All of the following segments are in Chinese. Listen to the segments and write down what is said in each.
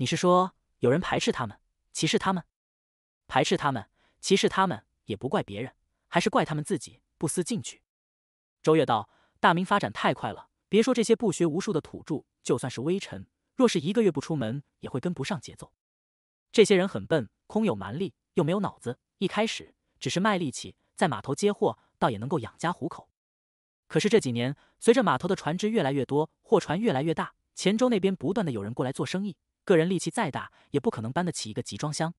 你是说有人排斥他们、歧视他们，排斥他们、歧视他们，也不怪别人，还是怪他们自己不思进取？周越道：“大明发展太快了，别说这些不学无术的土著，就算是微臣，若是一个月不出门，也会跟不上节奏。这些人很笨，空有蛮力又没有脑子。一开始只是卖力气，在码头接货，倒也能够养家糊口。可是这几年，随着码头的船只越来越多，货船越来越大，虔州那边不断的有人过来做生意。”个人力气再大，也不可能搬得起一个集装箱。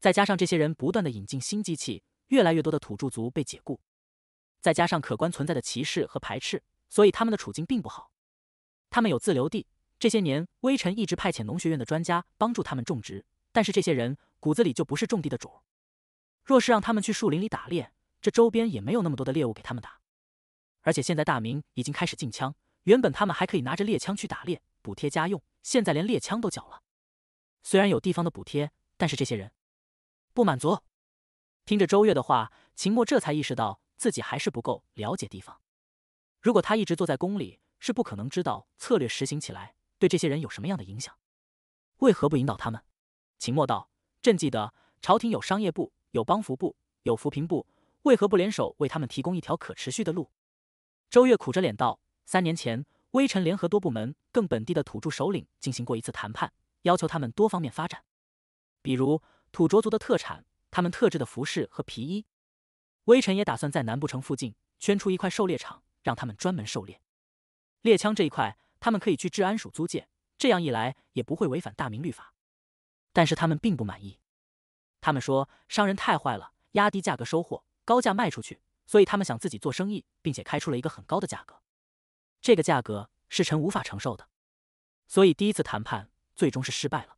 再加上这些人不断的引进新机器，越来越多的土著族被解雇。再加上可观存在的歧视和排斥，所以他们的处境并不好。他们有自留地，这些年微臣一直派遣农学院的专家帮助他们种植。但是这些人骨子里就不是种地的主。若是让他们去树林里打猎，这周边也没有那么多的猎物给他们打。而且现在大明已经开始禁枪，原本他们还可以拿着猎枪去打猎。补贴家用，现在连猎枪都缴了。虽然有地方的补贴，但是这些人不满足。听着周月的话，秦墨这才意识到自己还是不够了解地方。如果他一直坐在宫里，是不可能知道策略实行起来对这些人有什么样的影响。为何不引导他们？秦墨道：“朕记得朝廷有商业部，有帮扶部，有扶贫部，为何不联手为他们提供一条可持续的路？”周月苦着脸道：“三年前。”微臣联合多部门，更本地的土著首领进行过一次谈判，要求他们多方面发展，比如土着族的特产，他们特制的服饰和皮衣。微臣也打算在南部城附近圈出一块狩猎场，让他们专门狩猎。猎枪这一块，他们可以去治安署租借，这样一来也不会违反大明律法。但是他们并不满意，他们说商人太坏了，压低价格收货，高价卖出去，所以他们想自己做生意，并且开出了一个很高的价格。这个价格是臣无法承受的，所以第一次谈判最终是失败了。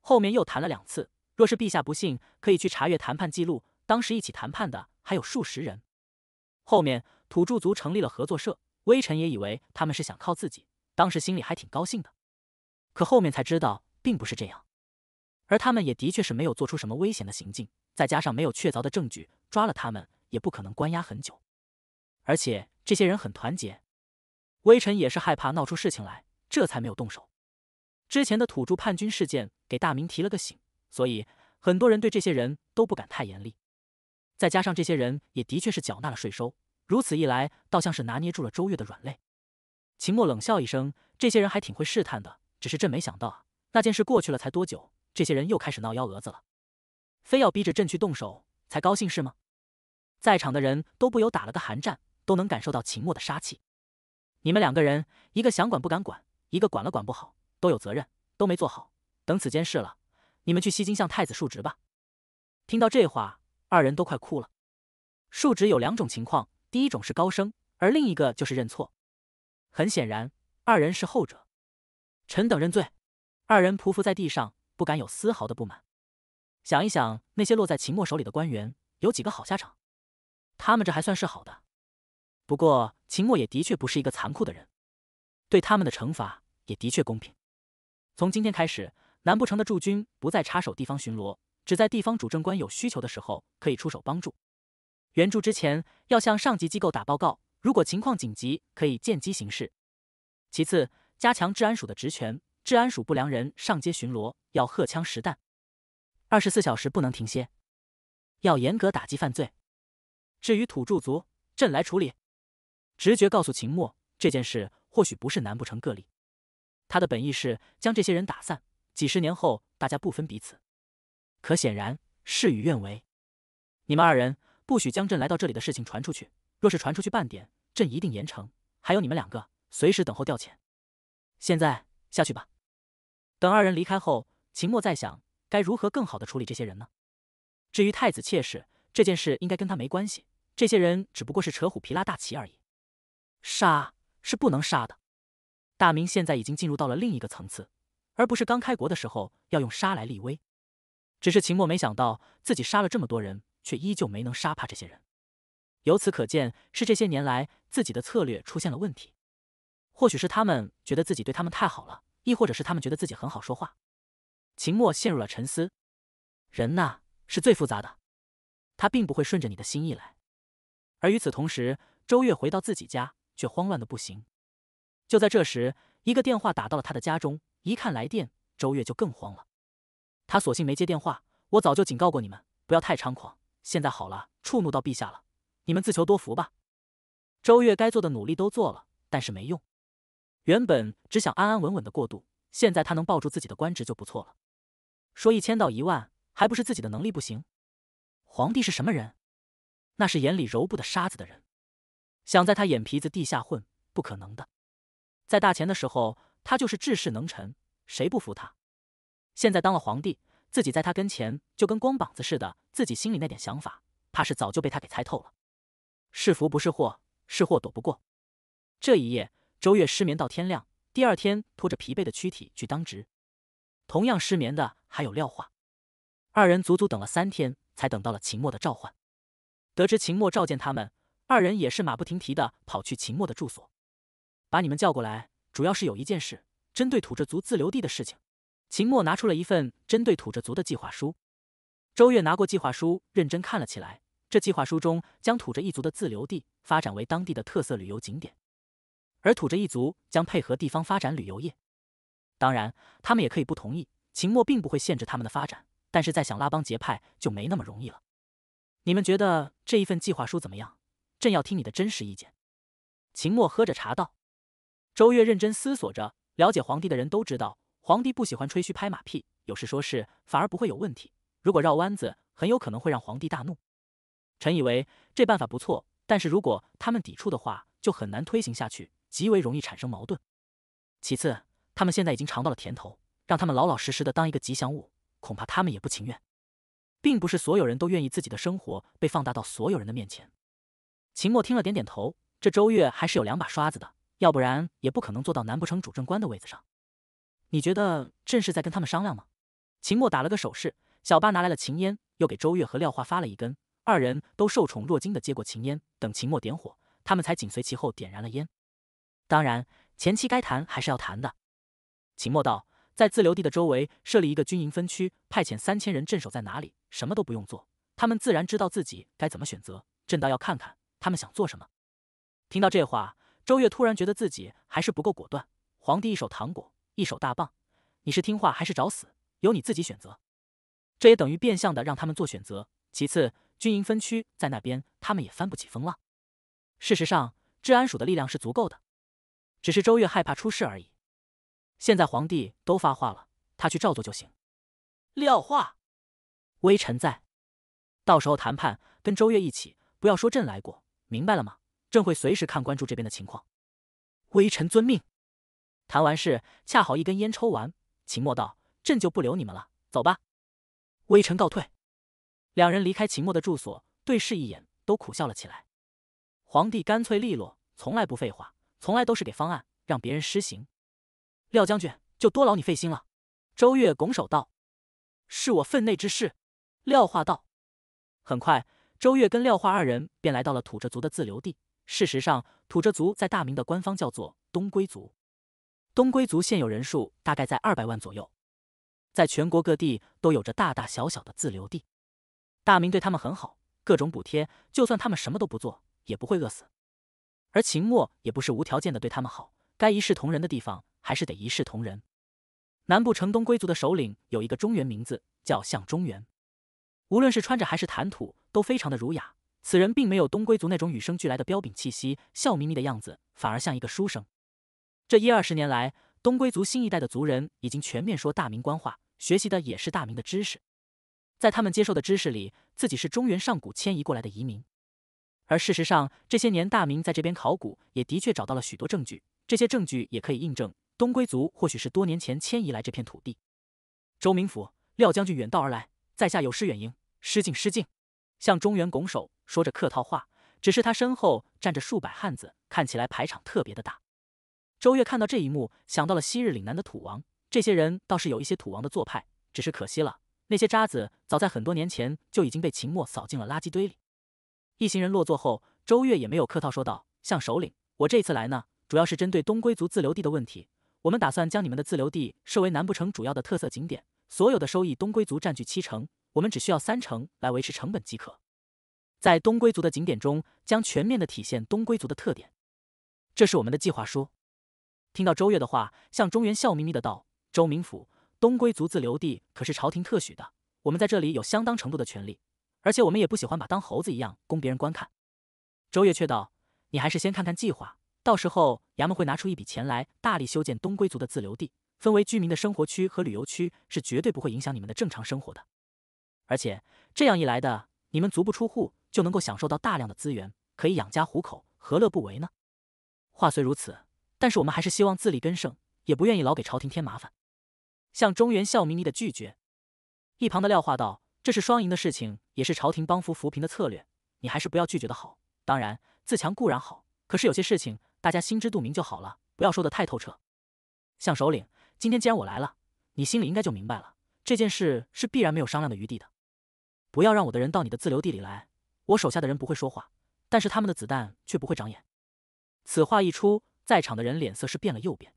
后面又谈了两次，若是陛下不信，可以去查阅谈判记录。当时一起谈判的还有数十人。后面土著族成立了合作社，微臣也以为他们是想靠自己，当时心里还挺高兴的。可后面才知道并不是这样，而他们也的确是没有做出什么危险的行径，再加上没有确凿的证据，抓了他们也不可能关押很久。而且这些人很团结。微臣也是害怕闹出事情来，这才没有动手。之前的土著叛军事件给大明提了个醒，所以很多人对这些人都不敢太严厉。再加上这些人也的确是缴纳了税收，如此一来，倒像是拿捏住了周越的软肋。秦墨冷笑一声：“这些人还挺会试探的，只是朕没想到，那件事过去了才多久，这些人又开始闹幺蛾子了，非要逼着朕去动手才高兴是吗？”在场的人都不由打了个寒战，都能感受到秦墨的杀气。你们两个人，一个想管不敢管，一个管了管不好，都有责任，都没做好。等此件事了，你们去西京向太子述职吧。听到这话，二人都快哭了。述职有两种情况，第一种是高升，而另一个就是认错。很显然，二人是后者。臣等认罪。二人匍匐在地上，不敢有丝毫的不满。想一想，那些落在秦墨手里的官员，有几个好下场？他们这还算是好的。不过，秦墨也的确不是一个残酷的人，对他们的惩罚也的确公平。从今天开始，难不成的驻军不再插手地方巡逻，只在地方主政官有需求的时候可以出手帮助？援助之前要向上级机构打报告，如果情况紧急，可以见机行事。其次，加强治安署的职权，治安署不良人上街巡逻要荷枪实弹，二十四小时不能停歇，要严格打击犯罪。至于土著族，朕来处理。直觉告诉秦墨，这件事或许不是难不成个例。他的本意是将这些人打散，几十年后大家不分彼此。可显然事与愿违。你们二人不许将朕来到这里的事情传出去，若是传出去半点，朕一定严惩。还有你们两个，随时等候调遣。现在下去吧。等二人离开后，秦墨在想该如何更好的处理这些人呢？至于太子妾室这件事，应该跟他没关系。这些人只不过是扯虎皮拉大旗而已。杀是不能杀的，大明现在已经进入到了另一个层次，而不是刚开国的时候要用杀来立威。只是秦墨没想到自己杀了这么多人，却依旧没能杀怕这些人。由此可见，是这些年来自己的策略出现了问题。或许是他们觉得自己对他们太好了，亦或者是他们觉得自己很好说话。秦墨陷入了沉思，人呐是最复杂的，他并不会顺着你的心意来。而与此同时，周月回到自己家。却慌乱的不行。就在这时，一个电话打到了他的家中。一看来电，周月就更慌了。他索性没接电话。我早就警告过你们，不要太猖狂。现在好了，触怒到陛下了，你们自求多福吧。周月该做的努力都做了，但是没用。原本只想安安稳稳的过渡，现在他能抱住自己的官职就不错了。说一千到一万，还不是自己的能力不行。皇帝是什么人？那是眼里揉不得沙子的人。想在他眼皮子底下混，不可能的。在大钱的时候，他就是治世能臣，谁不服他？现在当了皇帝，自己在他跟前就跟光膀子似的，自己心里那点想法，怕是早就被他给猜透了。是福不是祸，是祸躲不过。这一夜，周月失眠到天亮。第二天，拖着疲惫的躯体去当值。同样失眠的还有廖化，二人足足等了三天，才等到了秦墨的召唤。得知秦墨召见他们。二人也是马不停蹄的跑去秦墨的住所，把你们叫过来，主要是有一件事，针对土着族自留地的事情。秦墨拿出了一份针对土着族的计划书，周月拿过计划书认真看了起来。这计划书中将土着一族的自留地发展为当地的特色旅游景点，而土着一族将配合地方发展旅游业。当然，他们也可以不同意。秦墨并不会限制他们的发展，但是在想拉帮结派就没那么容易了。你们觉得这一份计划书怎么样？朕要听你的真实意见。秦墨喝着茶道，周月认真思索着。了解皇帝的人都知道，皇帝不喜欢吹嘘拍马屁，有事说事，反而不会有问题。如果绕弯子，很有可能会让皇帝大怒。臣以为这办法不错，但是如果他们抵触的话，就很难推行下去，极为容易产生矛盾。其次，他们现在已经尝到了甜头，让他们老老实实的当一个吉祥物，恐怕他们也不情愿。并不是所有人都愿意自己的生活被放大到所有人的面前。秦墨听了，点点头。这周月还是有两把刷子的，要不然也不可能坐到难不成主政官的位子上。你觉得朕是在跟他们商量吗？秦墨打了个手势，小八拿来了秦烟，又给周月和廖化发了一根。二人都受宠若惊的接过秦烟，等秦墨点火，他们才紧随其后点燃了烟。当然，前期该谈还是要谈的。秦墨道，在自留地的周围设立一个军营分区，派遣三千人镇守在哪里，什么都不用做，他们自然知道自己该怎么选择。朕倒要看看。他们想做什么？听到这话，周月突然觉得自己还是不够果断。皇帝一手糖果，一手大棒，你是听话还是找死？由你自己选择。这也等于变相的让他们做选择。其次，军营分区在那边，他们也翻不起风浪。事实上，治安署的力量是足够的，只是周月害怕出事而已。现在皇帝都发话了，他去照做就行。廖化，微臣在。到时候谈判，跟周月一起，不要说朕来过。明白了吗？朕会随时看关注这边的情况。微臣遵命。谈完事，恰好一根烟抽完。秦墨道：“朕就不留你们了，走吧。”微臣告退。两人离开秦墨的住所，对视一眼，都苦笑了起来。皇帝干脆利落，从来不废话，从来都是给方案让别人施行。廖将军，就多劳你费心了。周越拱手道：“是我分内之事。”廖化道：“很快。”周月跟廖化二人便来到了土着族的自留地。事实上，土着族在大明的官方叫做东归族。东归族现有人数大概在二百万左右，在全国各地都有着大大小小的自留地。大明对他们很好，各种补贴，就算他们什么都不做，也不会饿死。而秦末也不是无条件的对他们好，该一视同仁的地方，还是得一视同仁。南部城东归族的首领有一个中原名字，叫向中原。无论是穿着还是谈吐，都非常的儒雅。此人并没有东归族那种与生俱来的彪炳气息，笑眯眯的样子反而像一个书生。这一二十年来，东归族新一代的族人已经全面说大明官话，学习的也是大明的知识。在他们接受的知识里，自己是中原上古迁移过来的移民。而事实上，这些年大明在这边考古也的确找到了许多证据，这些证据也可以印证东归族或许是多年前迁移来这片土地。周明府，廖将军远道而来，在下有失远迎。失敬失敬，向中原拱手说着客套话。只是他身后站着数百汉子，看起来排场特别的大。周越看到这一幕，想到了昔日岭南的土王，这些人倒是有一些土王的做派。只是可惜了，那些渣子早在很多年前就已经被秦末扫进了垃圾堆里。一行人落座后，周越也没有客套，说道：“向首领，我这次来呢，主要是针对东归族自留地的问题。我们打算将你们的自留地设为南不城主要的特色景点，所有的收益东归族占据七成。”我们只需要三成来维持成本即可，在东归族的景点中将全面的体现东归族的特点，这是我们的计划书。听到周月的话，向中原笑眯眯的道：“周明府，东归族自留地可是朝廷特许的，我们在这里有相当程度的权利，而且我们也不喜欢把当猴子一样供别人观看。”周月却道：“你还是先看看计划，到时候衙门会拿出一笔钱来，大力修建东归族的自留地，分为居民的生活区和旅游区，是绝对不会影响你们的正常生活的。”而且这样一来，的你们足不出户就能够享受到大量的资源，可以养家糊口，何乐不为呢？话虽如此，但是我们还是希望自力更生，也不愿意老给朝廷添麻烦。向中原笑眯眯的拒绝，一旁的廖化道：“这是双赢的事情，也是朝廷帮扶扶贫的策略，你还是不要拒绝的好。当然，自强固然好，可是有些事情大家心知肚明就好了，不要说的太透彻。”向首领，今天既然我来了，你心里应该就明白了，这件事是必然没有商量的余地的。不要让我的人到你的自留地里来。我手下的人不会说话，但是他们的子弹却不会长眼。此话一出，在场的人脸色是变了又变。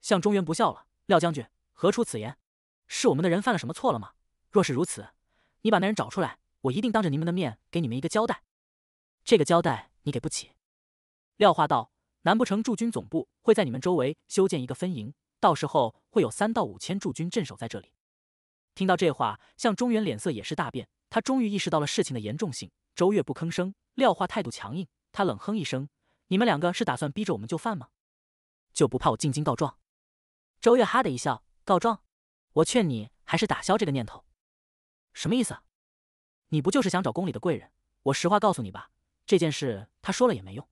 向中原不笑了，廖将军何出此言？是我们的人犯了什么错了吗？若是如此，你把那人找出来，我一定当着你们的面给你们一个交代。这个交代你给不起。廖化道，难不成驻军总部会在你们周围修建一个分营？到时候会有三到五千驻军镇守在这里。听到这话，向中原脸色也是大变。他终于意识到了事情的严重性。周月不吭声，廖化态度强硬。他冷哼一声：“你们两个是打算逼着我们就范吗？就不怕我进京告状？”周月哈的一笑：“告状？我劝你还是打消这个念头。”“什么意思？”“你不就是想找宫里的贵人？”“我实话告诉你吧，这件事他说了也没用。”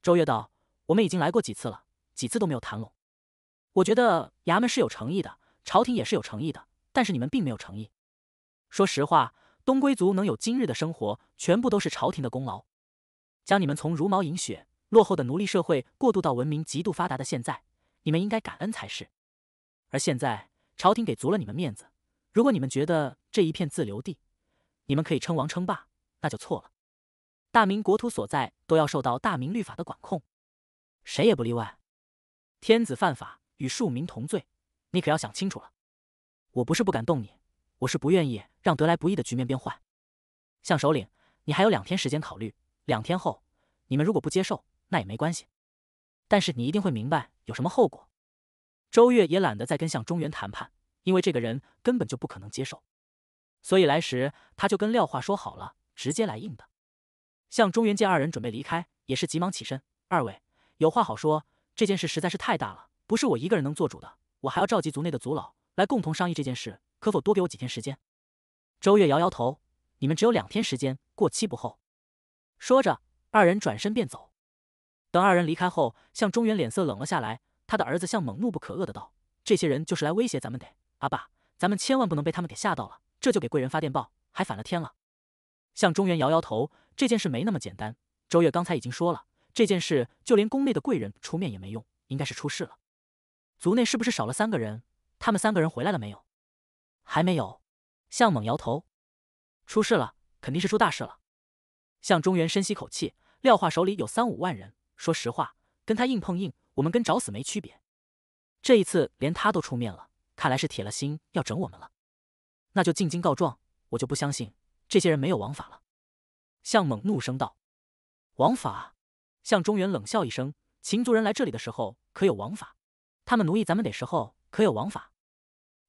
周月道：“我们已经来过几次了，几次都没有谈拢。我觉得衙门是有诚意的，朝廷也是有诚意的。”但是你们并没有诚意。说实话，东归族能有今日的生活，全部都是朝廷的功劳，将你们从茹毛饮血、落后的奴隶社会过渡到文明极度发达的现在，你们应该感恩才是。而现在，朝廷给足了你们面子。如果你们觉得这一片自留地，你们可以称王称霸，那就错了。大明国土所在，都要受到大明律法的管控，谁也不例外。天子犯法与庶民同罪，你可要想清楚了。我不是不敢动你，我是不愿意让得来不易的局面变坏。向首领，你还有两天时间考虑，两天后你们如果不接受，那也没关系，但是你一定会明白有什么后果。周越也懒得再跟向中原谈判，因为这个人根本就不可能接受，所以来时他就跟廖话说好了，直接来硬的。向中原见二人准备离开，也是急忙起身：“二位有话好说，这件事实在是太大了，不是我一个人能做主的，我还要召集族内的族老。”来共同商议这件事，可否多给我几天时间？周月摇摇头：“你们只有两天时间，过期不候。”说着，二人转身便走。等二人离开后，向中原脸色冷了下来。他的儿子向猛怒不可遏的道：“这些人就是来威胁咱们的，阿爸，咱们千万不能被他们给吓到了。”这就给贵人发电报，还反了天了。向中原摇摇头：“这件事没那么简单。”周月刚才已经说了，这件事就连宫内的贵人出面也没用，应该是出事了。族内是不是少了三个人？他们三个人回来了没有？还没有。向猛摇头。出事了，肯定是出大事了。向中原深吸口气。廖化手里有三五万人，说实话，跟他硬碰硬，我们跟找死没区别。这一次连他都出面了，看来是铁了心要整我们了。那就进京告状，我就不相信这些人没有王法了。向猛怒声道：“王法！”向中原冷笑一声：“秦族人来这里的时候可有王法？他们奴役咱们的时候可有王法？”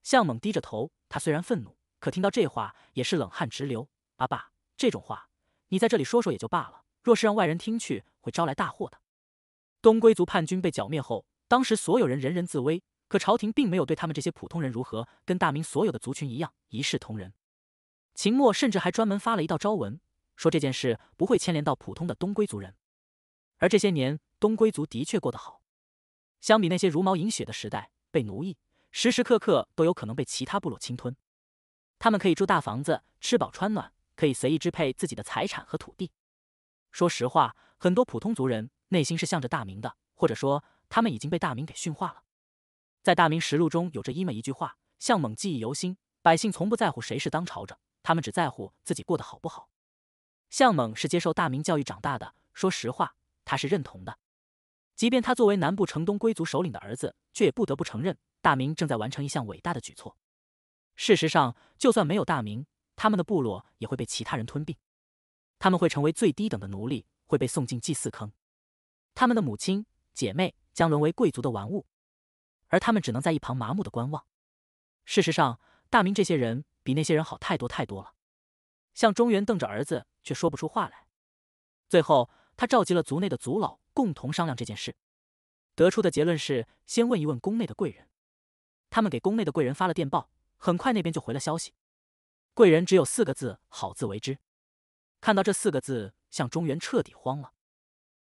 向猛低着头，他虽然愤怒，可听到这话也是冷汗直流。阿爸，这种话你在这里说说也就罢了，若是让外人听去，会招来大祸的。东归族叛军被剿灭后，当时所有人人人自危，可朝廷并没有对他们这些普通人如何，跟大明所有的族群一样一视同仁。秦末甚至还专门发了一道昭文，说这件事不会牵连到普通的东归族人。而这些年，东归族的确过得好，相比那些茹毛饮血的时代，被奴役。时时刻刻都有可能被其他部落侵吞，他们可以住大房子，吃饱穿暖，可以随意支配自己的财产和土地。说实话，很多普通族人内心是向着大明的，或者说他们已经被大明给驯化了。在《大明实录》中有着一美一句话，向猛记忆犹新：百姓从不在乎谁是当朝者，他们只在乎自己过得好不好。向猛是接受大明教育长大的，说实话，他是认同的。即便他作为南部城东归族首领的儿子，却也不得不承认。大明正在完成一项伟大的举措。事实上，就算没有大明，他们的部落也会被其他人吞并，他们会成为最低等的奴隶，会被送进祭祀坑，他们的母亲、姐妹将沦为贵族的玩物，而他们只能在一旁麻木的观望。事实上，大明这些人比那些人好太多太多了。像中原瞪着儿子，却说不出话来。最后，他召集了族内的族老，共同商量这件事，得出的结论是先问一问宫内的贵人。他们给宫内的贵人发了电报，很快那边就回了消息。贵人只有四个字：“好自为之。”看到这四个字，向中原彻底慌了，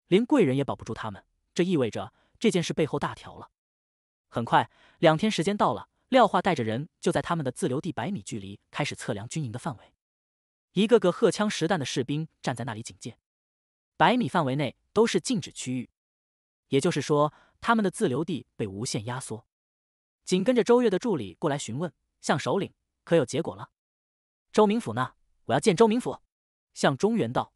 连贵人也保不住他们。这意味着这件事背后大条了。很快，两天时间到了，廖化带着人就在他们的自留地百米距离开始测量军营的范围。一个个荷枪实弹的士兵站在那里警戒，百米范围内都是禁止区域，也就是说，他们的自留地被无限压缩。紧跟着周越的助理过来询问：“向首领，可有结果了？”“周明府呢？我要见周明府。”向中原道：“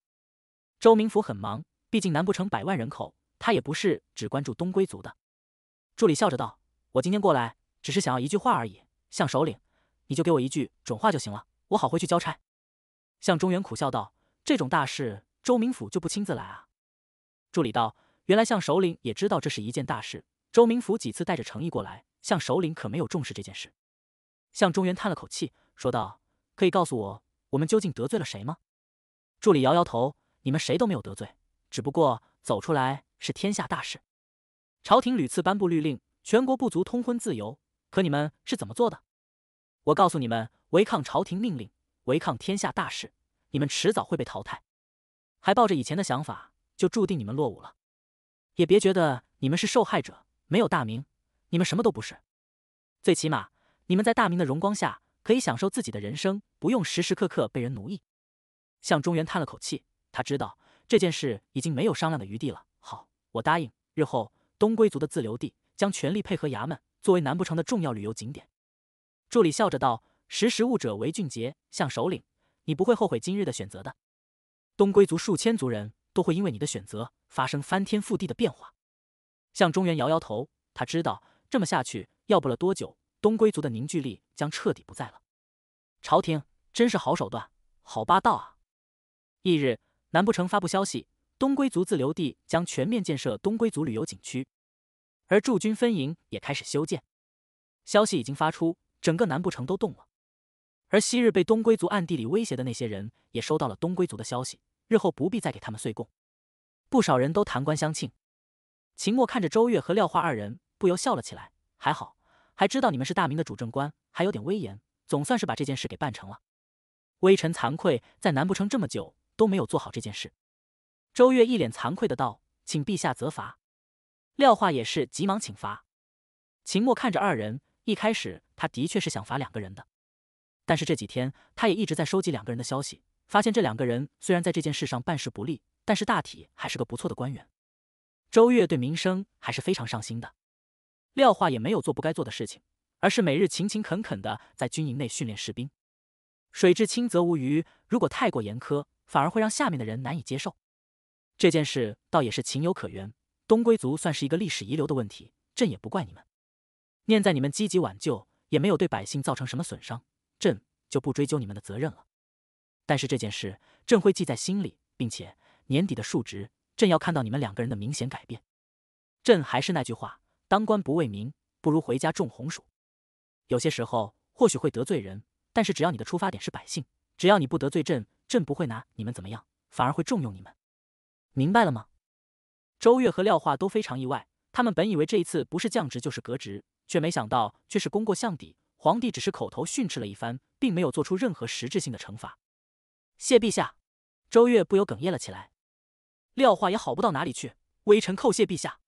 周明府很忙，毕竟难不成百万人口，他也不是只关注东归族的？”助理笑着道：“我今天过来，只是想要一句话而已。向首领，你就给我一句准话就行了，我好回去交差。”向中原苦笑道：“这种大事，周明府就不亲自来啊？”助理道：“原来向首领也知道这是一件大事。周明府几次带着诚意过来。”向首领可没有重视这件事，向中原叹了口气，说道：“可以告诉我，我们究竟得罪了谁吗？”助理摇摇头：“你们谁都没有得罪，只不过走出来是天下大事。朝廷屡次颁布律令，全国部族通婚自由，可你们是怎么做的？我告诉你们，违抗朝廷命令，违抗天下大事，你们迟早会被淘汰。还抱着以前的想法，就注定你们落伍了。也别觉得你们是受害者，没有大名。”你们什么都不是，最起码你们在大明的荣光下可以享受自己的人生，不用时时刻刻被人奴役。向中原叹了口气，他知道这件事已经没有商量的余地了。好，我答应，日后东归族的自留地将全力配合衙门，作为难不成的重要旅游景点。助理笑着道：“识时务者为俊杰，向首领，你不会后悔今日的选择的。东归族数千族人都会因为你的选择发生翻天覆地的变化。”向中原摇摇头，他知道。这么下去，要不了多久，东归族的凝聚力将彻底不在了。朝廷真是好手段，好霸道啊！翌日，南不城发布消息，东归族自留地将全面建设东归族旅游景区，而驻军分营也开始修建。消息已经发出，整个南部城都动了。而昔日被东归族暗地里威胁的那些人，也收到了东归族的消息，日后不必再给他们岁贡。不少人都弹冠相庆。秦墨看着周月和廖化二人。不由笑了起来，还好，还知道你们是大明的主政官，还有点威严，总算是把这件事给办成了。微臣惭愧，在难不成这么久都没有做好这件事？周月一脸惭愧的道：“请陛下责罚。”廖化也是急忙请罚。秦墨看着二人，一开始他的确是想罚两个人的，但是这几天他也一直在收集两个人的消息，发现这两个人虽然在这件事上办事不利，但是大体还是个不错的官员。周月对民生还是非常上心的。廖化也没有做不该做的事情，而是每日勤勤恳恳地在军营内训练士兵。水至清则无鱼，如果太过严苛，反而会让下面的人难以接受。这件事倒也是情有可原，东归族算是一个历史遗留的问题，朕也不怪你们。念在你们积极挽救，也没有对百姓造成什么损伤，朕就不追究你们的责任了。但是这件事，朕会记在心里，并且年底的述职，朕要看到你们两个人的明显改变。朕还是那句话。当官不为民，不如回家种红薯。有些时候或许会得罪人，但是只要你的出发点是百姓，只要你不得罪朕，朕不会拿你们怎么样，反而会重用你们。明白了吗？周越和廖化都非常意外，他们本以为这一次不是降职就是革职，却没想到却是功过相抵，皇帝只是口头训斥了一番，并没有做出任何实质性的惩罚。谢陛下！周越不由哽咽了起来。廖化也好不到哪里去，微臣叩谢陛下。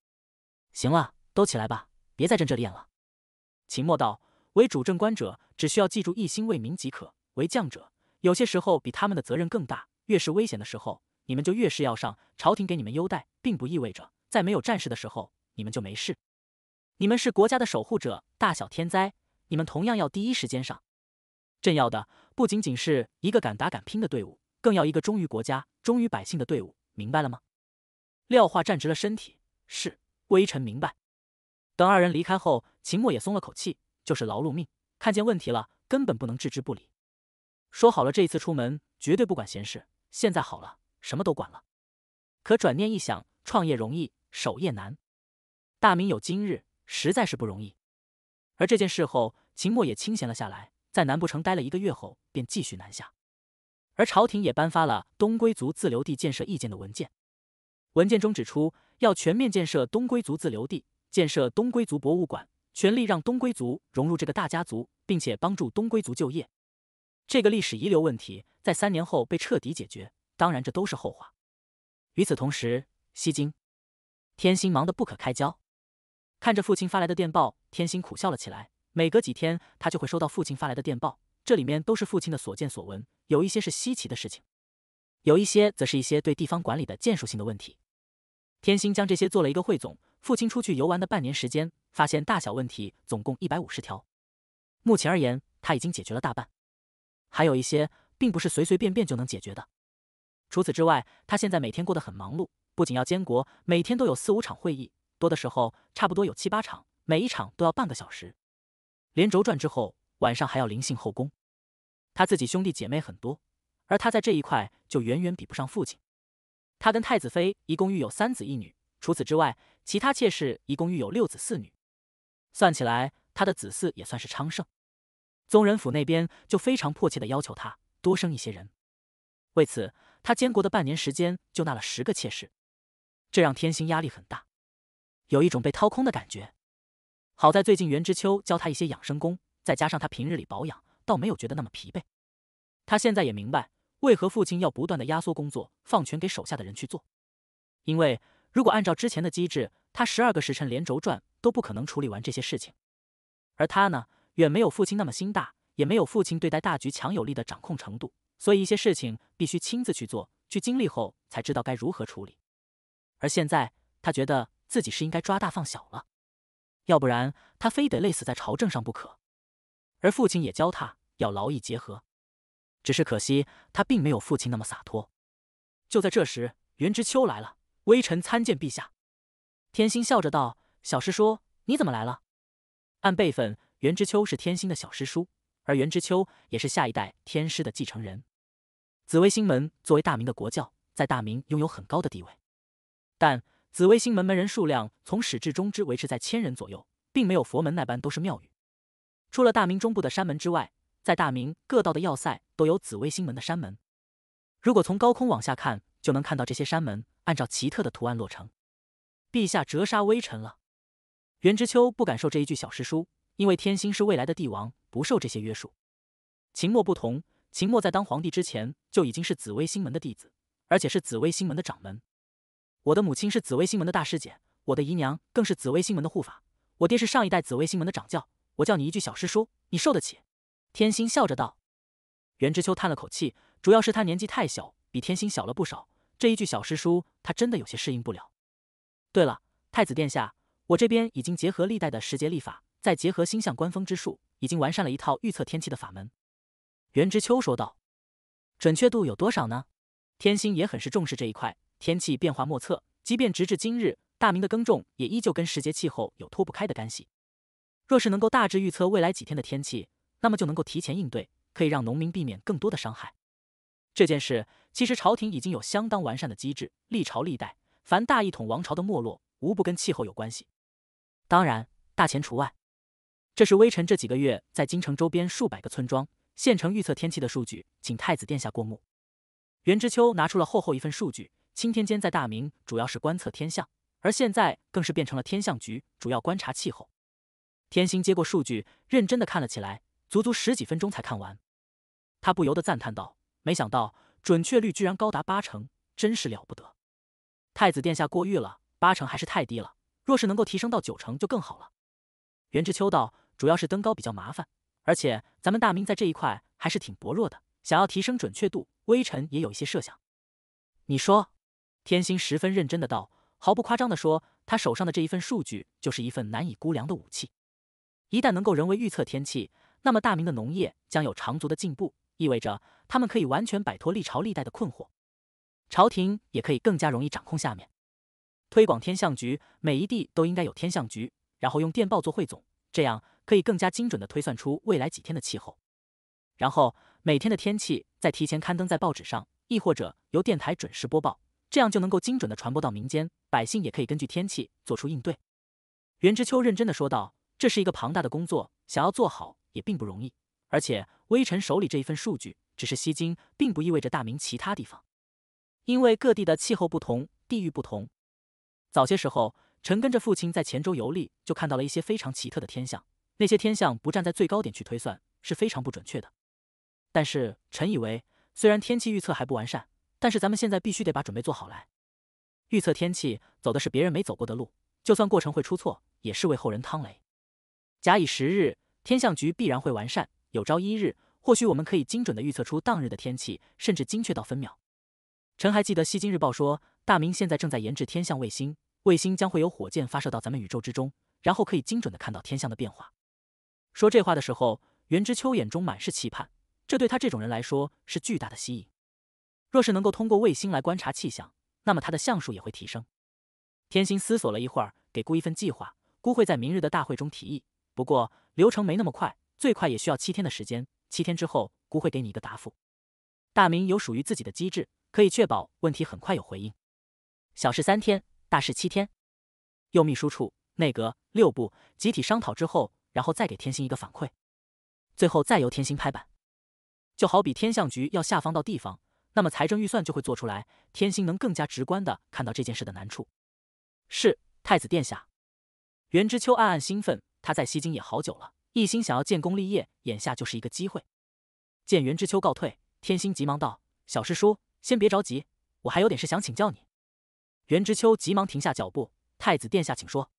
行了。都起来吧，别在朕这里演了。秦墨道：“为主政官者，只需要记住一心为民即可；为将者，有些时候比他们的责任更大。越是危险的时候，你们就越是要上。朝廷给你们优待，并不意味着在没有战事的时候你们就没事。你们是国家的守护者，大小天灾，你们同样要第一时间上。朕要的不仅仅是一个敢打敢拼的队伍，更要一个忠于国家、忠于百姓的队伍。明白了吗？”廖化站直了身体：“是，微臣明白。”等二人离开后，秦墨也松了口气。就是劳碌命，看见问题了，根本不能置之不理。说好了这一次出门绝对不管闲事，现在好了，什么都管了。可转念一想，创业容易，守业难。大明有今日，实在是不容易。而这件事后，秦墨也清闲了下来，在南不城待了一个月后，便继续南下。而朝廷也颁发了《东归族自留地建设意见》的文件。文件中指出，要全面建设东归族自留地。建设东归族博物馆，全力让东归族融入这个大家族，并且帮助东归族就业。这个历史遗留问题在三年后被彻底解决，当然这都是后话。与此同时，西京天心忙得不可开交，看着父亲发来的电报，天心苦笑了起来。每隔几天，他就会收到父亲发来的电报，这里面都是父亲的所见所闻，有一些是稀奇的事情，有一些则是一些对地方管理的建树性的问题。天心将这些做了一个汇总。父亲出去游玩的半年时间，发现大小问题总共一百五十条。目前而言，他已经解决了大半，还有一些并不是随随便便就能解决的。除此之外，他现在每天过得很忙碌，不仅要监国，每天都有四五场会议，多的时候差不多有七八场，每一场都要半个小时。连轴转之后，晚上还要临幸后宫。他自己兄弟姐妹很多，而他在这一块就远远比不上父亲。他跟太子妃一共育有三子一女。除此之外，其他妾室一共育有六子四女，算起来，他的子嗣也算是昌盛。宗人府那边就非常迫切的要求他多生一些人，为此，他监国的半年时间就纳了十个妾室，这让天心压力很大，有一种被掏空的感觉。好在最近袁知秋教他一些养生功，再加上他平日里保养，倒没有觉得那么疲惫。他现在也明白为何父亲要不断的压缩工作，放权给手下的人去做，因为。如果按照之前的机制，他十二个时辰连轴转都不可能处理完这些事情。而他呢，远没有父亲那么心大，也没有父亲对待大局强有力的掌控程度。所以一些事情必须亲自去做，去经历后才知道该如何处理。而现在，他觉得自己是应该抓大放小了，要不然他非得累死在朝政上不可。而父亲也教他要劳逸结合，只是可惜他并没有父亲那么洒脱。就在这时，袁知秋来了。微臣参见陛下。天心笑着道：“小师叔，你怎么来了？”按辈分，袁知秋是天心的小师叔，而袁知秋也是下一代天师的继承人。紫薇星门作为大明的国教，在大明拥有很高的地位。但紫薇星门门人数量从始至终只维持在千人左右，并没有佛门那般都是庙宇。除了大明中部的山门之外，在大明各道的要塞都有紫薇星门的山门。如果从高空往下看，就能看到这些山门。按照奇特的图案落成，陛下折杀微臣了。袁知秋不敢受这一句小师叔，因为天心是未来的帝王，不受这些约束。秦墨不同，秦墨在当皇帝之前就已经是紫薇星门的弟子，而且是紫薇星门的掌门。我的母亲是紫薇星门的大师姐，我的姨娘更是紫薇星门的护法，我爹是上一代紫薇星门的掌教。我叫你一句小师叔，你受得起？天心笑着道。袁知秋叹了口气，主要是他年纪太小，比天心小了不少。这一句小师叔，他真的有些适应不了。对了，太子殿下，我这边已经结合历代的时节历法，再结合星象观风之术，已经完善了一套预测天气的法门。袁知秋说道：“准确度有多少呢？”天星也很是重视这一块，天气变化莫测，即便直至今日，大明的耕种也依旧跟时节气候有脱不开的干系。若是能够大致预测未来几天的天气，那么就能够提前应对，可以让农民避免更多的伤害。这件事其实朝廷已经有相当完善的机制，历朝历代凡大一统王朝的没落，无不跟气候有关系，当然大钱除外。这是微臣这几个月在京城周边数百个村庄、县城预测天气的数据，请太子殿下过目。袁知秋拿出了厚厚一份数据。钦天监在大明主要是观测天象，而现在更是变成了天象局，主要观察气候。天星接过数据，认真的看了起来，足足十几分钟才看完。他不由得赞叹道。没想到准确率居然高达八成，真是了不得！太子殿下过誉了，八成还是太低了，若是能够提升到九成就更好了。袁知秋道：“主要是登高比较麻烦，而且咱们大明在这一块还是挺薄弱的，想要提升准确度，微臣也有一些设想。”你说？天心十分认真的道：“毫不夸张的说，他手上的这一份数据就是一份难以估量的武器。一旦能够人为预测天气，那么大明的农业将有长足的进步。”意味着他们可以完全摆脱历朝历代的困惑，朝廷也可以更加容易掌控下面。推广天象局，每一地都应该有天象局，然后用电报做汇总，这样可以更加精准的推算出未来几天的气候。然后每天的天气再提前刊登在报纸上，亦或者由电台准时播报，这样就能够精准的传播到民间，百姓也可以根据天气做出应对。袁之秋认真的说道：“这是一个庞大的工作，想要做好也并不容易。”而且，微臣手里这一份数据只是西京，并不意味着大明其他地方，因为各地的气候不同，地域不同。早些时候，臣跟着父亲在黔州游历，就看到了一些非常奇特的天象。那些天象不站在最高点去推算，是非常不准确的。但是，臣以为，虽然天气预测还不完善，但是咱们现在必须得把准备做好来。预测天气走的是别人没走过的路，就算过程会出错，也是为后人趟雷。假以时日，天象局必然会完善。有朝一日，或许我们可以精准的预测出当日的天气，甚至精确到分秒。臣还记得《西京日报》说，大明现在正在研制天象卫星，卫星将会有火箭发射到咱们宇宙之中，然后可以精准的看到天象的变化。说这话的时候，袁知秋眼中满是期盼，这对他这种人来说是巨大的吸引。若是能够通过卫星来观察气象，那么他的相数也会提升。天心思索了一会儿，给孤一份计划，孤会在明日的大会中提议。不过流程没那么快。最快也需要七天的时间，七天之后姑会给你一个答复。大明有属于自己的机制，可以确保问题很快有回应。小事三天，大事七天，又秘书处、内阁、六部集体商讨之后，然后再给天星一个反馈，最后再由天星拍板。就好比天象局要下放到地方，那么财政预算就会做出来，天星能更加直观的看到这件事的难处。是太子殿下，袁知秋暗暗兴奋，他在西京也好久了。一心想要建功立业，眼下就是一个机会。见袁知秋告退，天心急忙道：“小师叔，先别着急，我还有点事想请教你。”袁知秋急忙停下脚步：“太子殿下，请说。”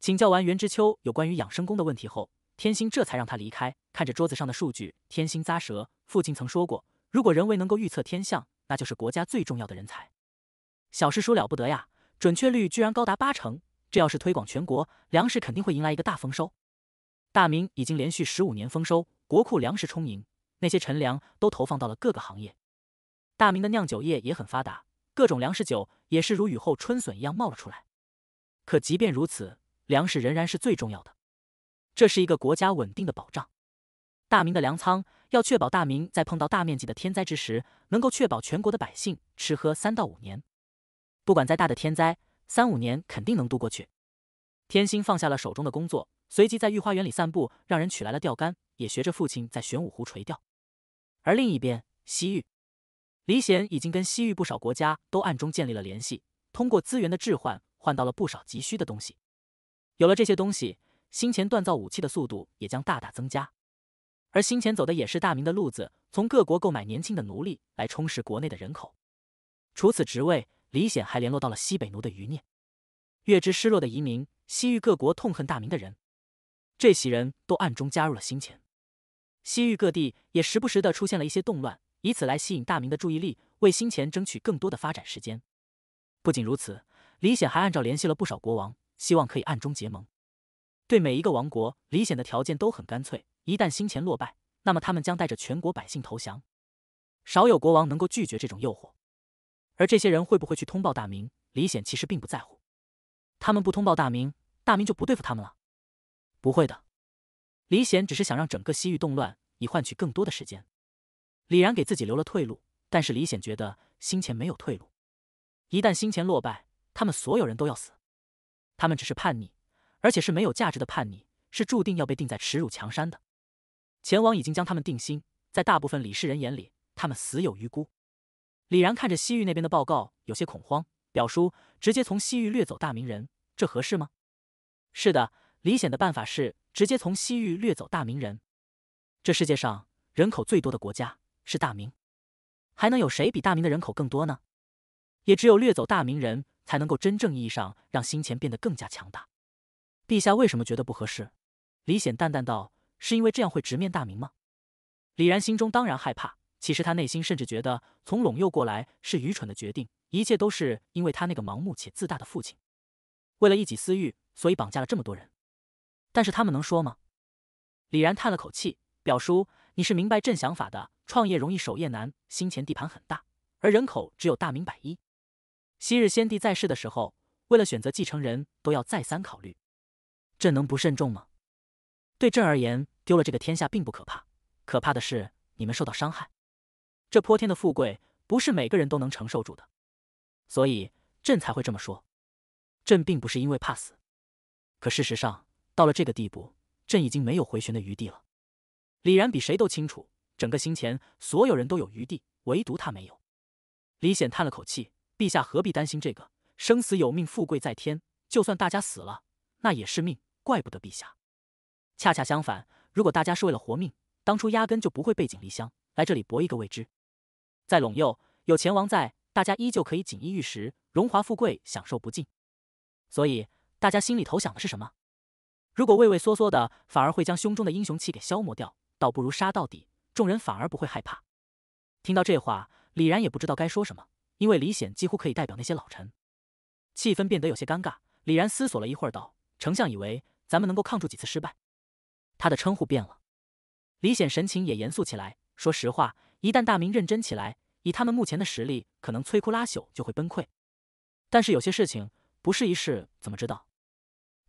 请教完袁知秋有关于养生功的问题后，天心这才让他离开。看着桌子上的数据，天心咂舌：“父亲曾说过，如果人为能够预测天象，那就是国家最重要的人才。小师叔了不得呀，准确率居然高达八成，这要是推广全国，粮食肯定会迎来一个大丰收。”大明已经连续十五年丰收，国库粮食充盈，那些陈粮都投放到了各个行业。大明的酿酒业也很发达，各种粮食酒也是如雨后春笋一样冒了出来。可即便如此，粮食仍然是最重要的，这是一个国家稳定的保障。大明的粮仓要确保大明在碰到大面积的天灾之时，能够确保全国的百姓吃喝三到五年。不管再大的天灾，三五年肯定能度过去。天心放下了手中的工作。随即在御花园里散步，让人取来了钓竿，也学着父亲在玄武湖垂钓。而另一边，西域李显已经跟西域不少国家都暗中建立了联系，通过资源的置换，换到了不少急需的东西。有了这些东西，新钱锻造武器的速度也将大大增加。而新钱走的也是大明的路子，从各国购买年轻的奴隶来充实国内的人口。除此职位，李显还联络到了西北奴的余孽、月之失落的移民、西域各国痛恨大明的人。这些人都暗中加入了新钱，西域各地也时不时的出现了一些动乱，以此来吸引大明的注意力，为新钱争取更多的发展时间。不仅如此，李显还按照联系了不少国王，希望可以暗中结盟。对每一个王国，李显的条件都很干脆：一旦新钱落败，那么他们将带着全国百姓投降。少有国王能够拒绝这种诱惑。而这些人会不会去通报大明，李显其实并不在乎。他们不通报大明，大明就不对付他们了。不会的，李显只是想让整个西域动乱，以换取更多的时间。李然给自己留了退路，但是李显觉得心前没有退路。一旦心前落败，他们所有人都要死。他们只是叛逆，而且是没有价值的叛逆，是注定要被定在耻辱墙山的。前王已经将他们定心，在大部分李氏人眼里，他们死有余辜。李然看着西域那边的报告，有些恐慌。表叔直接从西域掠走大明人，这合适吗？是的。李显的办法是直接从西域掠走大明人。这世界上人口最多的国家是大明，还能有谁比大明的人口更多呢？也只有掠走大明人才能够真正意义上让新钱变得更加强大。陛下为什么觉得不合适？李显淡淡道：“是因为这样会直面大明吗？”李然心中当然害怕，其实他内心甚至觉得从陇右过来是愚蠢的决定，一切都是因为他那个盲目且自大的父亲，为了一己私欲，所以绑架了这么多人。但是他们能说吗？李然叹了口气：“表叔，你是明白朕想法的。创业容易，守业难。新前地盘很大，而人口只有大明百一。昔日先帝在世的时候，为了选择继承人，都要再三考虑。朕能不慎重吗？对朕而言，丢了这个天下并不可怕，可怕的是你们受到伤害。这泼天的富贵，不是每个人都能承受住的。所以朕才会这么说。朕并不是因为怕死，可事实上……”到了这个地步，朕已经没有回旋的余地了。李然比谁都清楚，整个心前所有人都有余地，唯独他没有。李显叹了口气：“陛下何必担心这个？生死有命，富贵在天。就算大家死了，那也是命，怪不得陛下。恰恰相反，如果大家是为了活命，当初压根就不会背井离乡来这里搏一个未知。在陇右有钱王在，大家依旧可以锦衣玉食，荣华富贵享受不尽。所以大家心里头想的是什么？”如果畏畏缩缩的，反而会将胸中的英雄气给消磨掉，倒不如杀到底，众人反而不会害怕。听到这话，李然也不知道该说什么，因为李显几乎可以代表那些老臣。气氛变得有些尴尬。李然思索了一会儿，道：“丞相以为咱们能够抗住几次失败？”他的称呼变了，李显神情也严肃起来。说实话，一旦大明认真起来，以他们目前的实力，可能摧枯拉朽就会崩溃。但是有些事情不试一试怎么知道？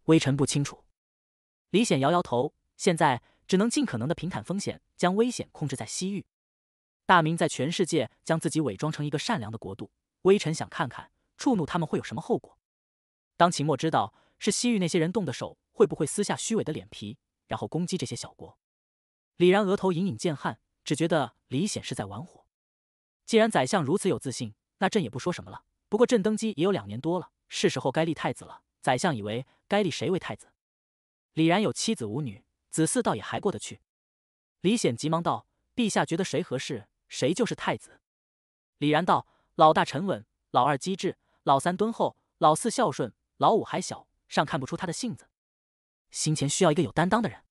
微臣不清楚。李显摇摇头，现在只能尽可能的平坦风险，将危险控制在西域。大明在全世界将自己伪装成一个善良的国度，微臣想看看触怒他们会有什么后果。当秦墨知道是西域那些人动的手，会不会撕下虚伪的脸皮，然后攻击这些小国？李然额头隐隐见汗，只觉得李显是在玩火。既然宰相如此有自信，那朕也不说什么了。不过朕登基也有两年多了，是时候该立太子了。宰相以为该立谁为太子？李然有妻子五女，子嗣倒也还过得去。李显急忙道：“陛下觉得谁合适，谁就是太子。”李然道：“老大沉稳，老二机智，老三敦厚，老四孝顺，老五还小，尚看不出他的性子。行前需要一个有担当的人。”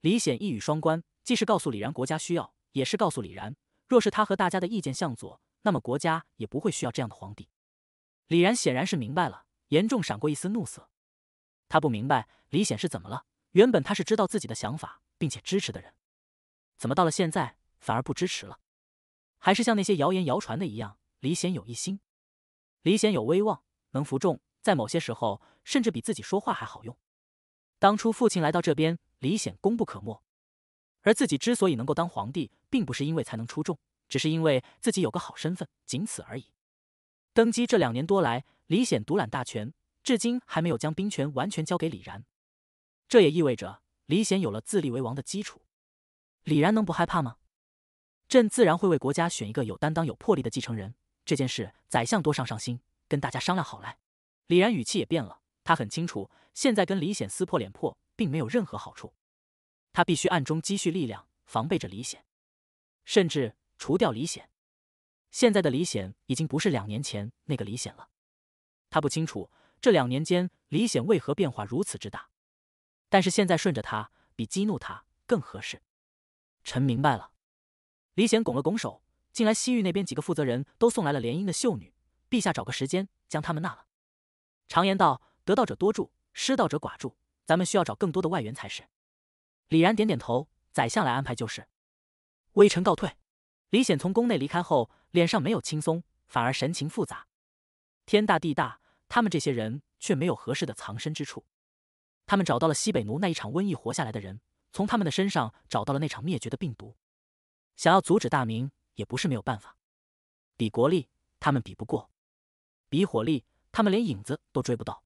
李显一语双关，既是告诉李然国家需要，也是告诉李然，若是他和大家的意见向左，那么国家也不会需要这样的皇帝。李然显然是明白了，严重闪过一丝怒色。他不明白李显是怎么了。原本他是知道自己的想法并且支持的人，怎么到了现在反而不支持了？还是像那些谣言谣传的一样，李显有一心？李显有威望，能服众，在某些时候甚至比自己说话还好用。当初父亲来到这边，李显功不可没。而自己之所以能够当皇帝，并不是因为才能出众，只是因为自己有个好身份，仅此而已。登基这两年多来，李显独揽大权。至今还没有将兵权完全交给李然，这也意味着李显有了自立为王的基础。李然能不害怕吗？朕自然会为国家选一个有担当、有魄力的继承人，这件事，宰相多上上心，跟大家商量好来。李然语气也变了，他很清楚，现在跟李显撕破脸破，并没有任何好处。他必须暗中积蓄力量，防备着李显，甚至除掉李显。现在的李显已经不是两年前那个李显了，他不清楚。这两年间，李显为何变化如此之大？但是现在顺着他，比激怒他更合适。臣明白了。李显拱了拱手。近来西域那边几个负责人都送来了联姻的秀女，陛下找个时间将他们纳了。常言道，得道者多助，失道者寡助。咱们需要找更多的外援才是。李然点点头，宰相来安排就是。微臣告退。李显从宫内离开后，脸上没有轻松，反而神情复杂。天大地大。他们这些人却没有合适的藏身之处。他们找到了西北奴那一场瘟疫活下来的人，从他们的身上找到了那场灭绝的病毒。想要阻止大明也不是没有办法。比国力，他们比不过；比火力，他们连影子都追不到；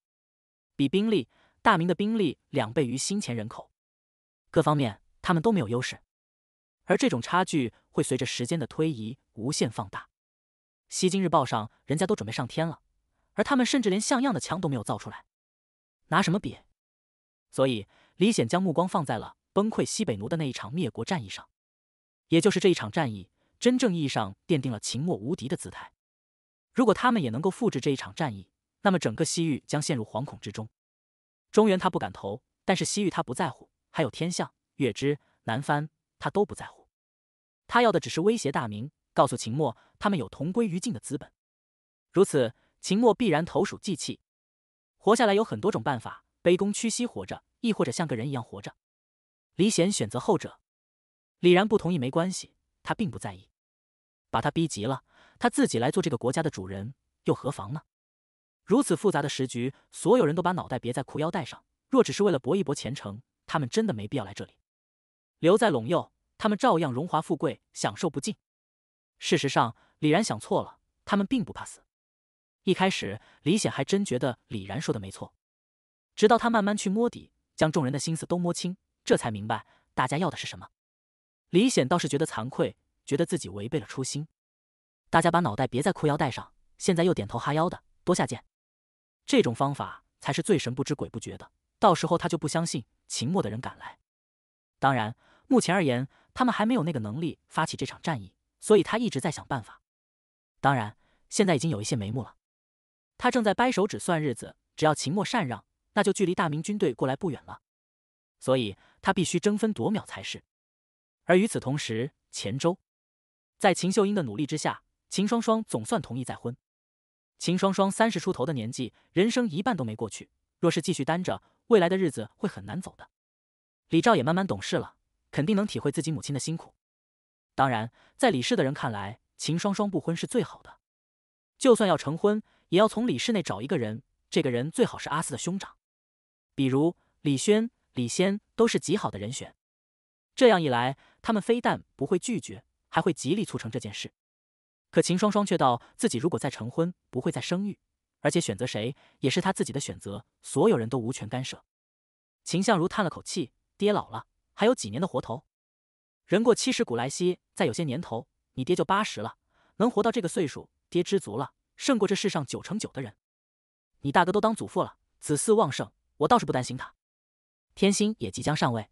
比兵力，大明的兵力两倍于新前人口，各方面他们都没有优势。而这种差距会随着时间的推移无限放大。西京日报上，人家都准备上天了。而他们甚至连像样的枪都没有造出来，拿什么比？所以李显将目光放在了崩溃西北奴的那一场灭国战役上，也就是这一场战役，真正意义上奠定了秦末无敌的姿态。如果他们也能够复制这一场战役，那么整个西域将陷入惶恐之中。中原他不敢投，但是西域他不在乎，还有天象、月之、南番，他都不在乎。他要的只是威胁大明，告诉秦末他们有同归于尽的资本。如此。秦末必然投鼠忌器，活下来有很多种办法，卑躬屈膝活着，亦或者像个人一样活着。李显选择后者，李然不同意，没关系，他并不在意。把他逼急了，他自己来做这个国家的主人，又何妨呢？如此复杂的时局，所有人都把脑袋别在裤腰带上。若只是为了搏一搏前程，他们真的没必要来这里。留在陇右，他们照样荣华富贵，享受不尽。事实上，李然想错了，他们并不怕死。一开始，李显还真觉得李然说的没错，直到他慢慢去摸底，将众人的心思都摸清，这才明白大家要的是什么。李显倒是觉得惭愧，觉得自己违背了初心。大家把脑袋别在裤腰带上，现在又点头哈腰的，多下贱！这种方法才是最神不知鬼不觉的。到时候他就不相信秦末的人敢来。当然，目前而言，他们还没有那个能力发起这场战役，所以他一直在想办法。当然，现在已经有一些眉目了。他正在掰手指算日子，只要秦末禅让，那就距离大明军队过来不远了，所以他必须争分夺秒才是。而与此同时，前州，在秦秀英的努力之下，秦双双总算同意再婚。秦双双三十出头的年纪，人生一半都没过去，若是继续单着，未来的日子会很难走的。李兆也慢慢懂事了，肯定能体会自己母亲的辛苦。当然，在李氏的人看来，秦双双不婚是最好的，就算要成婚。也要从李氏内找一个人，这个人最好是阿四的兄长，比如李轩、李仙，都是极好的人选。这样一来，他们非但不会拒绝，还会极力促成这件事。可秦双双却道，自己如果再成婚，不会再生育，而且选择谁也是他自己的选择，所有人都无权干涉。秦相如叹了口气：“爹老了，还有几年的活头。人过七十古来稀，再有些年头，你爹就八十了。能活到这个岁数，爹知足了。”胜过这世上九成九的人。你大哥都当祖父了，子嗣旺盛，我倒是不担心他。天心也即将上位，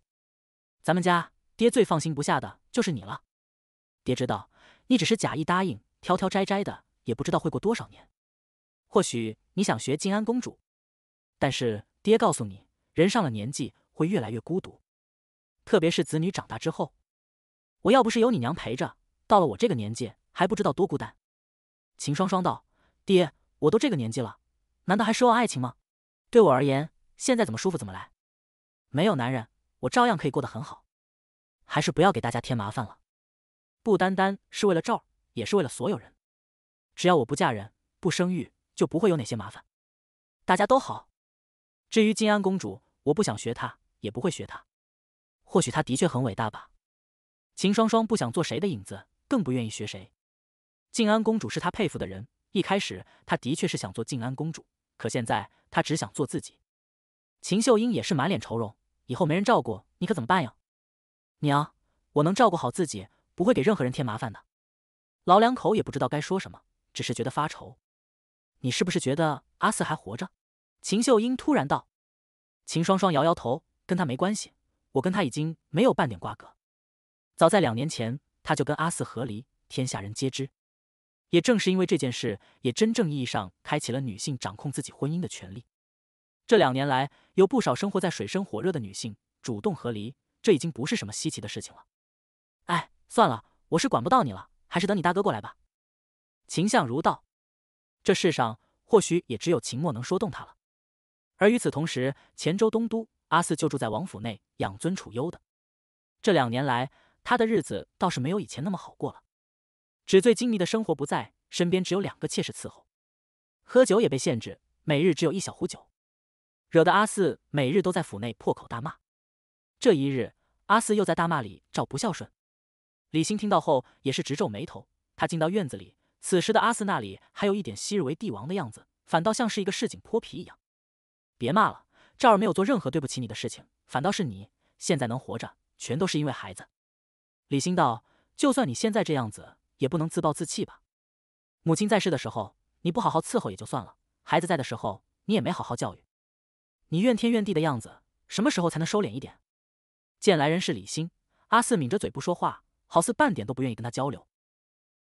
咱们家爹最放心不下的就是你了。爹知道你只是假意答应，挑挑摘摘的，也不知道会过多少年。或许你想学静安公主，但是爹告诉你，人上了年纪会越来越孤独，特别是子女长大之后。我要不是有你娘陪着，到了我这个年纪还不知道多孤单。秦双双道。爹，我都这个年纪了，难道还奢望爱情吗？对我而言，现在怎么舒服怎么来，没有男人，我照样可以过得很好。还是不要给大家添麻烦了，不单单是为了赵，也是为了所有人。只要我不嫁人、不生育，就不会有哪些麻烦，大家都好。至于静安公主，我不想学她，也不会学她。或许她的确很伟大吧。秦双双不想做谁的影子，更不愿意学谁。静安公主是她佩服的人。一开始，她的确是想做静安公主，可现在她只想做自己。秦秀英也是满脸愁容，以后没人照顾你可怎么办呀？娘，我能照顾好自己，不会给任何人添麻烦的。老两口也不知道该说什么，只是觉得发愁。你是不是觉得阿四还活着？秦秀英突然道。秦双双摇摇头，跟他没关系，我跟他已经没有半点瓜葛。早在两年前，他就跟阿四和离，天下人皆知。也正是因为这件事，也真正意义上开启了女性掌控自己婚姻的权利。这两年来，有不少生活在水深火热的女性主动和离，这已经不是什么稀奇的事情了。哎，算了，我是管不到你了，还是等你大哥过来吧。秦相如道：“这世上或许也只有秦墨能说动他了。”而与此同时，黔州东都阿四就住在王府内，养尊处优的。这两年来，他的日子倒是没有以前那么好过了。纸醉金迷的生活不在身边，只有两个妾室伺候，喝酒也被限制，每日只有一小壶酒，惹得阿四每日都在府内破口大骂。这一日，阿四又在大骂李照不孝顺。李欣听到后也是直皱眉头。他进到院子里，此时的阿四那里还有一点昔日为帝王的样子，反倒像是一个市井泼皮一样。别骂了，赵儿没有做任何对不起你的事情，反倒是你现在能活着，全都是因为孩子。李欣道：“就算你现在这样子。”也不能自暴自弃吧。母亲在世的时候，你不好好伺候也就算了；孩子在的时候，你也没好好教育。你怨天怨地的样子，什么时候才能收敛一点？见来人是李欣，阿四抿着嘴不说话，好似半点都不愿意跟他交流。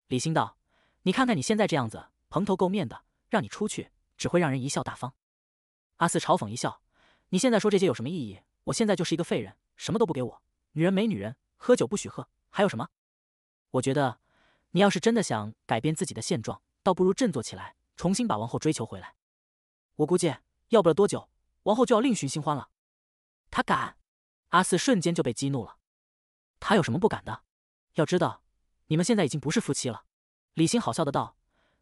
李欣道：“你看看你现在这样子，蓬头垢面的，让你出去，只会让人贻笑大方。”阿四嘲讽一笑：“你现在说这些有什么意义？我现在就是一个废人，什么都不给我。女人没女人，喝酒不许喝，还有什么？我觉得。”你要是真的想改变自己的现状，倒不如振作起来，重新把王后追求回来。我估计要不了多久，王后就要另寻新欢了。他敢？阿四瞬间就被激怒了。他有什么不敢的？要知道，你们现在已经不是夫妻了。李欣好笑的道：“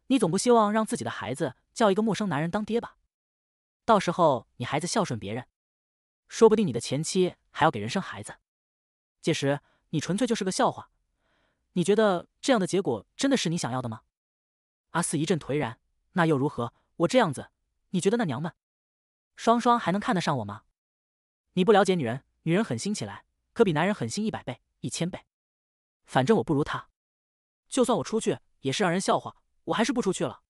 你总不希望让自己的孩子叫一个陌生男人当爹吧？到时候你孩子孝顺别人，说不定你的前妻还要给人生孩子。届时你纯粹就是个笑话。”你觉得这样的结果真的是你想要的吗？阿四一阵颓然。那又如何？我这样子，你觉得那娘们双双还能看得上我吗？你不了解女人，女人狠心起来，可比男人狠心一百倍、一千倍。反正我不如她，就算我出去，也是让人笑话。我还是不出去了。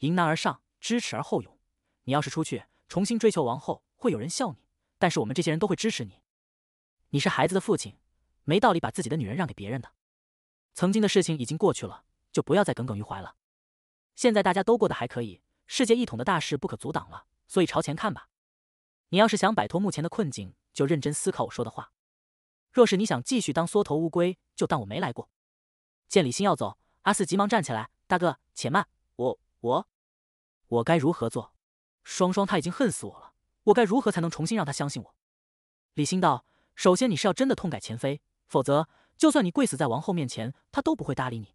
迎难而上，知耻而后勇。你要是出去重新追求王后，会有人笑你。但是我们这些人都会支持你。你是孩子的父亲，没道理把自己的女人让给别人的。曾经的事情已经过去了，就不要再耿耿于怀了。现在大家都过得还可以，世界一统的大事不可阻挡了，所以朝前看吧。你要是想摆脱目前的困境，就认真思考我说的话。若是你想继续当缩头乌龟，就当我没来过。见李欣要走，阿四急忙站起来：“大哥，且慢！我、我、我该如何做？双双他已经恨死我了，我该如何才能重新让他相信我？”李欣道：“首先，你是要真的痛改前非，否则……”就算你跪死在王后面前，她都不会搭理你。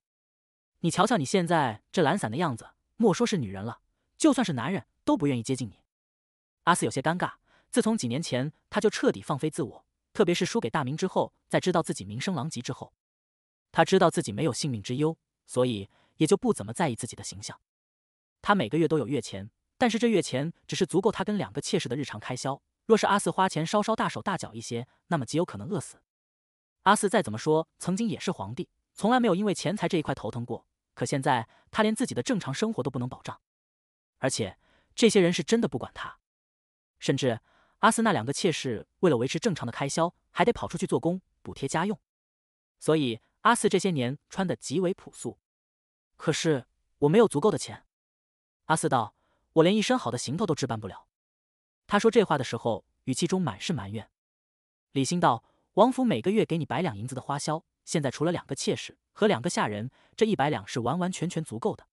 你瞧瞧你现在这懒散的样子，莫说是女人了，就算是男人都不愿意接近你。阿四有些尴尬。自从几年前，他就彻底放飞自我，特别是输给大明之后，在知道自己名声狼藉之后，他知道自己没有性命之忧，所以也就不怎么在意自己的形象。他每个月都有月钱，但是这月钱只是足够他跟两个妾室的日常开销。若是阿四花钱稍稍大手大脚一些，那么极有可能饿死。阿四再怎么说，曾经也是皇帝，从来没有因为钱财这一块头疼过。可现在，他连自己的正常生活都不能保障，而且这些人是真的不管他，甚至阿四那两个妾室为了维持正常的开销，还得跑出去做工补贴家用，所以阿四这些年穿得极为朴素。可是我没有足够的钱，阿四道，我连一身好的行头都置办不了。他说这话的时候，语气中满是埋怨。李欣道。王府每个月给你百两银子的花销，现在除了两个妾室和两个下人，这一百两是完完全全足够的。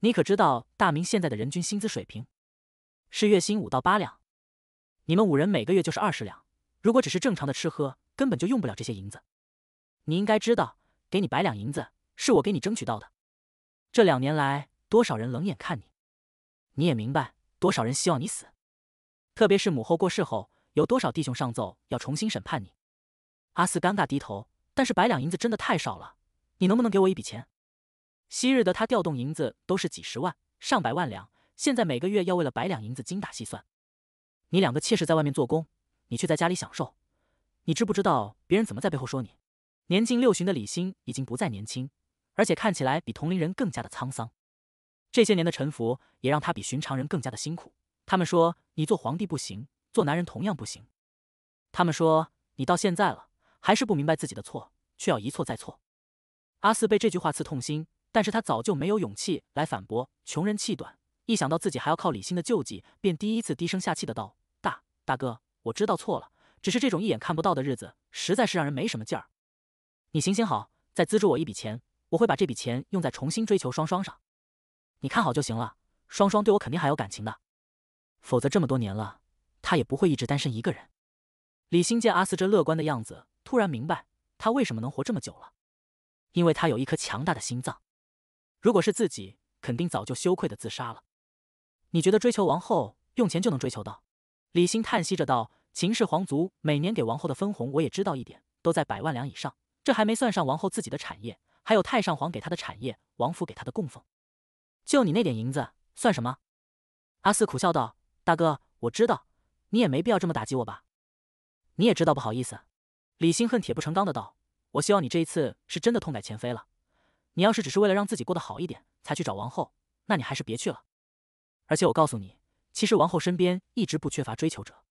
你可知道大明现在的人均薪资水平是月薪五到八两？你们五人每个月就是二十两。如果只是正常的吃喝，根本就用不了这些银子。你应该知道，给你百两银子是我给你争取到的。这两年来，多少人冷眼看你，你也明白多少人希望你死。特别是母后过世后，有多少弟兄上奏要重新审判你？阿四尴尬低头，但是百两银子真的太少了，你能不能给我一笔钱？昔日的他调动银子都是几十万、上百万两，现在每个月要为了百两银子精打细算。你两个妾室在外面做工，你却在家里享受，你知不知道别人怎么在背后说你？年近六旬的李欣已经不再年轻，而且看起来比同龄人更加的沧桑。这些年的沉浮也让他比寻常人更加的辛苦。他们说你做皇帝不行，做男人同样不行。他们说你到现在了。还是不明白自己的错，却要一错再错。阿四被这句话刺痛心，但是他早就没有勇气来反驳。穷人气短，一想到自己还要靠李欣的救济，便第一次低声下气的道：“大大哥，我知道错了，只是这种一眼看不到的日子，实在是让人没什么劲儿。你行行好，再资助我一笔钱，我会把这笔钱用在重新追求双双上。你看好就行了，双双对我肯定还有感情的，否则这么多年了，他也不会一直单身一个人。”李欣见阿四这乐观的样子。突然明白他为什么能活这么久了，因为他有一颗强大的心脏。如果是自己，肯定早就羞愧的自杀了。你觉得追求王后用钱就能追求到？李欣叹息着道：“秦氏皇族每年给王后的分红我也知道一点，都在百万两以上。这还没算上王后自己的产业，还有太上皇给她的产业，王府给她的供奉。就你那点银子，算什么？”阿四苦笑道：“大哥，我知道，你也没必要这么打击我吧？你也知道不好意思。”李兴恨铁不成钢的道：“我希望你这一次是真的痛改前非了。你要是只是为了让自己过得好一点才去找王后，那你还是别去了。而且我告诉你，其实王后身边一直不缺乏追求者。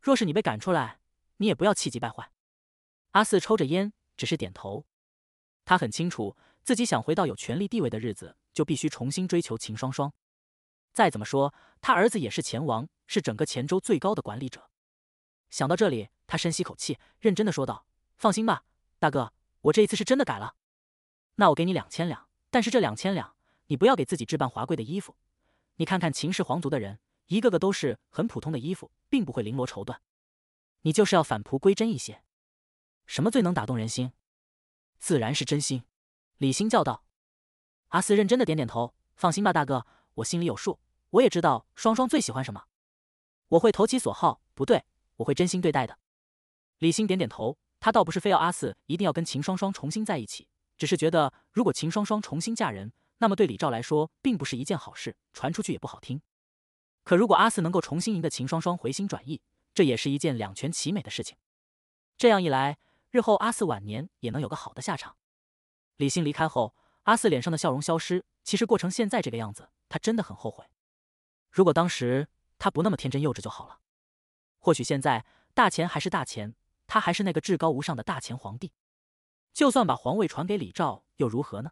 若是你被赶出来，你也不要气急败坏。”阿四抽着烟，只是点头。他很清楚，自己想回到有权力地位的日子，就必须重新追求秦双双。再怎么说，他儿子也是钱王，是整个黔州最高的管理者。想到这里。他深吸口气，认真的说道：“放心吧，大哥，我这一次是真的改了。那我给你两千两，但是这两千两你不要给自己置办华贵的衣服。你看看秦氏皇族的人，一个个都是很普通的衣服，并不会绫罗绸缎。你就是要返璞归真一些。什么最能打动人心？自然是真心。”李欣叫道。阿四认真的点点头：“放心吧，大哥，我心里有数。我也知道双双最喜欢什么，我会投其所好。不对，我会真心对待的。”李欣点点头，他倒不是非要阿四一定要跟秦双双重新在一起，只是觉得如果秦双双重新嫁人，那么对李兆来说并不是一件好事，传出去也不好听。可如果阿四能够重新赢得秦双双回心转意，这也是一件两全其美的事情。这样一来，日后阿四晚年也能有个好的下场。李欣离开后，阿四脸上的笑容消失。其实过成现在这个样子，他真的很后悔。如果当时他不那么天真幼稚就好了，或许现在大钱还是大钱。他还是那个至高无上的大前皇帝，就算把皇位传给李昭又如何呢？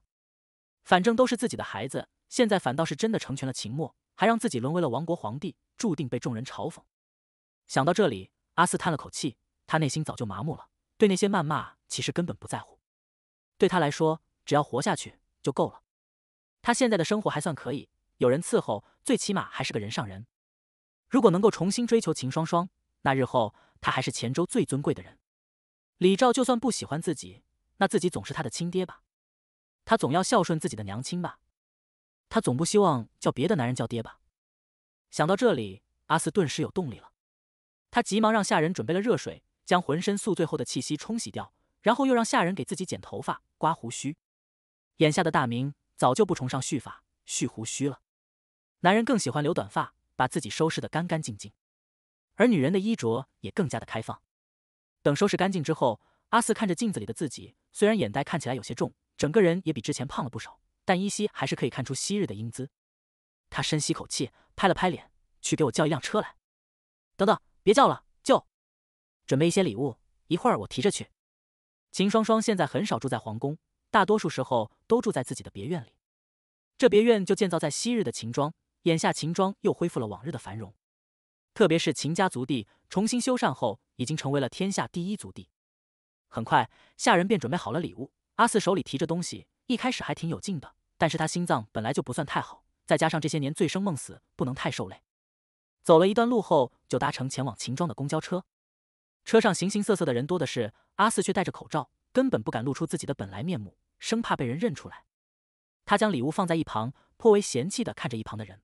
反正都是自己的孩子，现在反倒是真的成全了秦末，还让自己沦为了亡国皇帝，注定被众人嘲讽。想到这里，阿四叹了口气，他内心早就麻木了，对那些谩骂其实根本不在乎。对他来说，只要活下去就够了。他现在的生活还算可以，有人伺候，最起码还是个人上人。如果能够重新追求秦双双，那日后……他还是虔州最尊贵的人，李照就算不喜欢自己，那自己总是他的亲爹吧？他总要孝顺自己的娘亲吧？他总不希望叫别的男人叫爹吧？想到这里，阿四顿时有动力了。他急忙让下人准备了热水，将浑身宿醉后的气息冲洗掉，然后又让下人给自己剪头发、刮胡须。眼下的大明早就不崇尚蓄发、蓄胡须了，男人更喜欢留短发，把自己收拾得干干净净。而女人的衣着也更加的开放。等收拾干净之后，阿四看着镜子里的自己，虽然眼袋看起来有些重，整个人也比之前胖了不少，但依稀还是可以看出昔日的英姿。他深吸口气，拍了拍脸，去给我叫一辆车来。等等，别叫了，就准备一些礼物，一会儿我提着去。秦双双现在很少住在皇宫，大多数时候都住在自己的别院里。这别院就建造在昔日的秦庄，眼下秦庄又恢复了往日的繁荣。特别是秦家族地重新修缮后，已经成为了天下第一族地。很快，下人便准备好了礼物。阿四手里提着东西，一开始还挺有劲的，但是他心脏本来就不算太好，再加上这些年醉生梦死，不能太受累。走了一段路后，就搭乘前往秦庄的公交车。车上形形色色的人多的是，阿四却戴着口罩，根本不敢露出自己的本来面目，生怕被人认出来。他将礼物放在一旁，颇为嫌弃的看着一旁的人，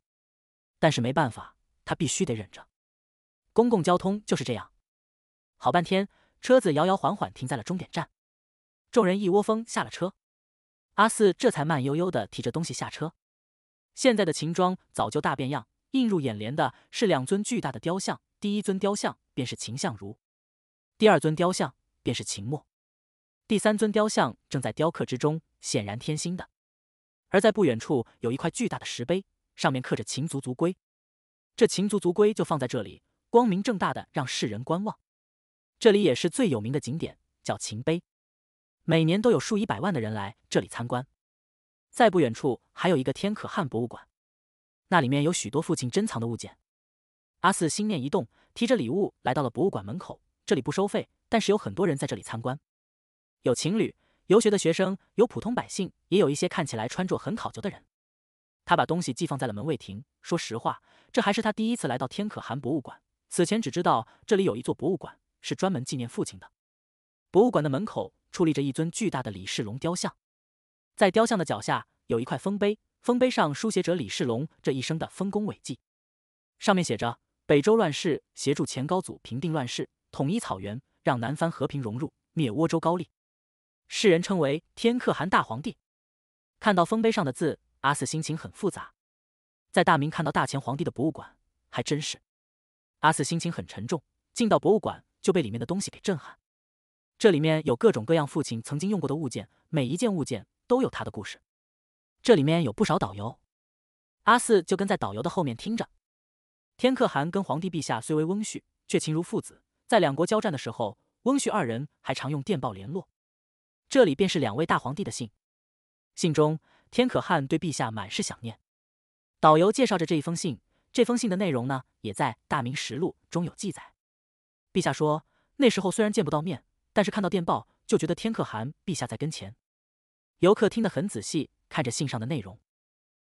但是没办法，他必须得忍着。公共交通就是这样，好半天，车子摇摇缓缓停在了终点站，众人一窝蜂下了车，阿四这才慢悠悠的提着东西下车。现在的秦庄早就大变样，映入眼帘的是两尊巨大的雕像，第一尊雕像便是秦相如，第二尊雕像便是秦墨，第三尊雕像正在雕刻之中，显然天心的。而在不远处有一块巨大的石碑，上面刻着秦族族规，这秦族族规就放在这里。光明正大的让世人观望，这里也是最有名的景点，叫秦碑，每年都有数以百万的人来这里参观。在不远处还有一个天可汗博物馆，那里面有许多父亲珍藏的物件。阿四心念一动，提着礼物来到了博物馆门口。这里不收费，但是有很多人在这里参观，有情侣、游学的学生、有普通百姓，也有一些看起来穿着很考究的人。他把东西寄放在了门卫亭。说实话，这还是他第一次来到天可汗博物馆。此前只知道这里有一座博物馆，是专门纪念父亲的。博物馆的门口矗立着一尊巨大的李世龙雕像，在雕像的脚下有一块丰碑，丰碑上书写着李世龙这一生的丰功伟绩。上面写着：“北周乱世，协助前高祖平定乱世，统一草原，让南方和平融入，灭倭州高丽，世人称为天可汗大皇帝。”看到丰碑上的字，阿四心情很复杂。在大明看到大前皇帝的博物馆，还真是。阿四心情很沉重，进到博物馆就被里面的东西给震撼。这里面有各种各样父亲曾经用过的物件，每一件物件都有他的故事。这里面有不少导游，阿四就跟在导游的后面听着。天可汗跟皇帝陛下虽为翁婿，却情如父子。在两国交战的时候，翁婿二人还常用电报联络。这里便是两位大皇帝的信，信中天可汗对陛下满是想念。导游介绍着这一封信。这封信的内容呢，也在《大明实录》中有记载。陛下说，那时候虽然见不到面，但是看到电报就觉得天可汗陛下在跟前。游客听得很仔细，看着信上的内容。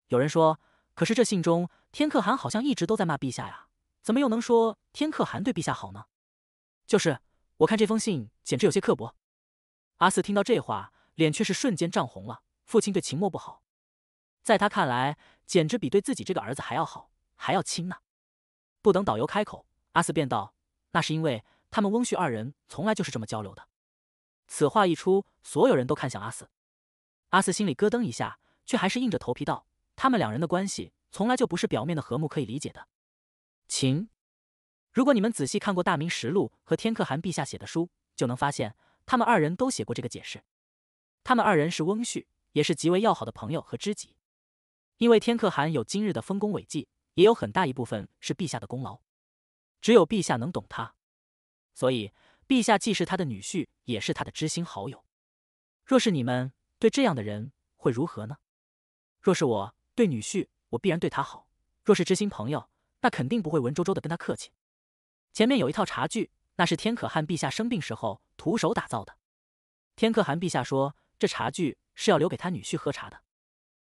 有人说：“可是这信中，天可汗好像一直都在骂陛下呀，怎么又能说天可汗对陛下好呢？”就是，我看这封信简直有些刻薄。阿四听到这话，脸却是瞬间涨红了。父亲对秦墨不好，在他看来，简直比对自己这个儿子还要好。还要亲呢！不等导游开口，阿四便道：“那是因为他们翁婿二人从来就是这么交流的。”此话一出，所有人都看向阿四。阿四心里咯噔一下，却还是硬着头皮道：“他们两人的关系从来就不是表面的和睦可以理解的。秦，如果你们仔细看过《大明实录》和天可汗陛下写的书，就能发现他们二人都写过这个解释。他们二人是翁婿，也是极为要好的朋友和知己。因为天可汗有今日的丰功伟绩。”也有很大一部分是陛下的功劳，只有陛下能懂他，所以陛下既是他的女婿，也是他的知心好友。若是你们对这样的人会如何呢？若是我对女婿，我必然对他好；若是知心朋友，那肯定不会文绉绉的跟他客气。前面有一套茶具，那是天可汗陛下生病时候徒手打造的。天可汗陛下说，这茶具是要留给他女婿喝茶的。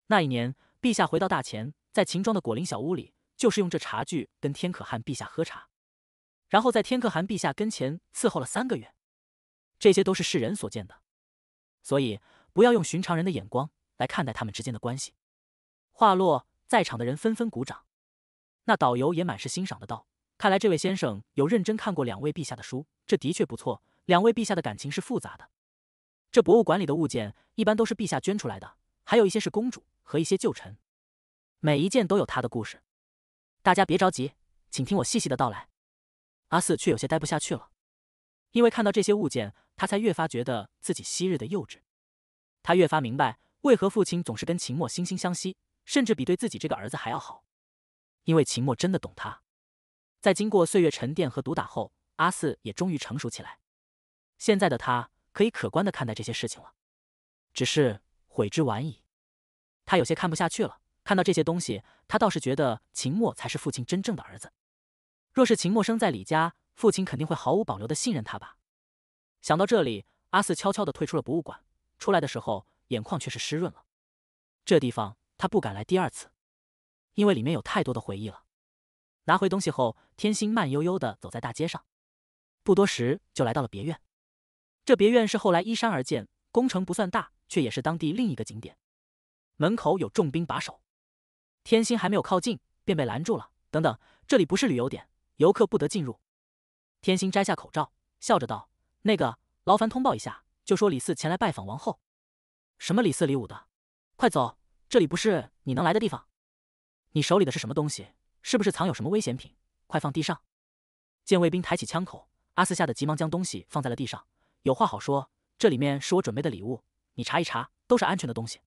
那一年，陛下回到大前，在秦庄的果林小屋里，就是用这茶具跟天可汗陛下喝茶，然后在天可汗陛下跟前伺候了三个月，这些都是世人所见的，所以不要用寻常人的眼光来看待他们之间的关系。话落，在场的人纷纷鼓掌。那导游也满是欣赏的道：“看来这位先生有认真看过两位陛下的书，这的确不错。两位陛下的感情是复杂的。这博物馆里的物件一般都是陛下捐出来的，还有一些是公主和一些旧臣。”每一件都有他的故事，大家别着急，请听我细细的道来。阿四却有些待不下去了，因为看到这些物件，他才越发觉得自己昔日的幼稚。他越发明白为何父亲总是跟秦墨惺惺相惜，甚至比对自己这个儿子还要好，因为秦墨真的懂他。在经过岁月沉淀和毒打后，阿四也终于成熟起来。现在的他可以可观的看待这些事情了，只是悔之晚矣。他有些看不下去了。看到这些东西，他倒是觉得秦墨才是父亲真正的儿子。若是秦墨生在李家，父亲肯定会毫无保留的信任他吧。想到这里，阿四悄悄的退出了博物馆。出来的时候，眼眶却是湿润了。这地方他不敢来第二次，因为里面有太多的回忆了。拿回东西后，天心慢悠悠的走在大街上，不多时就来到了别院。这别院是后来依山而建，工程不算大，却也是当地另一个景点。门口有重兵把守。天星还没有靠近，便被拦住了。等等，这里不是旅游点，游客不得进入。天星摘下口罩，笑着道：“那个，劳烦通报一下，就说李四前来拜访王后。什么李四李五的？快走，这里不是你能来的地方。你手里的是什么东西？是不是藏有什么危险品？快放地上！”见卫兵抬起枪口，阿四吓得急忙将东西放在了地上。有话好说，这里面是我准备的礼物，你查一查，都是安全的东西。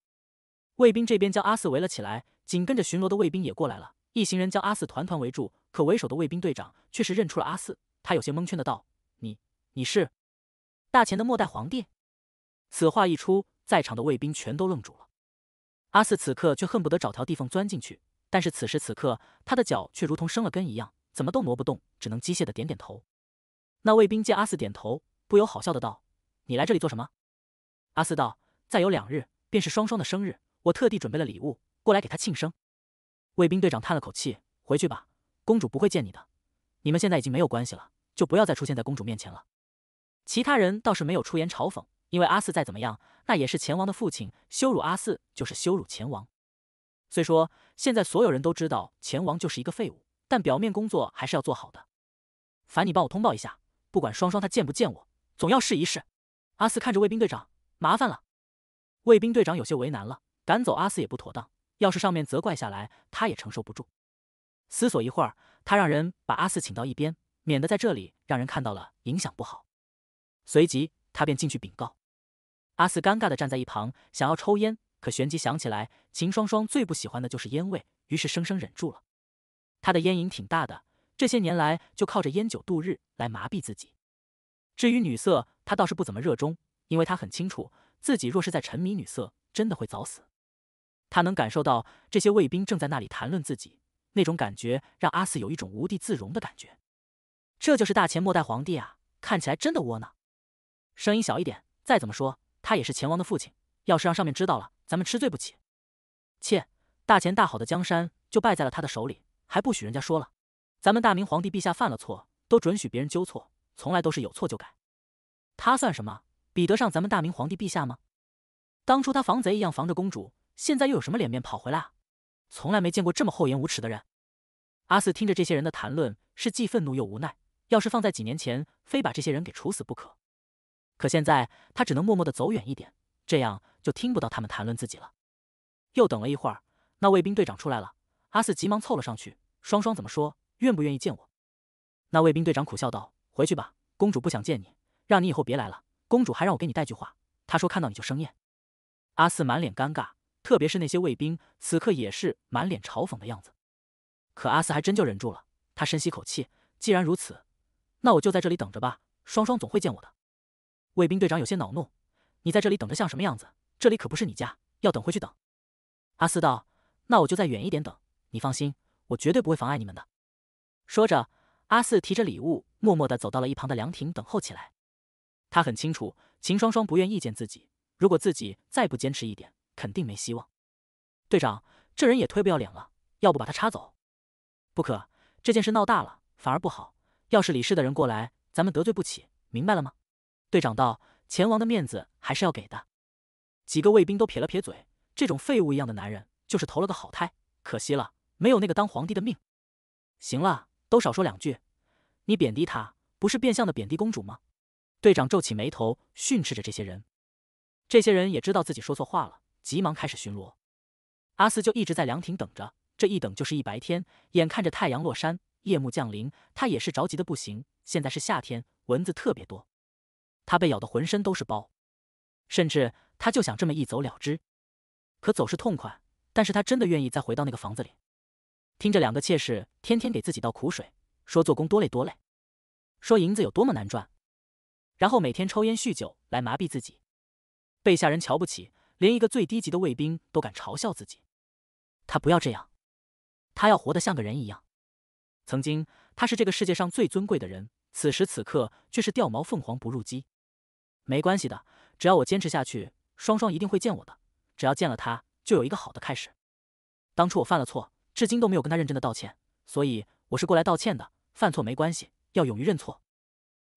卫兵这边将阿四围了起来。紧跟着巡逻的卫兵也过来了，一行人将阿四团团围住。可为首的卫兵队长却是认出了阿四，他有些蒙圈的道：“你你是大前的末代皇帝？”此话一出，在场的卫兵全都愣住了。阿四此刻却恨不得找条地缝钻进去，但是此时此刻，他的脚却如同生了根一样，怎么都挪不动，只能机械的点点头。那卫兵见阿四点头，不由好笑的道：“你来这里做什么？”阿四道：“再有两日便是双双的生日，我特地准备了礼物。”过来给他庆生，卫兵队长叹了口气：“回去吧，公主不会见你的，你们现在已经没有关系了，就不要再出现在公主面前了。”其他人倒是没有出言嘲讽，因为阿四再怎么样，那也是前王的父亲，羞辱阿四就是羞辱前王。虽说现在所有人都知道前王就是一个废物，但表面工作还是要做好的。烦你帮我通报一下，不管双双他见不见我，总要试一试。阿四看着卫兵队长：“麻烦了。”卫兵队长有些为难了，赶走阿四也不妥当。要是上面责怪下来，他也承受不住。思索一会儿，他让人把阿四请到一边，免得在这里让人看到了影响不好。随即，他便进去禀告。阿四尴尬的站在一旁，想要抽烟，可旋即想起来秦双双最不喜欢的就是烟味，于是生生忍住了。他的烟瘾挺大的，这些年来就靠着烟酒度日来麻痹自己。至于女色，他倒是不怎么热衷，因为他很清楚自己若是在沉迷女色，真的会早死。他能感受到这些卫兵正在那里谈论自己，那种感觉让阿四有一种无地自容的感觉。这就是大前末代皇帝啊，看起来真的窝囊。声音小一点，再怎么说他也是前王的父亲，要是让上面知道了，咱们吃罪不起。切，大钱大好的江山就败在了他的手里，还不许人家说了？咱们大明皇帝陛下犯了错，都准许别人纠错，从来都是有错就改。他算什么？比得上咱们大明皇帝陛下吗？当初他防贼一样防着公主。现在又有什么脸面跑回来？从来没见过这么厚颜无耻的人。阿四听着这些人的谈论，是既愤怒又无奈。要是放在几年前，非把这些人给处死不可。可现在他只能默默的走远一点，这样就听不到他们谈论自己了。又等了一会儿，那卫兵队长出来了。阿四急忙凑了上去：“双双怎么说？愿不愿意见我？”那卫兵队长苦笑道：“回去吧，公主不想见你，让你以后别来了。公主还让我给你带句话，她说看到你就生厌。”阿四满脸尴尬。特别是那些卫兵，此刻也是满脸嘲讽的样子。可阿四还真就忍住了。他深吸口气，既然如此，那我就在这里等着吧。双双总会见我的。卫兵队长有些恼怒：“你在这里等着像什么样子？这里可不是你家，要等回去等。”阿四道：“那我就再远一点等。你放心，我绝对不会妨碍你们的。”说着，阿四提着礼物，默默地走到了一旁的凉亭等候起来。他很清楚，秦双双不愿意见自己。如果自己再不坚持一点，肯定没希望，队长，这人也忒不要脸了。要不把他插走？不可，这件事闹大了反而不好。要是李氏的人过来，咱们得罪不起，明白了吗？队长道：“钱王的面子还是要给的。”几个卫兵都撇了撇嘴，这种废物一样的男人，就是投了个好胎，可惜了，没有那个当皇帝的命。行了，都少说两句。你贬低他，不是变相的贬低公主吗？队长皱起眉头训斥着这些人。这些人也知道自己说错话了。急忙开始巡逻，阿斯就一直在凉亭等着，这一等就是一白天。眼看着太阳落山，夜幕降临，他也是着急的不行。现在是夏天，蚊子特别多，他被咬得浑身都是包，甚至他就想这么一走了之。可走是痛快，但是他真的愿意再回到那个房子里，听着两个妾室天天给自己倒苦水，说做工多累多累，说银子有多么难赚，然后每天抽烟酗酒来麻痹自己，被下人瞧不起。连一个最低级的卫兵都敢嘲笑自己，他不要这样，他要活得像个人一样。曾经他是这个世界上最尊贵的人，此时此刻却是掉毛凤凰不入鸡。没关系的，只要我坚持下去，双双一定会见我的。只要见了他，就有一个好的开始。当初我犯了错，至今都没有跟他认真的道歉，所以我是过来道歉的。犯错没关系，要勇于认错。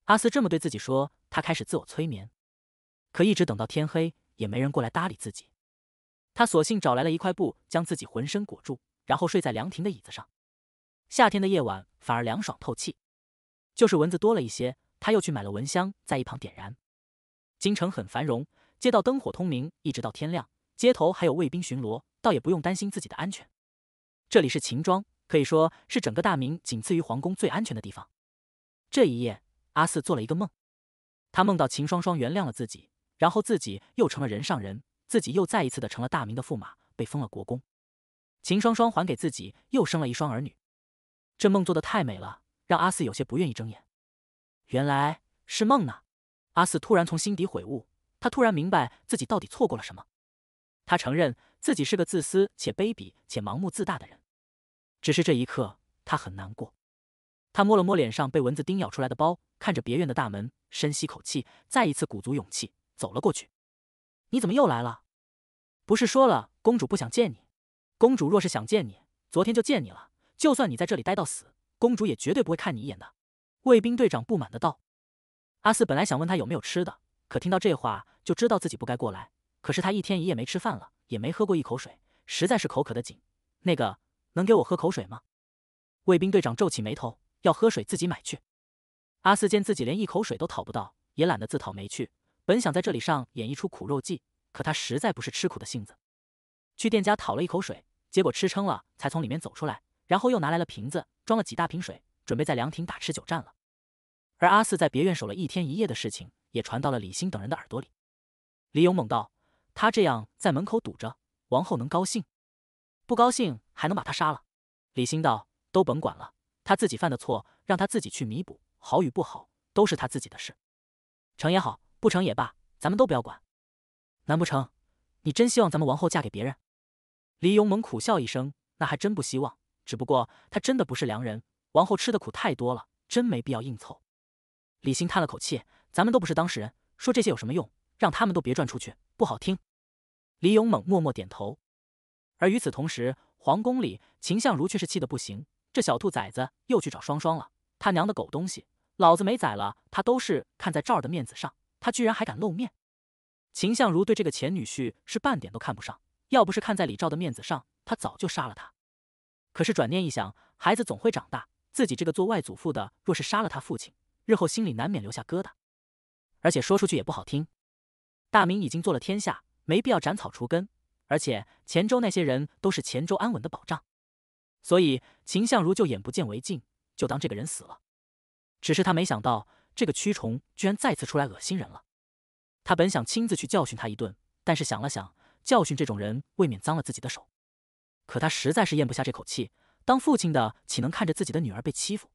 阿斯这么对自己说，他开始自我催眠。可一直等到天黑。也没人过来搭理自己，他索性找来了一块布，将自己浑身裹住，然后睡在凉亭的椅子上。夏天的夜晚反而凉爽透气，就是蚊子多了一些。他又去买了蚊香，在一旁点燃。京城很繁荣，街道灯火通明，一直到天亮。街头还有卫兵巡逻，倒也不用担心自己的安全。这里是秦庄，可以说是整个大明仅次于皇宫最安全的地方。这一夜，阿四做了一个梦，他梦到秦双双原谅了自己。然后自己又成了人上人，自己又再一次的成了大明的驸马，被封了国公。秦双双还给自己又生了一双儿女，这梦做的太美了，让阿四有些不愿意睁眼。原来是梦呢！阿四突然从心底悔悟，他突然明白自己到底错过了什么。他承认自己是个自私、且卑鄙、且盲目自大的人。只是这一刻，他很难过。他摸了摸脸上被蚊子叮咬出来的包，看着别院的大门，深吸口气，再一次鼓足勇气。走了过去，你怎么又来了？不是说了，公主不想见你。公主若是想见你，昨天就见你了。就算你在这里待到死，公主也绝对不会看你一眼的。卫兵队长不满的道。阿四本来想问他有没有吃的，可听到这话就知道自己不该过来。可是他一天一夜没吃饭了，也没喝过一口水，实在是口渴的紧。那个，能给我喝口水吗？卫兵队长皱起眉头，要喝水自己买去。阿四见自己连一口水都讨不到，也懒得自讨没趣。本想在这里上演一出苦肉计，可他实在不是吃苦的性子。去店家讨了一口水，结果吃撑了，才从里面走出来。然后又拿来了瓶子，装了几大瓶水，准备在凉亭打持久战了。而阿四在别院守了一天一夜的事情，也传到了李兴等人的耳朵里。李勇猛道：“他这样在门口堵着，王后能高兴？不高兴还能把他杀了？”李兴道：“都甭管了，他自己犯的错，让他自己去弥补。好与不好，都是他自己的事。成也好。”不成也罢，咱们都不要管。难不成你真希望咱们王后嫁给别人？李勇猛苦笑一声，那还真不希望。只不过他真的不是良人，王后吃的苦太多了，真没必要硬凑。李欣叹了口气，咱们都不是当事人，说这些有什么用？让他们都别转出去，不好听。李勇猛默默点头。而与此同时，皇宫里秦相如却是气得不行，这小兔崽子又去找双双了。他娘的狗东西，老子没宰了他，都是看在赵儿的面子上。他居然还敢露面！秦相如对这个前女婿是半点都看不上，要不是看在李照的面子上，他早就杀了他。可是转念一想，孩子总会长大，自己这个做外祖父的，若是杀了他父亲，日后心里难免留下疙瘩，而且说出去也不好听。大明已经做了天下，没必要斩草除根。而且黔州那些人都是黔州安稳的保障，所以秦相如就眼不见为净，就当这个人死了。只是他没想到。这个蛆虫居然再次出来恶心人了！他本想亲自去教训他一顿，但是想了想，教训这种人未免脏了自己的手。可他实在是咽不下这口气，当父亲的岂能看着自己的女儿被欺负？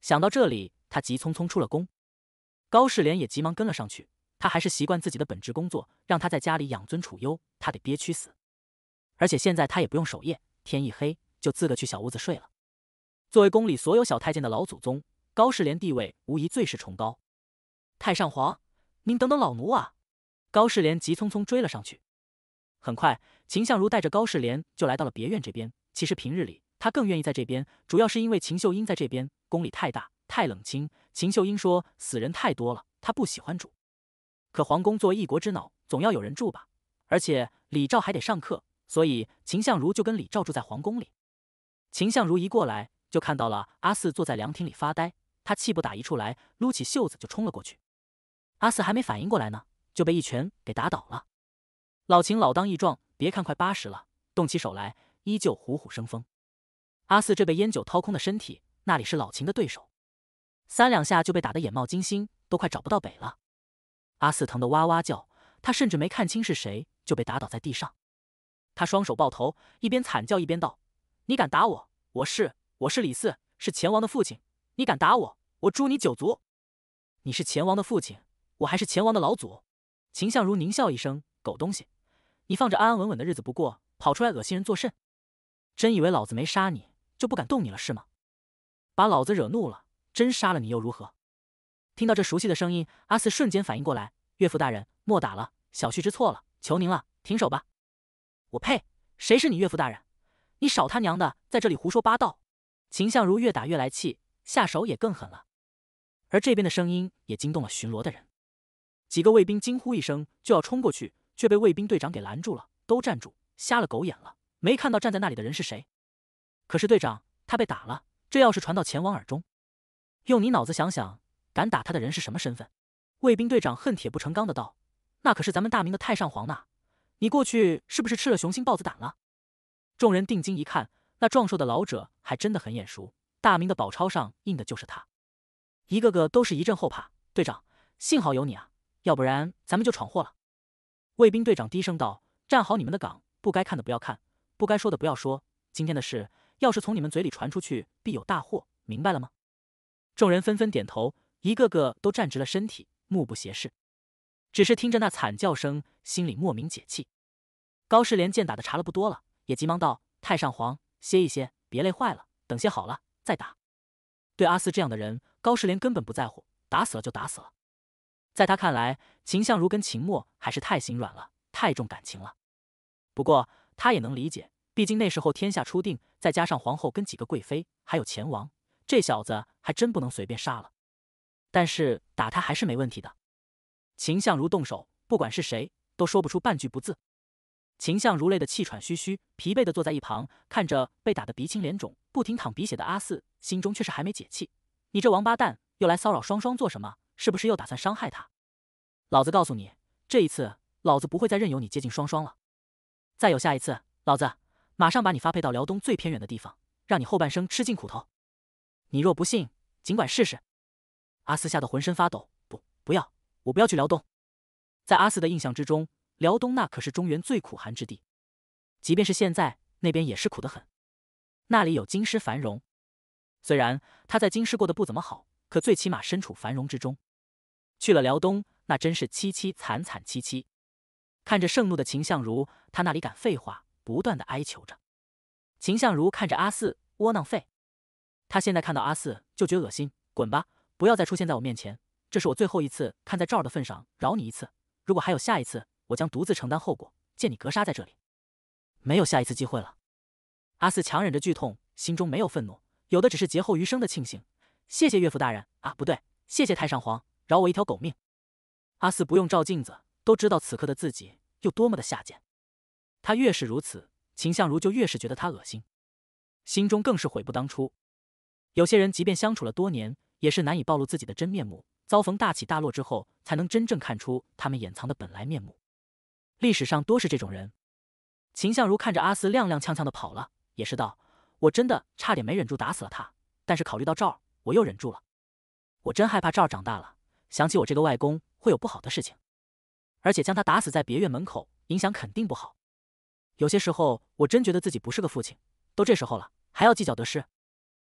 想到这里，他急匆匆出了宫。高世莲也急忙跟了上去。他还是习惯自己的本职工作，让他在家里养尊处优，他得憋屈死。而且现在他也不用守夜，天一黑就自个去小屋子睡了。作为宫里所有小太监的老祖宗。高士廉地位无疑最是崇高，太上皇，您等等老奴啊！高世廉急匆匆追了上去。很快，秦相如带着高世廉就来到了别院这边。其实平日里他更愿意在这边，主要是因为秦秀英在这边。宫里太大太冷清，秦秀英说死人太多了，她不喜欢住。可皇宫做一国之脑，总要有人住吧？而且李照还得上课，所以秦相如就跟李照住在皇宫里。秦相如一过来，就看到了阿四坐在凉亭里发呆。他气不打一处来，撸起袖子就冲了过去。阿四还没反应过来呢，就被一拳给打倒了。老秦老当益壮，别看快八十了，动起手来依旧虎虎生风。阿四这被烟酒掏空的身体，那里是老秦的对手？三两下就被打得眼冒金星，都快找不到北了。阿四疼得哇哇叫，他甚至没看清是谁，就被打倒在地上。他双手抱头，一边惨叫一边道：“你敢打我？我是我是李四，是钱王的父亲。”你敢打我，我诛你九族！你是钱王的父亲，我还是钱王的老祖。秦相如狞笑一声：“狗东西，你放着安安稳稳的日子不过，跑出来恶心人作甚？真以为老子没杀你就不敢动你了是吗？把老子惹怒了，真杀了你又如何？”听到这熟悉的声音，阿四瞬间反应过来：“岳父大人，莫打了，小婿知错了，求您了，停手吧！”我呸！谁是你岳父大人？你少他娘的在这里胡说八道！秦相如越打越来气。下手也更狠了，而这边的声音也惊动了巡逻的人，几个卫兵惊呼一声，就要冲过去，却被卫兵队长给拦住了：“都站住！瞎了狗眼了，没看到站在那里的人是谁？”可是队长，他被打了，这要是传到前王耳中，用你脑子想想，敢打他的人是什么身份？卫兵队长恨铁不成钢的道：“那可是咱们大明的太上皇呢，你过去是不是吃了雄心豹子胆了？”众人定睛一看，那壮硕的老者还真的很眼熟。大明的宝钞上印的就是他，一个个都是一阵后怕。队长，幸好有你啊，要不然咱们就闯祸了。卫兵队长低声道：“站好你们的岗，不该看的不要看，不该说的不要说。今天的事要是从你们嘴里传出去，必有大祸，明白了吗？”众人纷纷点头，一个个都站直了身体，目不斜视，只是听着那惨叫声，心里莫名解气。高士廉见打的差了不多了，也急忙道：“太上皇，歇一歇，别累坏了，等歇好了。”再打，对阿斯这样的人，高世廉根本不在乎，打死了就打死了。在他看来，秦相如跟秦墨还是太心软了，太重感情了。不过他也能理解，毕竟那时候天下初定，再加上皇后跟几个贵妃，还有钱王，这小子还真不能随便杀了。但是打他还是没问题的。秦相如动手，不管是谁，都说不出半句不字。秦相如累得气喘吁吁，疲惫的坐在一旁，看着被打得鼻青脸肿、不停淌鼻血的阿四，心中却是还没解气。你这王八蛋，又来骚扰双双做什么？是不是又打算伤害他？老子告诉你，这一次老子不会再任由你接近双双了。再有下一次，老子马上把你发配到辽东最偏远的地方，让你后半生吃尽苦头。你若不信，尽管试试。阿四吓得浑身发抖，不，不要，我不要去辽东。在阿四的印象之中。辽东那可是中原最苦寒之地，即便是现在那边也是苦得很。那里有京师繁荣，虽然他在京师过得不怎么好，可最起码身处繁荣之中。去了辽东，那真是凄凄惨惨戚戚。看着盛怒的秦相如，他那里敢废话，不断的哀求着。秦相如看着阿四，窝囊废。他现在看到阿四就觉恶心，滚吧，不要再出现在我面前。这是我最后一次，看在赵的份上饶你一次。如果还有下一次。我将独自承担后果，见你格杀在这里，没有下一次机会了。阿四强忍着剧痛，心中没有愤怒，有的只是劫后余生的庆幸。谢谢岳父大人啊，不对，谢谢太上皇，饶我一条狗命。阿四不用照镜子，都知道此刻的自己有多么的下贱。他越是如此，秦相如就越是觉得他恶心，心中更是悔不当初。有些人即便相处了多年，也是难以暴露自己的真面目，遭逢大起大落之后，才能真正看出他们掩藏的本来面目。历史上多是这种人。秦相如看着阿斯踉踉跄跄的跑了，也是道：“我真的差点没忍住打死了他，但是考虑到赵，我又忍住了。我真害怕赵长大了想起我这个外公会有不好的事情，而且将他打死在别院门口，影响肯定不好。有些时候，我真觉得自己不是个父亲。都这时候了，还要计较得失。”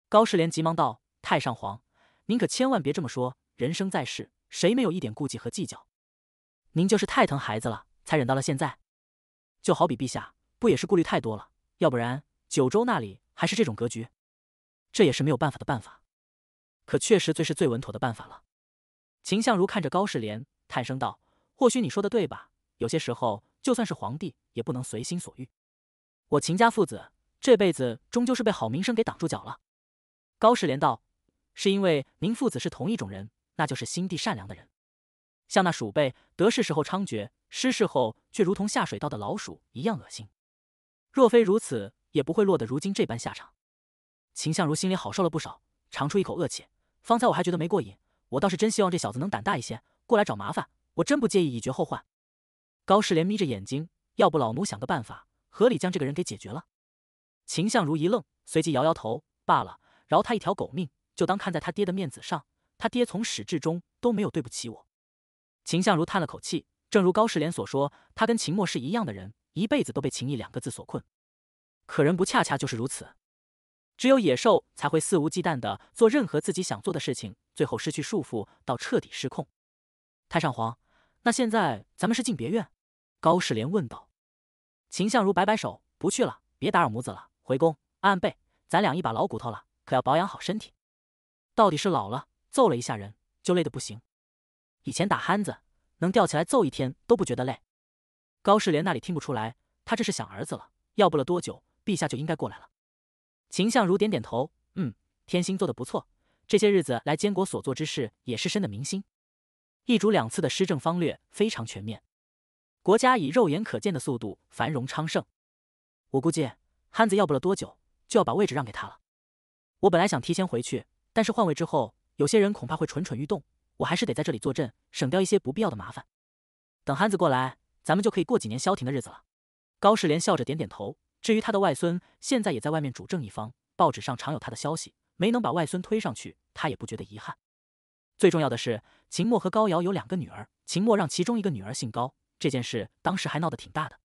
高士廉急忙道：“太上皇，您可千万别这么说。人生在世，谁没有一点顾忌和计较？您就是太疼孩子了。”才忍到了现在，就好比陛下不也是顾虑太多了？要不然九州那里还是这种格局，这也是没有办法的办法，可确实最是最稳妥的办法了。秦相如看着高士廉，叹声道：“或许你说的对吧？有些时候就算是皇帝也不能随心所欲。我秦家父子这辈子终究是被好名声给挡住脚了。”高士廉道：“是因为您父子是同一种人，那就是心地善良的人，像那鼠辈得势时候猖獗。”失事后，却如同下水道的老鼠一样恶心。若非如此，也不会落得如今这般下场。秦相如心里好受了不少，长出一口恶气。方才我还觉得没过瘾，我倒是真希望这小子能胆大一些，过来找麻烦。我真不介意，以绝后患。高士廉眯着眼睛，要不老奴想个办法，合理将这个人给解决了。秦相如一愣，随即摇摇头，罢了，饶他一条狗命，就当看在他爹的面子上。他爹从始至终都没有对不起我。秦相如叹了口气。正如高世廉所说，他跟秦墨是一样的人，一辈子都被“情义”两个字所困。可人不恰恰就是如此？只有野兽才会肆无忌惮的做任何自己想做的事情，最后失去束缚到彻底失控。太上皇，那现在咱们是进别院？高世廉问道。秦相如摆摆手，不去了，别打扰母子了。回宫，按背，咱俩一把老骨头了，可要保养好身体。到底是老了，揍了一下人就累得不行。以前打憨子。能吊起来揍一天都不觉得累。高士廉那里听不出来，他这是想儿子了。要不了多久，陛下就应该过来了。秦相如点点头，嗯，天心做的不错。这些日子来，监国所做之事也是深得民心。一主两次的施政方略非常全面，国家以肉眼可见的速度繁荣昌盛。我估计憨子要不了多久就要把位置让给他了。我本来想提前回去，但是换位之后，有些人恐怕会蠢蠢欲动。我还是得在这里坐镇，省掉一些不必要的麻烦。等憨子过来，咱们就可以过几年消停的日子了。高士廉笑着点点头。至于他的外孙，现在也在外面主政一方，报纸上常有他的消息。没能把外孙推上去，他也不觉得遗憾。最重要的是，秦墨和高瑶有两个女儿，秦墨让其中一个女儿姓高，这件事当时还闹得挺大的。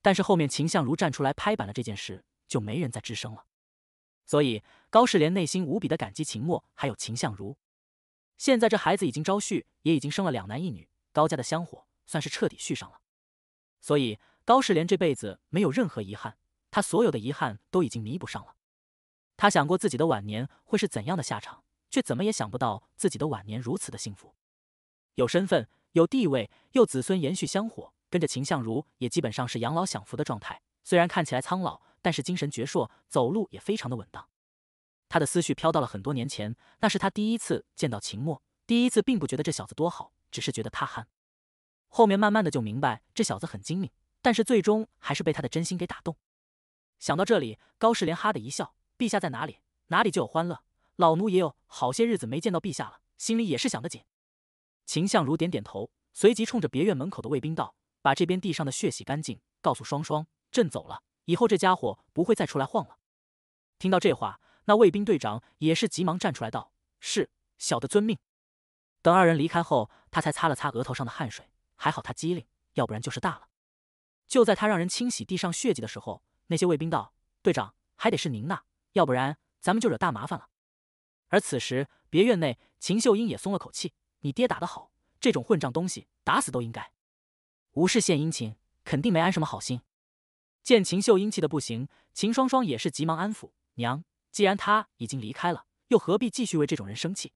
但是后面秦相如站出来拍板了这件事，就没人再吱声了。所以高士廉内心无比的感激秦墨，还有秦相如。现在这孩子已经招婿，也已经生了两男一女，高家的香火算是彻底续上了。所以高世莲这辈子没有任何遗憾，他所有的遗憾都已经弥补上了。他想过自己的晚年会是怎样的下场，却怎么也想不到自己的晚年如此的幸福。有身份，有地位，又子孙延续香火，跟着秦相如也基本上是养老享福的状态。虽然看起来苍老，但是精神矍铄，走路也非常的稳当。他的思绪飘到了很多年前，那是他第一次见到秦墨，第一次并不觉得这小子多好，只是觉得他憨。后面慢慢的就明白，这小子很精明，但是最终还是被他的真心给打动。想到这里，高士廉哈的一笑：“陛下在哪里？哪里就有欢乐。老奴也有好些日子没见到陛下了，心里也是想得紧。”秦相如点点头，随即冲着别院门口的卫兵道：“把这边地上的血洗干净，告诉双双，朕走了以后，这家伙不会再出来晃了。”听到这话。那卫兵队长也是急忙站出来道：“是小的遵命。”等二人离开后，他才擦了擦额头上的汗水。还好他机灵，要不然就是大了。就在他让人清洗地上血迹的时候，那些卫兵道：“队长还得是您呐，要不然咱们就惹大麻烦了。”而此时别院内，秦秀英也松了口气：“你爹打得好，这种混账东西打死都应该。”无事献殷勤，肯定没安什么好心。见秦秀英气得不行，秦双双也是急忙安抚娘。既然他已经离开了，又何必继续为这种人生气？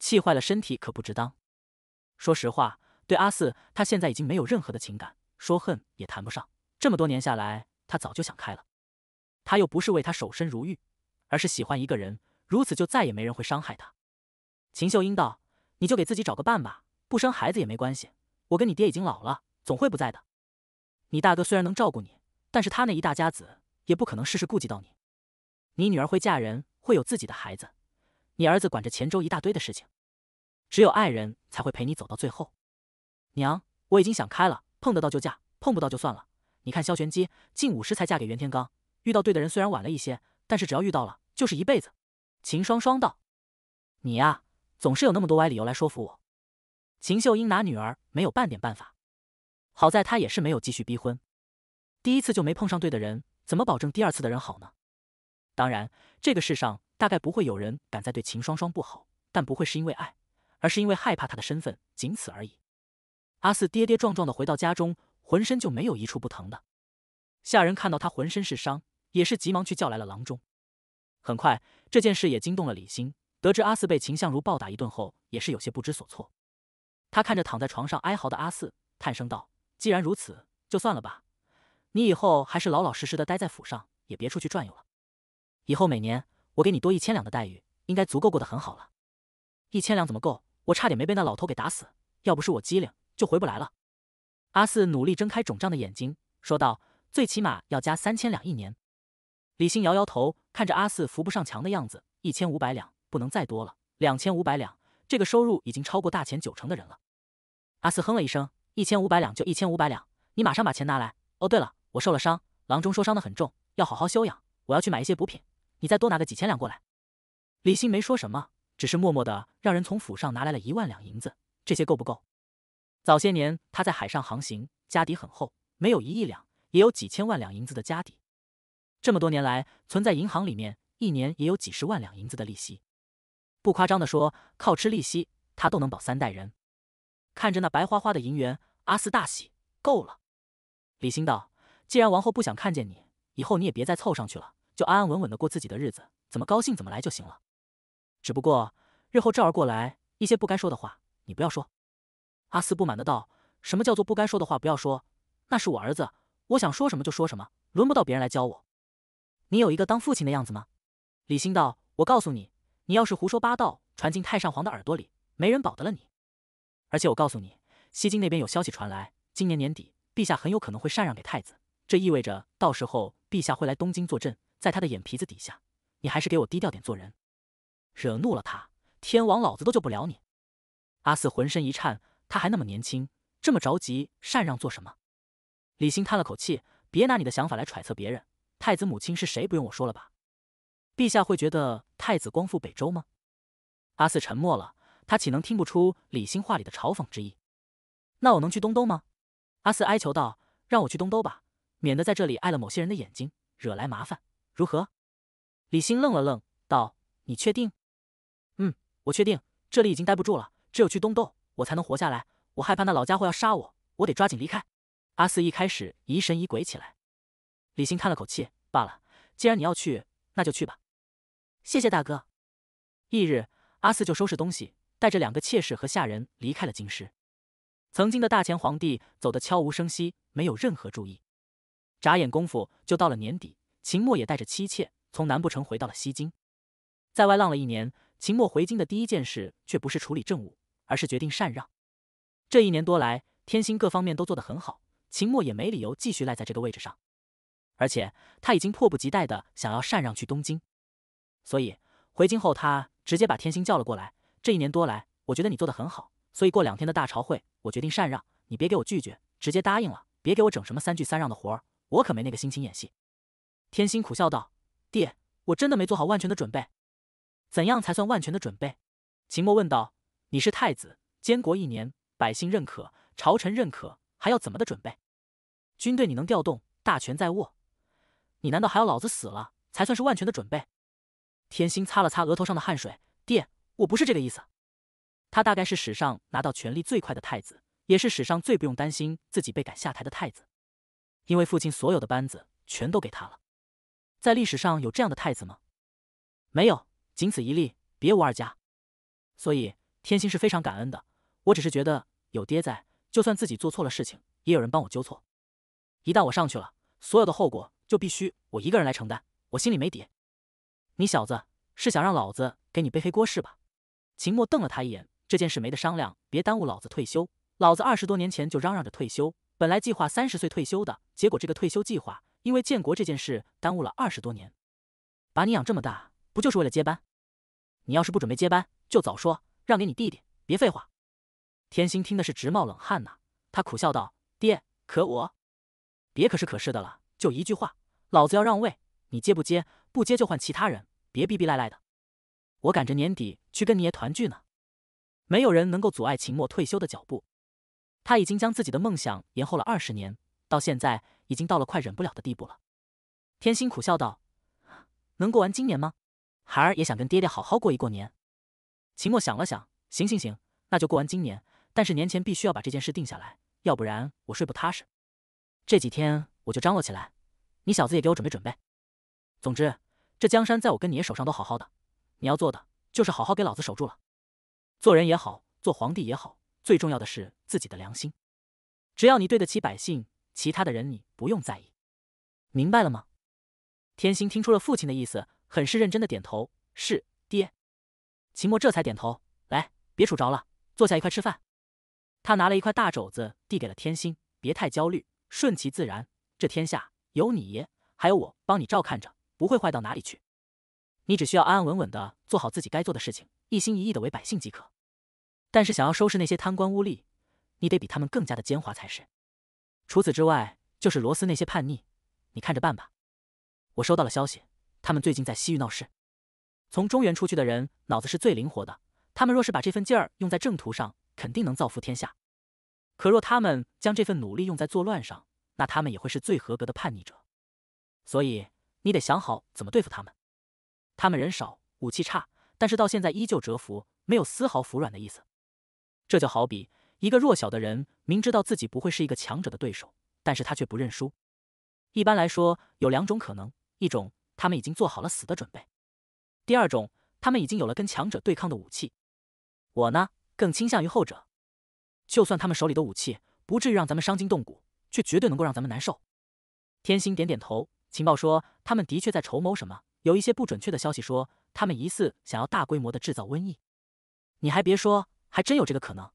气坏了身体可不值当。说实话，对阿四，他现在已经没有任何的情感，说恨也谈不上。这么多年下来，他早就想开了。他又不是为他守身如玉，而是喜欢一个人，如此就再也没人会伤害他。秦秀英道：“你就给自己找个伴吧，不生孩子也没关系。我跟你爹已经老了，总会不在的。你大哥虽然能照顾你，但是他那一大家子也不可能事事顾及到你。”你女儿会嫁人，会有自己的孩子；你儿子管着前州一大堆的事情，只有爱人才会陪你走到最后。娘，我已经想开了，碰得到就嫁，碰不到就算了。你看萧玄机，近五十才嫁给袁天罡，遇到对的人虽然晚了一些，但是只要遇到了就是一辈子。秦双双道：“你呀，总是有那么多歪理由来说服我。”秦秀英拿女儿没有半点办法，好在她也是没有继续逼婚。第一次就没碰上对的人，怎么保证第二次的人好呢？当然，这个世上大概不会有人敢再对秦双双不好，但不会是因为爱，而是因为害怕她的身份，仅此而已。阿四跌跌撞撞的回到家中，浑身就没有一处不疼的。下人看到他浑身是伤，也是急忙去叫来了郎中。很快，这件事也惊动了李欣，得知阿四被秦相如暴打一顿后，也是有些不知所措。他看着躺在床上哀嚎的阿四，叹声道：“既然如此，就算了吧。你以后还是老老实实的待在府上，也别出去转悠了。”以后每年我给你多一千两的待遇，应该足够过得很好了。一千两怎么够？我差点没被那老头给打死，要不是我机灵，就回不来了。阿四努力睁开肿胀的眼睛，说道：“最起码要加三千两一年。”李欣摇摇头，看着阿四扶不上墙的样子，一千五百两不能再多了。两千五百两，这个收入已经超过大前九成的人了。阿四哼了一声：“一千五百两就一千五百两，你马上把钱拿来。”哦，对了，我受了伤，郎中说伤得很重，要好好休养。我要去买一些补品。你再多拿个几千两过来。李欣没说什么，只是默默的让人从府上拿来了一万两银子。这些够不够？早些年他在海上航行，家底很厚，没有一亿两，也有几千万两银子的家底。这么多年来，存在银行里面，一年也有几十万两银子的利息。不夸张的说，靠吃利息，他都能保三代人。看着那白花花的银元，阿四大喜，够了。李欣道：“既然王后不想看见你，以后你也别再凑上去了。”就安安稳稳的过自己的日子，怎么高兴怎么来就行了。只不过日后赵儿过来，一些不该说的话，你不要说。阿四不满的道：“什么叫做不该说的话？不要说？那是我儿子，我想说什么就说什么，轮不到别人来教我。你有一个当父亲的样子吗？”李欣道：“我告诉你，你要是胡说八道传进太上皇的耳朵里，没人保得了你。而且我告诉你，西京那边有消息传来，今年年底陛下很有可能会禅让给太子，这意味着到时候陛下会来东京坐镇。”在他的眼皮子底下，你还是给我低调点做人。惹怒了他，天王老子都救不了你。阿四浑身一颤，他还那么年轻，这么着急禅让做什么？李欣叹了口气，别拿你的想法来揣测别人。太子母亲是谁，不用我说了吧？陛下会觉得太子光复北周吗？阿四沉默了，他岂能听不出李欣话里的嘲讽之意？那我能去东都吗？阿四哀求道：“让我去东都吧，免得在这里碍了某些人的眼睛，惹来麻烦。”如何？李欣愣了愣，道：“你确定？”“嗯，我确定。这里已经待不住了，只有去东斗，我才能活下来。我害怕那老家伙要杀我，我得抓紧离开。”阿四一开始疑神疑鬼起来，李欣叹了口气：“罢了，既然你要去，那就去吧。”“谢谢大哥。”翌日，阿四就收拾东西，带着两个妾室和下人离开了京师。曾经的大前皇帝走得悄无声息，没有任何注意，眨眼功夫就到了年底。秦墨也带着妻妾从南不城回到了西京，在外浪了一年，秦墨回京的第一件事却不是处理政务，而是决定禅让。这一年多来，天心各方面都做得很好，秦墨也没理由继续赖在这个位置上，而且他已经迫不及待的想要禅让去东京，所以回京后他直接把天心叫了过来。这一年多来，我觉得你做得很好，所以过两天的大朝会，我决定禅让，你别给我拒绝，直接答应了，别给我整什么三句三让的活儿，我可没那个心情演戏。天心苦笑道：“爹，我真的没做好万全的准备。怎样才算万全的准备？”秦墨问道：“你是太子，监国一年，百姓认可，朝臣认可，还要怎么的准备？军队你能调动，大权在握，你难道还要老子死了才算是万全的准备？”天心擦了擦额头上的汗水：“爹，我不是这个意思。他大概是史上拿到权力最快的太子，也是史上最不用担心自己被赶下台的太子，因为父亲所有的班子全都给他了。”在历史上有这样的太子吗？没有，仅此一例，别无二家。所以天心是非常感恩的。我只是觉得有爹在，就算自己做错了事情，也有人帮我纠错。一旦我上去了，所有的后果就必须我一个人来承担。我心里没底。你小子是想让老子给你背黑锅是吧？秦墨瞪了他一眼。这件事没得商量，别耽误老子退休。老子二十多年前就嚷嚷着退休，本来计划三十岁退休的，结果这个退休计划……因为建国这件事耽误了二十多年，把你养这么大，不就是为了接班？你要是不准备接班，就早说，让给你弟弟。别废话。天心听的是直冒冷汗呐，他苦笑道：“爹，可我……别可是可是的了，就一句话，老子要让位，你接不接？不接就换其他人。别逼逼赖赖的。我赶着年底去跟你爷团聚呢。没有人能够阻碍秦墨退休的脚步。他已经将自己的梦想延后了二十年，到现在。”已经到了快忍不了的地步了，天心苦笑道：“能过完今年吗？孩儿也想跟爹爹好好过一过年。”秦墨想了想：“行行行，那就过完今年。但是年前必须要把这件事定下来，要不然我睡不踏实。这几天我就张罗起来，你小子也给我准备准备。总之，这江山在我跟你爷手上都好好的，你要做的就是好好给老子守住了。做人也好，做皇帝也好，最重要的是自己的良心。只要你对得起百姓。”其他的人你不用在意，明白了吗？天心听出了父亲的意思，很是认真的点头，是，爹。秦墨这才点头，来，别杵着了，坐下一块吃饭。他拿了一块大肘子递给了天心，别太焦虑，顺其自然。这天下有你爷，还有我帮你照看着，不会坏到哪里去。你只需要安安稳稳的做好自己该做的事情，一心一意的为百姓即可。但是想要收拾那些贪官污吏，你得比他们更加的奸猾才是。除此之外，就是罗斯那些叛逆，你看着办吧。我收到了消息，他们最近在西域闹事。从中原出去的人，脑子是最灵活的。他们若是把这份劲儿用在正途上，肯定能造福天下。可若他们将这份努力用在作乱上，那他们也会是最合格的叛逆者。所以，你得想好怎么对付他们。他们人少，武器差，但是到现在依旧蛰伏，没有丝毫服软的意思。这就好比……一个弱小的人，明知道自己不会是一个强者的对手，但是他却不认输。一般来说，有两种可能：一种他们已经做好了死的准备；第二种他们已经有了跟强者对抗的武器。我呢，更倾向于后者。就算他们手里的武器不至于让咱们伤筋动骨，却绝对能够让咱们难受。天星点点头，情报说他们的确在筹谋什么，有一些不准确的消息说他们疑似想要大规模的制造瘟疫。你还别说，还真有这个可能。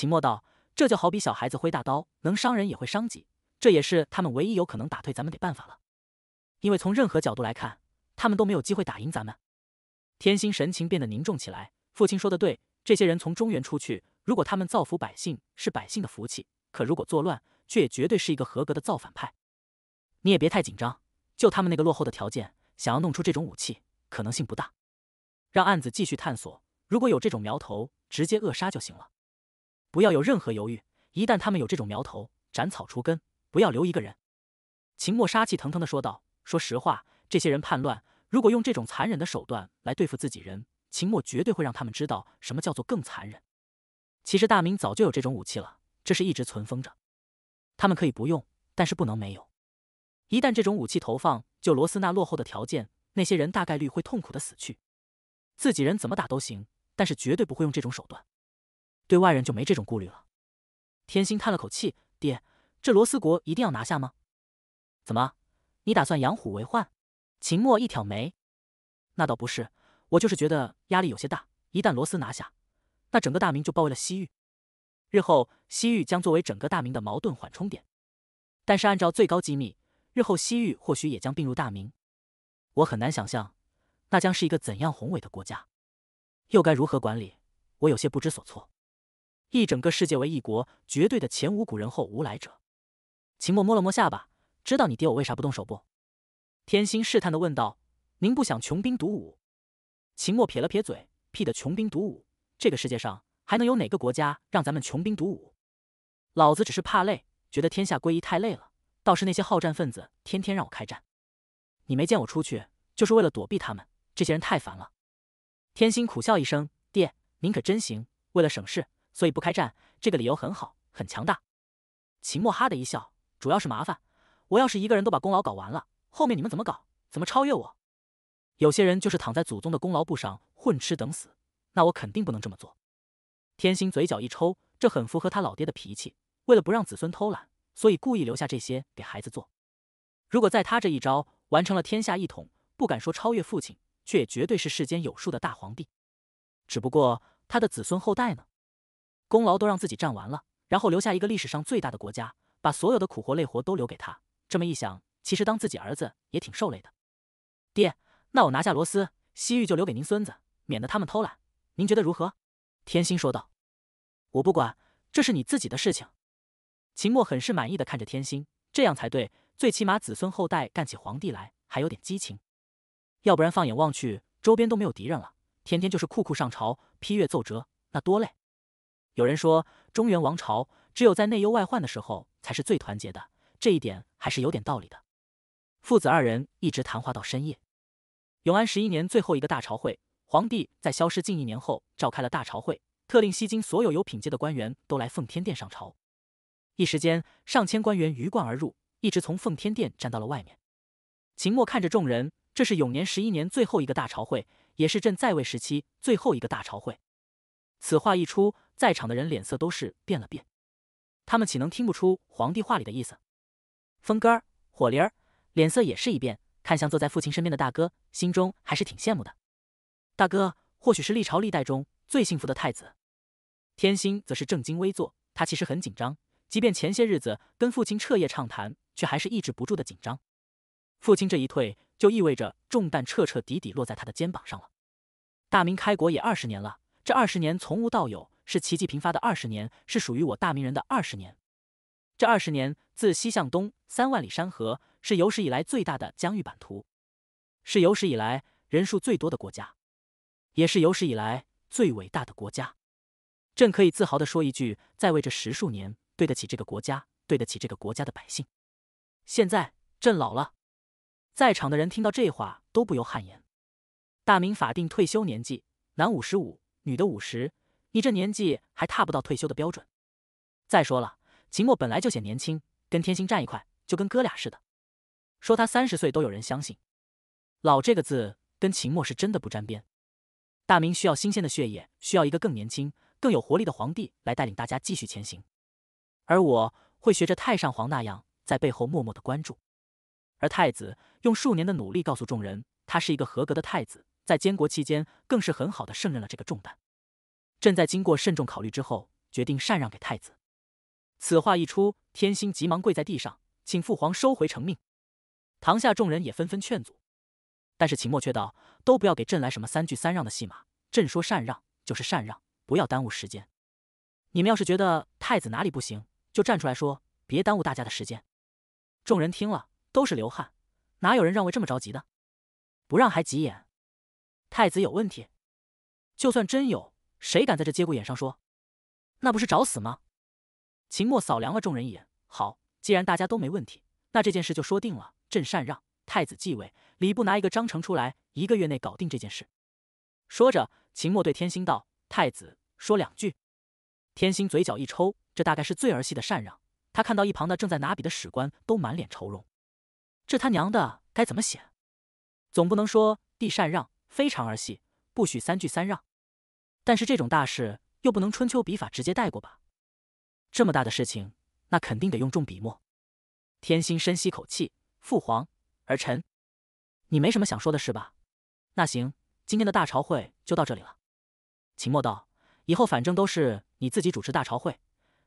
秦墨道：“这就好比小孩子挥大刀，能伤人也会伤己。这也是他们唯一有可能打退咱们的办法了。因为从任何角度来看，他们都没有机会打赢咱们。”天心神情变得凝重起来：“父亲说的对，这些人从中原出去，如果他们造福百姓，是百姓的福气；可如果作乱，却也绝对是一个合格的造反派。你也别太紧张，就他们那个落后的条件，想要弄出这种武器，可能性不大。让案子继续探索，如果有这种苗头，直接扼杀就行了。”不要有任何犹豫，一旦他们有这种苗头，斩草除根，不要留一个人。秦墨杀气腾腾的说道：“说实话，这些人叛乱，如果用这种残忍的手段来对付自己人，秦墨绝对会让他们知道什么叫做更残忍。其实大明早就有这种武器了，这是一直存封着。他们可以不用，但是不能没有。一旦这种武器投放，就罗斯那落后的条件，那些人大概率会痛苦的死去。自己人怎么打都行，但是绝对不会用这种手段。”对外人就没这种顾虑了。天心叹了口气：“爹，这罗斯国一定要拿下吗？怎么，你打算养虎为患？”秦墨一挑眉：“那倒不是，我就是觉得压力有些大。一旦罗斯拿下，那整个大明就包围了西域，日后西域将作为整个大明的矛盾缓冲点。但是按照最高机密，日后西域或许也将并入大明。我很难想象，那将是一个怎样宏伟的国家，又该如何管理？我有些不知所措。”一整个世界为一国，绝对的前无古人后无来者。秦墨摸了摸下巴，知道你爹我为啥不动手不？天心试探的问道：“您不想穷兵黩武？”秦墨撇了撇嘴：“屁的穷兵黩武！这个世界上还能有哪个国家让咱们穷兵黩武？老子只是怕累，觉得天下归一太累了。倒是那些好战分子，天天让我开战。你没见我出去，就是为了躲避他们。这些人太烦了。”天心苦笑一声：“爹，您可真行，为了省事。”所以不开战，这个理由很好，很强大。秦墨哈的一笑，主要是麻烦。我要是一个人都把功劳搞完了，后面你们怎么搞？怎么超越我？有些人就是躺在祖宗的功劳簿上混吃等死，那我肯定不能这么做。天心嘴角一抽，这很符合他老爹的脾气。为了不让子孙偷懒，所以故意留下这些给孩子做。如果在他这一招完成了天下一统，不敢说超越父亲，却也绝对是世间有数的大皇帝。只不过他的子孙后代呢？功劳都让自己占完了，然后留下一个历史上最大的国家，把所有的苦活累活都留给他。这么一想，其实当自己儿子也挺受累的。爹，那我拿下罗斯、西域就留给您孙子，免得他们偷懒。您觉得如何？天心说道。我不管，这是你自己的事情。秦墨很是满意的看着天心，这样才对。最起码子孙后代干起皇帝来还有点激情，要不然放眼望去周边都没有敌人了，天天就是酷酷上朝批阅奏折，那多累。有人说，中原王朝只有在内忧外患的时候才是最团结的，这一点还是有点道理的。父子二人一直谈话到深夜。永安十一年最后一个大朝会，皇帝在消失近一年后召开了大朝会，特令西京所有有品阶的官员都来奉天殿上朝。一时间，上千官员鱼贯而入，一直从奉天殿站到了外面。秦墨看着众人，这是永年十一年最后一个大朝会，也是朕在位时期最后一个大朝会。此话一出。在场的人脸色都是变了变，他们岂能听不出皇帝话里的意思？风哥、火灵儿脸色也是一变，看向坐在父亲身边的大哥，心中还是挺羡慕的。大哥或许是历朝历代中最幸福的太子。天心则是正襟危坐，他其实很紧张，即便前些日子跟父亲彻夜畅谈，却还是抑制不住的紧张。父亲这一退，就意味着重担彻彻底底落在他的肩膀上了。大明开国也二十年了，这二十年从无到有。是奇迹频发的二十年，是属于我大明人的二十年。这二十年，自西向东三万里山河，是有史以来最大的疆域版图，是有史以来人数最多的国家，也是有史以来最伟大的国家。朕可以自豪的说一句，在位这十数年，对得起这个国家，对得起这个国家的百姓。现在，朕老了。在场的人听到这话，都不由汗颜。大明法定退休年纪，男五十五，女的五十。你这年纪还踏不到退休的标准，再说了，秦墨本来就显年轻，跟天星站一块就跟哥俩似的。说他三十岁都有人相信，老这个字跟秦墨是真的不沾边。大明需要新鲜的血液，需要一个更年轻、更有活力的皇帝来带领大家继续前行。而我会学着太上皇那样，在背后默默的关注。而太子用数年的努力告诉众人，他是一个合格的太子，在监国期间更是很好的胜任了这个重担。朕在经过慎重考虑之后，决定禅让给太子。此话一出，天心急忙跪在地上，请父皇收回成命。堂下众人也纷纷劝阻，但是秦墨却道：“都不要给朕来什么三句三让的戏码，朕说禅让就是禅让，不要耽误时间。你们要是觉得太子哪里不行，就站出来说，别耽误大家的时间。”众人听了都是流汗，哪有人让位这么着急的？不让还急眼？太子有问题？就算真有。谁敢在这节骨眼上说，那不是找死吗？秦墨扫量了众人一眼，好，既然大家都没问题，那这件事就说定了。朕禅让太子继位，礼部拿一个章程出来，一个月内搞定这件事。说着，秦墨对天心道：“太子，说两句。”天心嘴角一抽，这大概是最儿戏的禅让。他看到一旁的正在拿笔的史官，都满脸愁容。这他娘的该怎么写？总不能说帝禅让，非常儿戏，不许三句三让。但是这种大事又不能春秋笔法直接带过吧？这么大的事情，那肯定得用重笔墨。天心深吸口气：“父皇，儿臣，你没什么想说的是吧？”那行，今天的大朝会就到这里了。秦墨道：“以后反正都是你自己主持大朝会，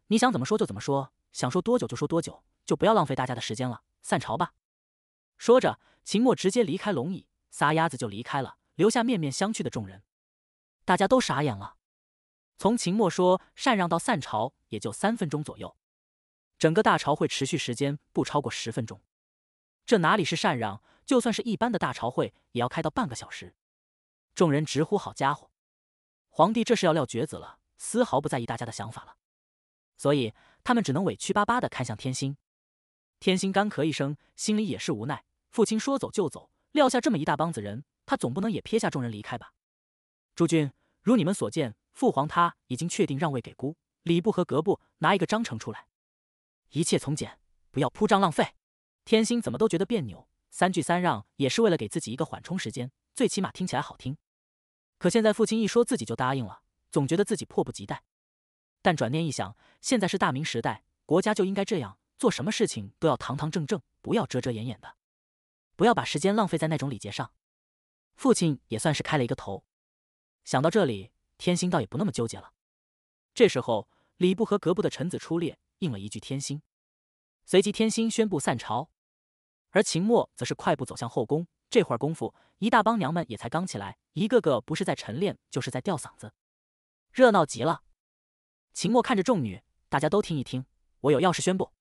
你想怎么说就怎么说，想说多久就说多久，就不要浪费大家的时间了。散朝吧。”说着，秦墨直接离开龙椅，撒丫子就离开了，留下面面相觑的众人。大家都傻眼了。从秦末说禅让到散朝，也就三分钟左右。整个大朝会持续时间不超过十分钟。这哪里是禅让？就算是一般的大朝会，也要开到半个小时。众人直呼：“好家伙！”皇帝这是要撂蹶子了，丝毫不在意大家的想法了。所以他们只能委屈巴巴的看向天心。天心干咳一声，心里也是无奈。父亲说走就走，撂下这么一大帮子人，他总不能也撇下众人离开吧？诸君，如你们所见，父皇他已经确定让位给孤。礼部和阁部拿一个章程出来，一切从简，不要铺张浪费。天心怎么都觉得别扭，三聚三让也是为了给自己一个缓冲时间，最起码听起来好听。可现在父亲一说，自己就答应了，总觉得自己迫不及待。但转念一想，现在是大明时代，国家就应该这样，做什么事情都要堂堂正正，不要遮遮掩掩的，不要把时间浪费在那种礼节上。父亲也算是开了一个头。想到这里，天心倒也不那么纠结了。这时候，礼部和阁部的臣子出列，应了一句天心。随即，天心宣布散朝。而秦墨则是快步走向后宫。这会儿功夫，一大帮娘们也才刚起来，一个个不是在晨练，就是在吊嗓子，热闹极了。秦墨看着众女，大家都听一听，我有要事宣布。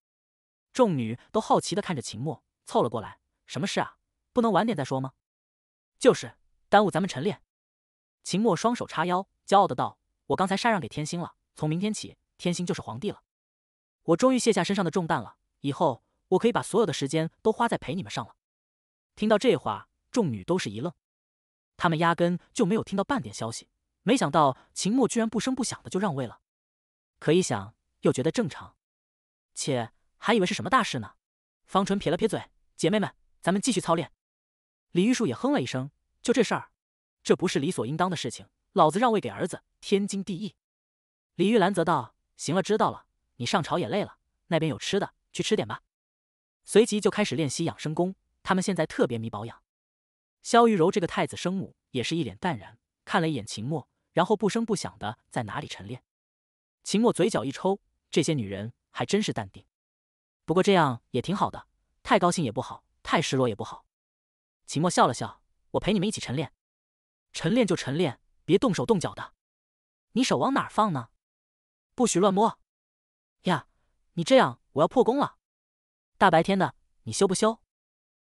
众女都好奇的看着秦墨，凑了过来：“什么事啊？不能晚点再说吗？就是耽误咱们晨练。”秦墨双手叉腰，骄傲的道：“我刚才禅让给天星了，从明天起，天星就是皇帝了。我终于卸下身上的重担了，以后我可以把所有的时间都花在陪你们上了。”听到这话，众女都是一愣，她们压根就没有听到半点消息，没想到秦墨居然不声不响的就让位了。可一想，又觉得正常，且还以为是什么大事呢。方纯撇了撇嘴：“姐妹们，咱们继续操练。”李玉树也哼了一声：“就这事儿。”这不是理所应当的事情，老子让位给儿子，天经地义。李玉兰则道：“行了，知道了，你上朝也累了，那边有吃的，去吃点吧。”随即就开始练习养生功。他们现在特别迷保养。萧玉柔这个太子生母也是一脸淡然，看了一眼秦墨，然后不声不响的在哪里晨练。秦墨嘴角一抽，这些女人还真是淡定。不过这样也挺好的，太高兴也不好，太失落也不好。秦墨笑了笑：“我陪你们一起晨练。”晨练就晨练，别动手动脚的。你手往哪儿放呢？不许乱摸！呀，你这样我要破功了。大白天的，你休不休？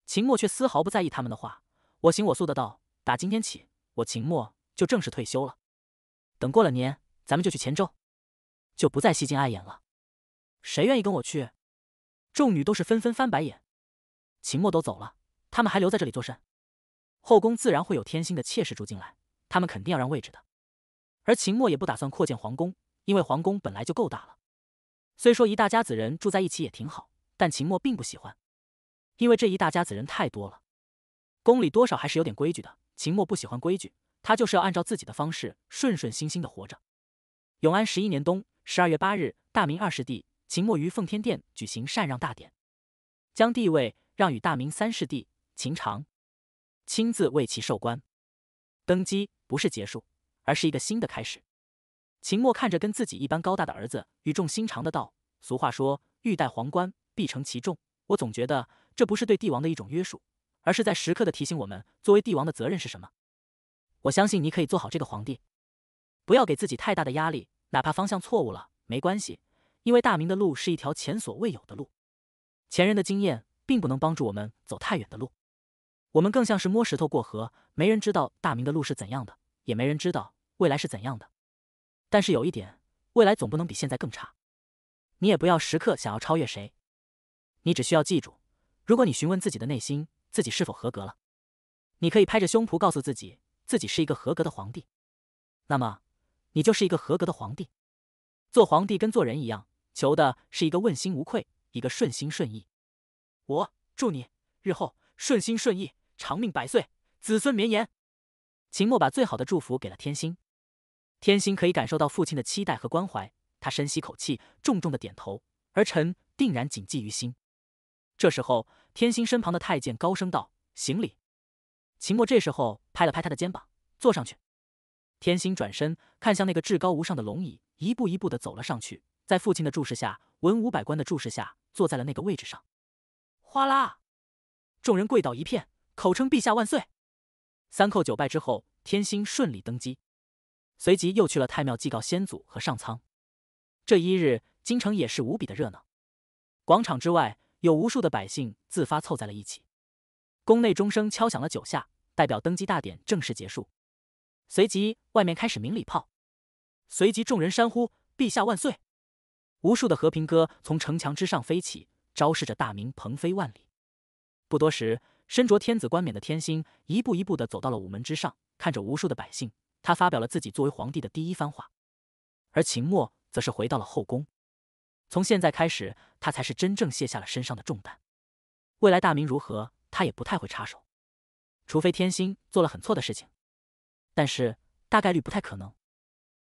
秦墨却丝毫不在意他们的话，我行我素的道：“打今天起，我秦墨就正式退休了。等过了年，咱们就去黔州，就不再吸京碍眼了。谁愿意跟我去？”众女都是纷纷翻白眼。秦墨都走了，他们还留在这里作甚？后宫自然会有天心的妾室住进来，他们肯定要让位置的。而秦墨也不打算扩建皇宫，因为皇宫本来就够大了。虽说一大家子人住在一起也挺好，但秦墨并不喜欢，因为这一大家子人太多了。宫里多少还是有点规矩的，秦墨不喜欢规矩，他就是要按照自己的方式顺顺心心的活着。永安十一年冬十二月八日，大明二世帝秦墨于奉天殿举行禅让大典，将帝位让与大明三世帝秦长。亲自为其授官，登基不是结束，而是一个新的开始。秦墨看着跟自己一般高大的儿子，语重心长的道：“俗话说，欲戴皇冠，必承其重。我总觉得，这不是对帝王的一种约束，而是在时刻的提醒我们，作为帝王的责任是什么。我相信你可以做好这个皇帝，不要给自己太大的压力。哪怕方向错误了，没关系，因为大明的路是一条前所未有的路，前人的经验并不能帮助我们走太远的路。”我们更像是摸石头过河，没人知道大明的路是怎样的，也没人知道未来是怎样的。但是有一点，未来总不能比现在更差。你也不要时刻想要超越谁，你只需要记住，如果你询问自己的内心，自己是否合格了，你可以拍着胸脯告诉自己，自己是一个合格的皇帝，那么你就是一个合格的皇帝。做皇帝跟做人一样，求的是一个问心无愧，一个顺心顺意。我祝你日后顺心顺意。长命百岁，子孙绵延。秦墨把最好的祝福给了天心，天心可以感受到父亲的期待和关怀。他深吸口气，重重的点头：“儿臣定然谨记于心。”这时候，天心身旁的太监高声道：“行礼。”秦墨这时候拍了拍他的肩膀，坐上去。天心转身看向那个至高无上的龙椅，一步一步的走了上去，在父亲的注视下，文武百官的注视下，坐在了那个位置上。哗啦，众人跪倒一片。口称“陛下万岁”，三叩九拜之后，天星顺利登基，随即又去了太庙祭告先祖和上苍。这一日，京城也是无比的热闹。广场之外，有无数的百姓自发凑在了一起。宫内钟声敲响了九下，代表登基大典正式结束。随即，外面开始鸣礼炮。随即，众人山呼“陛下万岁”，无数的和平鸽从城墙之上飞起，昭示着大明鹏飞万里。不多时。身着天子冠冕的天心一步一步的走到了午门之上，看着无数的百姓，他发表了自己作为皇帝的第一番话。而秦末则是回到了后宫，从现在开始，他才是真正卸下了身上的重担。未来大明如何，他也不太会插手，除非天心做了很错的事情，但是大概率不太可能。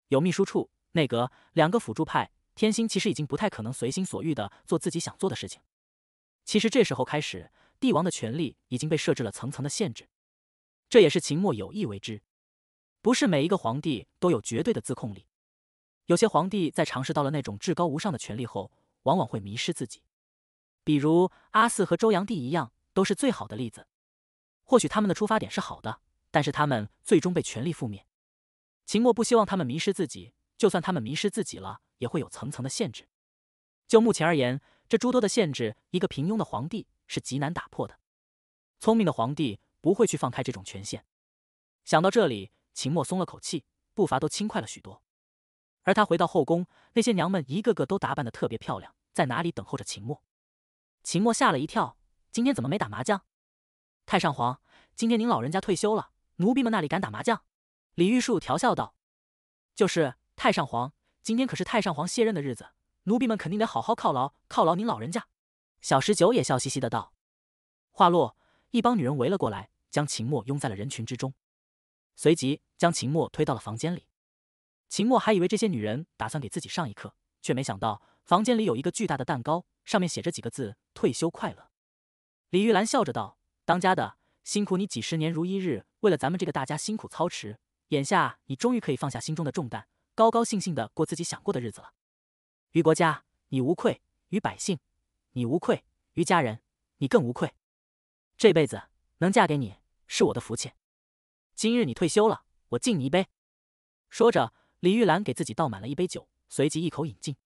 有秘书处、内阁两个辅助派，天心其实已经不太可能随心所欲的做自己想做的事情。其实这时候开始。帝王的权力已经被设置了层层的限制，这也是秦末有意为之。不是每一个皇帝都有绝对的自控力，有些皇帝在尝试到了那种至高无上的权力后，往往会迷失自己。比如阿四和周炀帝一样，都是最好的例子。或许他们的出发点是好的，但是他们最终被权力覆灭。秦末不希望他们迷失自己，就算他们迷失自己了，也会有层层的限制。就目前而言，这诸多的限制，一个平庸的皇帝。是极难打破的，聪明的皇帝不会去放开这种权限。想到这里，秦墨松了口气，步伐都轻快了许多。而他回到后宫，那些娘们一个个都打扮的特别漂亮，在哪里等候着秦墨。秦墨吓了一跳，今天怎么没打麻将？太上皇，今天您老人家退休了，奴婢们那里敢打麻将？李玉树调笑道：“就是，太上皇，今天可是太上皇卸任的日子，奴婢们肯定得好好犒劳犒劳您老人家。”小十九也笑嘻嘻的道，话落，一帮女人围了过来，将秦墨拥在了人群之中，随即将秦墨推到了房间里。秦墨还以为这些女人打算给自己上一课，却没想到房间里有一个巨大的蛋糕，上面写着几个字：“退休快乐。”李玉兰笑着道：“当家的，辛苦你几十年如一日，为了咱们这个大家辛苦操持，眼下你终于可以放下心中的重担，高高兴兴的过自己想过的日子了。于国家，你无愧；于百姓。”你无愧于家人，你更无愧。这辈子能嫁给你是我的福气。今日你退休了，我敬你一杯。说着，李玉兰给自己倒满了一杯酒，随即一口饮尽。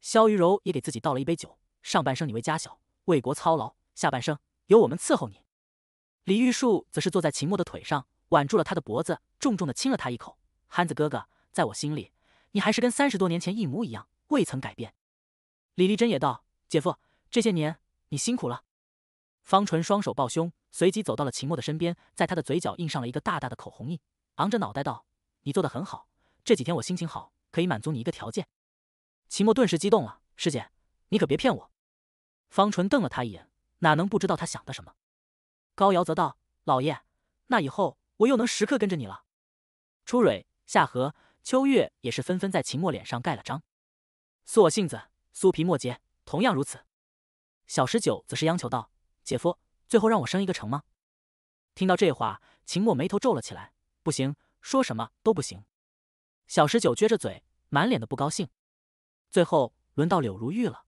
肖于柔也给自己倒了一杯酒。上半生你为家小、为国操劳，下半生由我们伺候你。李玉树则是坐在秦墨的腿上，挽住了他的脖子，重重的亲了他一口。憨子哥哥，在我心里，你还是跟三十多年前一模一样，未曾改变。李丽珍也道：“姐夫。”这些年你辛苦了，方纯双手抱胸，随即走到了秦墨的身边，在他的嘴角印上了一个大大的口红印，昂着脑袋道：“你做的很好，这几天我心情好，可以满足你一个条件。”秦墨顿时激动了：“师姐，你可别骗我！”方纯瞪了他一眼，哪能不知道他想的什么？高瑶则道：“老爷，那以后我又能时刻跟着你了。”初蕊、夏荷、秋月也是纷纷在秦墨脸上盖了章。素我性子，酥皮末节，同样如此。小十九则是央求道：“姐夫，最后让我生一个成吗？”听到这话，秦墨眉头皱了起来：“不行，说什么都不行。”小十九撅着嘴，满脸的不高兴。最后轮到柳如玉了。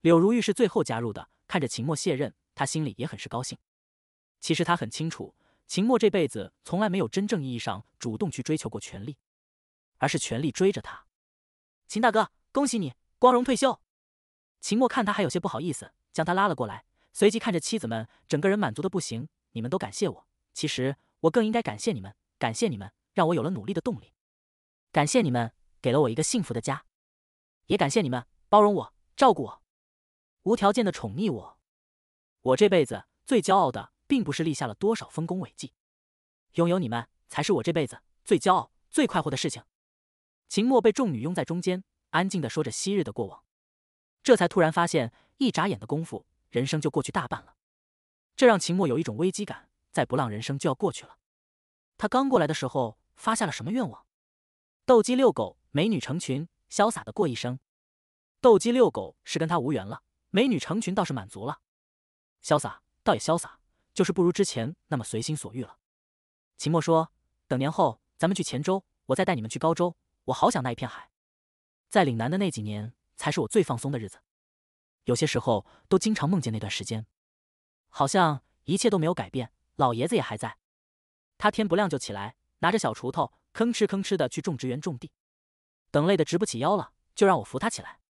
柳如玉是最后加入的，看着秦墨卸任，他心里也很是高兴。其实他很清楚，秦墨这辈子从来没有真正意义上主动去追求过权力，而是权力追着他。秦大哥，恭喜你，光荣退休！秦墨看他还有些不好意思，将他拉了过来，随即看着妻子们，整个人满足的不行。你们都感谢我，其实我更应该感谢你们，感谢你们让我有了努力的动力，感谢你们给了我一个幸福的家，也感谢你们包容我、照顾我、无条件的宠溺我。我这辈子最骄傲的，并不是立下了多少丰功伟绩，拥有你们才是我这辈子最骄傲、最快活的事情。秦墨被众女拥在中间，安静的说着昔日的过往。这才突然发现，一眨眼的功夫，人生就过去大半了，这让秦墨有一种危机感。再不浪，人生就要过去了。他刚过来的时候发下了什么愿望？斗鸡遛狗，美女成群，潇洒的过一生。斗鸡遛狗是跟他无缘了，美女成群倒是满足了，潇洒倒也潇洒，就是不如之前那么随心所欲了。秦墨说：“等年后，咱们去黔州，我再带你们去高州。我好想那一片海，在岭南的那几年。”才是我最放松的日子，有些时候都经常梦见那段时间，好像一切都没有改变，老爷子也还在。他天不亮就起来，拿着小锄头吭哧吭哧的去种植园种地，等累得直不起腰了，就让我扶他起来，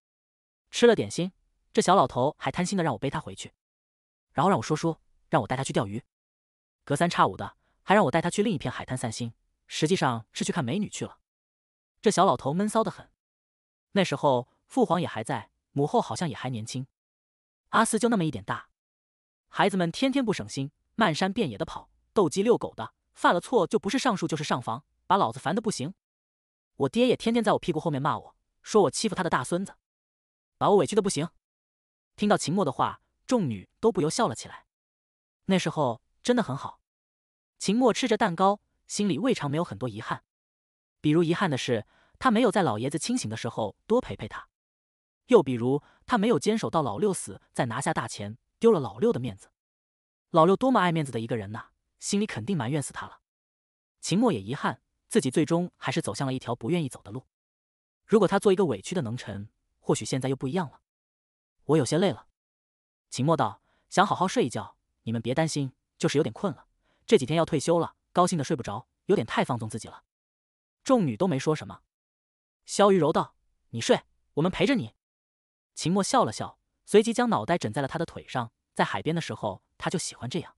吃了点心。这小老头还贪心的让我背他回去，然后让我说说，让我带他去钓鱼，隔三差五的还让我带他去另一片海滩散心，实际上是去看美女去了。这小老头闷骚的很，那时候。父皇也还在，母后好像也还年轻，阿斯就那么一点大，孩子们天天不省心，漫山遍野的跑，斗鸡遛狗的，犯了错就不是上树就是上房，把老子烦的不行。我爹也天天在我屁股后面骂我，说我欺负他的大孙子，把我委屈的不行。听到秦墨的话，众女都不由笑了起来。那时候真的很好。秦墨吃着蛋糕，心里未尝没有很多遗憾，比如遗憾的是，他没有在老爷子清醒的时候多陪陪他。又比如，他没有坚守到老六死，再拿下大钱，丢了老六的面子。老六多么爱面子的一个人呐，心里肯定埋怨死他了。秦墨也遗憾自己最终还是走向了一条不愿意走的路。如果他做一个委屈的能臣，或许现在又不一样了。我有些累了，秦墨道，想好好睡一觉。你们别担心，就是有点困了。这几天要退休了，高兴的睡不着，有点太放纵自己了。众女都没说什么。萧玉柔道：“你睡，我们陪着你。”秦墨笑了笑，随即将脑袋枕在了他的腿上。在海边的时候，他就喜欢这样，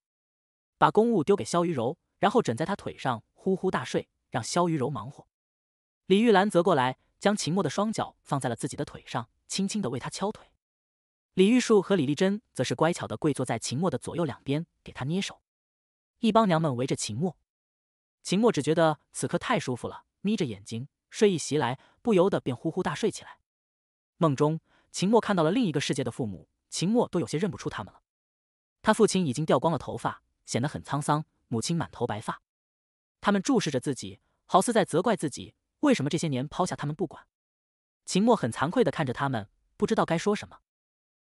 把公务丢给萧雨柔，然后枕在他腿上呼呼大睡，让萧雨柔忙活。李玉兰则过来，将秦墨的双脚放在了自己的腿上，轻轻地为他敲腿。李玉树和李丽珍则是乖巧地跪坐在秦墨的左右两边，给他捏手。一帮娘们围着秦墨，秦墨只觉得此刻太舒服了，眯着眼睛，睡意袭来，不由得便呼呼大睡起来。梦中。秦墨看到了另一个世界的父母，秦墨都有些认不出他们了。他父亲已经掉光了头发，显得很沧桑；母亲满头白发。他们注视着自己，好似在责怪自己为什么这些年抛下他们不管。秦墨很惭愧地看着他们，不知道该说什么。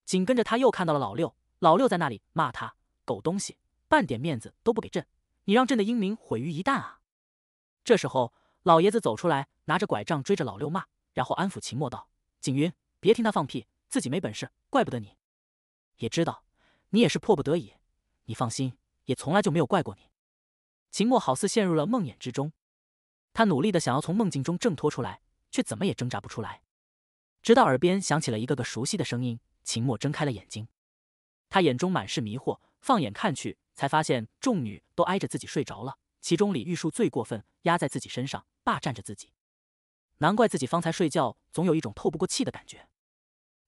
紧跟着他又看到了老六，老六在那里骂他：“狗东西，半点面子都不给朕，你让朕的英名毁于一旦啊！”这时候，老爷子走出来，拿着拐杖追着老六骂，然后安抚秦墨道：“景云。”别听他放屁，自己没本事，怪不得你。也知道，你也是迫不得已。你放心，也从来就没有怪过你。秦墨好似陷入了梦魇之中，他努力的想要从梦境中挣脱出来，却怎么也挣扎不出来。直到耳边响起了一个个熟悉的声音，秦墨睁开了眼睛，他眼中满是迷惑。放眼看去，才发现众女都挨着自己睡着了，其中李玉树最过分，压在自己身上，霸占着自己。难怪自己方才睡觉总有一种透不过气的感觉。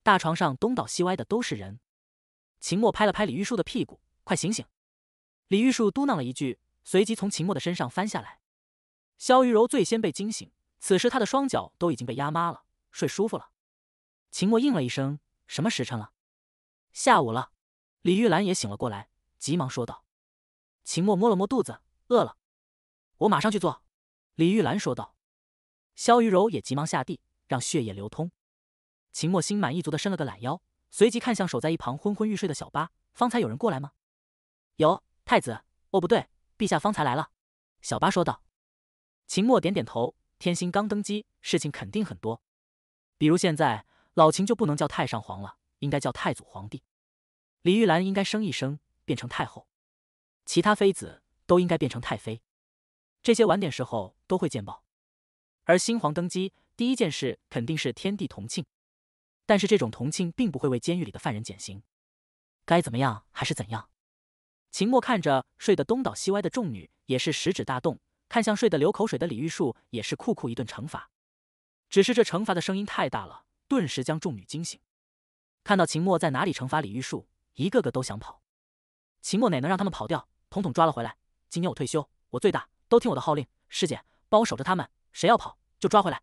大床上东倒西歪的都是人，秦墨拍了拍李玉树的屁股：“快醒醒！”李玉树嘟囔了一句，随即从秦墨的身上翻下来。肖玉柔最先被惊醒，此时她的双脚都已经被压麻了，睡舒服了。秦墨应了一声：“什么时辰了？”“下午了。”李玉兰也醒了过来，急忙说道。秦墨摸了摸肚子：“饿了，我马上去做。”李玉兰说道。肖玉柔也急忙下地，让血液流通。秦墨心满意足的伸了个懒腰，随即看向守在一旁昏昏欲睡的小八。方才有人过来吗？有太子。哦，不对，陛下方才来了。小八说道。秦墨点点头。天心刚登基，事情肯定很多。比如现在，老秦就不能叫太上皇了，应该叫太祖皇帝。李玉兰应该升一升，变成太后。其他妃子都应该变成太妃。这些晚点时候都会见报。而新皇登基，第一件事肯定是天地同庆。但是这种同庆并不会为监狱里的犯人减刑，该怎么样还是怎样。秦墨看着睡得东倒西歪的众女，也是食指大动，看向睡得流口水的李玉树，也是酷酷一顿惩罚。只是这惩罚的声音太大了，顿时将众女惊醒，看到秦墨在哪里惩罚李玉树，一个个都想跑。秦墨哪能让他们跑掉，统统抓了回来。今天我退休，我最大，都听我的号令。师姐，帮我守着他们，谁要跑就抓回来。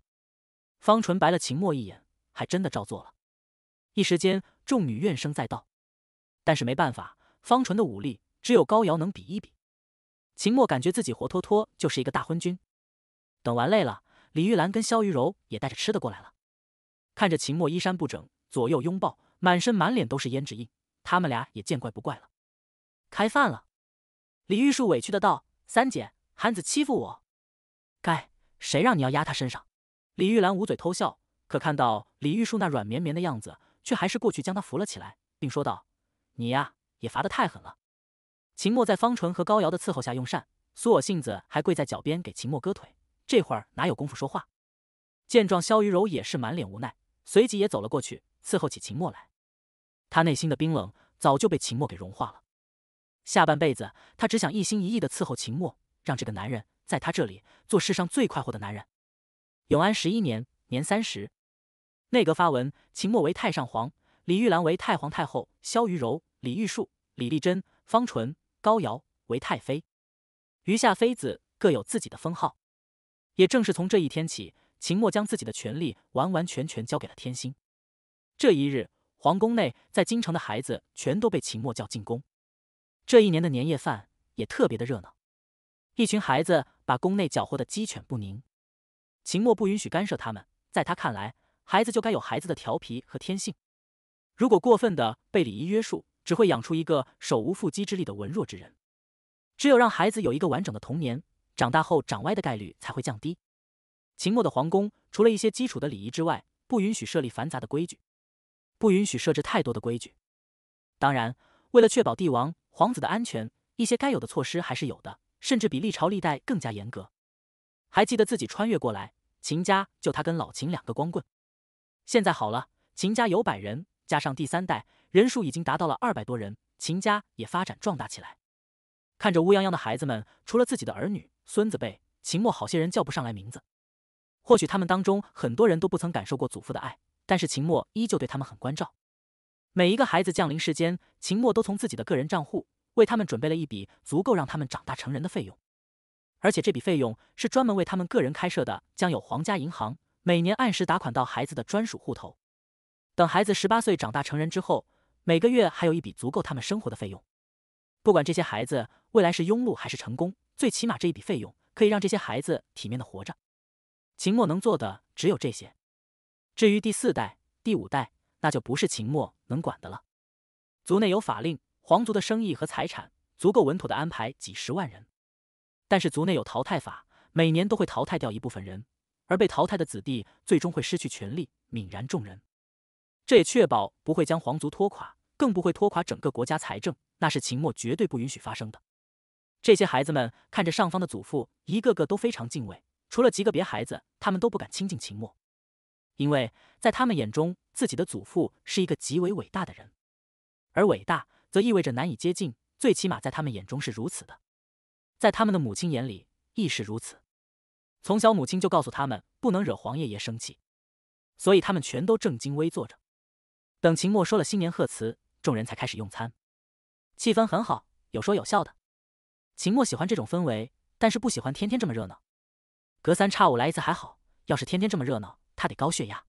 方纯白了秦墨一眼。还真的照做了，一时间众女怨声载道，但是没办法，方纯的武力只有高瑶能比一比。秦墨感觉自己活脱脱就是一个大昏君。等玩累了，李玉兰跟肖玉柔也带着吃的过来了，看着秦墨衣衫不整，左右拥抱，满身满脸都是胭脂印，他们俩也见怪不怪了。开饭了，李玉树委屈的道：“三姐，韩子欺负我，该谁让你要压他身上？”李玉兰捂嘴偷笑。可看到李玉树那软绵绵的样子，却还是过去将他扶了起来，并说道：“你呀，也罚得太狠了。”秦墨在方淳和高瑶的伺候下用膳，苏我性子还跪在脚边给秦墨割腿，这会儿哪有功夫说话？见状，萧余柔也是满脸无奈，随即也走了过去伺候起秦墨来。他内心的冰冷早就被秦墨给融化了，下半辈子他只想一心一意的伺候秦墨，让这个男人在他这里做世上最快活的男人。永安十一年，年三十。内阁发文，秦末为太上皇，李玉兰为太皇太后，萧于柔、李玉树、李丽珍、方纯、高瑶为太妃，余下妃子各有自己的封号。也正是从这一天起，秦墨将自己的权力完完全全交给了天心。这一日，皇宫内，在京城的孩子全都被秦墨叫进宫。这一年的年夜饭也特别的热闹，一群孩子把宫内搅和的鸡犬不宁。秦墨不允许干涉他们，在他看来。孩子就该有孩子的调皮和天性，如果过分的被礼仪约束，只会养出一个手无缚鸡之力的文弱之人。只有让孩子有一个完整的童年，长大后长歪的概率才会降低。秦末的皇宫除了一些基础的礼仪之外，不允许设立繁杂的规矩，不允许设置太多的规矩。当然，为了确保帝王、皇子的安全，一些该有的措施还是有的，甚至比历朝历代更加严格。还记得自己穿越过来，秦家就他跟老秦两个光棍。现在好了，秦家有百人，加上第三代，人数已经达到了二百多人，秦家也发展壮大起来。看着乌泱泱的孩子们，除了自己的儿女、孙子辈，秦墨好些人叫不上来名字。或许他们当中很多人都不曾感受过祖父的爱，但是秦墨依旧对他们很关照。每一个孩子降临世间，秦墨都从自己的个人账户为他们准备了一笔足够让他们长大成人的费用，而且这笔费用是专门为他们个人开设的，将有皇家银行。每年按时打款到孩子的专属户头，等孩子十八岁长大成人之后，每个月还有一笔足够他们生活的费用。不管这些孩子未来是庸碌还是成功，最起码这一笔费用可以让这些孩子体面的活着。秦末能做的只有这些，至于第四代、第五代，那就不是秦末能管的了。族内有法令，皇族的生意和财产足够稳妥的安排几十万人，但是族内有淘汰法，每年都会淘汰掉一部分人。而被淘汰的子弟最终会失去权力，泯然众人。这也确保不会将皇族拖垮，更不会拖垮整个国家财政。那是秦末绝对不允许发生的。这些孩子们看着上方的祖父，一个个都非常敬畏。除了极个别孩子，他们都不敢亲近秦末，因为在他们眼中，自己的祖父是一个极为伟大的人，而伟大则意味着难以接近。最起码在他们眼中是如此的，在他们的母亲眼里亦是如此。从小，母亲就告诉他们不能惹黄爷爷生气，所以他们全都正襟危坐着。等秦墨说了新年贺词，众人才开始用餐，气氛很好，有说有笑的。秦墨喜欢这种氛围，但是不喜欢天天这么热闹，隔三差五来一次还好，要是天天这么热闹，他得高血压。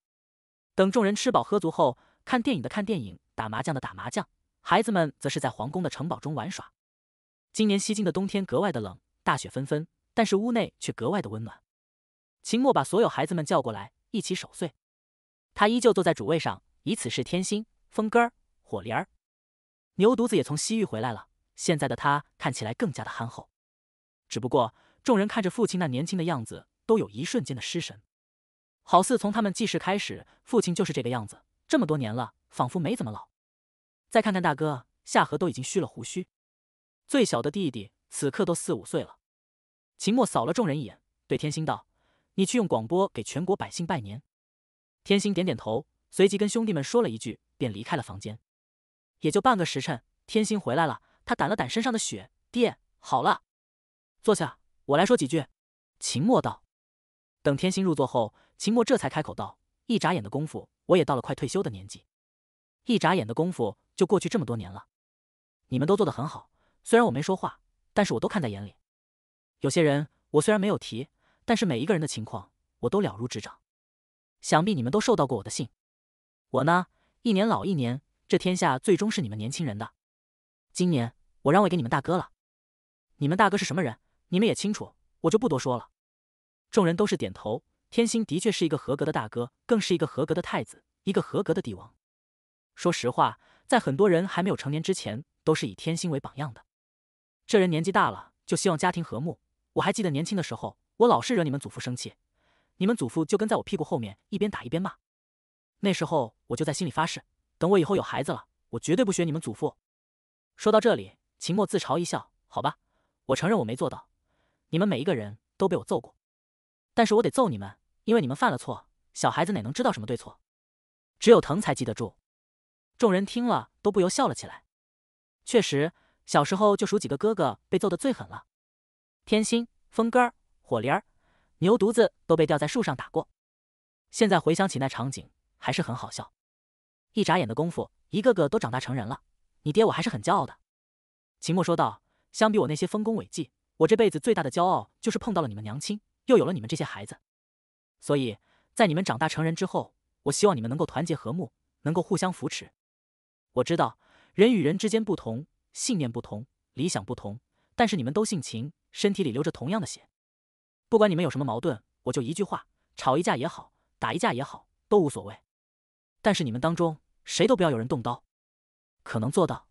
等众人吃饱喝足后，看电影的看电影，打麻将的打麻将，孩子们则是在皇宫的城堡中玩耍。今年西京的冬天格外的冷，大雪纷纷。但是屋内却格外的温暖。秦墨把所有孩子们叫过来一起守岁，他依旧坐在主位上，以此事天心、风根儿、火莲儿、牛犊子也从西域回来了。现在的他看起来更加的憨厚。只不过众人看着父亲那年轻的样子，都有一瞬间的失神，好似从他们记事开始，父亲就是这个样子，这么多年了，仿佛没怎么老。再看看大哥夏荷，都已经虚了胡须，最小的弟弟此刻都四五岁了。秦墨扫了众人一眼，对天心道：“你去用广播给全国百姓拜年。”天心点点头，随即跟兄弟们说了一句，便离开了房间。也就半个时辰，天心回来了。他掸了掸身上的血爹，好了，坐下，我来说几句。”秦墨道。等天心入座后，秦墨这才开口道：“一眨眼的功夫，我也到了快退休的年纪。一眨眼的功夫就过去这么多年了。你们都做得很好，虽然我没说话，但是我都看在眼里。”有些人我虽然没有提，但是每一个人的情况我都了如指掌。想必你们都收到过我的信。我呢，一年老一年，这天下最终是你们年轻人的。今年我让位给你们大哥了。你们大哥是什么人，你们也清楚，我就不多说了。众人都是点头。天心的确是一个合格的大哥，更是一个合格的太子，一个合格的帝王。说实话，在很多人还没有成年之前，都是以天心为榜样的。这人年纪大了，就希望家庭和睦。我还记得年轻的时候，我老是惹你们祖父生气，你们祖父就跟在我屁股后面一边打一边骂。那时候我就在心里发誓，等我以后有孩子了，我绝对不学你们祖父。说到这里，秦墨自嘲一笑：“好吧，我承认我没做到。你们每一个人都被我揍过，但是我得揍你们，因为你们犯了错。小孩子哪能知道什么对错？只有疼才记得住。”众人听了都不由笑了起来。确实，小时候就数几个哥哥被揍的最狠了。天心、风哥儿、火灵儿、牛犊子都被吊在树上打过，现在回想起那场景，还是很好笑。一眨眼的功夫，一个个都长大成人了。你爹我还是很骄傲的。秦墨说道：“相比我那些丰功伟绩，我这辈子最大的骄傲就是碰到了你们娘亲，又有了你们这些孩子。所以，在你们长大成人之后，我希望你们能够团结和睦，能够互相扶持。我知道人与人之间不同，信念不同，理想不同，但是你们都姓秦。”身体里流着同样的血，不管你们有什么矛盾，我就一句话：吵一架也好，打一架也好，都无所谓。但是你们当中谁都不要有人动刀，可能做到？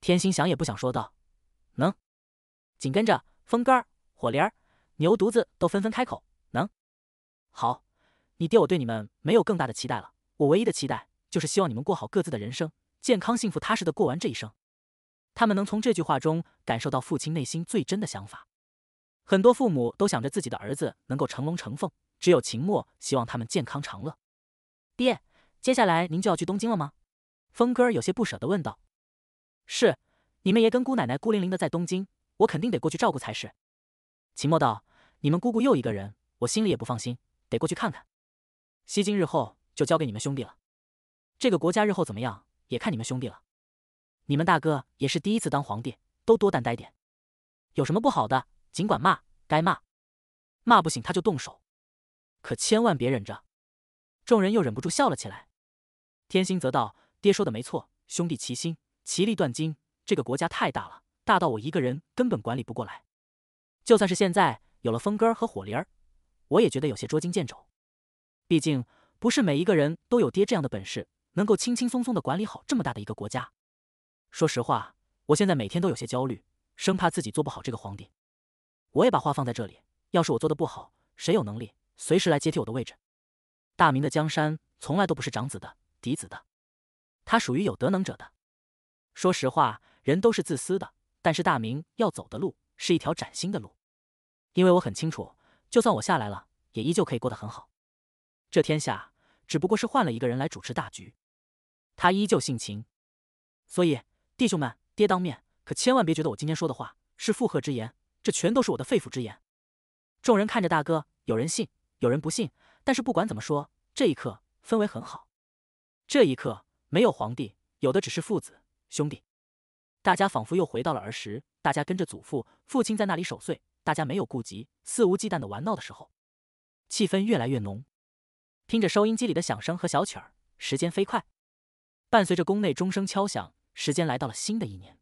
天心想也不想说道：“能。”紧跟着风干、火灵、牛犊子都纷纷开口：“能。”好，你爹我对你们没有更大的期待了。我唯一的期待就是希望你们过好各自的人生，健康、幸福、踏实的过完这一生。他们能从这句话中感受到父亲内心最真的想法。很多父母都想着自己的儿子能够成龙成凤，只有秦墨希望他们健康长乐。爹，接下来您就要去东京了吗？峰哥有些不舍地问道。是，你们爷跟姑奶奶孤零零的在东京，我肯定得过去照顾才是。秦墨道：“你们姑姑又一个人，我心里也不放心，得过去看看。西京日后就交给你们兄弟了，这个国家日后怎么样，也看你们兄弟了。”你们大哥也是第一次当皇帝，都多担待点。有什么不好的，尽管骂，该骂，骂不醒他就动手，可千万别忍着。众人又忍不住笑了起来。天心则道：“爹说的没错，兄弟齐心，其利断金。这个国家太大了，大到我一个人根本管理不过来。就算是现在有了风哥和火灵，我也觉得有些捉襟见肘。毕竟不是每一个人都有爹这样的本事，能够轻轻松松的管理好这么大的一个国家。”说实话，我现在每天都有些焦虑，生怕自己做不好这个皇帝。我也把话放在这里，要是我做的不好，谁有能力随时来接替我的位置？大明的江山从来都不是长子的、嫡子的，他属于有德能者的。说实话，人都是自私的，但是大明要走的路是一条崭新的路，因为我很清楚，就算我下来了，也依旧可以过得很好。这天下只不过是换了一个人来主持大局，他依旧性情，所以。弟兄们，爹当面可千万别觉得我今天说的话是附和之言，这全都是我的肺腑之言。众人看着大哥，有人信，有人不信，但是不管怎么说，这一刻氛围很好。这一刻没有皇帝，有的只是父子兄弟，大家仿佛又回到了儿时，大家跟着祖父、父亲在那里守岁，大家没有顾及，肆无忌惮的玩闹的时候，气氛越来越浓。听着收音机里的响声和小曲儿，时间飞快，伴随着宫内钟声敲响。时间来到了新的一年，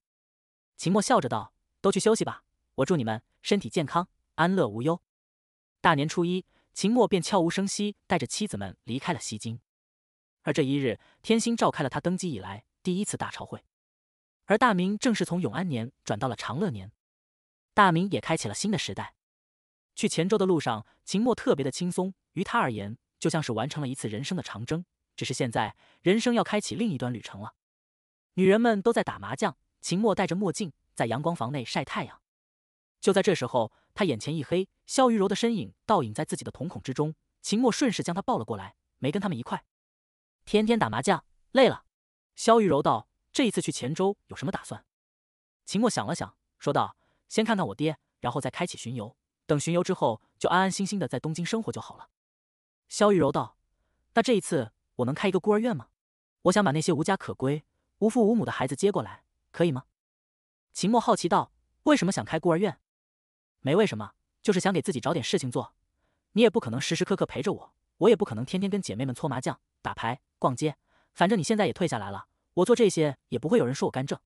秦墨笑着道：“都去休息吧，我祝你们身体健康，安乐无忧。”大年初一，秦墨便悄无声息带着妻子们离开了西京。而这一日，天星召开了他登基以来第一次大朝会，而大明正是从永安年转到了长乐年，大明也开启了新的时代。去黔州的路上，秦墨特别的轻松，于他而言，就像是完成了一次人生的长征。只是现在，人生要开启另一段旅程了。女人们都在打麻将，秦墨戴着墨镜在阳光房内晒太阳。就在这时候，他眼前一黑，肖玉柔的身影倒影在自己的瞳孔之中。秦墨顺势将她抱了过来，没跟他们一块。天天打麻将，累了。肖玉柔道：“这一次去黔州有什么打算？”秦墨想了想，说道：“先看看我爹，然后再开启巡游。等巡游之后，就安安心心的在东京生活就好了。”肖玉柔道：“那这一次我能开一个孤儿院吗？我想把那些无家可归……”无父无母的孩子接过来可以吗？秦墨好奇道：“为什么想开孤儿院？没为什么，就是想给自己找点事情做。你也不可能时时刻刻陪着我，我也不可能天天跟姐妹们搓麻将、打牌、逛街。反正你现在也退下来了，我做这些也不会有人说我干政。”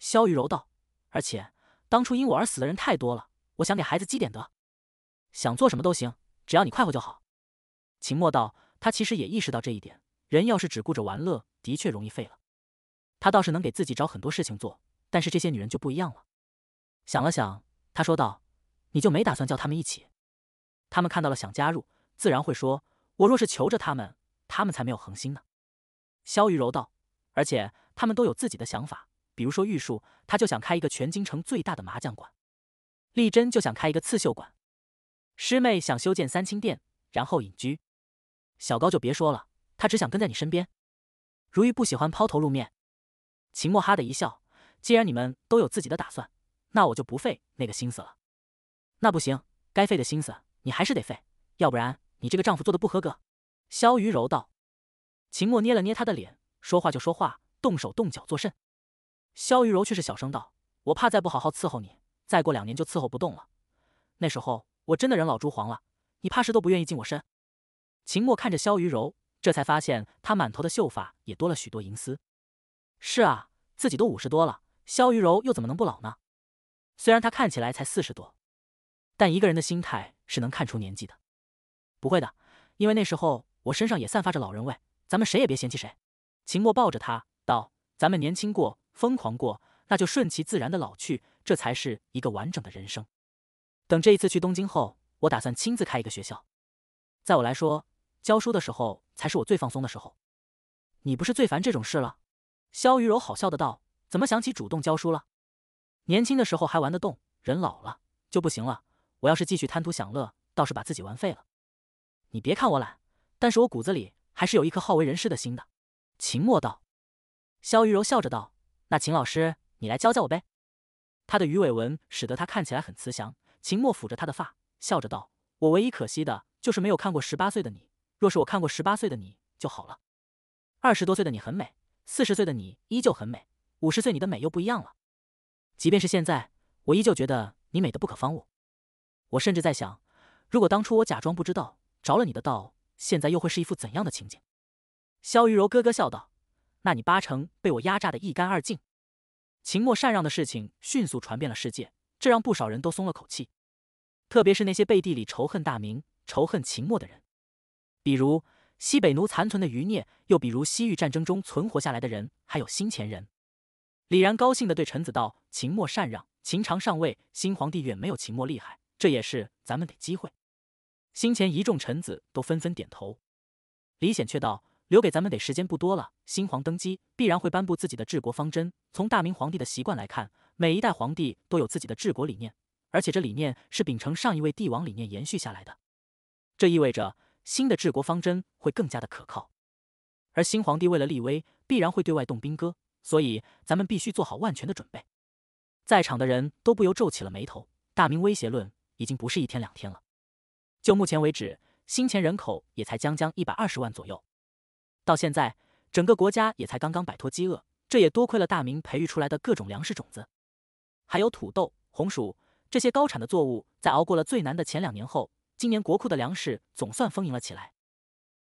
肖玉柔道：“而且当初因我而死的人太多了，我想给孩子积点德。想做什么都行，只要你快活就好。”秦墨道：“他其实也意识到这一点，人要是只顾着玩乐，的确容易废了。”他倒是能给自己找很多事情做，但是这些女人就不一样了。想了想，他说道：“你就没打算叫他们一起？他们看到了想加入，自然会说。我若是求着他们，他们才没有恒心呢。”萧玉柔道：“而且他们都有自己的想法，比如说玉树，他就想开一个全京城最大的麻将馆；丽珍就想开一个刺绣馆；师妹想修建三清殿，然后隐居；小高就别说了，他只想跟在你身边。如玉不喜欢抛头露面。”秦墨哈的一笑，既然你们都有自己的打算，那我就不费那个心思了。那不行，该费的心思你还是得费，要不然你这个丈夫做的不合格。萧玉柔道。秦墨捏了捏她的脸，说话就说话，动手动脚作甚？萧玉柔却是小声道：“我怕再不好好伺候你，再过两年就伺候不动了。那时候我真的人老珠黄了，你怕是都不愿意近我身。”秦墨看着萧玉柔，这才发现她满头的秀发也多了许多银丝。是啊，自己都五十多了，萧玉柔又怎么能不老呢？虽然她看起来才四十多，但一个人的心态是能看出年纪的。不会的，因为那时候我身上也散发着老人味。咱们谁也别嫌弃谁。秦墨抱着他道：“咱们年轻过，疯狂过，那就顺其自然的老去，这才是一个完整的人生。”等这一次去东京后，我打算亲自开一个学校。在我来说，教书的时候才是我最放松的时候。你不是最烦这种事了？萧雨柔好笑的道：“怎么想起主动教书了？年轻的时候还玩得动，人老了就不行了。我要是继续贪图享乐，倒是把自己玩废了。你别看我懒，但是我骨子里还是有一颗好为人师的心的。”秦墨道。萧雨柔笑着道：“那秦老师，你来教教我呗。”她的鱼尾纹使得她看起来很慈祥。秦墨抚着她的发，笑着道：“我唯一可惜的，就是没有看过十八岁的你。若是我看过十八岁的你就好了。二十多岁的你很美。”四十岁的你依旧很美，五十岁你的美又不一样了。即便是现在，我依旧觉得你美得不可方物。我甚至在想，如果当初我假装不知道着了你的道，现在又会是一副怎样的情景？萧玉柔咯咯笑道：“那你八成被我压榨得一干二净。”秦墨禅让的事情迅速传遍了世界，这让不少人都松了口气，特别是那些背地里仇恨大明、仇恨秦墨的人，比如。西北奴残存的余孽，又比如西域战争中存活下来的人，还有新前人。李然高兴地对臣子道：“秦末禅让，秦朝上位，新皇帝远没有秦末厉害，这也是咱们得机会。”新前一众臣子都纷纷点头。李显却道：“留给咱们得时间不多了，新皇登基必然会颁布自己的治国方针。从大明皇帝的习惯来看，每一代皇帝都有自己的治国理念，而且这理念是秉承上一位帝王理念延续下来的。这意味着……”新的治国方针会更加的可靠，而新皇帝为了立威，必然会对外动兵戈，所以咱们必须做好万全的准备。在场的人都不由皱起了眉头。大明威胁论已经不是一天两天了。就目前为止，新前人口也才将将一百二十万左右，到现在，整个国家也才刚刚摆脱饥饿，这也多亏了大明培育出来的各种粮食种子，还有土豆、红薯这些高产的作物，在熬过了最难的前两年后。今年国库的粮食总算丰盈了起来，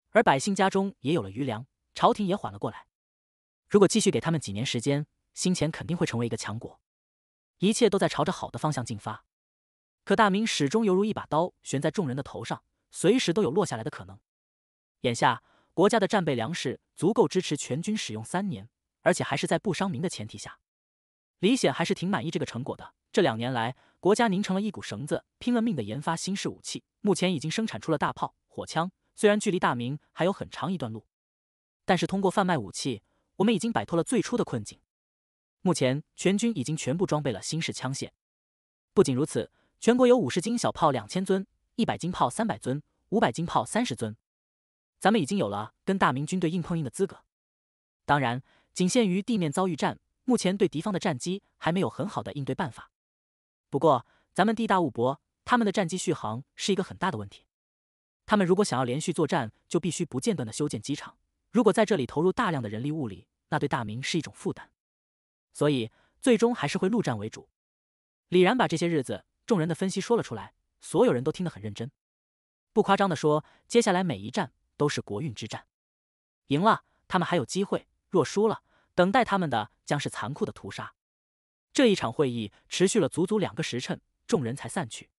而百姓家中也有了余粮，朝廷也缓了过来。如果继续给他们几年时间，新钱肯定会成为一个强国，一切都在朝着好的方向进发。可大明始终犹如一把刀悬在众人的头上，随时都有落下来的可能。眼下国家的战备粮食足够支持全军使用三年，而且还是在不伤民的前提下，李显还是挺满意这个成果的。这两年来。国家拧成了一股绳子，拼了命的研发新式武器。目前已经生产出了大炮、火枪。虽然距离大明还有很长一段路，但是通过贩卖武器，我们已经摆脱了最初的困境。目前全军已经全部装备了新式枪械。不仅如此，全国有五十斤小炮两千尊，一百斤炮三百尊，五百斤炮三十尊。咱们已经有了跟大明军队硬碰硬的资格。当然，仅限于地面遭遇战。目前对敌方的战机还没有很好的应对办法。不过，咱们地大物博，他们的战机续航是一个很大的问题。他们如果想要连续作战，就必须不间断的修建机场。如果在这里投入大量的人力物力，那对大明是一种负担。所以，最终还是会陆战为主。李然把这些日子众人的分析说了出来，所有人都听得很认真。不夸张的说，接下来每一战都是国运之战。赢了，他们还有机会；若输了，等待他们的将是残酷的屠杀。这一场会议持续了足足两个时辰，众人才散去。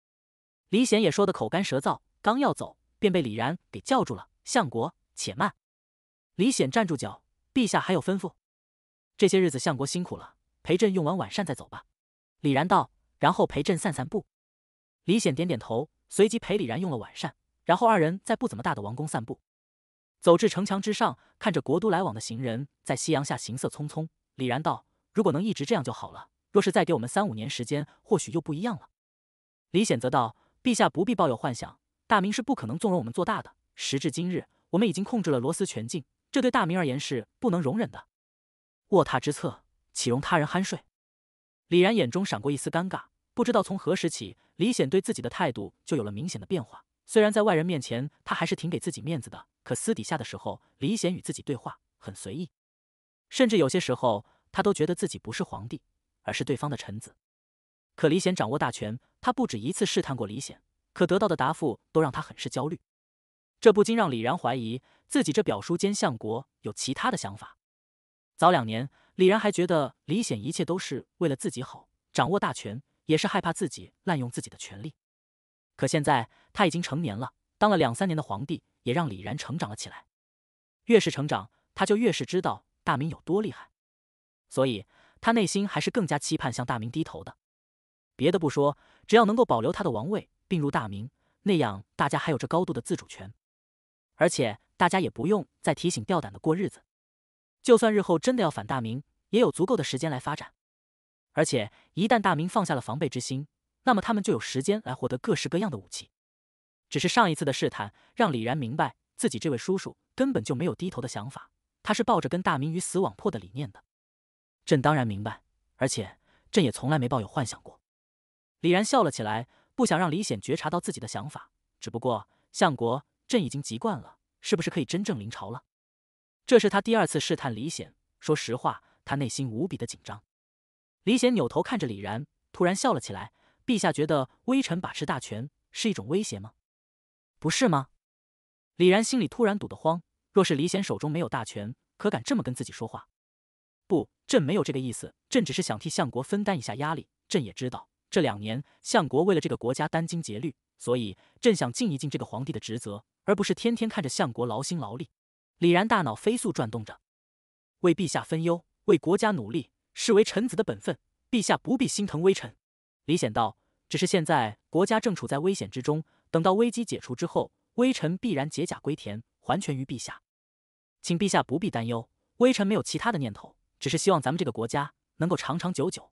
李显也说得口干舌燥，刚要走，便被李然给叫住了：“相国，且慢！”李显站住脚：“陛下还有吩咐。这些日子相国辛苦了，陪朕用完晚膳再走吧。”李然道：“然后陪朕散散步。”李显点点头，随即陪李然用了晚膳，然后二人在不怎么大的王宫散步，走至城墙之上，看着国都来往的行人，在夕阳下行色匆匆。李然道：“如果能一直这样就好了。”若是再给我们三五年时间，或许又不一样了。李显则道：“陛下不必抱有幻想，大明是不可能纵容我们做大的。时至今日，我们已经控制了罗斯全境，这对大明而言是不能容忍的。卧榻之侧，岂容他人酣睡？”李然眼中闪过一丝尴尬，不知道从何时起，李显对自己的态度就有了明显的变化。虽然在外人面前，他还是挺给自己面子的，可私底下的时候，李显与自己对话很随意，甚至有些时候，他都觉得自己不是皇帝。而是对方的臣子，可李显掌握大权，他不止一次试探过李显，可得到的答复都让他很是焦虑，这不禁让李然怀疑自己这表叔兼相国有其他的想法。早两年，李然还觉得李显一切都是为了自己好，掌握大权也是害怕自己滥用自己的权力。可现在他已经成年了，当了两三年的皇帝，也让李然成长了起来。越是成长，他就越是知道大明有多厉害，所以。他内心还是更加期盼向大明低头的。别的不说，只要能够保留他的王位并入大明，那样大家还有着高度的自主权，而且大家也不用再提心吊胆的过日子。就算日后真的要反大明，也有足够的时间来发展。而且一旦大明放下了防备之心，那么他们就有时间来获得各式各样的武器。只是上一次的试探，让李然明白自己这位叔叔根本就没有低头的想法，他是抱着跟大明鱼死网破的理念的。朕当然明白，而且朕也从来没抱有幻想过。李然笑了起来，不想让李显觉察到自己的想法。只不过相国，朕已经习惯了，是不是可以真正临朝了？这是他第二次试探李显。说实话，他内心无比的紧张。李显扭头看着李然，突然笑了起来：“陛下觉得微臣把持大权是一种威胁吗？不是吗？”李然心里突然堵得慌。若是李显手中没有大权，可敢这么跟自己说话？朕没有这个意思，朕只是想替相国分担一下压力。朕也知道这两年相国为了这个国家殚精竭虑，所以朕想尽一尽这个皇帝的职责，而不是天天看着相国劳心劳力。李然大脑飞速转动着，为陛下分忧，为国家努力，是为臣子的本分。陛下不必心疼微臣。李显道，只是现在国家正处在危险之中，等到危机解除之后，微臣必然解甲归田，还权于陛下。请陛下不必担忧，微臣没有其他的念头。只是希望咱们这个国家能够长长久久。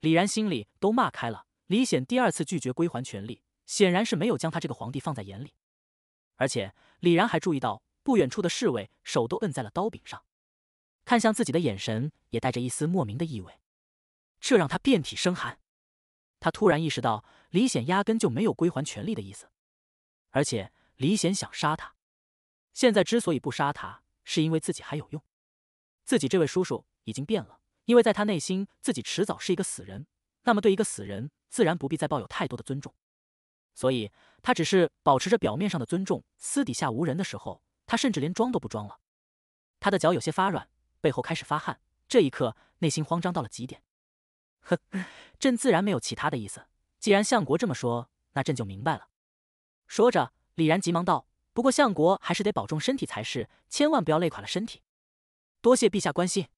李然心里都骂开了。李显第二次拒绝归还权力，显然是没有将他这个皇帝放在眼里。而且李然还注意到，不远处的侍卫手都摁在了刀柄上，看向自己的眼神也带着一丝莫名的意味，这让他遍体生寒。他突然意识到，李显压根就没有归还权力的意思，而且李显想杀他。现在之所以不杀他，是因为自己还有用。自己这位叔叔已经变了，因为在他内心，自己迟早是一个死人，那么对一个死人，自然不必再抱有太多的尊重。所以，他只是保持着表面上的尊重，私底下无人的时候，他甚至连装都不装了。他的脚有些发软，背后开始发汗，这一刻内心慌张到了极点。呵，朕自然没有其他的意思，既然相国这么说，那朕就明白了。说着，李然急忙道：“不过相国还是得保重身体才是，千万不要累垮了身体。”多谢陛下关心，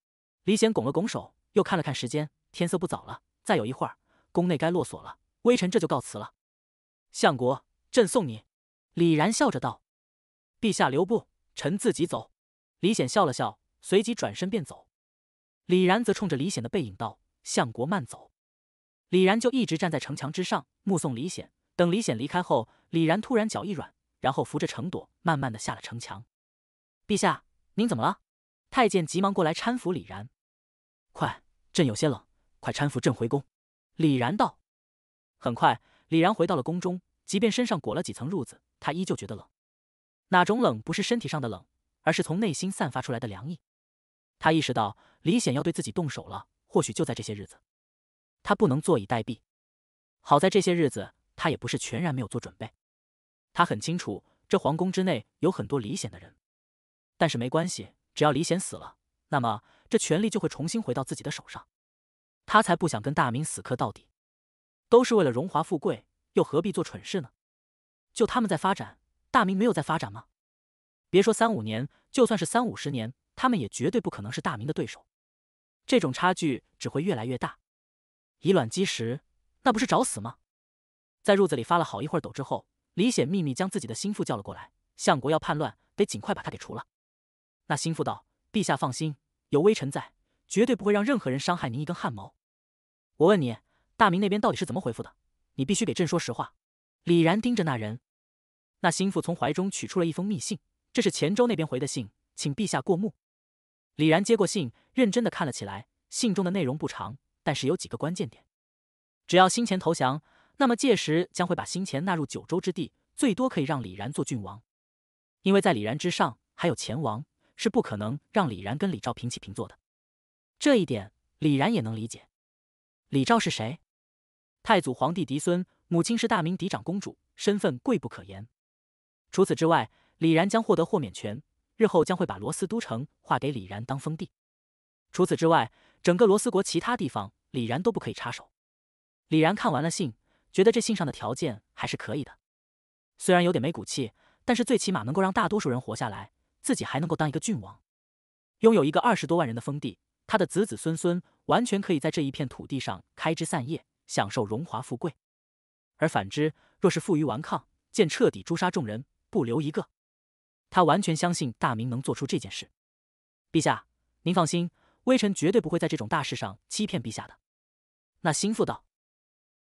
李显拱了拱手，又看了看时间，天色不早了，再有一会儿，宫内该落锁了，微臣这就告辞了。相国，朕送你。”李然笑着道，“陛下留步，臣自己走。”李显笑了笑，随即转身便走。李然则冲着李显的背影道：“相国慢走。”李然就一直站在城墙之上，目送李显。等李显离开后，李然突然脚一软，然后扶着城垛，慢慢的下了城墙。“陛下，您怎么了？”太监急忙过来搀扶李然，快，朕有些冷，快搀扶朕回宫。李然道。很快，李然回到了宫中，即便身上裹了几层褥子，他依旧觉得冷。哪种冷不是身体上的冷，而是从内心散发出来的凉意。他意识到李显要对自己动手了，或许就在这些日子，他不能坐以待毙。好在这些日子他也不是全然没有做准备，他很清楚这皇宫之内有很多李显的人，但是没关系。只要李显死了，那么这权力就会重新回到自己的手上。他才不想跟大明死磕到底，都是为了荣华富贵，又何必做蠢事呢？就他们在发展，大明没有在发展吗？别说三五年，就算是三五十年，他们也绝对不可能是大明的对手。这种差距只会越来越大，以卵击石，那不是找死吗？在褥子里发了好一会儿抖之后，李显秘密将自己的心腹叫了过来。相国要叛乱，得尽快把他给除了。那心腹道：“陛下放心，有微臣在，绝对不会让任何人伤害您一根汗毛。”我问你，大明那边到底是怎么回复的？你必须给朕说实话。李然盯着那人，那心腹从怀中取出了一封密信，这是虔州那边回的信，请陛下过目。李然接过信，认真的看了起来。信中的内容不长，但是有几个关键点。只要新钱投降，那么届时将会把新钱纳入九州之地，最多可以让李然做郡王，因为在李然之上还有钱王。是不可能让李然跟李兆平起平坐的，这一点李然也能理解。李兆是谁？太祖皇帝嫡孙，母亲是大明嫡长公主，身份贵不可言。除此之外，李然将获得豁免权，日后将会把罗斯都城划给李然当封地。除此之外，整个罗斯国其他地方李然都不可以插手。李然看完了信，觉得这信上的条件还是可以的，虽然有点没骨气，但是最起码能够让大多数人活下来。自己还能够当一个郡王，拥有一个二十多万人的封地，他的子子孙孙完全可以在这一片土地上开枝散叶，享受荣华富贵。而反之，若是负隅顽抗，见彻底诛杀众人，不留一个，他完全相信大明能做出这件事。陛下，您放心，微臣绝对不会在这种大事上欺骗陛下的。那心腹道，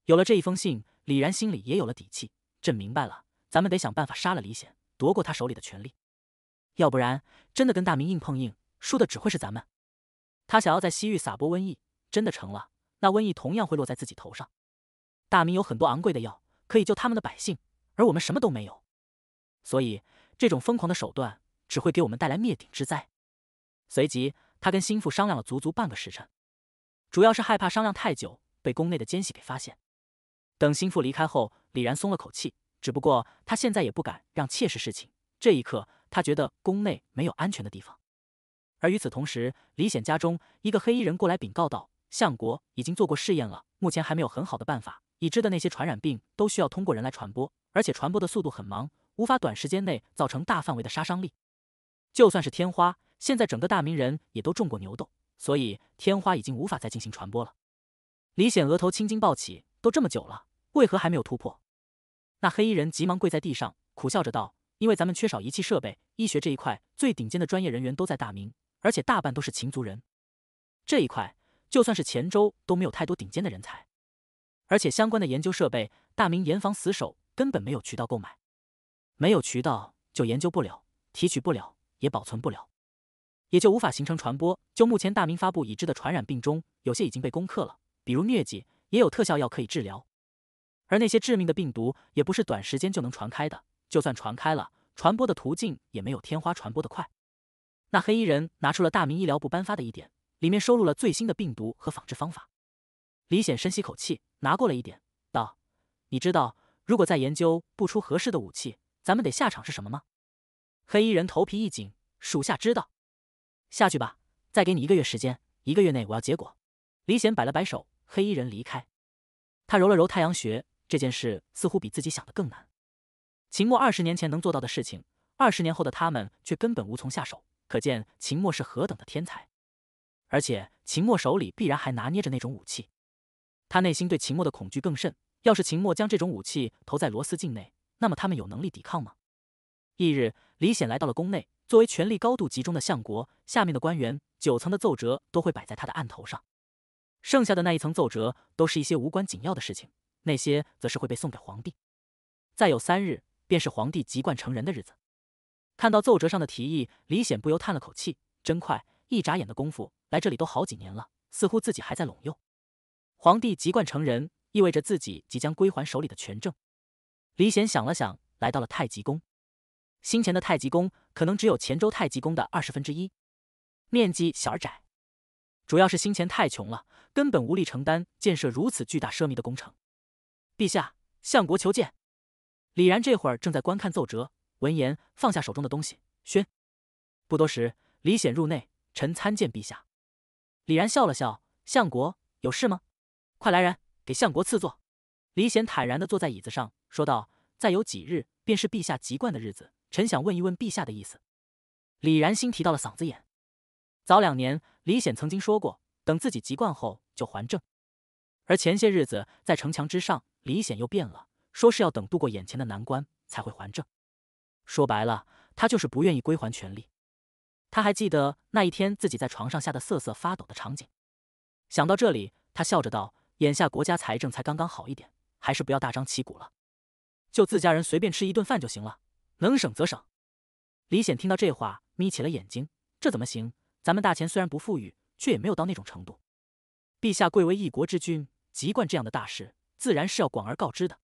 有了这一封信，李然心里也有了底气。朕明白了，咱们得想办法杀了李显，夺过他手里的权力。要不然，真的跟大明硬碰硬，输的只会是咱们。他想要在西域撒播瘟疫，真的成了，那瘟疫同样会落在自己头上。大明有很多昂贵的药，可以救他们的百姓，而我们什么都没有。所以，这种疯狂的手段只会给我们带来灭顶之灾。随即，他跟心腹商量了足足半个时辰，主要是害怕商量太久被宫内的奸细给发现。等心腹离开后，李然松了口气。只不过，他现在也不敢让妾室侍寝。这一刻。他觉得宫内没有安全的地方，而与此同时，李显家中一个黑衣人过来禀告道：“相国已经做过试验了，目前还没有很好的办法。已知的那些传染病都需要通过人来传播，而且传播的速度很忙，无法短时间内造成大范围的杀伤力。就算是天花，现在整个大明人也都种过牛痘，所以天花已经无法再进行传播了。”李显额头青筋暴起，都这么久了，为何还没有突破？那黑衣人急忙跪在地上，苦笑着道。因为咱们缺少仪器设备，医学这一块最顶尖的专业人员都在大明，而且大半都是秦族人。这一块就算是黔州都没有太多顶尖的人才，而且相关的研究设备，大明严防死守，根本没有渠道购买。没有渠道就研究不了，提取不了，也保存不了，也就无法形成传播。就目前大明发布已知的传染病中，有些已经被攻克了，比如疟疾，也有特效药可以治疗。而那些致命的病毒，也不是短时间就能传开的。就算传开了，传播的途径也没有天花传播的快。那黑衣人拿出了大明医疗部颁发的一点，里面收录了最新的病毒和仿制方法。李显深吸口气，拿过了一点，道：“你知道，如果再研究不出合适的武器，咱们得下场是什么吗？”黑衣人头皮一紧，属下知道。下去吧，再给你一个月时间，一个月内我要结果。李显摆了摆手，黑衣人离开。他揉了揉太阳穴，这件事似乎比自己想的更难。秦墨二十年前能做到的事情，二十年后的他们却根本无从下手，可见秦墨是何等的天才。而且秦墨手里必然还拿捏着那种武器，他内心对秦墨的恐惧更甚。要是秦墨将这种武器投在罗斯境内，那么他们有能力抵抗吗？翌日，李显来到了宫内。作为权力高度集中的相国，下面的官员九层的奏折都会摆在他的案头上，剩下的那一层奏折都是一些无关紧要的事情，那些则是会被送给皇帝。再有三日。便是皇帝即贯成人的日子。看到奏折上的提议，李显不由叹了口气。真快，一眨眼的功夫，来这里都好几年了，似乎自己还在陇右。皇帝即贯成人，意味着自己即将归还手里的权政。李显想了想，来到了太极宫。新前的太极宫可能只有乾州太极宫的二十分之一，面积小而窄，主要是新前太穷了，根本无力承担建设如此巨大奢靡的工程。陛下，相国求见。李然这会儿正在观看奏折，闻言放下手中的东西，宣。不多时，李显入内，臣参见陛下。李然笑了笑：“相国有事吗？快来人，给相国赐座。”李显坦然的坐在椅子上，说道：“再有几日便是陛下籍贯的日子，臣想问一问陛下的意思。”李然心提到了嗓子眼。早两年，李显曾经说过，等自己籍贯后就还政。而前些日子，在城墙之上，李显又变了。说是要等度过眼前的难关才会还政，说白了，他就是不愿意归还权力。他还记得那一天自己在床上吓得瑟瑟发抖的场景。想到这里，他笑着道：“眼下国家财政才刚刚好一点，还是不要大张旗鼓了，就自家人随便吃一顿饭就行了，能省则省。”李显听到这话，眯起了眼睛：“这怎么行？咱们大钱虽然不富裕，却也没有到那种程度。陛下贵为一国之君，籍贯这样的大事，自然是要广而告之的。”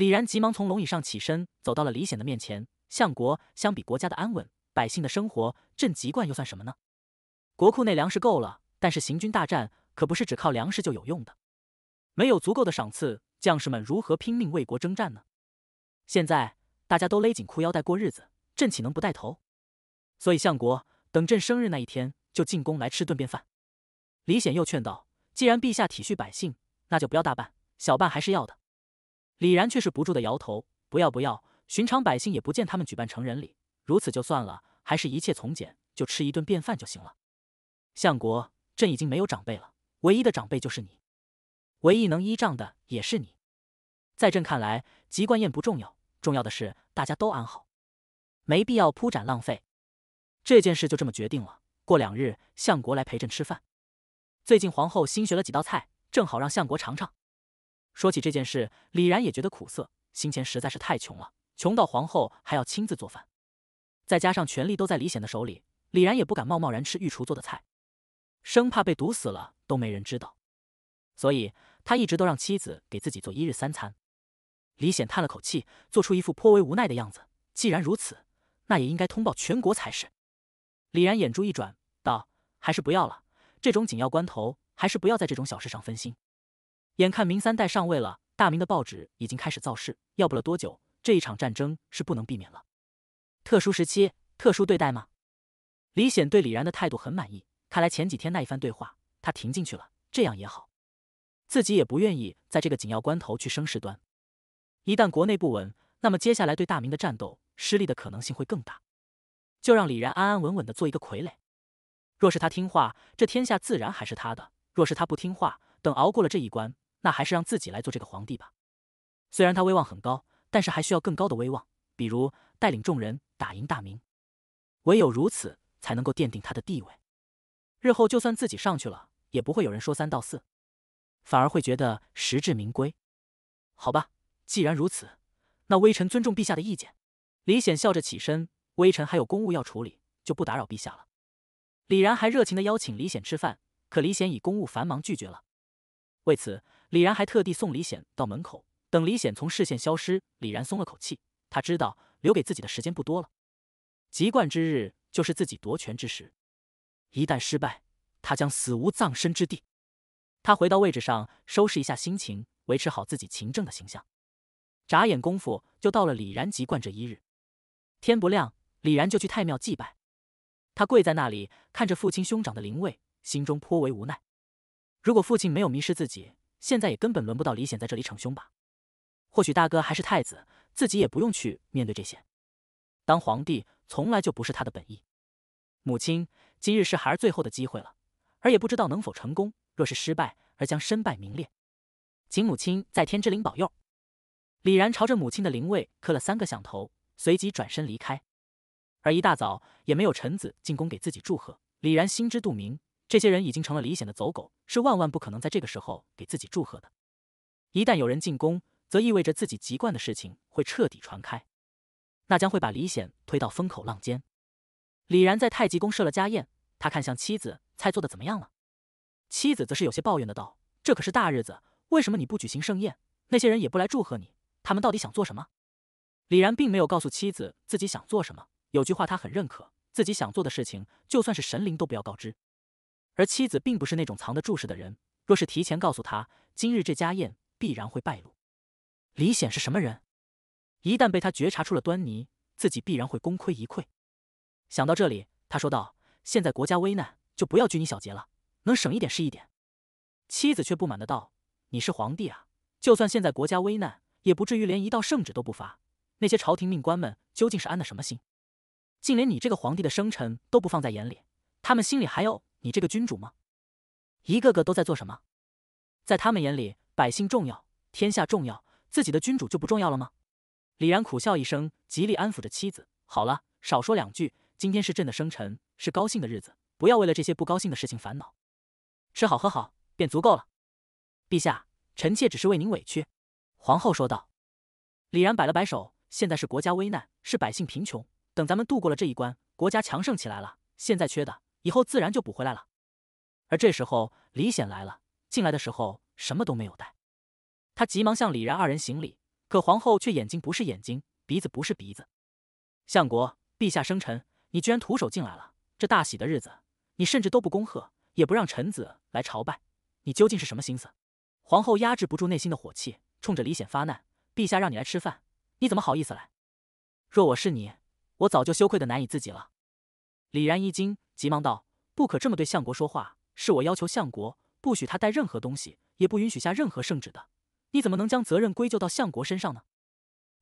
李然急忙从龙椅上起身，走到了李显的面前。相国，相比国家的安稳，百姓的生活，朕籍贯又算什么呢？国库内粮食够了，但是行军大战可不是只靠粮食就有用的。没有足够的赏赐，将士们如何拼命为国征战呢？现在大家都勒紧裤腰带过日子，朕岂能不带头？所以，相国，等朕生日那一天，就进宫来吃顿便饭。李显又劝道：“既然陛下体恤百姓，那就不要大办，小办还是要的。”李然却是不住的摇头：“不要，不要！寻常百姓也不见他们举办成人礼，如此就算了。还是一切从简，就吃一顿便饭就行了。”相国，朕已经没有长辈了，唯一的长辈就是你，唯一能依仗的也是你。在朕看来，籍冠宴不重要，重要的是大家都安好，没必要铺展浪费。这件事就这么决定了。过两日，相国来陪朕吃饭。最近皇后新学了几道菜，正好让相国尝尝。说起这件事，李然也觉得苦涩，先前实在是太穷了，穷到皇后还要亲自做饭，再加上权力都在李显的手里，李然也不敢贸贸然吃御厨做的菜，生怕被毒死了都没人知道，所以他一直都让妻子给自己做一日三餐。李显叹了口气，做出一副颇为无奈的样子，既然如此，那也应该通报全国才是。李然眼珠一转，道：“还是不要了，这种紧要关头，还是不要在这种小事上分心。”眼看明三代上位了，大明的报纸已经开始造势，要不了多久，这一场战争是不能避免了。特殊时期，特殊对待吗？李显对李然的态度很满意，看来前几天那一番对话，他听进去了。这样也好，自己也不愿意在这个紧要关头去生事端。一旦国内不稳，那么接下来对大明的战斗失利的可能性会更大。就让李然安安稳稳的做一个傀儡，若是他听话，这天下自然还是他的；若是他不听话，等熬过了这一关。那还是让自己来做这个皇帝吧，虽然他威望很高，但是还需要更高的威望，比如带领众人打赢大明，唯有如此才能够奠定他的地位。日后就算自己上去了，也不会有人说三道四，反而会觉得实至名归。好吧，既然如此，那微臣尊重陛下的意见。李显笑着起身，微臣还有公务要处理，就不打扰陛下了。李然还热情的邀请李显吃饭，可李显以公务繁忙拒绝了。为此。李然还特地送李显到门口，等李显从视线消失，李然松了口气。他知道留给自己的时间不多了，籍贯之日就是自己夺权之时，一旦失败，他将死无葬身之地。他回到位置上，收拾一下心情，维持好自己勤政的形象。眨眼功夫就到了李然籍贯这一日，天不亮，李然就去太庙祭拜。他跪在那里，看着父亲兄长的灵位，心中颇为无奈。如果父亲没有迷失自己，现在也根本轮不到李显在这里逞凶吧？或许大哥还是太子，自己也不用去面对这些。当皇帝从来就不是他的本意。母亲，今日是孩儿最后的机会了，而也不知道能否成功。若是失败，而将身败名裂，请母亲在天之灵保佑。李然朝着母亲的灵位磕了三个响头，随即转身离开。而一大早也没有臣子进宫给自己祝贺，李然心知肚明。这些人已经成了李显的走狗，是万万不可能在这个时候给自己祝贺的。一旦有人进宫，则意味着自己籍贯的事情会彻底传开，那将会把李显推到风口浪尖。李然在太极宫设了家宴，他看向妻子：“菜做的怎么样了？”妻子则是有些抱怨的道：“这可是大日子，为什么你不举行盛宴？那些人也不来祝贺你，他们到底想做什么？”李然并没有告诉妻子自己想做什么。有句话他很认可：自己想做的事情，就算是神灵都不要告知。而妻子并不是那种藏得住事的人，若是提前告诉他今日这家宴必然会败露。李显是什么人？一旦被他觉察出了端倪，自己必然会功亏一篑。想到这里，他说道：“现在国家危难，就不要拘泥小节了，能省一点是一点。”妻子却不满的道：“你是皇帝啊，就算现在国家危难，也不至于连一道圣旨都不发。那些朝廷命官们究竟是安的什么心？竟连你这个皇帝的生辰都不放在眼里，他们心里还有……”你这个君主吗？一个个都在做什么？在他们眼里，百姓重要，天下重要，自己的君主就不重要了吗？李然苦笑一声，极力安抚着妻子：“好了，少说两句。今天是朕的生辰，是高兴的日子，不要为了这些不高兴的事情烦恼。吃好喝好便足够了。”陛下，臣妾只是为您委屈。”皇后说道。李然摆了摆手：“现在是国家危难，是百姓贫穷。等咱们度过了这一关，国家强盛起来了，现在缺的……”以后自然就补回来了。而这时候，李显来了，进来的时候什么都没有带。他急忙向李然二人行礼，可皇后却眼睛不是眼睛，鼻子不是鼻子。相国，陛下生辰，你居然徒手进来了！这大喜的日子，你甚至都不恭贺，也不让臣子来朝拜，你究竟是什么心思？皇后压制不住内心的火气，冲着李显发难：陛下让你来吃饭，你怎么好意思来？若我是你，我早就羞愧的难以自己了。李然一惊，急忙道：“不可这么对相国说话。是我要求相国不许他带任何东西，也不允许下任何圣旨的。你怎么能将责任归咎到相国身上呢？”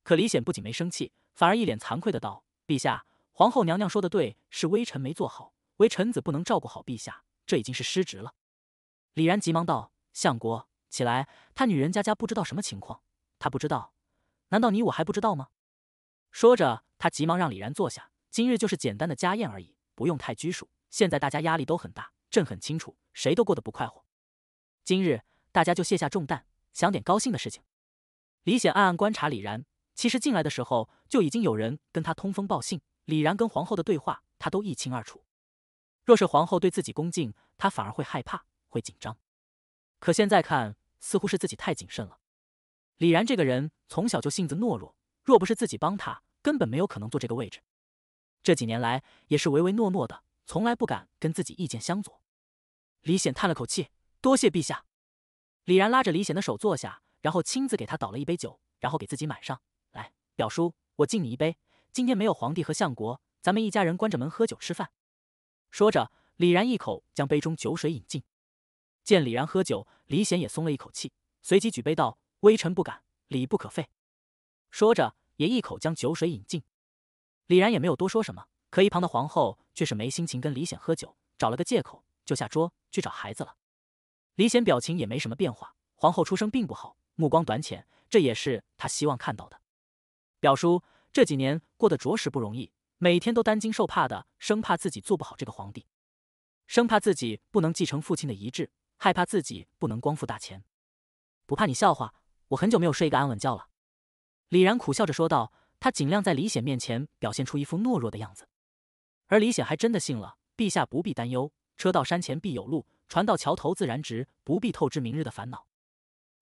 可李显不仅没生气，反而一脸惭愧的道：“陛下，皇后娘娘说的对，是微臣没做好，为臣子不能照顾好陛下，这已经是失职了。”李然急忙道：“相国，起来。他女人家家不知道什么情况，他不知道，难道你我还不知道吗？”说着，他急忙让李然坐下。今日就是简单的家宴而已。不用太拘束，现在大家压力都很大，朕很清楚，谁都过得不快活。今日大家就卸下重担，想点高兴的事情。李显暗暗观察李然，其实进来的时候就已经有人跟他通风报信，李然跟皇后的对话他都一清二楚。若是皇后对自己恭敬，他反而会害怕，会紧张。可现在看，似乎是自己太谨慎了。李然这个人从小就性子懦弱，若不是自己帮他，根本没有可能坐这个位置。这几年来也是唯唯诺诺的，从来不敢跟自己意见相左。李显叹了口气：“多谢陛下。”李然拉着李显的手坐下，然后亲自给他倒了一杯酒，然后给自己满上：“来，表叔，我敬你一杯。今天没有皇帝和相国，咱们一家人关着门喝酒吃饭。”说着，李然一口将杯中酒水饮尽。见李然喝酒，李显也松了一口气，随即举杯道：“微臣不敢，礼不可废。”说着，也一口将酒水饮尽。李然也没有多说什么，可一旁的皇后却是没心情跟李显喝酒，找了个借口就下桌去找孩子了。李显表情也没什么变化。皇后出生并不好，目光短浅，这也是他希望看到的。表叔这几年过得着实不容易，每天都担惊受怕的，生怕自己做不好这个皇帝，生怕自己不能继承父亲的遗志，害怕自己不能光复大秦。不怕你笑话，我很久没有睡一个安稳觉了。李然苦笑着说道。他尽量在李显面前表现出一副懦弱的样子，而李显还真的信了。陛下不必担忧，车到山前必有路，船到桥头自然直，不必透支明日的烦恼。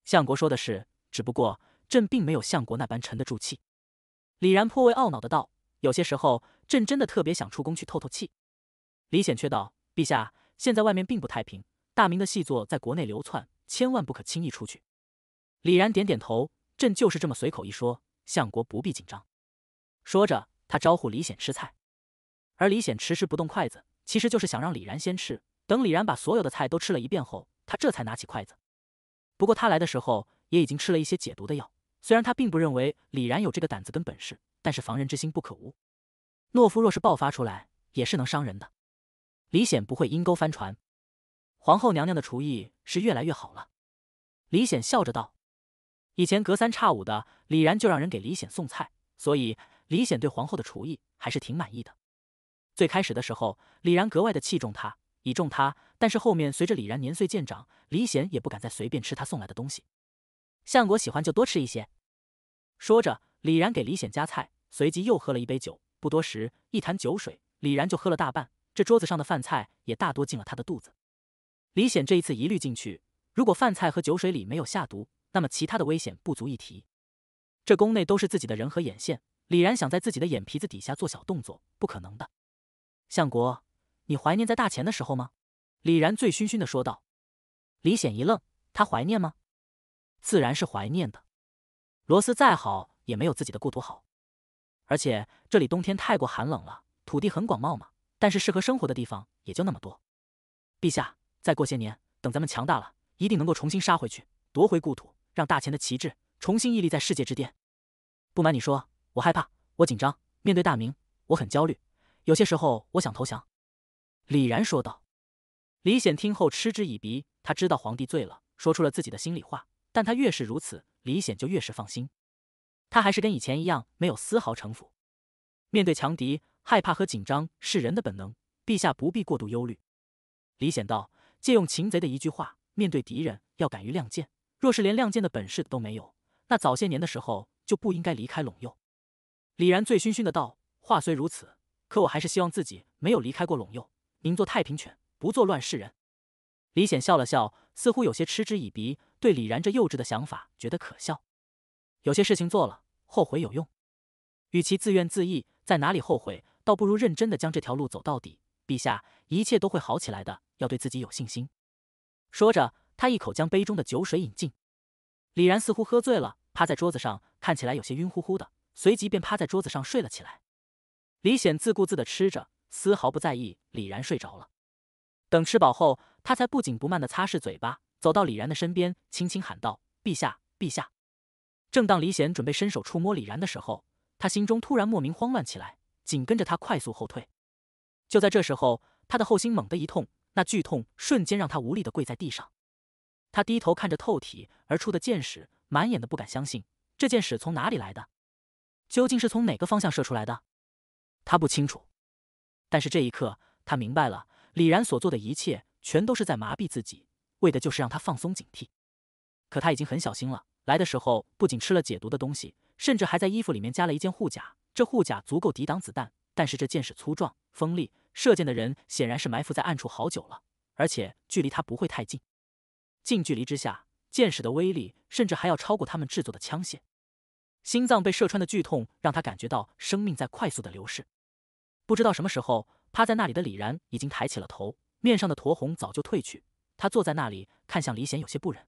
相国说的是，只不过朕并没有相国那般沉得住气。李然颇为懊恼的道：“有些时候，朕真的特别想出宫去透透气。”李显却道：“陛下现在外面并不太平，大明的细作在国内流窜，千万不可轻易出去。”李然点点头：“朕就是这么随口一说。”相国不必紧张，说着，他招呼李显吃菜，而李显迟迟不动筷子，其实就是想让李然先吃。等李然把所有的菜都吃了一遍后，他这才拿起筷子。不过他来的时候也已经吃了一些解毒的药。虽然他并不认为李然有这个胆子跟本事，但是防人之心不可无。懦夫若是爆发出来，也是能伤人的。李显不会阴沟翻船。皇后娘娘的厨艺是越来越好了。李显笑着道。以前隔三差五的，李然就让人给李显送菜，所以李显对皇后的厨艺还是挺满意的。最开始的时候，李然格外的器重他，倚重他，但是后面随着李然年岁渐长，李显也不敢再随便吃他送来的东西。相国喜欢就多吃一些。说着，李然给李显夹菜，随即又喝了一杯酒。不多时，一坛酒水，李然就喝了大半，这桌子上的饭菜也大多进了他的肚子。李显这一次一律进去，如果饭菜和酒水里没有下毒。那么其他的危险不足一提，这宫内都是自己的人和眼线，李然想在自己的眼皮子底下做小动作，不可能的。相国，你怀念在大前的时候吗？李然醉醺醺的说道。李显一愣，他怀念吗？自然是怀念的。罗斯再好，也没有自己的故土好。而且这里冬天太过寒冷了，土地很广袤嘛，但是适合生活的地方也就那么多。陛下，再过些年，等咱们强大了，一定能够重新杀回去，夺回故土。让大钱的旗帜重新屹立在世界之巅。不瞒你说，我害怕，我紧张，面对大明，我很焦虑。有些时候，我想投降。”李然说道。李显听后嗤之以鼻，他知道皇帝醉了，说出了自己的心里话。但他越是如此，李显就越是放心。他还是跟以前一样，没有丝毫城府。面对强敌，害怕和紧张是人的本能。陛下不必过度忧虑。”李显道。借用擒贼的一句话，面对敌人，要敢于亮剑。若是连亮剑的本事都没有，那早些年的时候就不应该离开陇右。李然醉醺醺的道：“话虽如此，可我还是希望自己没有离开过陇右。宁做太平犬，不做乱世人。”李显笑了笑，似乎有些嗤之以鼻，对李然这幼稚的想法觉得可笑。有些事情做了后悔有用，与其自怨自艾，在哪里后悔，倒不如认真的将这条路走到底。陛下，一切都会好起来的，要对自己有信心。”说着。他一口将杯中的酒水饮尽，李然似乎喝醉了，趴在桌子上，看起来有些晕乎乎的，随即便趴在桌子上睡了起来。李显自顾自的吃着，丝毫不在意李然睡着了。等吃饱后，他才不紧不慢的擦拭嘴巴，走到李然的身边，轻轻喊道：“陛下，陛下！”正当李显准备伸手触摸李然的时候，他心中突然莫名慌乱起来，紧跟着他快速后退。就在这时候，他的后心猛地一痛，那剧痛瞬间让他无力的跪在地上。他低头看着透体而出的箭矢，满眼的不敢相信。这箭矢从哪里来的？究竟是从哪个方向射出来的？他不清楚。但是这一刻，他明白了，李然所做的一切，全都是在麻痹自己，为的就是让他放松警惕。可他已经很小心了，来的时候不仅吃了解毒的东西，甚至还在衣服里面加了一件护甲。这护甲足够抵挡子弹，但是这箭矢粗壮锋利，射箭的人显然是埋伏在暗处好久了，而且距离他不会太近。近距离之下，箭矢的威力甚至还要超过他们制作的枪械。心脏被射穿的剧痛让他感觉到生命在快速的流逝。不知道什么时候，趴在那里的李然已经抬起了头，面上的驼红早就褪去。他坐在那里，看向李显，有些不忍。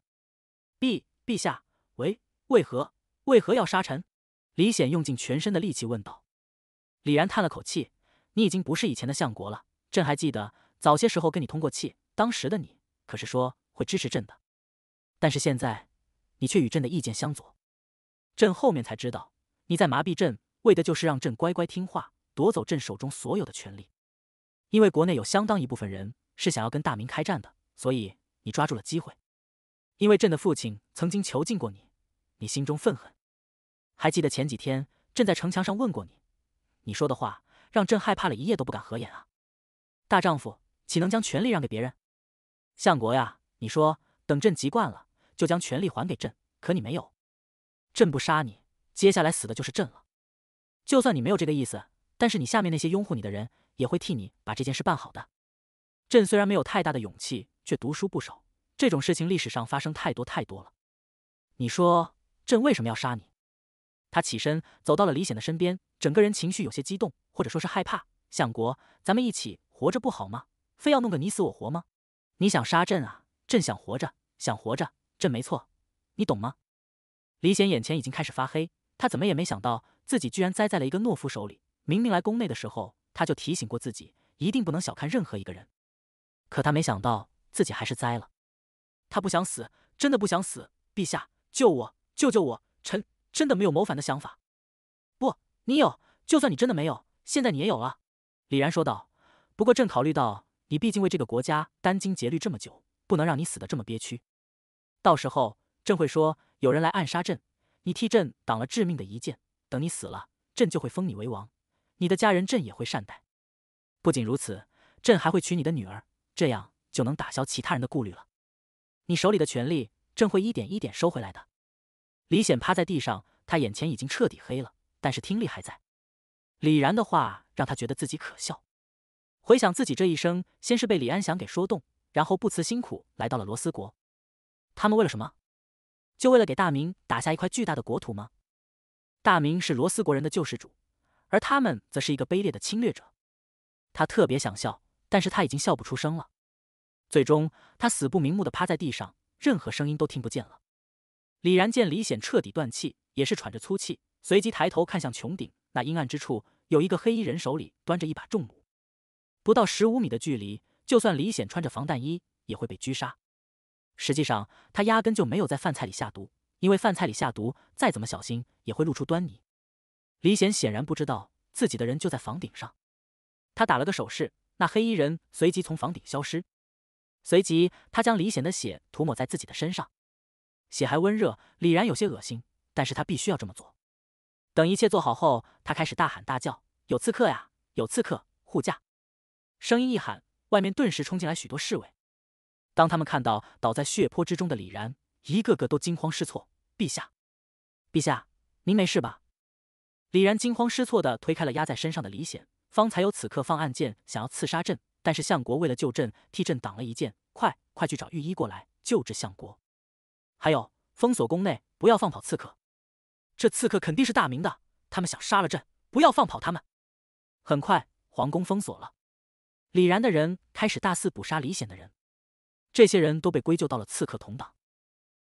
陛陛下，为为何为何要杀臣？李显用尽全身的力气问道。李然叹了口气：“你已经不是以前的相国了。朕还记得早些时候跟你通过气，当时的你可是说。”会支持朕的，但是现在你却与朕的意见相左。朕后面才知道你在麻痹朕，为的就是让朕乖乖听话，夺走朕手中所有的权利。因为国内有相当一部分人是想要跟大明开战的，所以你抓住了机会。因为朕的父亲曾经囚禁过你，你心中愤恨。还记得前几天朕在城墙上问过你，你说的话让朕害怕了一夜都不敢合眼啊！大丈夫岂能将权力让给别人？相国呀！你说等朕习惯了，就将权力还给朕。可你没有，朕不杀你，接下来死的就是朕了。就算你没有这个意思，但是你下面那些拥护你的人也会替你把这件事办好的。朕虽然没有太大的勇气，却读书不少。这种事情历史上发生太多太多了。你说朕为什么要杀你？他起身走到了李显的身边，整个人情绪有些激动，或者说，是害怕。相国，咱们一起活着不好吗？非要弄个你死我活吗？你想杀朕啊？朕想活着，想活着，朕没错，你懂吗？李显眼前已经开始发黑，他怎么也没想到自己居然栽在了一个懦夫手里。明明来宫内的时候，他就提醒过自己，一定不能小看任何一个人。可他没想到，自己还是栽了。他不想死，真的不想死，陛下，救我，救救我！臣真的没有谋反的想法。不，你有。就算你真的没有，现在你也有了。”李然说道。不过，朕考虑到你毕竟为这个国家殚精竭虑这么久。不能让你死的这么憋屈，到时候朕会说有人来暗杀朕，你替朕挡了致命的一剑。等你死了，朕就会封你为王，你的家人朕也会善待。不仅如此，朕还会娶你的女儿，这样就能打消其他人的顾虑了。你手里的权力，朕会一点一点收回来的。李显趴在地上，他眼前已经彻底黑了，但是听力还在。李然的话让他觉得自己可笑，回想自己这一生，先是被李安祥给说动。然后不辞辛苦来到了罗斯国，他们为了什么？就为了给大明打下一块巨大的国土吗？大明是罗斯国人的救世主，而他们则是一个卑劣的侵略者。他特别想笑，但是他已经笑不出声了。最终，他死不瞑目的趴在地上，任何声音都听不见了。李然见李显彻底断气，也是喘着粗气，随即抬头看向穹顶，那阴暗之处有一个黑衣人手里端着一把重弩，不到十五米的距离。就算李显穿着防弹衣，也会被狙杀。实际上，他压根就没有在饭菜里下毒，因为饭菜里下毒，再怎么小心也会露出端倪。李显显然不知道自己的人就在房顶上，他打了个手势，那黑衣人随即从房顶消失。随即，他将李显的血涂抹在自己的身上，血还温热，李然有些恶心，但是他必须要这么做。等一切做好后，他开始大喊大叫：“有刺客呀！有刺客！护驾！”声音一喊。外面顿时冲进来许多侍卫，当他们看到倒在血泊之中的李然，一个个都惊慌失措。陛下，陛下，您没事吧？李然惊慌失措地推开了压在身上的李显，方才有此刻放暗箭想要刺杀朕，但是相国为了救朕，替朕挡了一箭。快，快去找御医过来救治相国。还有，封锁宫内，不要放跑刺客。这刺客肯定是大明的，他们想杀了朕，不要放跑他们。很快，皇宫封锁了。李然的人开始大肆捕杀李显的人，这些人都被归咎到了刺客同党。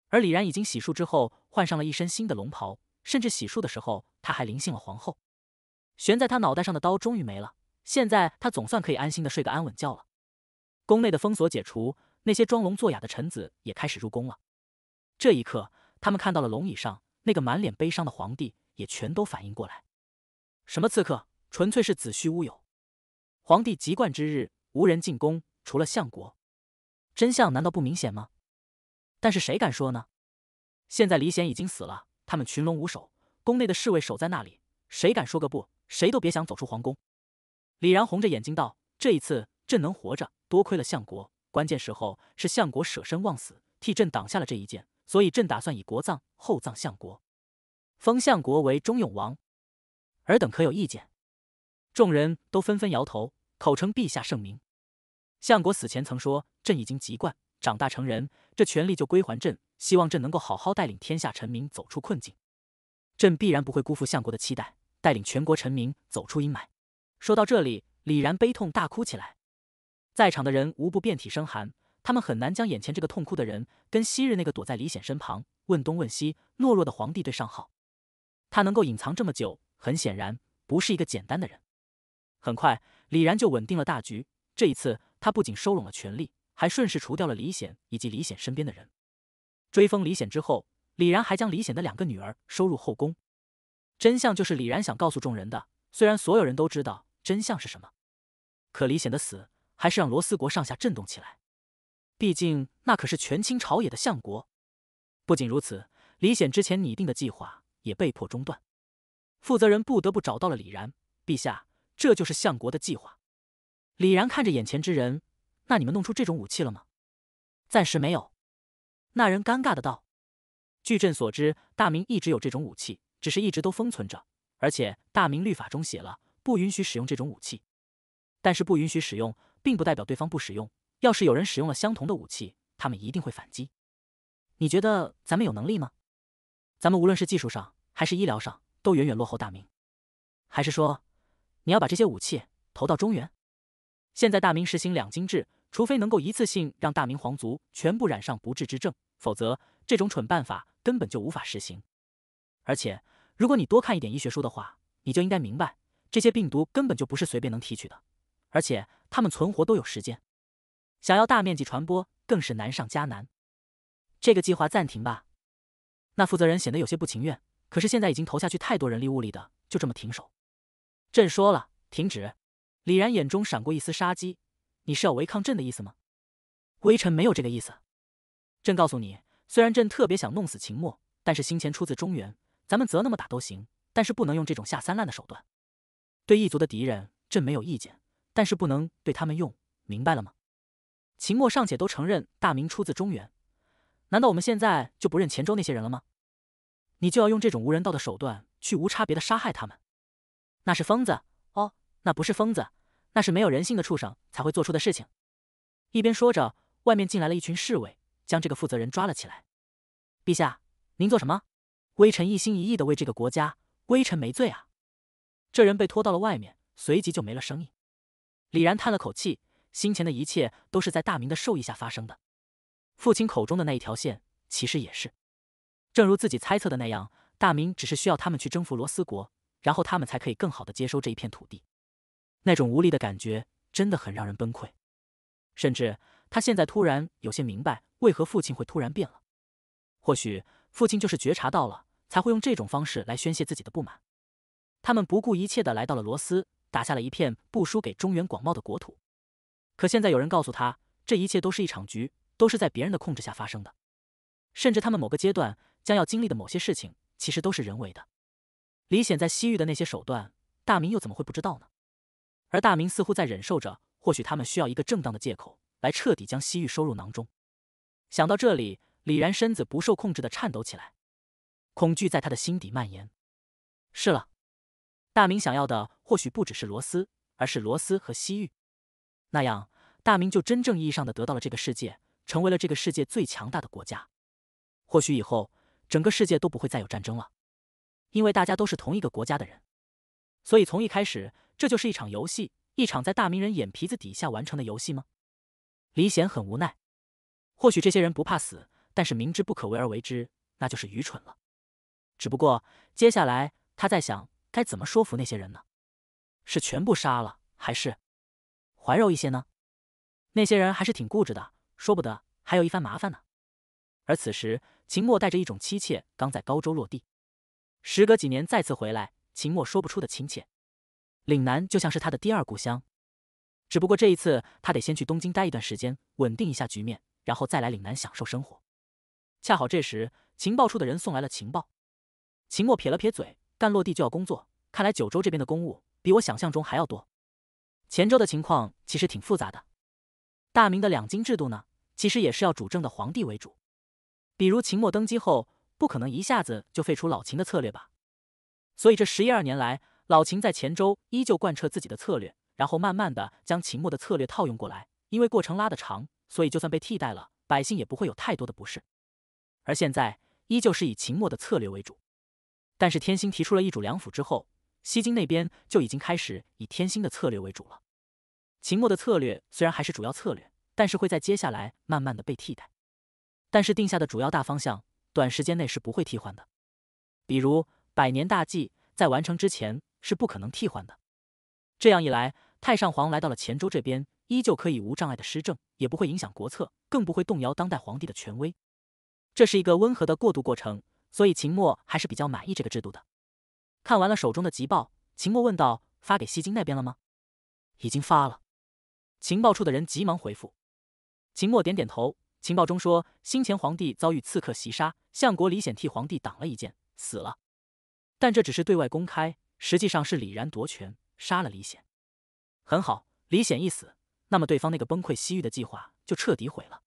而李然已经洗漱之后，换上了一身新的龙袍，甚至洗漱的时候他还临幸了皇后。悬在他脑袋上的刀终于没了，现在他总算可以安心的睡个安稳觉了。宫内的封锁解除，那些装聋作哑的臣子也开始入宫了。这一刻，他们看到了龙椅上那个满脸悲伤的皇帝，也全都反应过来，什么刺客，纯粹是子虚乌有。皇帝即冠之日，无人进宫，除了相国。真相难道不明显吗？但是谁敢说呢？现在李显已经死了，他们群龙无首，宫内的侍卫守在那里，谁敢说个不？谁都别想走出皇宫。李然红着眼睛道：“这一次，朕能活着，多亏了相国。关键时候是相国舍身忘死，替朕挡下了这一箭。所以朕打算以国葬厚葬相国，封相国为忠勇王。尔等可有意见？”众人都纷纷摇头。口称陛下圣明，相国死前曾说：“朕已经籍贯，长大成人，这权力就归还朕。希望朕能够好好带领天下臣民走出困境。”朕必然不会辜负相国的期待，带领全国臣民走出阴霾。说到这里，李然悲痛大哭起来，在场的人无不遍体生寒。他们很难将眼前这个痛哭的人跟昔日那个躲在李显身旁问东问西、懦弱的皇帝对上号。他能够隐藏这么久，很显然不是一个简单的人。很快。李然就稳定了大局。这一次，他不仅收拢了权力，还顺势除掉了李显以及李显身边的人。追封李显之后，李然还将李显的两个女儿收入后宫。真相就是李然想告诉众人的。虽然所有人都知道真相是什么，可李显的死还是让罗斯国上下震动起来。毕竟，那可是权倾朝野的相国。不仅如此，李显之前拟定的计划也被迫中断，负责人不得不找到了李然陛下。这就是相国的计划。李然看着眼前之人，那你们弄出这种武器了吗？暂时没有。那人尴尬的道：“据朕所知，大明一直有这种武器，只是一直都封存着。而且大明律法中写了，不允许使用这种武器。但是不允许使用，并不代表对方不使用。要是有人使用了相同的武器，他们一定会反击。你觉得咱们有能力吗？咱们无论是技术上还是医疗上，都远远落后大明。还是说？”你要把这些武器投到中原。现在大明实行两精制，除非能够一次性让大明皇族全部染上不治之症，否则这种蠢办法根本就无法实行。而且，如果你多看一点医学书的话，你就应该明白，这些病毒根本就不是随便能提取的，而且它们存活都有时间，想要大面积传播更是难上加难。这个计划暂停吧。那负责人显得有些不情愿，可是现在已经投下去太多人力物力的，就这么停手。朕说了，停止！李然眼中闪过一丝杀机，你是要违抗朕的意思吗？微臣没有这个意思。朕告诉你，虽然朕特别想弄死秦末，但是新钱出自中原，咱们则那么打都行，但是不能用这种下三滥的手段。对异族的敌人，朕没有意见，但是不能对他们用，明白了吗？秦末尚且都承认大明出自中原，难道我们现在就不认黔州那些人了吗？你就要用这种无人道的手段去无差别的杀害他们？那是疯子哦，那不是疯子，那是没有人性的畜生才会做出的事情。一边说着，外面进来了一群侍卫，将这个负责人抓了起来。陛下，您做什么？微臣一心一意的为这个国家，微臣没罪啊！这人被拖到了外面，随即就没了声音。李然叹了口气，先前的一切都是在大明的授意下发生的。父亲口中的那一条线，其实也是，正如自己猜测的那样，大明只是需要他们去征服罗斯国。然后他们才可以更好的接收这一片土地，那种无力的感觉真的很让人崩溃。甚至他现在突然有些明白，为何父亲会突然变了。或许父亲就是觉察到了，才会用这种方式来宣泄自己的不满。他们不顾一切的来到了罗斯，打下了一片不输给中原广袤的国土。可现在有人告诉他，这一切都是一场局，都是在别人的控制下发生的。甚至他们某个阶段将要经历的某些事情，其实都是人为的。李显在西域的那些手段，大明又怎么会不知道呢？而大明似乎在忍受着，或许他们需要一个正当的借口，来彻底将西域收入囊中。想到这里，李然身子不受控制的颤抖起来，恐惧在他的心底蔓延。是了，大明想要的或许不只是罗斯，而是罗斯和西域。那样，大明就真正意义上的得到了这个世界，成为了这个世界最强大的国家。或许以后，整个世界都不会再有战争了。因为大家都是同一个国家的人，所以从一开始，这就是一场游戏，一场在大名人眼皮子底下完成的游戏吗？李显很无奈。或许这些人不怕死，但是明知不可为而为之，那就是愚蠢了。只不过接下来，他在想该怎么说服那些人呢？是全部杀了，还是怀柔一些呢？那些人还是挺固执的，说不得还有一番麻烦呢。而此时，秦墨带着一种妻妾刚在高州落地。时隔几年再次回来，秦墨说不出的亲切。岭南就像是他的第二故乡，只不过这一次他得先去东京待一段时间，稳定一下局面，然后再来岭南享受生活。恰好这时，情报处的人送来了情报。秦墨撇了撇嘴，干落地就要工作，看来九州这边的公务比我想象中还要多。前州的情况其实挺复杂的，大明的两京制度呢，其实也是要主政的皇帝为主，比如秦末登基后。不可能一下子就废除老秦的策略吧？所以这十一二年来，老秦在黔州依旧贯彻自己的策略，然后慢慢的将秦末的策略套用过来。因为过程拉得长，所以就算被替代了，百姓也不会有太多的不适。而现在依旧是以秦末的策略为主，但是天星提出了一主两辅之后，西京那边就已经开始以天星的策略为主了。秦末的策略虽然还是主要策略，但是会在接下来慢慢的被替代。但是定下的主要大方向。短时间内是不会替换的，比如百年大计在完成之前是不可能替换的。这样一来，太上皇来到了黔州这边，依旧可以无障碍的施政，也不会影响国策，更不会动摇当代皇帝的权威。这是一个温和的过渡过程，所以秦末还是比较满意这个制度的。看完了手中的急报，秦末问道：“发给西京那边了吗？”“已经发了。”情报处的人急忙回复。秦末点点头。情报中说，新前皇帝遭遇刺客袭杀，相国李显替皇帝挡了一剑，死了。但这只是对外公开，实际上是李然夺权，杀了李显。很好，李显一死，那么对方那个崩溃西域的计划就彻底毁了。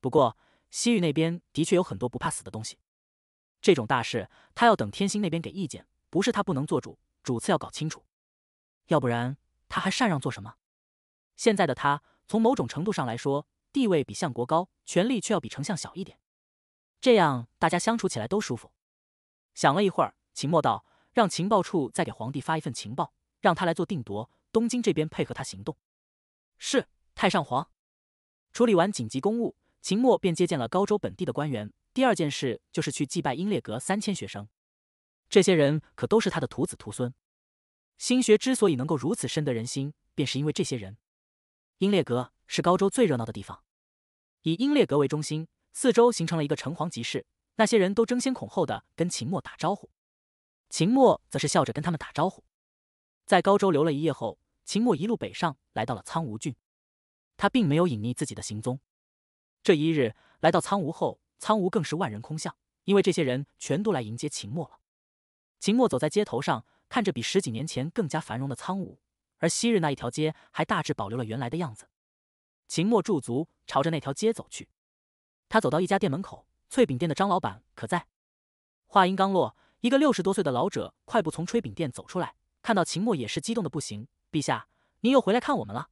不过西域那边的确有很多不怕死的东西。这种大事，他要等天星那边给意见，不是他不能做主，主次要搞清楚，要不然他还禅让做什么？现在的他，从某种程度上来说。地位比相国高，权力却要比丞相小一点，这样大家相处起来都舒服。想了一会儿，秦墨道：“让情报处再给皇帝发一份情报，让他来做定夺。东京这边配合他行动。”是太上皇。处理完紧急公务，秦墨便接见了高州本地的官员。第二件事就是去祭拜英烈阁三千学生，这些人可都是他的徒子徒孙。心学之所以能够如此深得人心，便是因为这些人。英烈阁。是高州最热闹的地方，以英烈阁为中心，四周形成了一个城隍集市。那些人都争先恐后的跟秦墨打招呼，秦墨则是笑着跟他们打招呼。在高州留了一夜后，秦墨一路北上来到了苍梧郡。他并没有隐匿自己的行踪。这一日来到苍梧后，苍梧更是万人空巷，因为这些人全都来迎接秦墨了。秦墨走在街头上，看着比十几年前更加繁荣的苍梧，而昔日那一条街还大致保留了原来的样子。秦墨驻足，朝着那条街走去。他走到一家店门口，脆饼店的张老板可在？话音刚落，一个六十多岁的老者快步从炊饼店走出来，看到秦墨也是激动的不行：“陛下，您又回来看我们了。”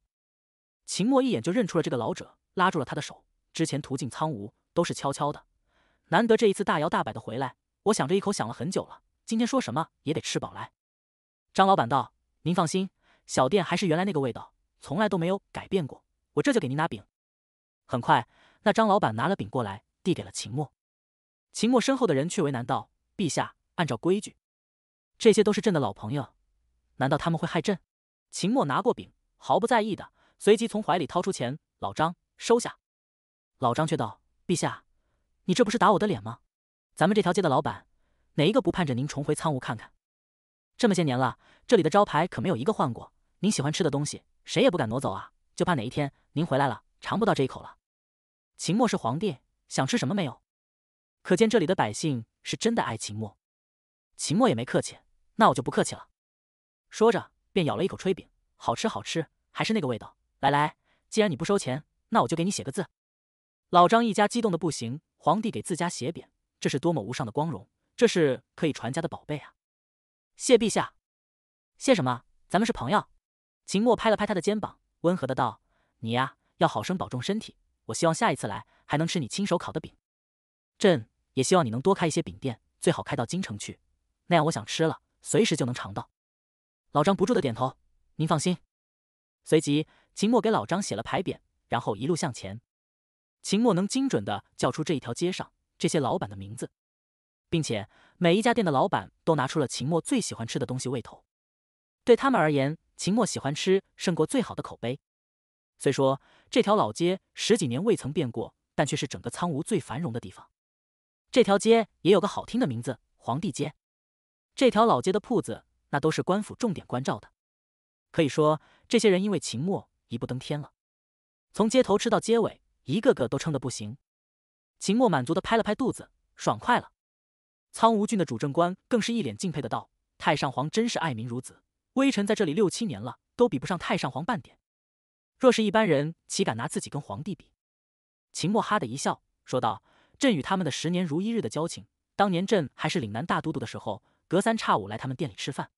秦墨一眼就认出了这个老者，拉住了他的手：“之前途径苍梧都是悄悄的，难得这一次大摇大摆的回来。我想着一口想了很久了，今天说什么也得吃饱来。”张老板道：“您放心，小店还是原来那个味道，从来都没有改变过。”我这就给您拿饼。很快，那张老板拿了饼过来，递给了秦墨。秦墨身后的人却为难道：“陛下，按照规矩，这些都是朕的老朋友，难道他们会害朕？”秦墨拿过饼，毫不在意的，随即从怀里掏出钱：“老张，收下。”老张却道：“陛下，你这不是打我的脸吗？咱们这条街的老板，哪一个不盼着您重回苍梧看看？这么些年了，这里的招牌可没有一个换过，您喜欢吃的东西，谁也不敢挪走啊，就怕哪一天……”您回来了，尝不到这一口了。秦墨是皇帝，想吃什么没有？可见这里的百姓是真的爱秦墨。秦墨也没客气，那我就不客气了。说着便咬了一口炊饼，好吃，好吃，还是那个味道。来来，既然你不收钱，那我就给你写个字。老张一家激动的不行，皇帝给自家写匾，这是多么无上的光荣，这是可以传家的宝贝啊！谢陛下，谢什么？咱们是朋友。秦墨拍了拍他的肩膀，温和的道。你呀，要好生保重身体。我希望下一次来还能吃你亲手烤的饼。朕也希望你能多开一些饼店，最好开到京城去，那样我想吃了，随时就能尝到。老张不住的点头，您放心。随即，秦墨给老张写了牌匾，然后一路向前。秦墨能精准的叫出这一条街上这些老板的名字，并且每一家店的老板都拿出了秦墨最喜欢吃的东西喂头。对他们而言，秦墨喜欢吃胜过最好的口碑。虽说这条老街十几年未曾变过，但却是整个苍梧最繁荣的地方。这条街也有个好听的名字——皇帝街。这条老街的铺子，那都是官府重点关照的。可以说，这些人因为秦末一步登天了。从街头吃到街尾，一个个都撑得不行。秦末满足的拍了拍肚子，爽快了。苍梧郡的主政官更是一脸敬佩的道：“太上皇真是爱民如子，微臣在这里六七年了，都比不上太上皇半点。”若是一般人，岂敢拿自己跟皇帝比？秦墨哈的一笑，说道：“朕与他们的十年如一日的交情，当年朕还是岭南大都督的时候，隔三差五来他们店里吃饭。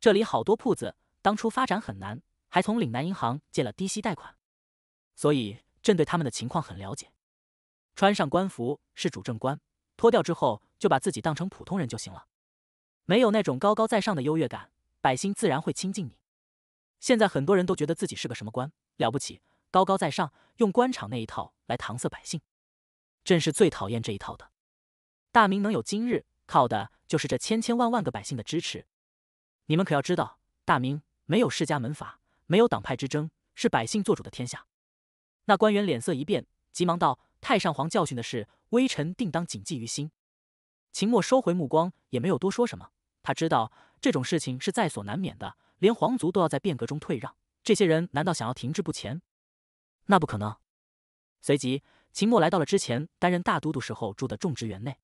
这里好多铺子，当初发展很难，还从岭南银行借了低息贷款，所以朕对他们的情况很了解。穿上官服是主政官，脱掉之后就把自己当成普通人就行了，没有那种高高在上的优越感，百姓自然会亲近你。”现在很多人都觉得自己是个什么官，了不起，高高在上，用官场那一套来搪塞百姓。朕是最讨厌这一套的。大明能有今日，靠的就是这千千万万个百姓的支持。你们可要知道，大明没有世家门阀，没有党派之争，是百姓做主的天下。那官员脸色一变，急忙道：“太上皇教训的是，微臣定当谨记于心。”秦墨收回目光，也没有多说什么。他知道这种事情是在所难免的。连皇族都要在变革中退让，这些人难道想要停滞不前？那不可能。随即，秦墨来到了之前担任大都督时候住的种植园内。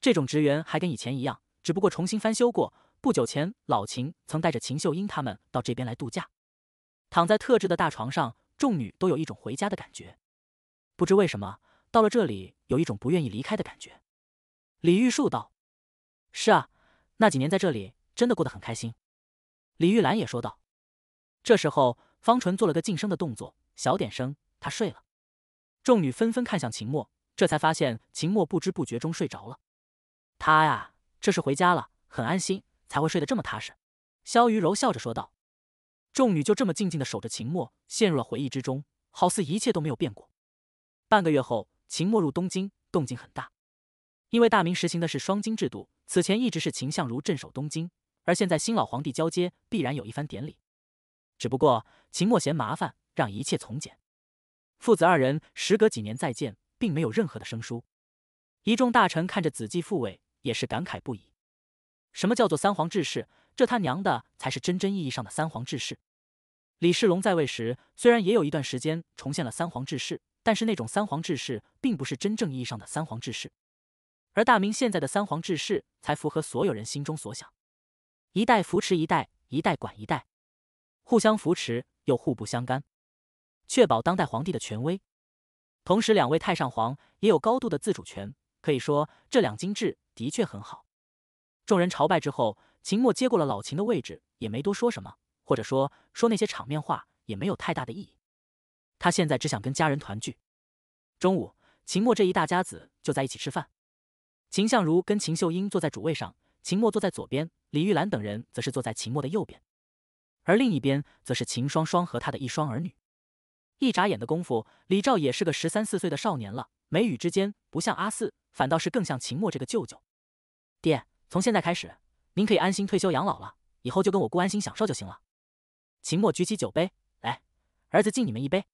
这种职员还跟以前一样，只不过重新翻修过。不久前，老秦曾带着秦秀英他们到这边来度假。躺在特制的大床上，众女都有一种回家的感觉。不知为什么，到了这里有一种不愿意离开的感觉。李玉树道：“是啊，那几年在这里真的过得很开心。”李玉兰也说道：“这时候，方纯做了个噤声的动作，小点声，他睡了。”众女纷纷看向秦墨，这才发现秦墨不知不觉中睡着了。他呀，这是回家了，很安心，才会睡得这么踏实。”肖玉柔笑着说道。众女就这么静静的守着秦墨，陷入了回忆之中，好似一切都没有变过。半个月后，秦墨入东京，动静很大，因为大明实行的是双京制度，此前一直是秦相如镇守东京。而现在新老皇帝交接必然有一番典礼，只不过秦墨嫌麻烦，让一切从简。父子二人时隔几年再见，并没有任何的生疏。一众大臣看着子继父位，也是感慨不已。什么叫做三皇治世？这他娘的才是真真意义上的三皇治世。李世龙在位时，虽然也有一段时间重现了三皇治世，但是那种三皇治世并不是真正意义上的三皇治世。而大明现在的三皇治世，才符合所有人心中所想。一代扶持一代，一代管一代，互相扶持又互不相干，确保当代皇帝的权威。同时，两位太上皇也有高度的自主权。可以说，这两京制的确很好。众人朝拜之后，秦墨接过了老秦的位置，也没多说什么，或者说说那些场面话也没有太大的意义。他现在只想跟家人团聚。中午，秦墨这一大家子就在一起吃饭。秦相如跟秦秀英坐在主位上。秦墨坐在左边，李玉兰等人则是坐在秦墨的右边，而另一边则是秦双双和他的一双儿女。一眨眼的功夫，李照也是个十三四岁的少年了，眉宇之间不像阿四，反倒是更像秦墨这个舅舅。爹，从现在开始，您可以安心退休养老了，以后就跟我姑安心享受就行了。秦墨举起酒杯，来，儿子敬你们一杯。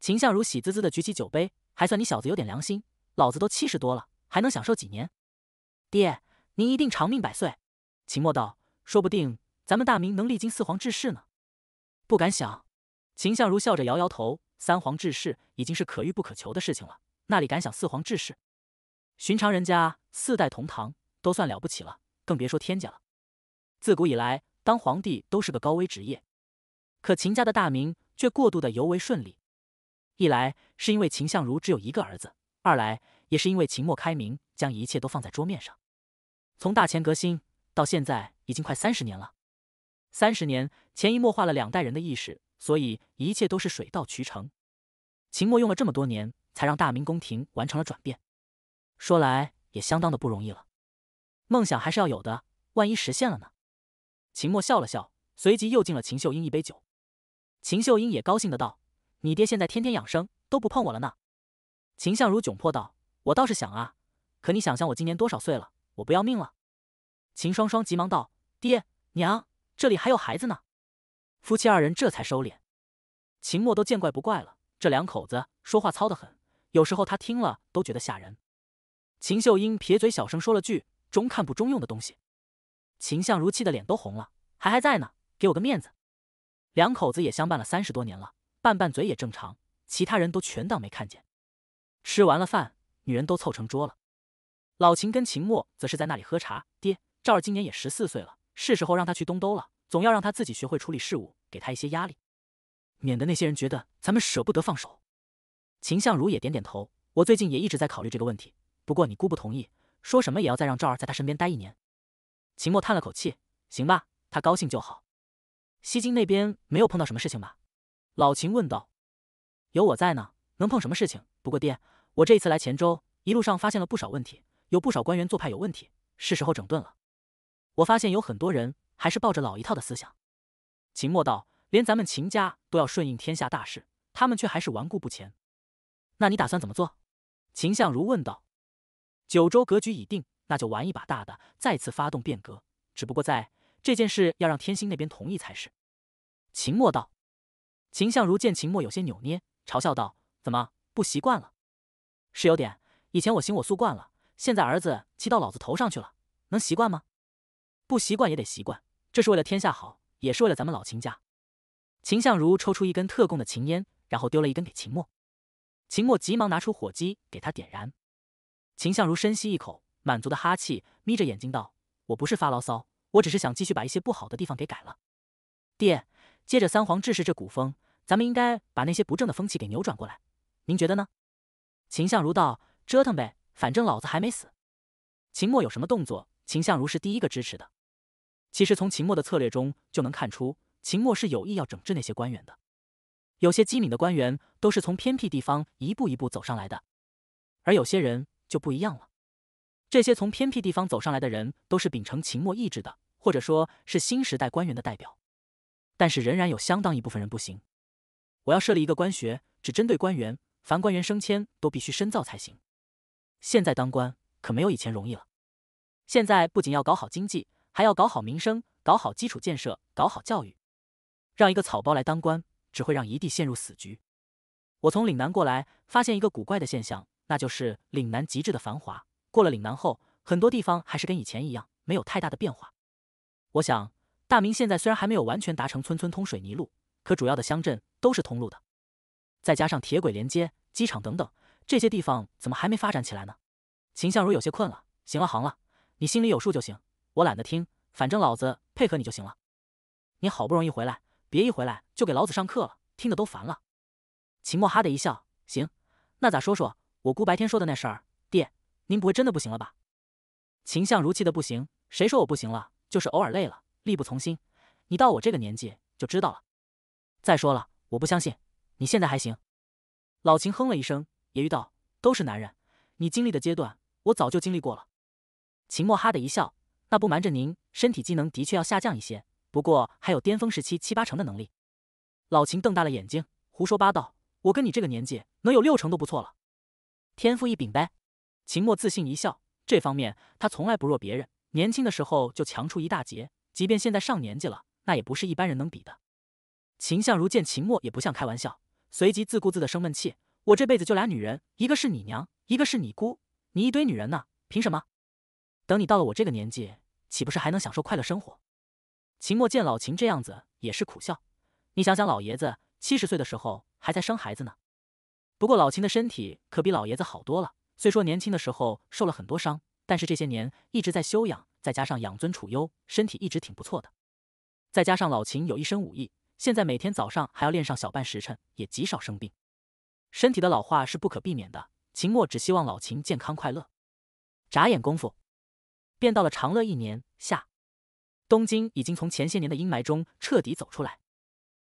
秦相如喜滋滋的举起酒杯，还算你小子有点良心，老子都七十多了，还能享受几年？爹。您一定长命百岁，秦墨道：“说不定咱们大明能历经四皇治世呢。”不敢想，秦相如笑着摇摇头：“三皇治世已经是可遇不可求的事情了，哪里敢想四皇治世？寻常人家四代同堂都算了不起了，更别说天家了。自古以来，当皇帝都是个高危职业，可秦家的大明却过度的尤为顺利。一来是因为秦相如只有一个儿子，二来也是因为秦墨开明，将一切都放在桌面上。”从大乾革新到现在已经快三十年了，三十年潜移默化了两代人的意识，所以一切都是水到渠成。秦墨用了这么多年才让大明宫廷完成了转变，说来也相当的不容易了。梦想还是要有的，万一实现了呢？秦墨笑了笑，随即又敬了秦秀英一杯酒。秦秀英也高兴的道：“你爹现在天天养生，都不碰我了呢。”秦相如窘迫道：“我倒是想啊，可你想想我今年多少岁了？”我不要命了！秦双双急忙道：“爹娘，这里还有孩子呢。”夫妻二人这才收敛。秦墨都见怪不怪了，这两口子说话糙得很，有时候他听了都觉得吓人。秦秀英撇嘴，小声说了句：“中看不中用的东西。”秦相如气得脸都红了：“还还在呢，给我个面子！”两口子也相伴了三十多年了，拌拌嘴也正常。其他人都全当没看见。吃完了饭，女人都凑成桌了。老秦跟秦墨则是在那里喝茶。爹，赵儿今年也十四岁了，是时候让他去东都了。总要让他自己学会处理事务，给他一些压力，免得那些人觉得咱们舍不得放手。秦相如也点点头。我最近也一直在考虑这个问题，不过你姑不同意，说什么也要再让赵儿在他身边待一年。秦墨叹了口气：“行吧，他高兴就好。”西京那边没有碰到什么事情吧？老秦问道。有我在呢，能碰什么事情？不过爹，我这一次来黔州，一路上发现了不少问题。有不少官员做派有问题，是时候整顿了。我发现有很多人还是抱着老一套的思想。秦墨道：“连咱们秦家都要顺应天下大势，他们却还是顽固不前。”那你打算怎么做？秦相如问道。九州格局已定，那就玩一把大的，再次发动变革。只不过在这件事要让天星那边同意才是。秦墨道。秦相如见秦墨有些扭捏，嘲笑道：“怎么不习惯了？是有点，以前我行我素惯了。”现在儿子气到老子头上去了，能习惯吗？不习惯也得习惯，这是为了天下好，也是为了咱们老秦家。秦相如抽出一根特供的秦烟，然后丢了一根给秦墨。秦墨急忙拿出火机给他点燃。秦相如深吸一口，满足的哈气，眯着眼睛道：“我不是发牢骚，我只是想继续把一些不好的地方给改了。”爹，接着三皇制世这古风，咱们应该把那些不正的风气给扭转过来，您觉得呢？秦相如道：“折腾呗。”反正老子还没死。秦末有什么动作，秦相如是第一个支持的。其实从秦末的策略中就能看出，秦末是有意要整治那些官员的。有些机敏的官员都是从偏僻地方一步一步走上来的，而有些人就不一样了。这些从偏僻地方走上来的人都是秉承秦末意志的，或者说，是新时代官员的代表。但是，仍然有相当一部分人不行。我要设立一个官学，只针对官员，凡官员升迁都必须深造才行。现在当官可没有以前容易了。现在不仅要搞好经济，还要搞好民生，搞好基础建设，搞好教育。让一个草包来当官，只会让一地陷入死局。我从岭南过来，发现一个古怪的现象，那就是岭南极致的繁华。过了岭南后，很多地方还是跟以前一样，没有太大的变化。我想，大明现在虽然还没有完全达成村村通水泥路，可主要的乡镇都是通路的，再加上铁轨连接、机场等等。这些地方怎么还没发展起来呢？秦相如有些困了。行了行了，你心里有数就行，我懒得听，反正老子配合你就行了。你好不容易回来，别一回来就给老子上课了，听得都烦了。秦墨哈的一笑，行，那咋说说？我姑白天说的那事儿，爹，您不会真的不行了吧？秦相如气得不行，谁说我不行了？就是偶尔累了，力不从心。你到我这个年纪就知道了。再说了，我不相信你现在还行。老秦哼了一声。也遇到都是男人，你经历的阶段我早就经历过了。秦墨哈的一笑，那不瞒着您，身体机能的确要下降一些，不过还有巅峰时期七八成的能力。老秦瞪大了眼睛，胡说八道！我跟你这个年纪能有六成都不错了，天赋异禀呗。秦墨自信一笑，这方面他从来不弱别人，年轻的时候就强出一大截，即便现在上年纪了，那也不是一般人能比的。秦相如见秦墨也不像开玩笑，随即自顾自的生闷气。我这辈子就俩女人，一个是你娘，一个是你姑，你一堆女人呢，凭什么？等你到了我这个年纪，岂不是还能享受快乐生活？秦墨见老秦这样子，也是苦笑。你想想，老爷子七十岁的时候还在生孩子呢。不过老秦的身体可比老爷子好多了。虽说年轻的时候受了很多伤，但是这些年一直在休养，再加上养尊处优，身体一直挺不错的。再加上老秦有一身武艺，现在每天早上还要练上小半时辰，也极少生病。身体的老化是不可避免的。秦墨只希望老秦健康快乐。眨眼功夫，便到了长乐一年夏，东京已经从前些年的阴霾中彻底走出来，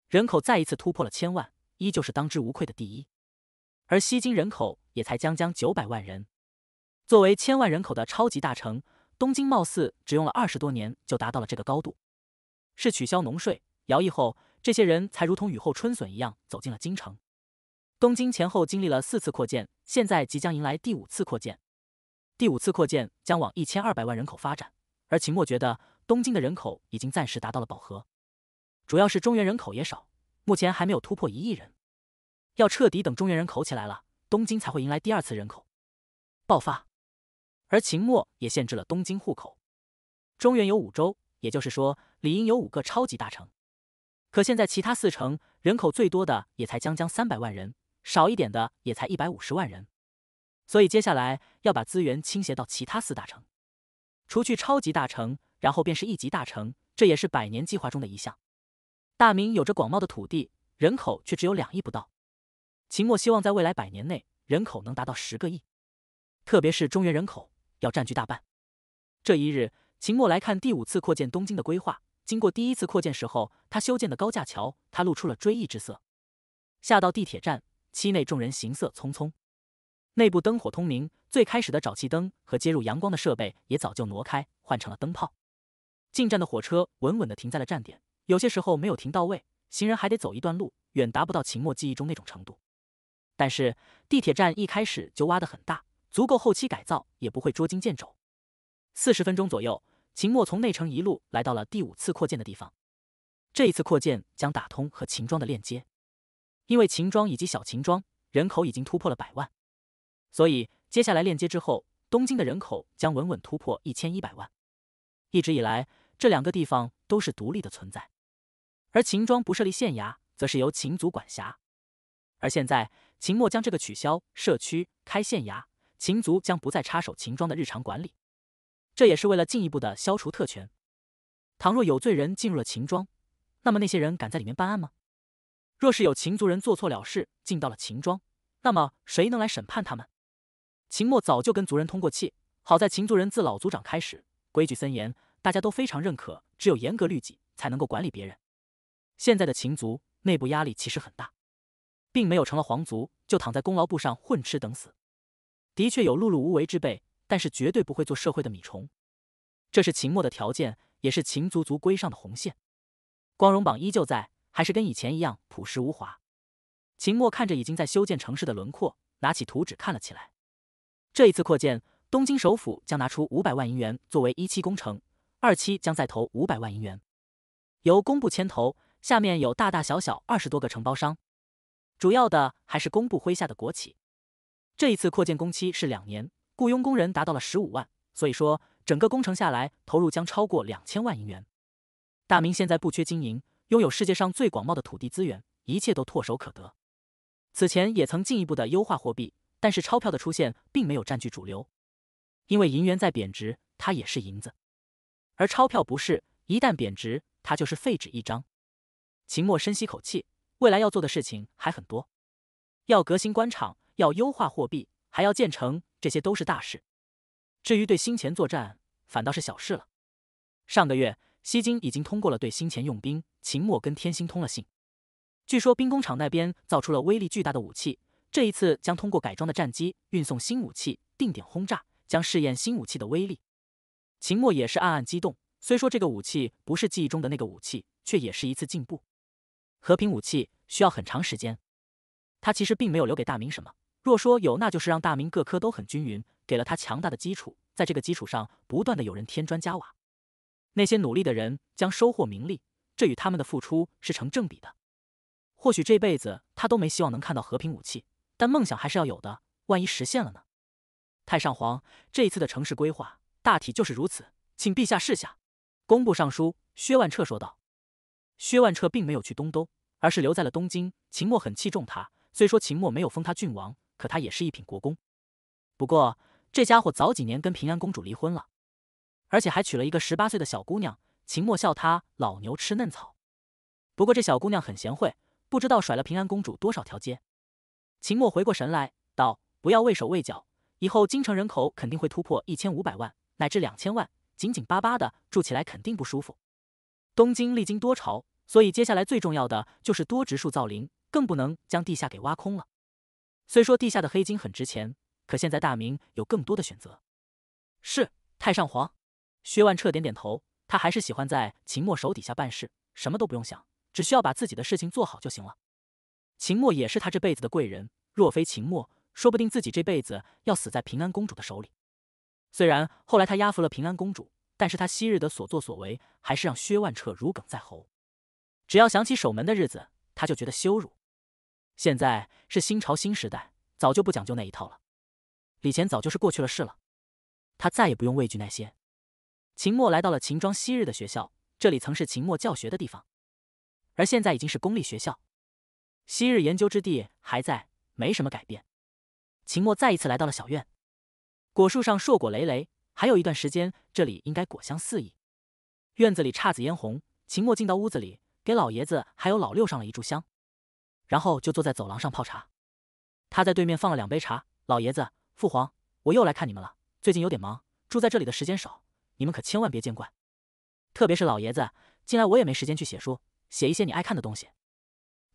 人口再一次突破了千万，依旧是当之无愧的第一。而西京人口也才将将九百万人。作为千万人口的超级大城，东京貌似只用了二十多年就达到了这个高度。是取消农税、徭役后，这些人才如同雨后春笋一样走进了京城。东京前后经历了四次扩建，现在即将迎来第五次扩建。第五次扩建将往一千二百万人口发展，而秦末觉得东京的人口已经暂时达到了饱和，主要是中原人口也少，目前还没有突破一亿人。要彻底等中原人口起来了，东京才会迎来第二次人口爆发。而秦末也限制了东京户口，中原有五州，也就是说理应有五个超级大城，可现在其他四城人口最多的也才将将三百万人。少一点的也才一百五十万人，所以接下来要把资源倾斜到其他四大城，除去超级大城，然后便是一级大城，这也是百年计划中的一项。大明有着广袤的土地，人口却只有两亿不到。秦末希望在未来百年内人口能达到十个亿，特别是中原人口要占据大半。这一日，秦末来看第五次扩建东京的规划。经过第一次扩建时候，他修建的高架桥，他露出了追忆之色。下到地铁站。期内众人行色匆匆，内部灯火通明。最开始的沼气灯和接入阳光的设备也早就挪开，换成了灯泡。进站的火车稳稳地停在了站点，有些时候没有停到位，行人还得走一段路，远达不到秦末记忆中那种程度。但是地铁站一开始就挖得很大，足够后期改造，也不会捉襟见肘。四十分钟左右，秦末从内城一路来到了第五次扩建的地方。这一次扩建将打通和秦庄的链接。因为秦庄以及小秦庄人口已经突破了百万，所以接下来链接之后，东京的人口将稳稳突破一千一百万。一直以来，这两个地方都是独立的存在，而秦庄不设立县衙，则是由秦族管辖。而现在，秦末将这个取消，社区开县衙，秦族将不再插手秦庄的日常管理。这也是为了进一步的消除特权。倘若有罪人进入了秦庄，那么那些人敢在里面办案吗？若是有秦族人做错了事，进到了秦庄，那么谁能来审判他们？秦墨早就跟族人通过气，好在秦族人自老族长开始，规矩森严，大家都非常认可，只有严格律己，才能够管理别人。现在的秦族内部压力其实很大，并没有成了皇族就躺在功劳簿上混吃等死。的确有碌碌无为之辈，但是绝对不会做社会的米虫。这是秦末的条件，也是秦族族规上的红线。光荣榜依旧在。还是跟以前一样朴实无华。秦墨看着已经在修建城市的轮廓，拿起图纸看了起来。这一次扩建，东京首府将拿出五百万银元作为一期工程，二期将再投五百万银元，由工部牵头，下面有大大小小二十多个承包商，主要的还是工部麾下的国企。这一次扩建工期是两年，雇佣工人达到了十五万，所以说整个工程下来投入将超过两千万银元。大明现在不缺金银。拥有世界上最广袤的土地资源，一切都唾手可得。此前也曾进一步的优化货币，但是钞票的出现并没有占据主流，因为银元在贬值，它也是银子，而钞票不是，一旦贬值，它就是废纸一张。秦墨深吸口气，未来要做的事情还很多，要革新官场，要优化货币，还要建城，这些都是大事。至于对新钱作战，反倒是小事了。上个月。西京已经通过了对新钱用兵，秦墨跟天星通了信。据说兵工厂那边造出了威力巨大的武器，这一次将通过改装的战机运送新武器，定点轰炸，将试验新武器的威力。秦墨也是暗暗激动，虽说这个武器不是记忆中的那个武器，却也是一次进步。和平武器需要很长时间，他其实并没有留给大明什么。若说有，那就是让大明各科都很均匀，给了他强大的基础，在这个基础上不断的有人添砖加瓦。那些努力的人将收获名利，这与他们的付出是成正比的。或许这辈子他都没希望能看到和平武器，但梦想还是要有的，万一实现了呢？太上皇，这一次的城市规划大体就是如此，请陛下试下。工部尚书薛万彻说道。薛万彻并没有去东都，而是留在了东京。秦墨很器重他，虽说秦墨没有封他郡王，可他也是一品国公。不过这家伙早几年跟平安公主离婚了。而且还娶了一个十八岁的小姑娘，秦墨笑他老牛吃嫩草。不过这小姑娘很贤惠，不知道甩了平安公主多少条街。秦墨回过神来，道：“不要畏手畏脚，以后京城人口肯定会突破一千五百万，乃至两千万，紧紧巴巴的住起来肯定不舒服。东京历经多朝，所以接下来最重要的就是多植树造林，更不能将地下给挖空了。虽说地下的黑金很值钱，可现在大明有更多的选择。”是太上皇。薛万彻点点头，他还是喜欢在秦墨手底下办事，什么都不用想，只需要把自己的事情做好就行了。秦墨也是他这辈子的贵人，若非秦墨，说不定自己这辈子要死在平安公主的手里。虽然后来他压服了平安公主，但是他昔日的所作所为还是让薛万彻如鲠在喉。只要想起守门的日子，他就觉得羞辱。现在是新朝新时代，早就不讲究那一套了。以前早就是过去了事了，他再也不用畏惧那些。秦墨来到了秦庄昔日的学校，这里曾是秦墨教学的地方，而现在已经是公立学校。昔日研究之地还在，没什么改变。秦墨再一次来到了小院，果树上硕果累累，还有一段时间，这里应该果香四溢。院子里姹紫嫣红。秦墨进到屋子里，给老爷子还有老六上了一炷香，然后就坐在走廊上泡茶。他在对面放了两杯茶。老爷子、父皇，我又来看你们了。最近有点忙，住在这里的时间少。你们可千万别见怪，特别是老爷子，近来我也没时间去写书，写一些你爱看的东西，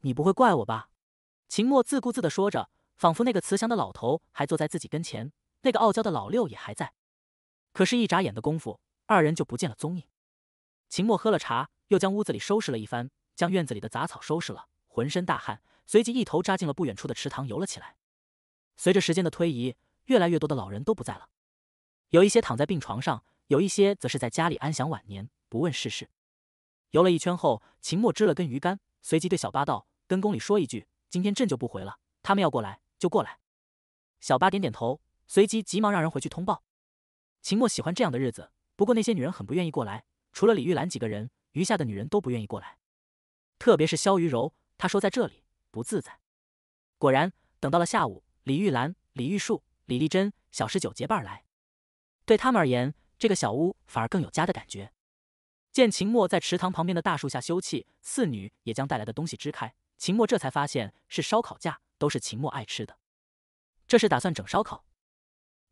你不会怪我吧？秦墨自顾自的说着，仿佛那个慈祥的老头还坐在自己跟前，那个傲娇的老六也还在，可是，一眨眼的功夫，二人就不见了踪影。秦墨喝了茶，又将屋子里收拾了一番，将院子里的杂草收拾了，浑身大汗，随即一头扎进了不远处的池塘游了起来。随着时间的推移，越来越多的老人都不在了，有一些躺在病床上。有一些则是在家里安享晚年，不问世事。游了一圈后，秦墨支了根鱼竿，随即对小八道：“跟宫里说一句，今天朕就不回了，他们要过来就过来。”小八点点头，随即急忙让人回去通报。秦墨喜欢这样的日子，不过那些女人很不愿意过来，除了李玉兰几个人，余下的女人都不愿意过来，特别是萧玉柔，她说在这里不自在。果然，等到了下午，李玉兰、李玉树、李丽珍、小十九结伴来。对他们而言，这个小屋反而更有家的感觉。见秦墨在池塘旁边的大树下休憩，四女也将带来的东西支开。秦墨这才发现是烧烤架，都是秦墨爱吃的。这是打算整烧烤，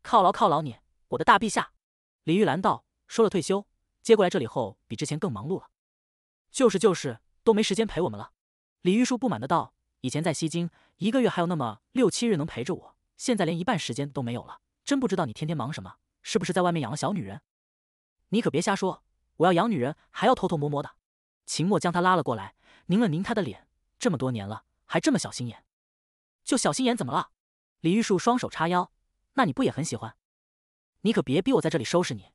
犒劳犒劳你，我的大陛下。李玉兰道：“说了退休，接过来这里后，比之前更忙碌了。就是就是，都没时间陪我们了。”李玉树不满的道：“以前在西京，一个月还有那么六七日能陪着我，现在连一半时间都没有了，真不知道你天天忙什么。”是不是在外面养了小女人？你可别瞎说！我要养女人还要偷偷摸摸的。秦墨将他拉了过来，拧了拧他的脸。这么多年了，还这么小心眼。就小心眼怎么了？李玉树双手叉腰。那你不也很喜欢？你可别逼我在这里收拾你！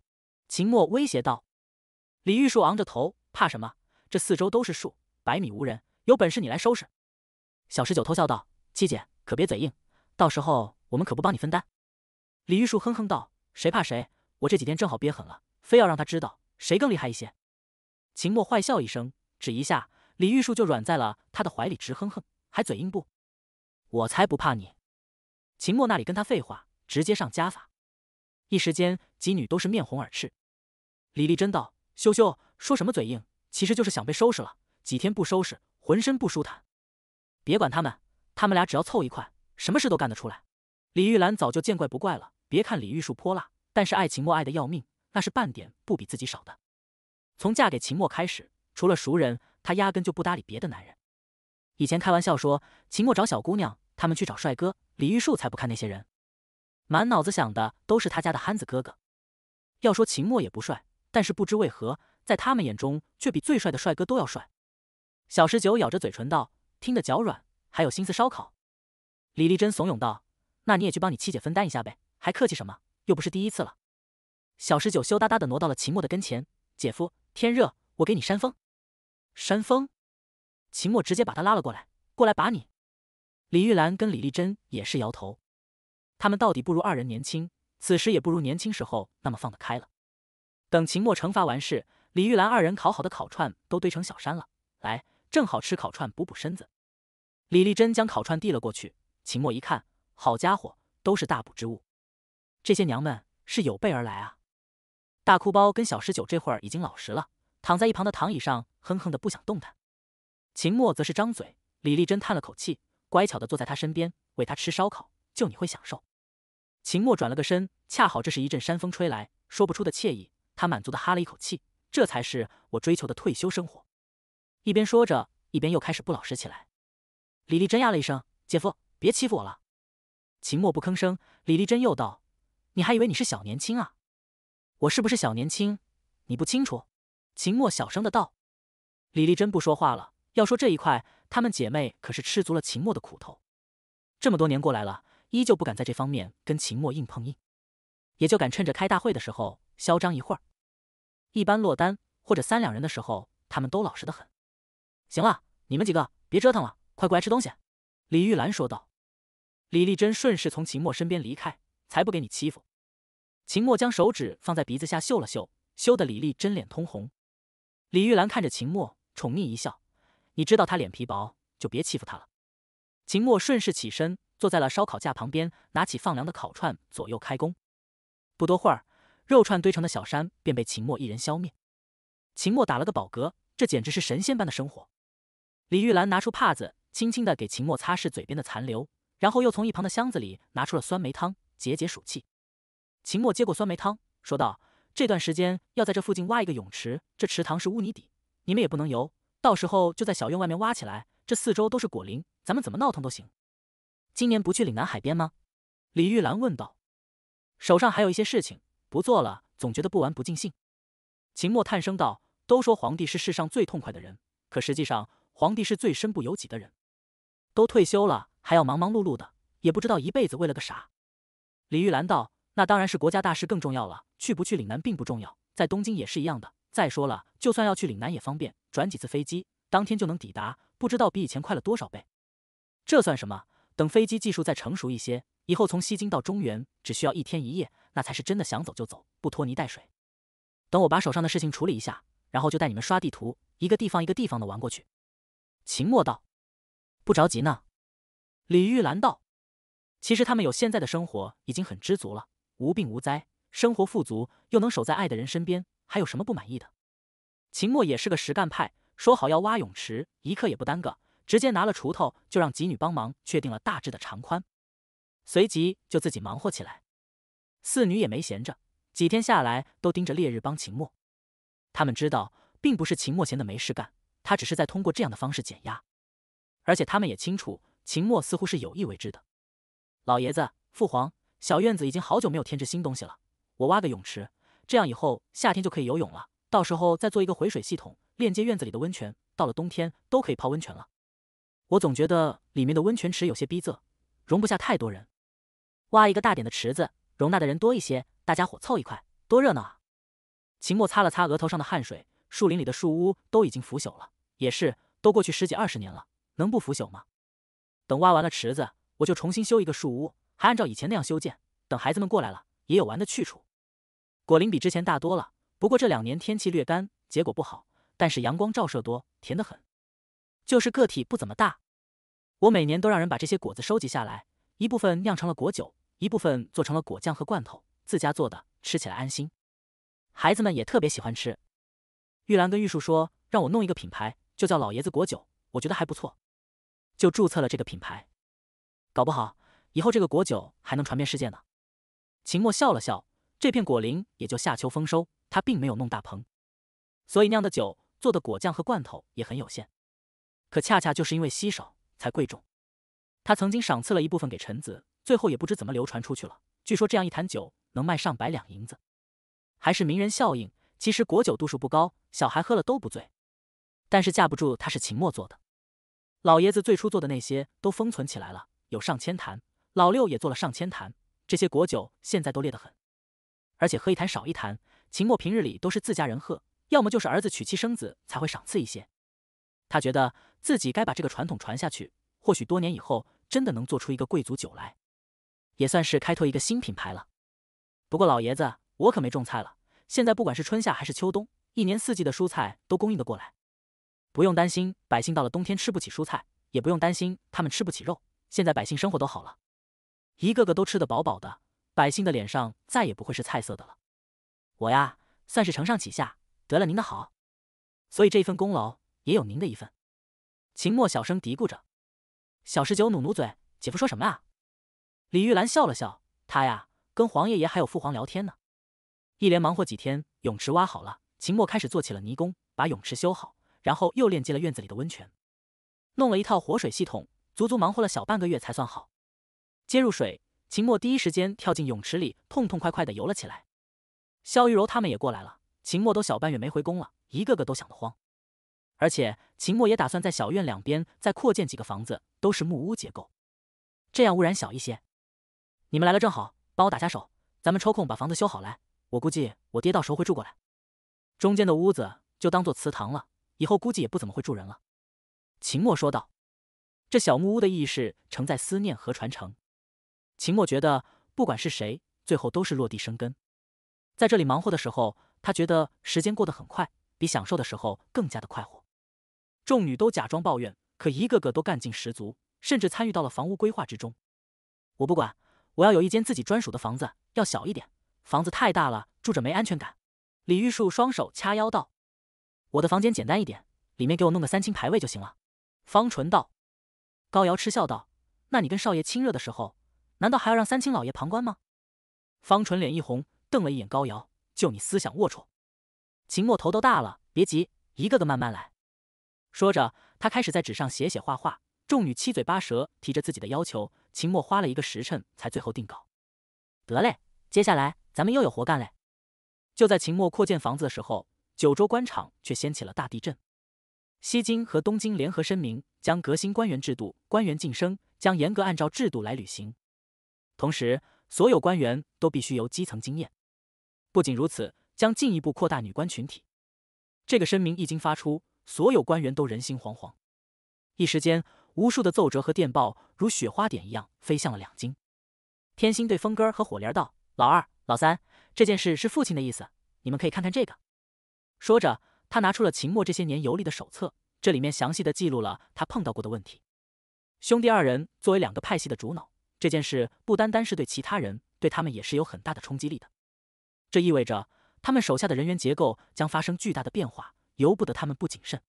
秦墨威胁道。李玉树昂着头，怕什么？这四周都是树，百米无人，有本事你来收拾！小十九偷笑道：“七姐可别嘴硬，到时候我们可不帮你分担。”李玉树哼哼道。谁怕谁？我这几天正好憋狠了，非要让他知道谁更厉害一些。秦墨坏笑一声，指一下李玉树，就软在了他的怀里，直哼哼，还嘴硬不？我才不怕你！秦墨那里跟他废话，直接上加法。一时间，几女都是面红耳赤。李丽珍道：“羞羞，说什么嘴硬，其实就是想被收拾了。几天不收拾，浑身不舒坦。”别管他们，他们俩只要凑一块，什么事都干得出来。李玉兰早就见怪不怪了。别看李玉树泼辣，但是爱秦墨爱的要命，那是半点不比自己少的。从嫁给秦墨开始，除了熟人，他压根就不搭理别的男人。以前开玩笑说，秦墨找小姑娘，他们去找帅哥，李玉树才不看那些人，满脑子想的都是他家的憨子哥哥。要说秦墨也不帅，但是不知为何，在他们眼中却比最帅的帅哥都要帅。小十九咬着嘴唇道：“听得脚软，还有心思烧烤。”李丽珍怂恿道：“那你也去帮你七姐分担一下呗。”还客气什么？又不是第一次了。小十九羞答答的挪到了秦墨的跟前，姐夫，天热，我给你扇风。扇风？秦墨直接把他拉了过来，过来把你。李玉兰跟李丽珍也是摇头，他们到底不如二人年轻，此时也不如年轻时候那么放得开了。等秦墨惩罚完事，李玉兰二人烤好的烤串都堆成小山了，来，正好吃烤串补补身子。李丽珍将烤串递了过去，秦墨一看，好家伙，都是大补之物。这些娘们是有备而来啊！大哭包跟小十九这会儿已经老实了，躺在一旁的躺椅上，哼哼的不想动弹。秦墨则是张嘴，李丽珍叹了口气，乖巧的坐在他身边，喂他吃烧烤。就你会享受。秦墨转了个身，恰好这是一阵山风吹来，说不出的惬意。他满足的哈了一口气，这才是我追求的退休生活。一边说着，一边又开始不老实起来。李丽珍呀了一声：“姐夫，别欺负我了。”秦墨不吭声。李丽珍又道。你还以为你是小年轻啊？我是不是小年轻？你不清楚？秦墨小声的道。李丽珍不说话了。要说这一块，她们姐妹可是吃足了秦墨的苦头。这么多年过来了，依旧不敢在这方面跟秦墨硬碰硬，也就敢趁着开大会的时候嚣张一会儿。一般落单或者三两人的时候，他们都老实的很。行了，你们几个别折腾了，快过来吃东西。”李玉兰说道。李丽珍顺势从秦墨身边离开。才不给你欺负！秦墨将手指放在鼻子下嗅了嗅，嗅得李丽真脸通红。李玉兰看着秦墨，宠溺一笑：“你知道他脸皮薄，就别欺负他了。”秦墨顺势起身，坐在了烧烤架旁边，拿起放凉的烤串，左右开弓。不多会儿，肉串堆成的小山便被秦墨一人消灭。秦墨打了个饱嗝，这简直是神仙般的生活。李玉兰拿出帕子，轻轻地给秦墨擦拭嘴边的残留，然后又从一旁的箱子里拿出了酸梅汤。解解暑气。秦墨接过酸梅汤，说道：“这段时间要在这附近挖一个泳池，这池塘是污泥底，你们也不能游。到时候就在小院外面挖起来，这四周都是果林，咱们怎么闹腾都行。”今年不去岭南海边吗？李玉兰问道。手上还有一些事情，不做了，总觉得不玩不尽兴。秦墨叹声道：“都说皇帝是世上最痛快的人，可实际上，皇帝是最身不由己的人。都退休了，还要忙忙碌碌的，也不知道一辈子为了个啥。”李玉兰道：“那当然是国家大事更重要了，去不去岭南并不重要，在东京也是一样的。再说了，就算要去岭南也方便，转几次飞机，当天就能抵达，不知道比以前快了多少倍。这算什么？等飞机技术再成熟一些，以后从西京到中原只需要一天一夜，那才是真的想走就走，不拖泥带水。等我把手上的事情处理一下，然后就带你们刷地图，一个地方一个地方的玩过去。”秦墨道：“不着急呢。”李玉兰道。其实他们有现在的生活已经很知足了，无病无灾，生活富足，又能守在爱的人身边，还有什么不满意的？秦墨也是个实干派，说好要挖泳池，一刻也不耽搁，直接拿了锄头就让几女帮忙确定了大致的长宽，随即就自己忙活起来。四女也没闲着，几天下来都盯着烈日帮秦墨。他们知道，并不是秦墨闲的没事干，他只是在通过这样的方式减压，而且他们也清楚，秦墨似乎是有意为之的。老爷子，父皇，小院子已经好久没有添置新东西了。我挖个泳池，这样以后夏天就可以游泳了。到时候再做一个回水系统，链接院子里的温泉，到了冬天都可以泡温泉了。我总觉得里面的温泉池有些逼仄，容不下太多人。挖一个大点的池子，容纳的人多一些，大家伙凑一块，多热闹啊！秦墨擦了擦额头上的汗水，树林里的树屋都已经腐朽了。也是，都过去十几二十年了，能不腐朽吗？等挖完了池子。我就重新修一个树屋，还按照以前那样修建。等孩子们过来了，也有玩的去处。果林比之前大多了，不过这两年天气略干，结果不好。但是阳光照射多，甜得很，就是个体不怎么大。我每年都让人把这些果子收集下来，一部分酿成了果酒，一部分做成了果酱和罐头，自家做的，吃起来安心。孩子们也特别喜欢吃。玉兰跟玉树说，让我弄一个品牌，就叫老爷子果酒，我觉得还不错，就注册了这个品牌。搞不好以后这个果酒还能传遍世界呢。秦墨笑了笑，这片果林也就夏秋丰收，他并没有弄大棚，所以酿的酒、做的果酱和罐头也很有限。可恰恰就是因为稀少才贵重。他曾经赏赐了一部分给臣子，最后也不知怎么流传出去了。据说这样一坛酒能卖上百两银子，还是名人效应。其实果酒度数不高，小孩喝了都不醉，但是架不住他是秦墨做的。老爷子最初做的那些都封存起来了。有上千坛，老六也做了上千坛。这些果酒现在都烈得很，而且喝一坛少一坛。秦墨平日里都是自家人喝，要么就是儿子娶妻生子才会赏赐一些。他觉得自己该把这个传统传下去，或许多年以后真的能做出一个贵族酒来，也算是开拓一个新品牌了。不过老爷子，我可没种菜了。现在不管是春夏还是秋冬，一年四季的蔬菜都供应的过来，不用担心百姓到了冬天吃不起蔬菜，也不用担心他们吃不起肉。现在百姓生活都好了，一个个都吃得饱饱的，百姓的脸上再也不会是菜色的了。我呀，算是承上启下，得了您的好，所以这一份功劳也有您的一份。秦墨小声嘀咕着，小十九努努嘴，姐夫说什么啊？李玉兰笑了笑，她呀，跟皇爷爷还有父皇聊天呢。一连忙活几天，泳池挖好了，秦墨开始做起了泥工，把泳池修好，然后又链接了院子里的温泉，弄了一套活水系统。足足忙活了小半个月才算好，接入水，秦墨第一时间跳进泳池里，痛痛快快地游了起来。肖玉柔他们也过来了，秦墨都小半月没回宫了，一个个都想得慌。而且秦墨也打算在小院两边再扩建几个房子，都是木屋结构，这样污染小一些。你们来了正好，帮我打下手，咱们抽空把房子修好来。我估计我爹到时候会住过来，中间的屋子就当做祠堂了，以后估计也不怎么会住人了。秦墨说道。这小木屋的意义是承载思念和传承。秦墨觉得，不管是谁，最后都是落地生根。在这里忙活的时候，他觉得时间过得很快，比享受的时候更加的快活。众女都假装抱怨，可一个个都干劲十足，甚至参与到了房屋规划之中。我不管，我要有一间自己专属的房子，要小一点，房子太大了，住着没安全感。李玉树双手掐腰道：“我的房间简单一点，里面给我弄个三清牌位就行了。”方纯道。高瑶嗤笑道：“那你跟少爷亲热的时候，难道还要让三清老爷旁观吗？”方纯脸一红，瞪了一眼高瑶：“就你思想龌龊！”秦墨头都大了，别急，一个个慢慢来。说着，他开始在纸上写写画画。众女七嘴八舌提着自己的要求，秦墨花了一个时辰才最后定稿。得嘞，接下来咱们又有活干嘞！就在秦墨扩建房子的时候，九州官场却掀起了大地震。西京和东京联合声明，将革新官员制度，官员晋升将严格按照制度来履行。同时，所有官员都必须由基层经验。不仅如此，将进一步扩大女官群体。这个声明一经发出，所有官员都人心惶惶。一时间，无数的奏折和电报如雪花点一样飞向了两京。天心对风哥和火莲道：“老二、老三，这件事是父亲的意思，你们可以看看这个。”说着。他拿出了秦末这些年游历的手册，这里面详细的记录了他碰到过的问题。兄弟二人作为两个派系的主脑，这件事不单单是对其他人，对他们也是有很大的冲击力的。这意味着他们手下的人员结构将发生巨大的变化，由不得他们不谨慎。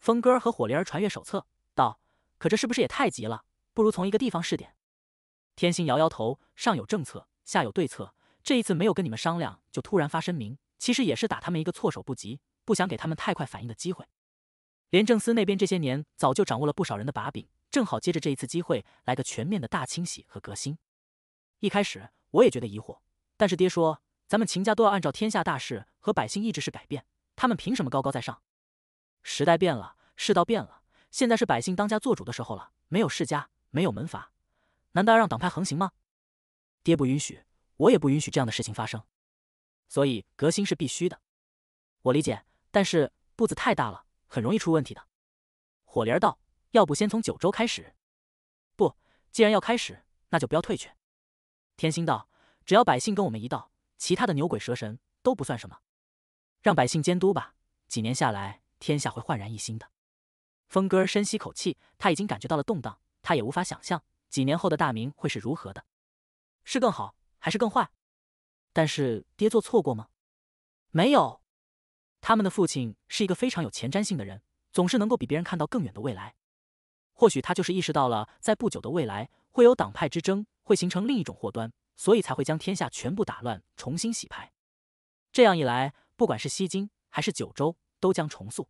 风哥和火灵儿传阅手册道：“可这是不是也太急了？不如从一个地方试点。”天星摇摇头：“上有政策，下有对策。这一次没有跟你们商量，就突然发声明，其实也是打他们一个措手不及。”不想给他们太快反应的机会。廉政司那边这些年早就掌握了不少人的把柄，正好借着这一次机会来个全面的大清洗和革新。一开始我也觉得疑惑，但是爹说，咱们秦家都要按照天下大事和百姓意志是改变，他们凭什么高高在上？时代变了，世道变了，现在是百姓当家做主的时候了。没有世家，没有门阀，难道要让党派横行吗？爹不允许，我也不允许这样的事情发生。所以革新是必须的，我理解。但是步子太大了，很容易出问题的。火灵儿道：“要不先从九州开始？不，既然要开始，那就不要退却。”天心道：“只要百姓跟我们一道，其他的牛鬼蛇神都不算什么。让百姓监督吧，几年下来，天下会焕然一新的。”风哥深吸口气，他已经感觉到了动荡，他也无法想象几年后的大明会是如何的，是更好还是更坏？但是爹做错过吗？没有。他们的父亲是一个非常有前瞻性的人，总是能够比别人看到更远的未来。或许他就是意识到了，在不久的未来会有党派之争，会形成另一种祸端，所以才会将天下全部打乱，重新洗牌。这样一来，不管是西京还是九州，都将重塑。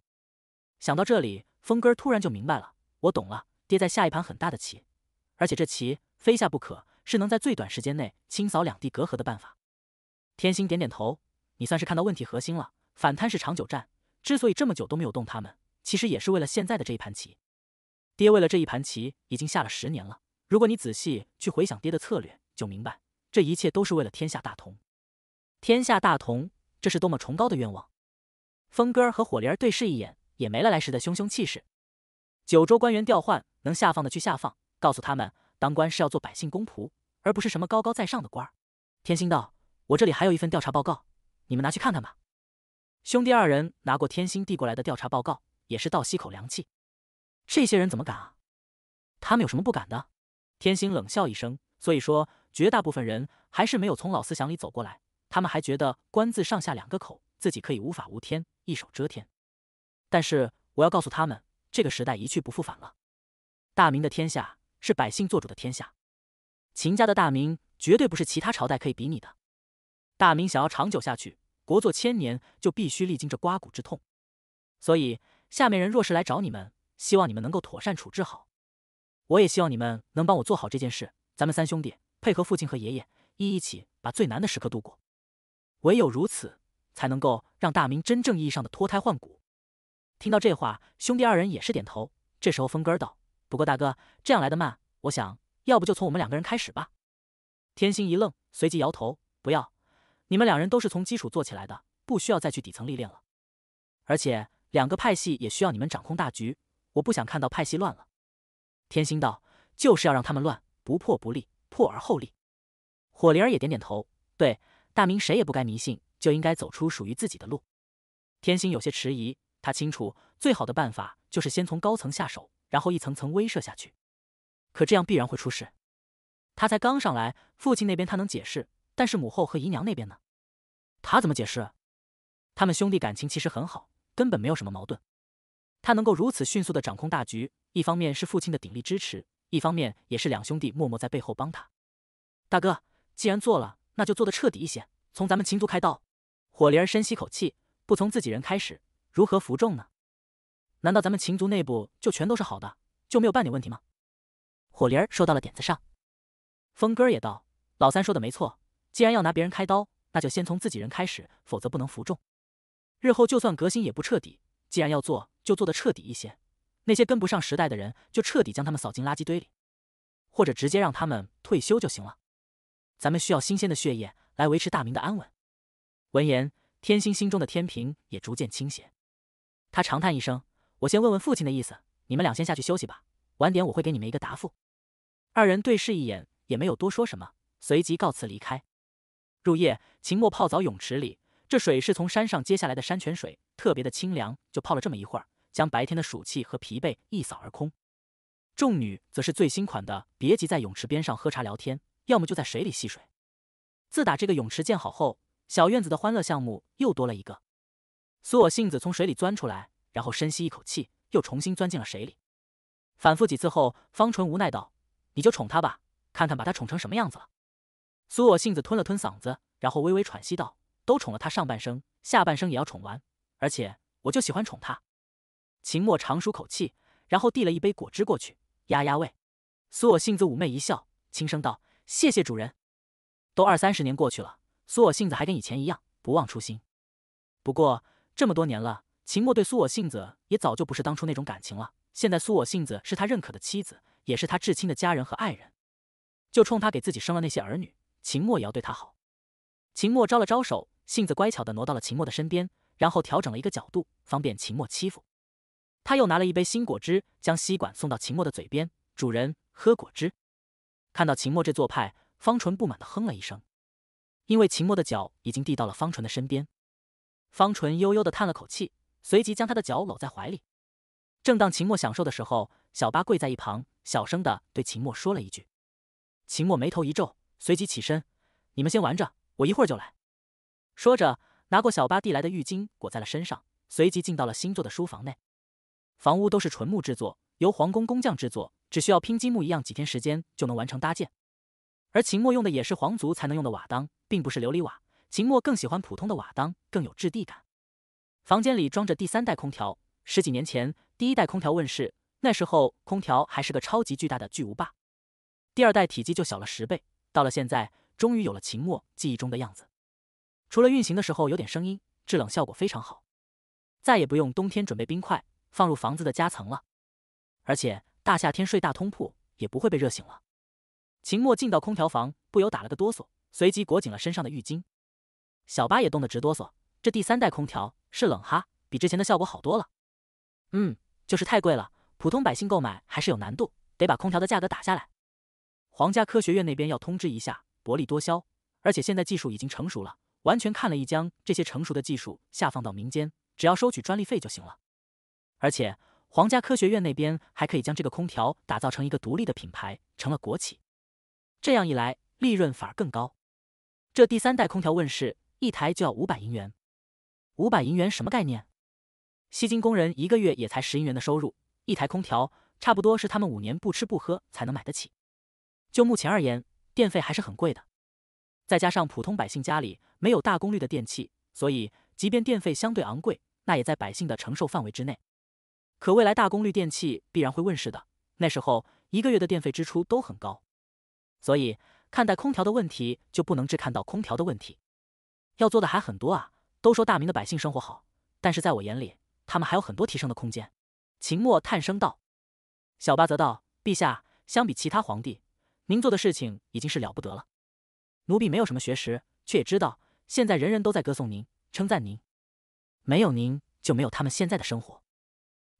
想到这里，峰哥突然就明白了，我懂了，爹在下一盘很大的棋，而且这棋非下不可，是能在最短时间内清扫两地隔阂的办法。天星点点头，你算是看到问题核心了。反贪是长久战，之所以这么久都没有动他们，其实也是为了现在的这一盘棋。爹为了这一盘棋已经下了十年了。如果你仔细去回想爹的策略，就明白这一切都是为了天下大同。天下大同，这是多么崇高的愿望！风儿和火灵儿对视一眼，也没了来时的汹汹气势。九州官员调换，能下放的去下放，告诉他们，当官是要做百姓公仆，而不是什么高高在上的官儿。天心道：“我这里还有一份调查报告，你们拿去看看吧。”兄弟二人拿过天星递过来的调查报告，也是倒吸口凉气。这些人怎么敢啊？他们有什么不敢的？天星冷笑一声。所以说，绝大部分人还是没有从老思想里走过来。他们还觉得“官”字上下两个口，自己可以无法无天，一手遮天。但是，我要告诉他们，这个时代一去不复返了。大明的天下是百姓做主的天下。秦家的大明绝对不是其他朝代可以比拟的。大明想要长久下去。国作千年就必须历经这刮骨之痛，所以下面人若是来找你们，希望你们能够妥善处置好。我也希望你们能帮我做好这件事。咱们三兄弟配合父亲和爷爷一一起把最难的时刻度过，唯有如此才能够让大明真正意义上的脱胎换骨。听到这话，兄弟二人也是点头。这时候风哥道：“不过大哥这样来的慢，我想要不就从我们两个人开始吧。”天心一愣，随即摇头：“不要。”你们两人都是从基础做起来的，不需要再去底层历练了。而且两个派系也需要你们掌控大局，我不想看到派系乱了。天心道，就是要让他们乱，不破不立，破而后立。火灵儿也点点头，对，大明谁也不该迷信，就应该走出属于自己的路。天心有些迟疑，他清楚，最好的办法就是先从高层下手，然后一层层威慑下去。可这样必然会出事。他才刚上来，父亲那边他能解释。但是母后和姨娘那边呢？他怎么解释？他们兄弟感情其实很好，根本没有什么矛盾。他能够如此迅速的掌控大局，一方面是父亲的鼎力支持，一方面也是两兄弟默默在背后帮他。大哥，既然做了，那就做的彻底一些，从咱们秦族开刀。火灵儿深吸口气，不从自己人开始，如何服众呢？难道咱们秦族内部就全都是好的，就没有半点问题吗？火灵儿说到了点子上。峰哥也道：“老三说的没错。”既然要拿别人开刀，那就先从自己人开始，否则不能服众。日后就算革新也不彻底。既然要做，就做得彻底一些。那些跟不上时代的人，就彻底将他们扫进垃圾堆里，或者直接让他们退休就行了。咱们需要新鲜的血液来维持大明的安稳。闻言，天心心中的天平也逐渐倾斜。他长叹一声：“我先问问父亲的意思。你们俩先下去休息吧，晚点我会给你们一个答复。”二人对视一眼，也没有多说什么，随即告辞离开。入夜，秦墨泡澡泳池里，这水是从山上接下来的山泉水，特别的清凉。就泡了这么一会儿，将白天的暑气和疲惫一扫而空。众女则是最新款的，别急在泳池边上喝茶聊天，要么就在水里戏水。自打这个泳池建好后，小院子的欢乐项目又多了一个。苏我性子从水里钻出来，然后深吸一口气，又重新钻进了水里。反复几次后，方纯无奈道：“你就宠他吧，看看把他宠成什么样子了。”苏我性子吞了吞嗓子，然后微微喘息道：“都宠了他上半生，下半生也要宠完。而且我就喜欢宠他。”秦墨长舒口气，然后递了一杯果汁过去，压压胃。苏我性子妩媚一笑，轻声道：“谢谢主人。”都二三十年过去了，苏我性子还跟以前一样不忘初心。不过这么多年了，秦墨对苏我性子也早就不是当初那种感情了。现在苏我性子是他认可的妻子，也是他至亲的家人和爱人。就冲他给自己生了那些儿女。秦墨也要对他好。秦墨招了招手，性子乖巧的挪到了秦墨的身边，然后调整了一个角度，方便秦墨欺负。他又拿了一杯新果汁，将吸管送到秦墨的嘴边：“主人，喝果汁。”看到秦墨这做派，方纯不满的哼了一声，因为秦墨的脚已经递到了方纯的身边。方纯悠悠的叹了口气，随即将他的脚搂在怀里。正当秦墨享受的时候，小八跪在一旁，小声的对秦墨说了一句。秦墨眉头一皱。随即起身，你们先玩着，我一会儿就来。说着，拿过小巴递来的浴巾裹在了身上，随即进到了新做的书房内。房屋都是纯木制作，由皇宫工匠制作，只需要拼积木一样几天时间就能完成搭建。而秦墨用的也是皇族才能用的瓦当，并不是琉璃瓦。秦墨更喜欢普通的瓦当，更有质地感。房间里装着第三代空调，十几年前第一代空调问世，那时候空调还是个超级巨大的巨无霸，第二代体积就小了十倍。到了现在，终于有了秦墨记忆中的样子。除了运行的时候有点声音，制冷效果非常好，再也不用冬天准备冰块放入房子的夹层了。而且大夏天睡大通铺也不会被热醒了。秦墨进到空调房，不由打了个哆嗦，随即裹紧了身上的浴巾。小八也冻得直哆嗦。这第三代空调是冷哈，比之前的效果好多了。嗯，就是太贵了，普通百姓购买还是有难度，得把空调的价格打下来。皇家科学院那边要通知一下，薄利多销，而且现在技术已经成熟了，完全看了一将这些成熟的技术下放到民间，只要收取专利费就行了。而且皇家科学院那边还可以将这个空调打造成一个独立的品牌，成了国企，这样一来利润反而更高。这第三代空调问世，一台就要五百银元，五百银元什么概念？西京工人一个月也才十银元的收入，一台空调差不多是他们五年不吃不喝才能买得起。就目前而言，电费还是很贵的，再加上普通百姓家里没有大功率的电器，所以即便电费相对昂贵，那也在百姓的承受范围之内。可未来大功率电器必然会问世的，那时候一个月的电费支出都很高，所以看待空调的问题就不能只看到空调的问题，要做的还很多啊！都说大明的百姓生活好，但是在我眼里，他们还有很多提升的空间。秦末叹声道：“小八则道，陛下相比其他皇帝。”您做的事情已经是了不得了，奴婢没有什么学识，却也知道现在人人都在歌颂您、称赞您，没有您就没有他们现在的生活。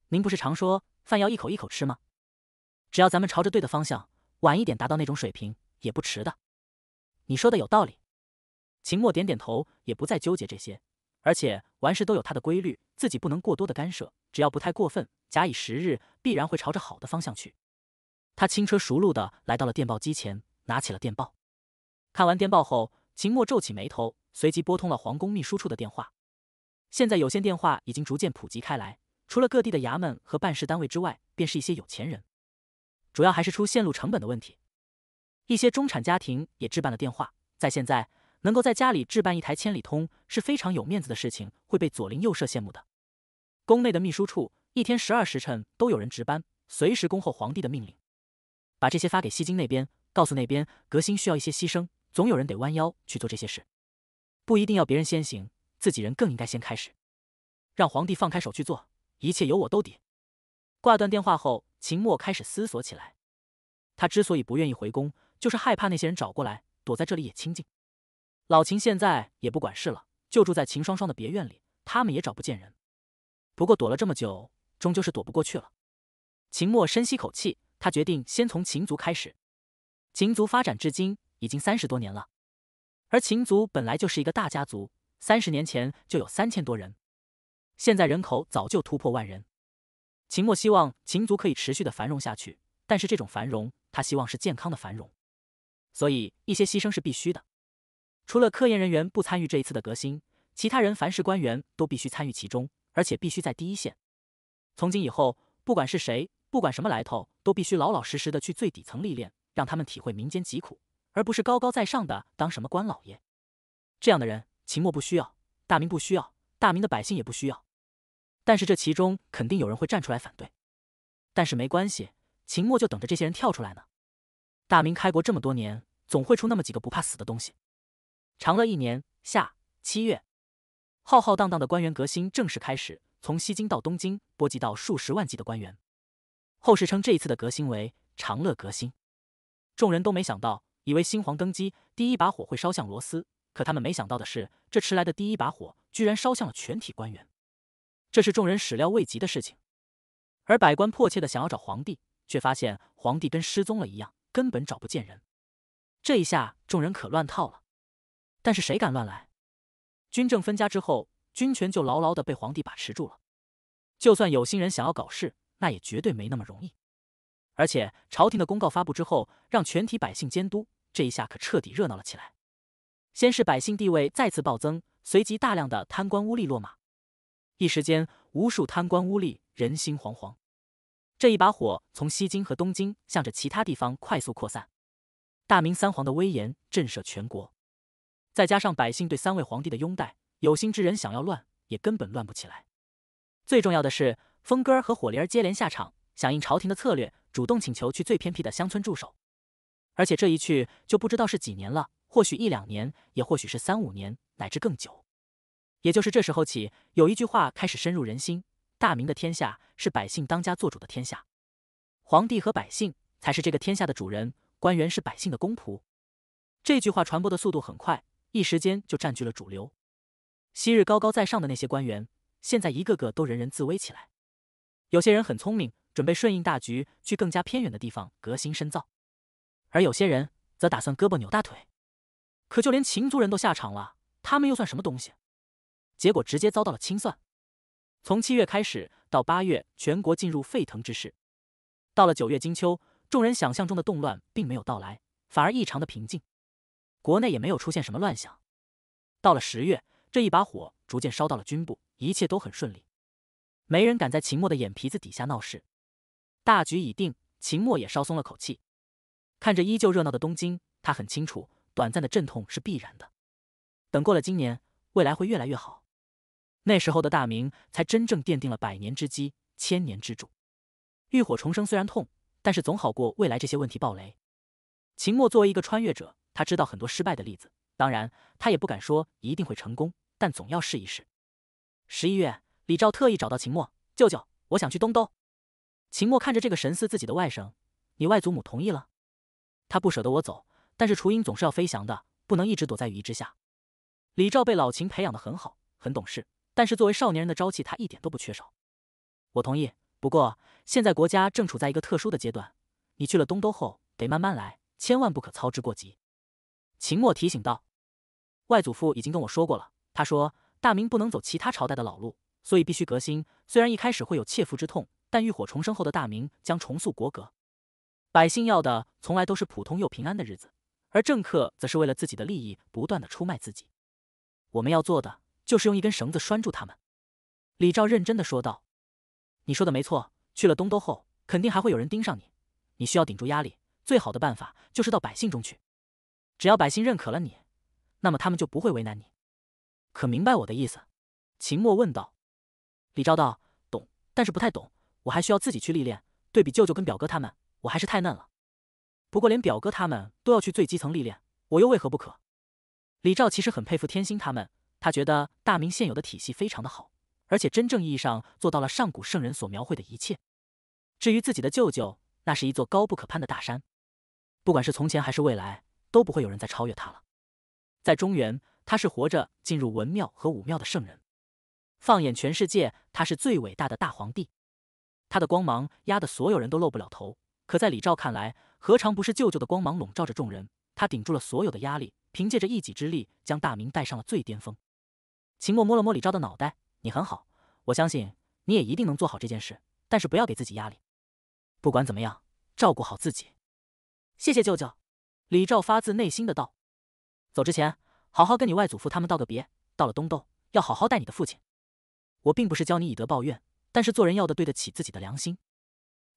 您不是常说饭要一口一口吃吗？只要咱们朝着对的方向，晚一点达到那种水平也不迟的。你说的有道理。秦墨点点头，也不再纠结这些，而且完事都有他的规律，自己不能过多的干涉，只要不太过分，假以时日必然会朝着好的方向去。他轻车熟路的来到了电报机前，拿起了电报。看完电报后，秦墨皱起眉头，随即拨通了皇宫秘书处的电话。现在有线电话已经逐渐普及开来，除了各地的衙门和办事单位之外，便是一些有钱人。主要还是出线路成本的问题。一些中产家庭也置办了电话。在现在，能够在家里置办一台千里通是非常有面子的事情，会被左邻右舍羡慕的。宫内的秘书处一天十二时辰都有人值班，随时恭候皇帝的命令。把这些发给西京那边，告诉那边革新需要一些牺牲，总有人得弯腰去做这些事，不一定要别人先行，自己人更应该先开始，让皇帝放开手去做，一切由我兜底。挂断电话后，秦墨开始思索起来。他之所以不愿意回宫，就是害怕那些人找过来，躲在这里也清静。老秦现在也不管事了，就住在秦双双的别院里，他们也找不见人。不过躲了这么久，终究是躲不过去了。秦墨深吸口气。他决定先从秦族开始。秦族发展至今已经三十多年了，而秦族本来就是一个大家族，三十年前就有三千多人，现在人口早就突破万人。秦末希望秦族可以持续的繁荣下去，但是这种繁荣他希望是健康的繁荣，所以一些牺牲是必须的。除了科研人员不参与这一次的革新，其他人凡是官员都必须参与其中，而且必须在第一线。从今以后，不管是谁。不管什么来头，都必须老老实实的去最底层历练，让他们体会民间疾苦，而不是高高在上的当什么官老爷。这样的人，秦末不需要，大明不需要，大明的百姓也不需要。但是这其中肯定有人会站出来反对，但是没关系，秦末就等着这些人跳出来呢。大明开国这么多年，总会出那么几个不怕死的东西。长乐一年夏七月，浩浩荡荡的官员革新正式开始，从西京到东京，波及到数十万计的官员。后世称这一次的革新为“长乐革新”。众人都没想到，以为新皇登基第一把火会烧向罗斯，可他们没想到的是，这迟来的第一把火居然烧向了全体官员，这是众人始料未及的事情。而百官迫切的想要找皇帝，却发现皇帝跟失踪了一样，根本找不见人。这一下，众人可乱套了。但是谁敢乱来？军政分家之后，军权就牢牢的被皇帝把持住了。就算有心人想要搞事。那也绝对没那么容易，而且朝廷的公告发布之后，让全体百姓监督，这一下可彻底热闹了起来。先是百姓地位再次暴增，随即大量的贪官污吏落马，一时间无数贪官污吏人心惶惶。这一把火从西京和东京向着其他地方快速扩散，大明三皇的威严震慑全国，再加上百姓对三位皇帝的拥戴，有心之人想要乱也根本乱不起来。最重要的是。峰哥和火灵儿接连下场，响应朝廷的策略，主动请求去最偏僻的乡村驻守。而且这一去就不知道是几年了，或许一两年，也或许是三五年，乃至更久。也就是这时候起，有一句话开始深入人心：大明的天下是百姓当家做主的天下，皇帝和百姓才是这个天下的主人，官员是百姓的公仆。这句话传播的速度很快，一时间就占据了主流。昔日高高在上的那些官员，现在一个个都人人自危起来。有些人很聪明，准备顺应大局，去更加偏远的地方革新深造；而有些人则打算胳膊扭大腿。可就连秦族人都下场了，他们又算什么东西？结果直接遭到了清算。从七月开始到八月，全国进入沸腾之势。到了九月金秋，众人想象中的动乱并没有到来，反而异常的平静。国内也没有出现什么乱象。到了十月，这一把火逐渐烧到了军部，一切都很顺利。没人敢在秦末的眼皮子底下闹事，大局已定，秦末也稍松了口气。看着依旧热闹的东京，他很清楚，短暂的阵痛是必然的。等过了今年，未来会越来越好。那时候的大明才真正奠定了百年之基，千年之柱。浴火重生虽然痛，但是总好过未来这些问题爆雷。秦末作为一个穿越者，他知道很多失败的例子，当然他也不敢说一定会成功，但总要试一试。十一月。李照特意找到秦墨舅舅，我想去东都。秦墨看着这个神似自己的外甥，你外祖母同意了，他不舍得我走，但是雏鹰总是要飞翔的，不能一直躲在羽翼之下。李照被老秦培养的很好，很懂事，但是作为少年人的朝气，他一点都不缺少。我同意，不过现在国家正处在一个特殊的阶段，你去了东都后得慢慢来，千万不可操之过急。秦墨提醒道：“外祖父已经跟我说过了，他说大明不能走其他朝代的老路。”所以必须革新。虽然一开始会有切肤之痛，但浴火重生后的大明将重塑国格。百姓要的从来都是普通又平安的日子，而政客则是为了自己的利益不断的出卖自己。我们要做的就是用一根绳子拴住他们。”李照认真的说道。“你说的没错，去了东都后，肯定还会有人盯上你。你需要顶住压力，最好的办法就是到百姓中去。只要百姓认可了你，那么他们就不会为难你。可明白我的意思？”秦墨问道。李昭道懂，但是不太懂，我还需要自己去历练。对比舅舅跟表哥他们，我还是太嫩了。不过连表哥他们都要去最基层历练，我又为何不可？李昭其实很佩服天星他们，他觉得大明现有的体系非常的好，而且真正意义上做到了上古圣人所描绘的一切。至于自己的舅舅，那是一座高不可攀的大山，不管是从前还是未来，都不会有人再超越他了。在中原，他是活着进入文庙和武庙的圣人。放眼全世界，他是最伟大的大皇帝，他的光芒压得所有人都露不了头。可在李照看来，何尝不是舅舅的光芒笼罩着众人？他顶住了所有的压力，凭借着一己之力将大明带上了最巅峰。秦墨摸了摸李照的脑袋：“你很好，我相信你也一定能做好这件事。但是不要给自己压力，不管怎么样，照顾好自己。”谢谢舅舅，李照发自内心的道：“走之前，好好跟你外祖父他们道个别。到了东都，要好好待你的父亲。”我并不是教你以德报怨，但是做人要的对得起自己的良心。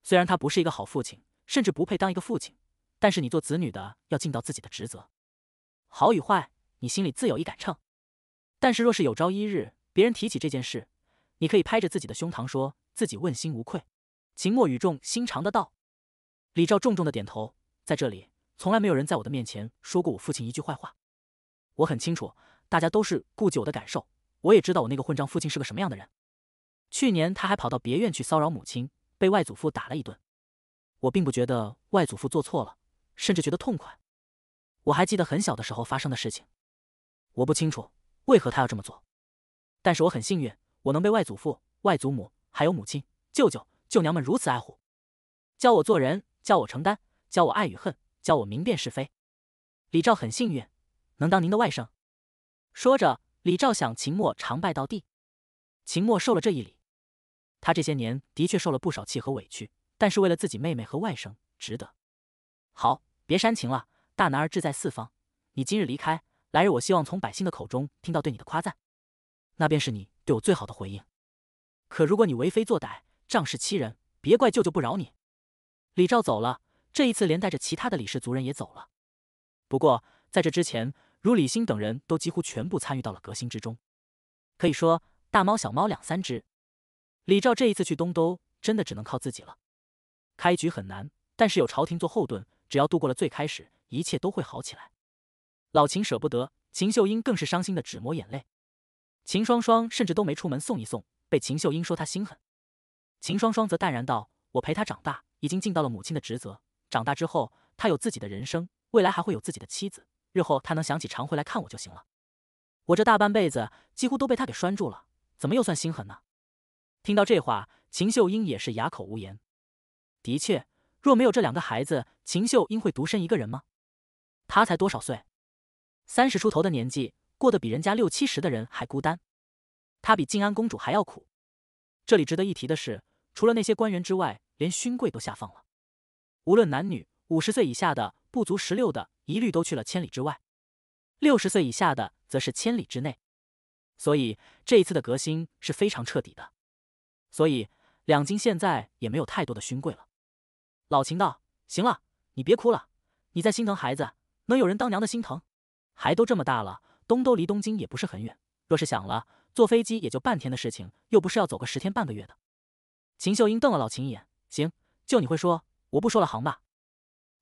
虽然他不是一个好父亲，甚至不配当一个父亲，但是你做子女的要尽到自己的职责。好与坏，你心里自有一杆秤。但是若是有朝一日别人提起这件事，你可以拍着自己的胸膛说自己问心无愧。”秦墨语重心长的道。李照重重的点头，在这里从来没有人在我的面前说过我父亲一句坏话。我很清楚，大家都是顾及我的感受。我也知道我那个混账父亲是个什么样的人。去年他还跑到别院去骚扰母亲，被外祖父打了一顿。我并不觉得外祖父做错了，甚至觉得痛快。我还记得很小的时候发生的事情。我不清楚为何他要这么做，但是我很幸运，我能被外祖父、外祖母还有母亲、舅舅、舅娘们如此爱护，教我做人，教我承担，教我爱与恨，教我明辨是非。李兆很幸运，能当您的外甥。说着。李兆想，秦墨长拜到地，秦墨受了这一礼。他这些年的确受了不少气和委屈，但是为了自己妹妹和外甥，值得。好，别煽情了，大男儿志在四方。你今日离开，来日我希望从百姓的口中听到对你的夸赞，那便是你对我最好的回应。可如果你为非作歹，仗势欺人，别怪舅舅不饶你。李兆走了，这一次连带着其他的李氏族人也走了。不过在这之前，如李欣等人都几乎全部参与到了革新之中，可以说大猫小猫两三只。李兆这一次去东都，真的只能靠自己了。开局很难，但是有朝廷做后盾，只要度过了最开始，一切都会好起来。老秦舍不得，秦秀英更是伤心的只抹眼泪。秦双双甚至都没出门送一送，被秦秀英说她心狠。秦双双则淡然道：“我陪他长大，已经尽到了母亲的职责。长大之后，他有自己的人生，未来还会有自己的妻子。”日后他能想起常回来看我就行了。我这大半辈子几乎都被他给拴住了，怎么又算心狠呢？听到这话，秦秀英也是哑口无言。的确，若没有这两个孩子，秦秀英会独身一个人吗？她才多少岁？三十出头的年纪，过得比人家六七十的人还孤单。她比静安公主还要苦。这里值得一提的是，除了那些官员之外，连勋贵都下放了。无论男女，五十岁以下的。不足十六的，一律都去了千里之外；六十岁以下的，则是千里之内。所以这一次的革新是非常彻底的。所以两京现在也没有太多的勋贵了。老秦道：“行了，你别哭了，你在心疼孩子，能有人当娘的心疼？孩都这么大了，东都离东京也不是很远，若是想了，坐飞机也就半天的事情，又不是要走个十天半个月的。”秦秀英瞪了老秦一眼：“行，就你会说，我不说了，行吧？”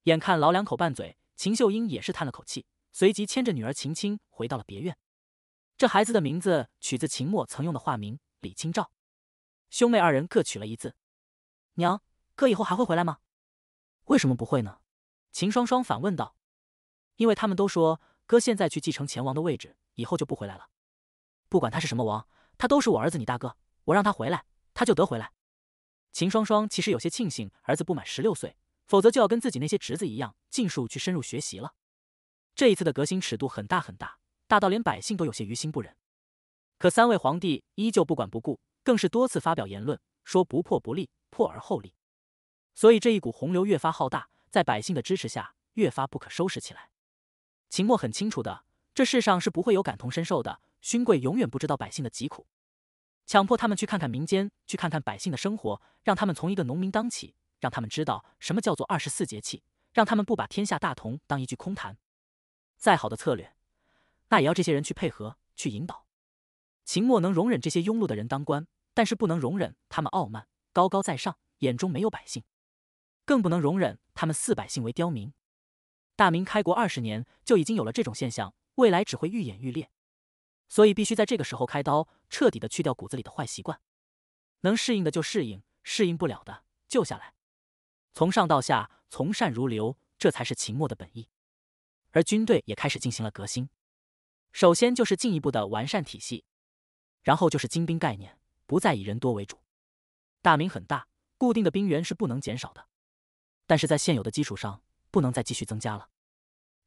眼看老两口拌嘴，秦秀英也是叹了口气，随即牵着女儿秦青回到了别院。这孩子的名字取自秦墨曾用的化名李清照，兄妹二人各取了一字。娘，哥以后还会回来吗？为什么不会呢？秦双双反问道。因为他们都说哥现在去继承前王的位置，以后就不回来了。不管他是什么王，他都是我儿子，你大哥。我让他回来，他就得回来。秦双双其实有些庆幸儿子不满十六岁。否则就要跟自己那些侄子一样，尽数去深入学习了。这一次的革新尺度很大很大，大到连百姓都有些于心不忍。可三位皇帝依旧不管不顾，更是多次发表言论，说“不破不立，破而后立”。所以这一股洪流越发浩大，在百姓的支持下，越发不可收拾起来。秦墨很清楚的，这世上是不会有感同身受的，勋贵永远不知道百姓的疾苦，强迫他们去看看民间，去看看百姓的生活，让他们从一个农民当起。让他们知道什么叫做二十四节气，让他们不把天下大同当一句空谈。再好的策略，那也要这些人去配合、去引导。秦末能容忍这些庸碌的人当官，但是不能容忍他们傲慢、高高在上，眼中没有百姓，更不能容忍他们视百姓为刁民。大明开国二十年就已经有了这种现象，未来只会愈演愈烈。所以必须在这个时候开刀，彻底的去掉骨子里的坏习惯。能适应的就适应，适应不了的救下来。从上到下，从善如流，这才是秦末的本意。而军队也开始进行了革新，首先就是进一步的完善体系，然后就是精兵概念，不再以人多为主。大明很大，固定的兵源是不能减少的，但是在现有的基础上，不能再继续增加了。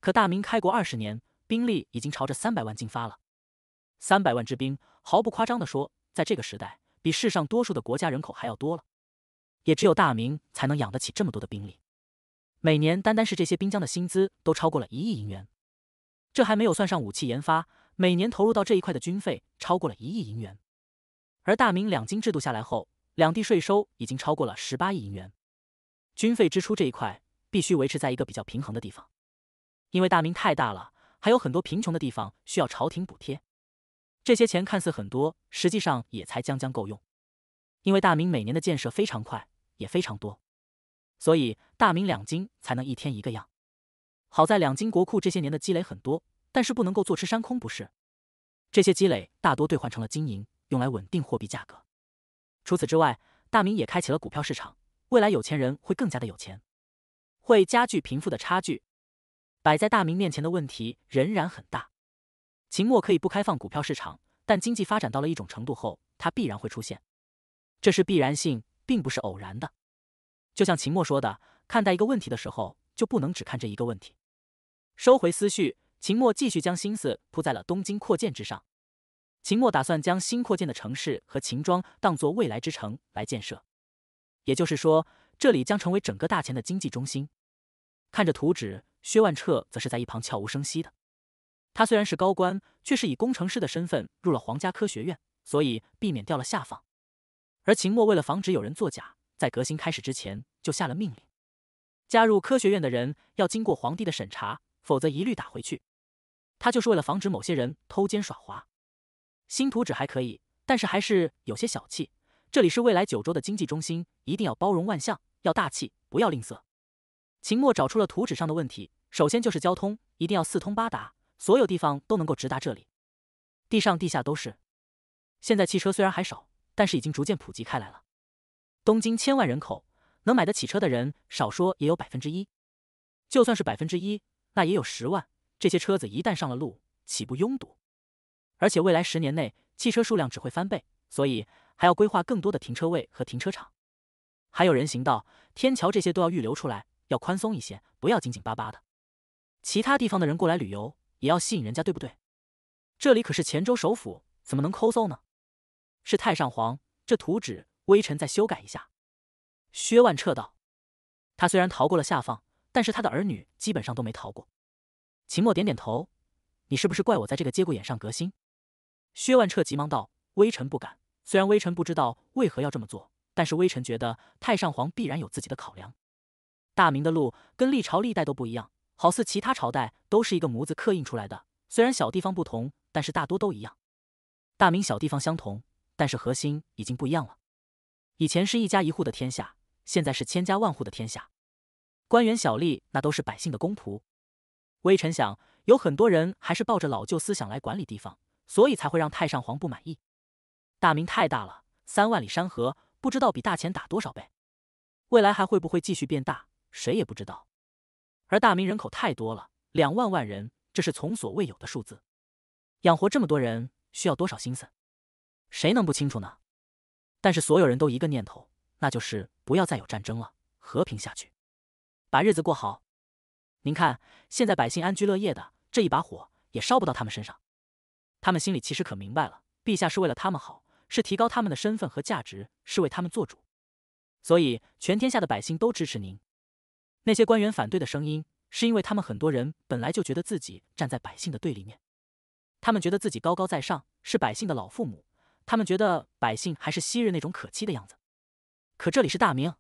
可大明开国二十年，兵力已经朝着三百万进发了。三百万之兵，毫不夸张的说，在这个时代，比世上多数的国家人口还要多了。也只有大明才能养得起这么多的兵力，每年单单是这些兵将的薪资都超过了一亿银元，这还没有算上武器研发，每年投入到这一块的军费超过了一亿银元。而大明两金制度下来后，两地税收已经超过了十八亿银元，军费支出这一块必须维持在一个比较平衡的地方，因为大明太大了，还有很多贫穷的地方需要朝廷补贴，这些钱看似很多，实际上也才将将够用，因为大明每年的建设非常快。也非常多，所以大明两金才能一天一个样。好在两金国库这些年的积累很多，但是不能够坐吃山空，不是？这些积累大多兑换成了金银，用来稳定货币价格。除此之外，大明也开启了股票市场，未来有钱人会更加的有钱，会加剧贫富的差距。摆在大明面前的问题仍然很大。秦末可以不开放股票市场，但经济发展到了一种程度后，它必然会出现，这是必然性。并不是偶然的，就像秦墨说的，看待一个问题的时候，就不能只看这一个问题。收回思绪，秦墨继续将心思扑在了东京扩建之上。秦墨打算将新扩建的城市和秦庄当做未来之城来建设，也就是说，这里将成为整个大秦的经济中心。看着图纸，薛万彻则是在一旁悄无声息的。他虽然是高官，却是以工程师的身份入了皇家科学院，所以避免掉了下放。而秦末为了防止有人作假，在革新开始之前就下了命令：加入科学院的人要经过皇帝的审查，否则一律打回去。他就是为了防止某些人偷奸耍滑。新图纸还可以，但是还是有些小气。这里是未来九州的经济中心，一定要包容万象，要大气，不要吝啬。秦末找出了图纸上的问题，首先就是交通，一定要四通八达，所有地方都能够直达这里，地上地下都是。现在汽车虽然还少。但是已经逐渐普及开来了。东京千万人口，能买得起车的人少说也有百分之一，就算是百分之一，那也有十万。这些车子一旦上了路，岂不拥堵？而且未来十年内，汽车数量只会翻倍，所以还要规划更多的停车位和停车场，还有人行道、天桥这些都要预留出来，要宽松一些，不要紧紧巴巴的。其他地方的人过来旅游，也要吸引人家，对不对？这里可是钱州首府，怎么能抠搜呢？是太上皇，这图纸微臣再修改一下。”薛万彻道：“他虽然逃过了下放，但是他的儿女基本上都没逃过。”秦墨点点头：“你是不是怪我在这个节骨眼上革新？”薛万彻急忙道：“微臣不敢。虽然微臣不知道为何要这么做，但是微臣觉得太上皇必然有自己的考量。大明的路跟历朝历代都不一样，好似其他朝代都是一个模子刻印出来的。虽然小地方不同，但是大多都一样。大明小地方相同。”但是核心已经不一样了，以前是一家一户的天下，现在是千家万户的天下。官员小吏那都是百姓的公仆。微臣想，有很多人还是抱着老旧思想来管理地方，所以才会让太上皇不满意。大明太大了，三万里山河，不知道比大钱打多少倍。未来还会不会继续变大，谁也不知道。而大明人口太多了，两万万人，这是从所未有的数字，养活这么多人需要多少心思？谁能不清楚呢？但是所有人都一个念头，那就是不要再有战争了，和平下去，把日子过好。您看，现在百姓安居乐业的，这一把火也烧不到他们身上。他们心里其实可明白了，陛下是为了他们好，是提高他们的身份和价值，是为他们做主。所以，全天下的百姓都支持您。那些官员反对的声音，是因为他们很多人本来就觉得自己站在百姓的对立面，他们觉得自己高高在上，是百姓的老父母。他们觉得百姓还是昔日那种可欺的样子，可这里是大明，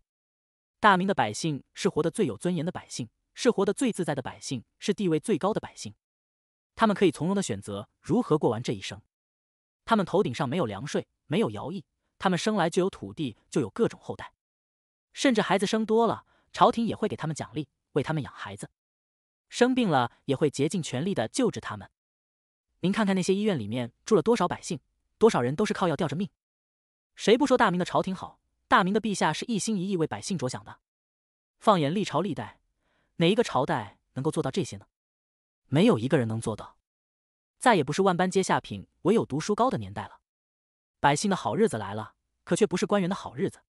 大明的百姓是活得最有尊严的百姓，是活得最自在的百姓，是地位最高的百姓。他们可以从容的选择如何过完这一生。他们头顶上没有粮税，没有徭役，他们生来就有土地，就有各种后代，甚至孩子生多了，朝廷也会给他们奖励，为他们养孩子，生病了也会竭尽全力的救治他们。您看看那些医院里面住了多少百姓。多少人都是靠药吊着命？谁不说大明的朝廷好？大明的陛下是一心一意为百姓着想的。放眼历朝历代，哪一个朝代能够做到这些呢？没有一个人能做到。再也不是万般皆下品，唯有读书高的年代了。百姓的好日子来了，可却不是官员的好日子。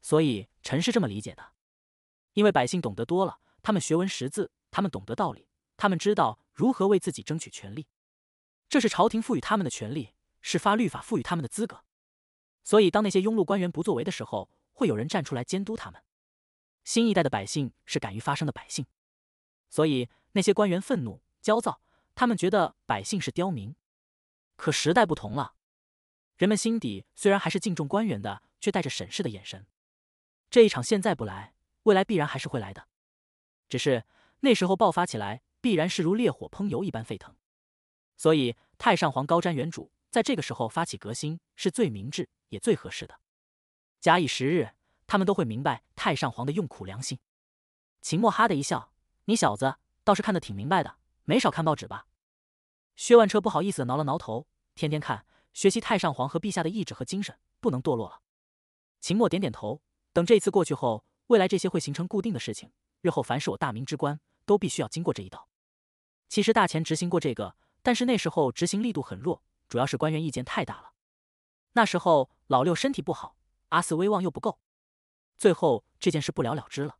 所以臣是这么理解的：因为百姓懂得多了，他们学文识字，他们懂得道理，他们知道如何为自己争取权利。这是朝廷赋予他们的权利。是发律法赋予他们的资格，所以当那些庸碌官员不作为的时候，会有人站出来监督他们。新一代的百姓是敢于发声的百姓，所以那些官员愤怒焦躁，他们觉得百姓是刁民。可时代不同了，人们心底虽然还是敬重官员的，却带着审视的眼神。这一场现在不来，未来必然还是会来的，只是那时候爆发起来，必然是如烈火烹油一般沸腾。所以太上皇高瞻远瞩。在这个时候发起革新是最明智也最合适的。假以时日，他们都会明白太上皇的用苦良心。秦墨哈的一笑：“你小子倒是看得挺明白的，没少看报纸吧？”薛万彻不好意思的挠了挠头：“天天看，学习太上皇和陛下的意志和精神，不能堕落了。”秦墨点点头：“等这一次过去后，未来这些会形成固定的事情。日后凡是我大明之官，都必须要经过这一道。其实大钱执行过这个，但是那时候执行力度很弱。”主要是官员意见太大了，那时候老六身体不好，阿四威望又不够，最后这件事不了了之了。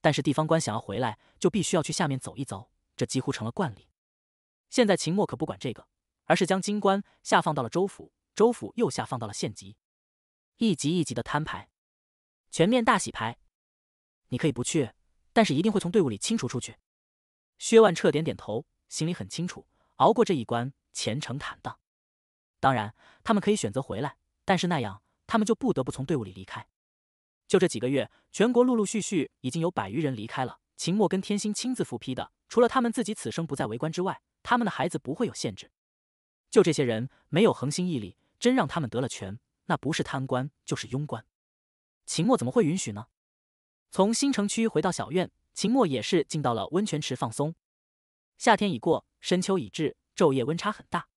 但是地方官想要回来，就必须要去下面走一遭，这几乎成了惯例。现在秦末可不管这个，而是将京官下放到了州府，州府又下放到了县级，一级一级的摊牌，全面大洗牌。你可以不去，但是一定会从队伍里清除出去。薛万彻点点头，心里很清楚，熬过这一关，前程坦荡。当然，他们可以选择回来，但是那样他们就不得不从队伍里离开。就这几个月，全国陆陆续续已经有百余人离开了。秦墨跟天心亲自复批的，除了他们自己此生不再为官之外，他们的孩子不会有限制。就这些人，没有恒心毅力，真让他们得了权，那不是贪官就是庸官。秦墨怎么会允许呢？从新城区回到小院，秦墨也是进到了温泉池放松。夏天已过，深秋已至，昼夜温差很大。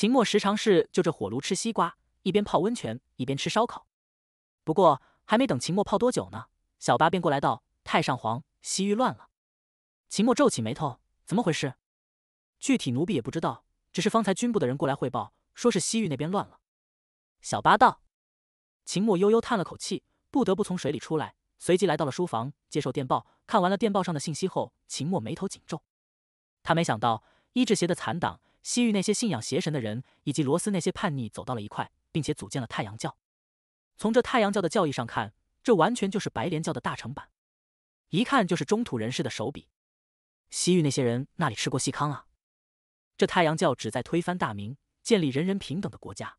秦墨时常是就着火炉吃西瓜，一边泡温泉，一边吃烧烤。不过还没等秦墨泡多久呢，小八便过来道：“太上皇，西域乱了。”秦墨皱起眉头：“怎么回事？具体奴婢也不知道，只是方才军部的人过来汇报，说是西域那边乱了。”小八道。秦墨悠悠叹了口气，不得不从水里出来，随即来到了书房接受电报。看完了电报上的信息后，秦墨眉头紧皱。他没想到伊志邪的残党。西域那些信仰邪神的人，以及罗斯那些叛逆走到了一块，并且组建了太阳教。从这太阳教的教义上看，这完全就是白莲教的大成版，一看就是中土人士的手笔。西域那些人那里吃过细糠啊？这太阳教旨在推翻大明，建立人人平等的国家。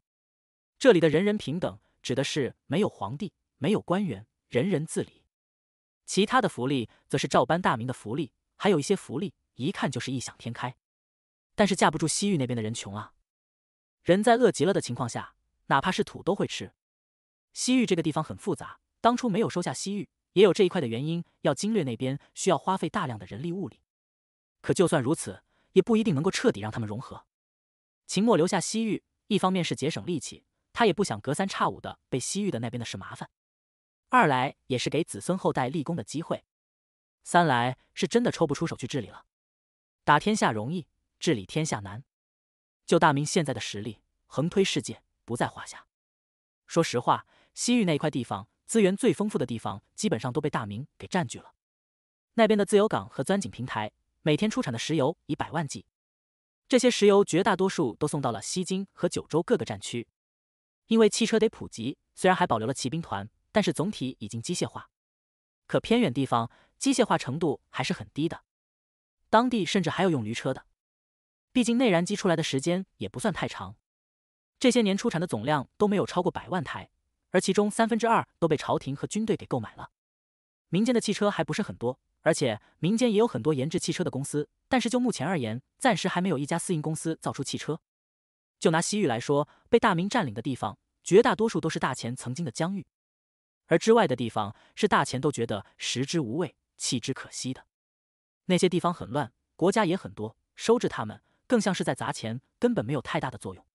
这里的“人人平等”指的是没有皇帝，没有官员，人人自理。其他的福利则是照搬大明的福利，还有一些福利一看就是异想天开。但是架不住西域那边的人穷啊！人在饿极了的情况下，哪怕是土都会吃。西域这个地方很复杂，当初没有收下西域，也有这一块的原因。要经略那边，需要花费大量的人力物力。可就算如此，也不一定能够彻底让他们融合。秦末留下西域，一方面是节省力气，他也不想隔三差五的被西域的那边的事麻烦；二来也是给子孙后代立功的机会；三来是真的抽不出手去治理了。打天下容易。治理天下难，就大明现在的实力，横推世界不在话下。说实话，西域那一块地方，资源最丰富的地方，基本上都被大明给占据了。那边的自由港和钻井平台，每天出产的石油以百万计。这些石油绝大多数都送到了西京和九州各个战区。因为汽车得普及，虽然还保留了骑兵团，但是总体已经机械化。可偏远地方，机械化程度还是很低的，当地甚至还有用驴车的。毕竟内燃机出来的时间也不算太长，这些年出产的总量都没有超过百万台，而其中三分之二都被朝廷和军队给购买了。民间的汽车还不是很多，而且民间也有很多研制汽车的公司，但是就目前而言，暂时还没有一家私营公司造出汽车。就拿西域来说，被大明占领的地方，绝大多数都是大秦曾经的疆域，而之外的地方是大秦都觉得食之无味，弃之可惜的。那些地方很乱，国家也很多，收治他们。更像是在砸钱，根本没有太大的作用。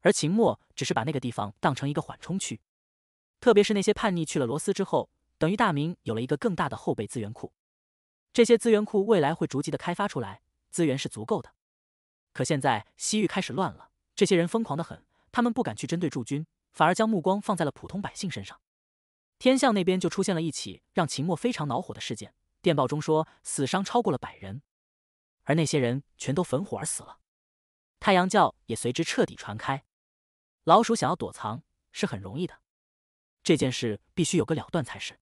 而秦末只是把那个地方当成一个缓冲区，特别是那些叛逆去了罗斯之后，等于大明有了一个更大的后备资源库。这些资源库未来会逐级的开发出来，资源是足够的。可现在西域开始乱了，这些人疯狂的很，他们不敢去针对驻军，反而将目光放在了普通百姓身上。天象那边就出现了一起让秦末非常恼火的事件，电报中说死伤超过了百人。而那些人全都焚火而死了，太阳教也随之彻底传开。老鼠想要躲藏是很容易的，这件事必须有个了断才是。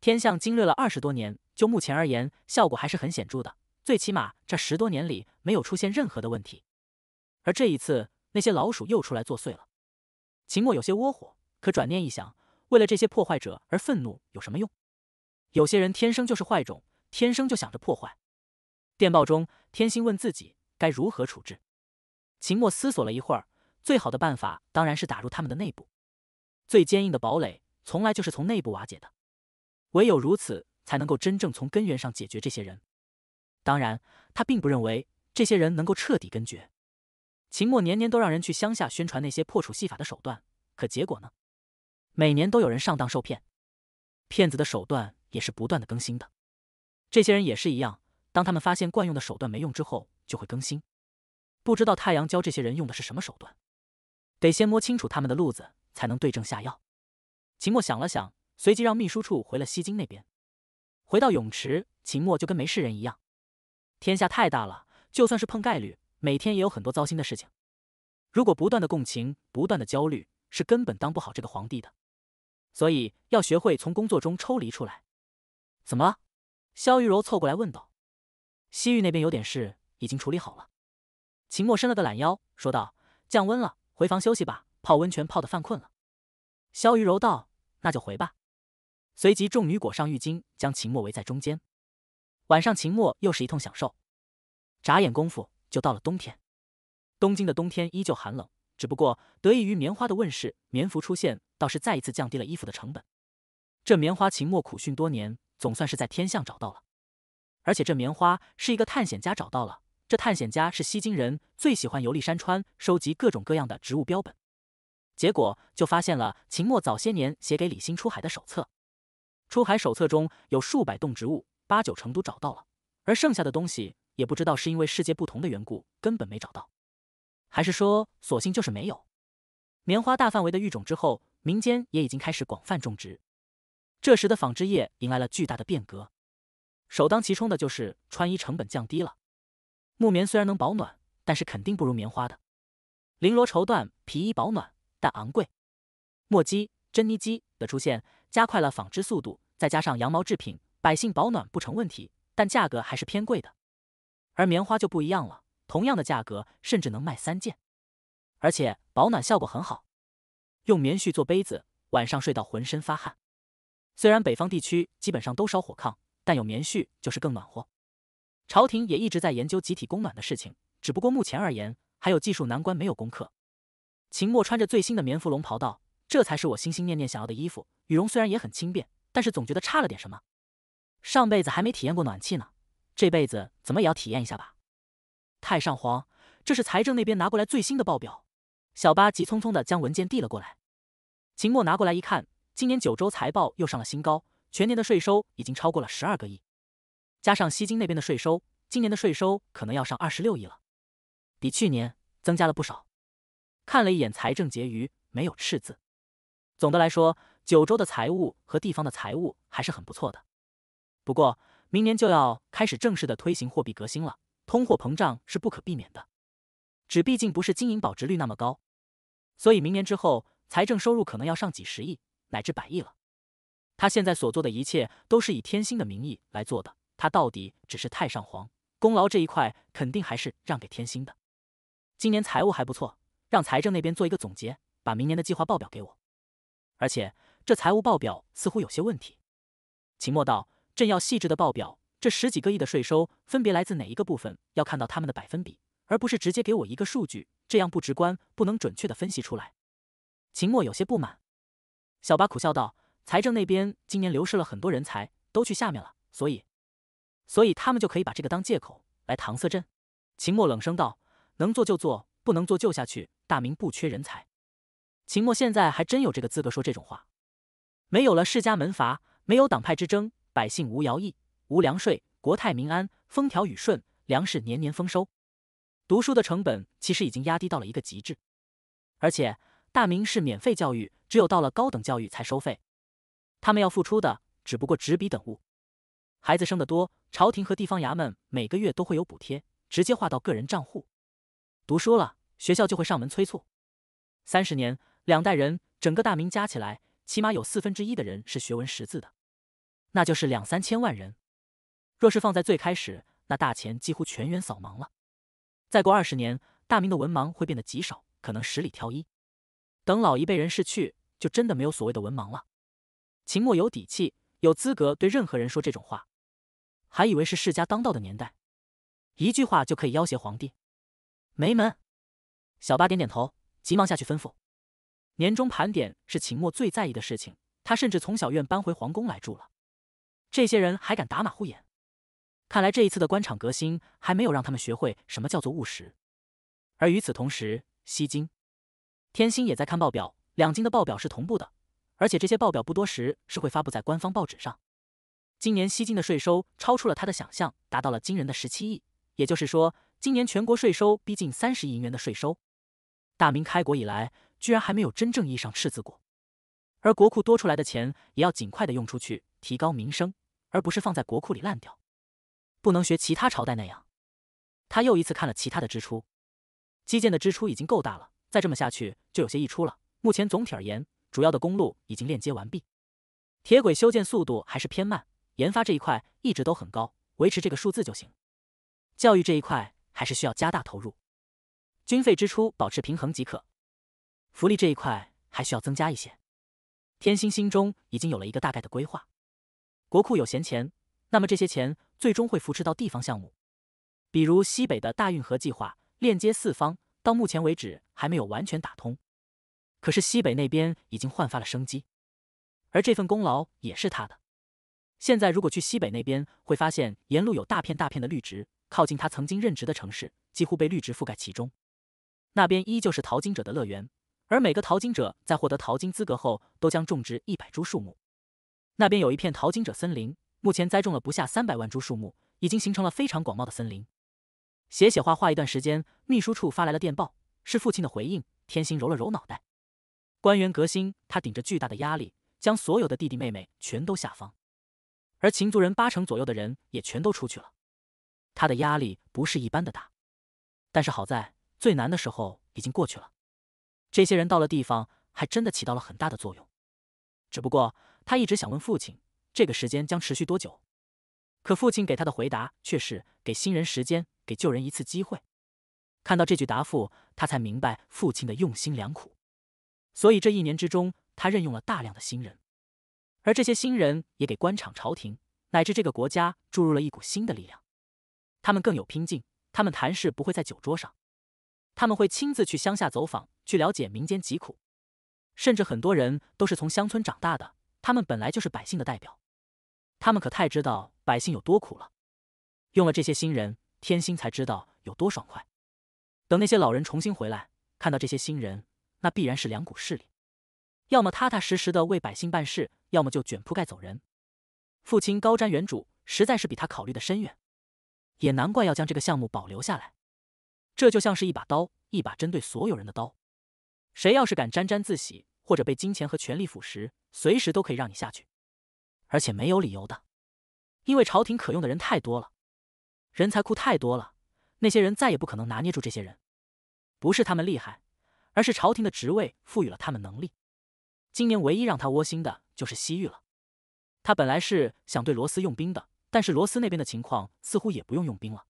天象经历了二十多年，就目前而言，效果还是很显著的，最起码这十多年里没有出现任何的问题。而这一次，那些老鼠又出来作祟了。秦墨有些窝火，可转念一想，为了这些破坏者而愤怒有什么用？有些人天生就是坏种，天生就想着破坏。电报中，天心问自己该如何处置。秦墨思索了一会儿，最好的办法当然是打入他们的内部。最坚硬的堡垒，从来就是从内部瓦解的。唯有如此，才能够真正从根源上解决这些人。当然，他并不认为这些人能够彻底根绝。秦墨年年都让人去乡下宣传那些破除戏法的手段，可结果呢？每年都有人上当受骗，骗子的手段也是不断的更新的。这些人也是一样。当他们发现惯用的手段没用之后，就会更新。不知道太阳教这些人用的是什么手段，得先摸清楚他们的路子，才能对症下药。秦墨想了想，随即让秘书处回了西京那边。回到泳池，秦墨就跟没事人一样。天下太大了，就算是碰概率，每天也有很多糟心的事情。如果不断的共情，不断的焦虑，是根本当不好这个皇帝的。所以要学会从工作中抽离出来。怎么？肖玉柔凑过来问道。西域那边有点事，已经处理好了。秦墨伸了个懒腰，说道：“降温了，回房休息吧。泡温泉泡的犯困了。”萧鱼柔道：“那就回吧。”随即众女裹上浴巾，将秦墨围在中间。晚上，秦墨又是一通享受，眨眼功夫就到了冬天。东京的冬天依旧寒冷，只不过得益于棉花的问世，棉服出现倒是再一次降低了衣服的成本。这棉花，秦墨苦训多年，总算是在天象找到了。而且这棉花是一个探险家找到了，这探险家是西京人，最喜欢游历山川，收集各种各样的植物标本，结果就发现了秦末早些年写给李欣出海的手册。出海手册中有数百动植物，八九成都找到了，而剩下的东西也不知道是因为世界不同的缘故，根本没找到，还是说索性就是没有。棉花大范围的育种之后，民间也已经开始广泛种植，这时的纺织业迎来了巨大的变革。首当其冲的就是穿衣成本降低了。木棉虽然能保暖，但是肯定不如棉花的。绫罗绸缎、皮衣保暖，但昂贵。墨机、珍妮机的出现加快了纺织速度，再加上羊毛制品，百姓保暖不成问题，但价格还是偏贵的。而棉花就不一样了，同样的价格甚至能卖三件，而且保暖效果很好。用棉絮做杯子，晚上睡到浑身发汗。虽然北方地区基本上都烧火炕。但有棉絮就是更暖和。朝廷也一直在研究集体供暖的事情，只不过目前而言，还有技术难关没有攻克。秦墨穿着最新的棉服龙袍道：“这才是我心心念念想要的衣服。羽绒虽然也很轻便，但是总觉得差了点什么。上辈子还没体验过暖气呢，这辈子怎么也要体验一下吧。”太上皇，这是财政那边拿过来最新的报表。小八急匆匆的将文件递了过来。秦墨拿过来一看，今年九州财报又上了新高。全年的税收已经超过了十二个亿，加上西京那边的税收，今年的税收可能要上二十六亿了，比去年增加了不少。看了一眼财政结余，没有赤字。总的来说，九州的财务和地方的财务还是很不错的。不过，明年就要开始正式的推行货币革新了，通货膨胀是不可避免的。纸毕竟不是金银保值率那么高，所以明年之后财政收入可能要上几十亿乃至百亿了。他现在所做的一切都是以天心的名义来做的。他到底只是太上皇，功劳这一块肯定还是让给天心的。今年财务还不错，让财政那边做一个总结，把明年的计划报表给我。而且这财务报表似乎有些问题。秦墨道：“朕要细致的报表，这十几个亿的税收分别来自哪一个部分？要看到他们的百分比，而不是直接给我一个数据，这样不直观，不能准确的分析出来。”秦墨有些不满。小八苦笑道。财政那边今年流失了很多人才，都去下面了，所以，所以他们就可以把这个当借口来搪塞朕。秦墨冷声道：“能做就做，不能做就下去。大明不缺人才。”秦墨现在还真有这个资格说这种话。没有了世家门阀，没有党派之争，百姓无徭役，无粮税，国泰民安，风调雨顺，粮食年年丰收。读书的成本其实已经压低到了一个极致，而且大明是免费教育，只有到了高等教育才收费。他们要付出的只不过纸笔等物，孩子生得多，朝廷和地方衙门每个月都会有补贴，直接划到个人账户。读书了，学校就会上门催促。三十年，两代人，整个大明加起来，起码有四分之一的人是学文识字的，那就是两三千万人。若是放在最开始，那大钱几乎全员扫盲了。再过二十年，大明的文盲会变得极少，可能十里挑一。等老一辈人逝去，就真的没有所谓的文盲了。秦墨有底气，有资格对任何人说这种话，还以为是世家当道的年代，一句话就可以要挟皇帝，没门！小八点点头，急忙下去吩咐。年终盘点是秦墨最在意的事情，他甚至从小院搬回皇宫来住了。这些人还敢打马虎眼，看来这一次的官场革新还没有让他们学会什么叫做务实。而与此同时，西京天星也在看报表，两京的报表是同步的。而且这些报表不多时是会发布在官方报纸上。今年西京的税收超出了他的想象，达到了惊人的十七亿。也就是说，今年全国税收逼近三十亿元的税收。大明开国以来，居然还没有真正意义上赤字过。而国库多出来的钱也要尽快的用出去，提高民生，而不是放在国库里烂掉。不能学其他朝代那样。他又一次看了其他的支出，基建的支出已经够大了，再这么下去就有些溢出了。目前总体而言。主要的公路已经链接完毕，铁轨修建速度还是偏慢。研发这一块一直都很高，维持这个数字就行。教育这一块还是需要加大投入，军费支出保持平衡即可。福利这一块还需要增加一些。天心心中已经有了一个大概的规划，国库有闲钱，那么这些钱最终会扶持到地方项目，比如西北的大运河计划，链接四方，到目前为止还没有完全打通。可是西北那边已经焕发了生机，而这份功劳也是他的。现在如果去西北那边，会发现沿路有大片大片的绿植，靠近他曾经任职的城市，几乎被绿植覆盖其中。那边依旧是淘金者的乐园，而每个淘金者在获得淘金资格后，都将种植一百株树木。那边有一片淘金者森林，目前栽种了不下三百万株树木，已经形成了非常广袤的森林。写写画画一段时间，秘书处发来了电报，是父亲的回应。天心揉了揉脑袋。官员革新，他顶着巨大的压力，将所有的弟弟妹妹全都下放，而秦族人八成左右的人也全都出去了。他的压力不是一般的大，但是好在最难的时候已经过去了。这些人到了地方，还真的起到了很大的作用。只不过他一直想问父亲，这个时间将持续多久？可父亲给他的回答却是：给新人时间，给旧人一次机会。看到这句答复，他才明白父亲的用心良苦。所以这一年之中，他任用了大量的新人，而这些新人也给官场、朝廷乃至这个国家注入了一股新的力量。他们更有拼劲，他们谈事不会在酒桌上，他们会亲自去乡下走访，去了解民间疾苦。甚至很多人都是从乡村长大的，他们本来就是百姓的代表，他们可太知道百姓有多苦了。用了这些新人，天心才知道有多爽快。等那些老人重新回来，看到这些新人。那必然是两股势力，要么踏踏实实的为百姓办事，要么就卷铺盖走人。父亲高瞻远瞩，实在是比他考虑的深远。也难怪要将这个项目保留下来。这就像是一把刀，一把针对所有人的刀。谁要是敢沾沾自喜，或者被金钱和权力腐蚀，随时都可以让你下去，而且没有理由的。因为朝廷可用的人太多了，人才库太多了，那些人再也不可能拿捏住这些人。不是他们厉害。而是朝廷的职位赋予了他们能力。今年唯一让他窝心的就是西域了。他本来是想对罗斯用兵的，但是罗斯那边的情况似乎也不用用兵了。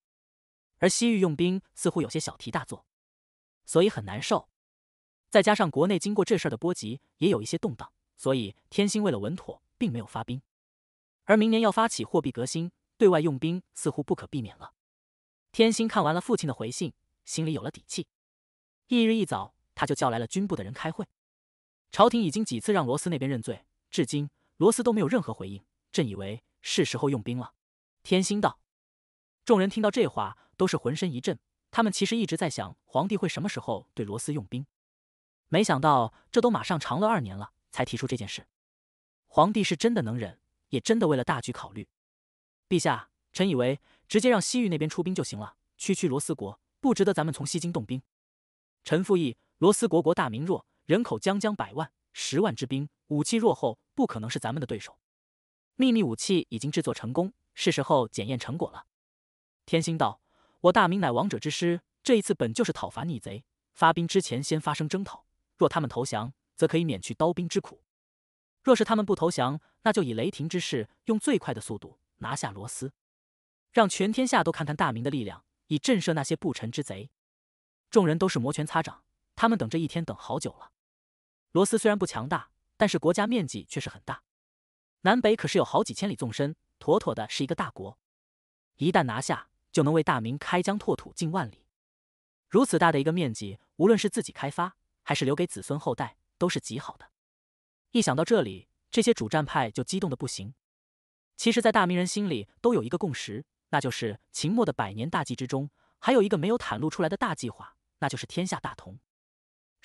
而西域用兵似乎有些小题大做，所以很难受。再加上国内经过这事的波及，也有一些动荡，所以天心为了稳妥，并没有发兵。而明年要发起货币革新，对外用兵似乎不可避免了。天心看完了父亲的回信，心里有了底气。翌日一早。他就叫来了军部的人开会。朝廷已经几次让罗斯那边认罪，至今罗斯都没有任何回应。朕以为是时候用兵了。天心道，众人听到这话都是浑身一震。他们其实一直在想，皇帝会什么时候对罗斯用兵？没想到这都马上长乐二年了才提出这件事。皇帝是真的能忍，也真的为了大局考虑。陛下，臣以为直接让西域那边出兵就行了。区区罗斯国，不值得咱们从西京动兵。臣附议。罗斯国国大名弱，人口将将百万，十万之兵，武器落后，不可能是咱们的对手。秘密武器已经制作成功，是时候检验成果了。天星道：“我大明乃王者之师，这一次本就是讨伐逆贼，发兵之前先发生征讨。若他们投降，则可以免去刀兵之苦；若是他们不投降，那就以雷霆之势，用最快的速度拿下罗斯，让全天下都看看大明的力量，以震慑那些不臣之贼。”众人都是摩拳擦掌。他们等这一天等好久了。罗斯虽然不强大，但是国家面积却是很大，南北可是有好几千里纵深，妥妥的是一个大国。一旦拿下，就能为大明开疆拓土近万里。如此大的一个面积，无论是自己开发，还是留给子孙后代，都是极好的。一想到这里，这些主战派就激动的不行。其实，在大明人心里都有一个共识，那就是秦末的百年大计之中，还有一个没有袒露出来的大计划，那就是天下大同。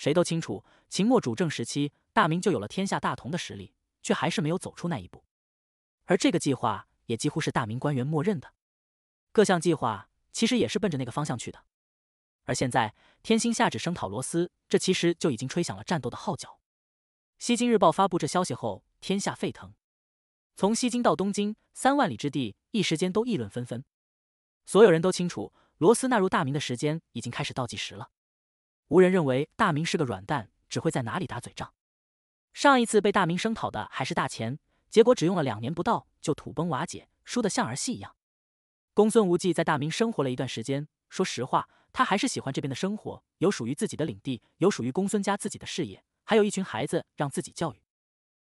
谁都清楚，秦末主政时期，大明就有了天下大同的实力，却还是没有走出那一步。而这个计划也几乎是大明官员默认的，各项计划其实也是奔着那个方向去的。而现在，天星下旨声讨罗斯，这其实就已经吹响了战斗的号角。西京日报发布这消息后，天下沸腾，从西京到东京三万里之地，一时间都议论纷纷。所有人都清楚，罗斯纳入大明的时间已经开始倒计时了。无人认为大明是个软蛋，只会在哪里打嘴仗。上一次被大明声讨的还是大钱，结果只用了两年不到就土崩瓦解，输得像儿戏一样。公孙无忌在大明生活了一段时间，说实话，他还是喜欢这边的生活，有属于自己的领地，有属于公孙家自己的事业，还有一群孩子让自己教育。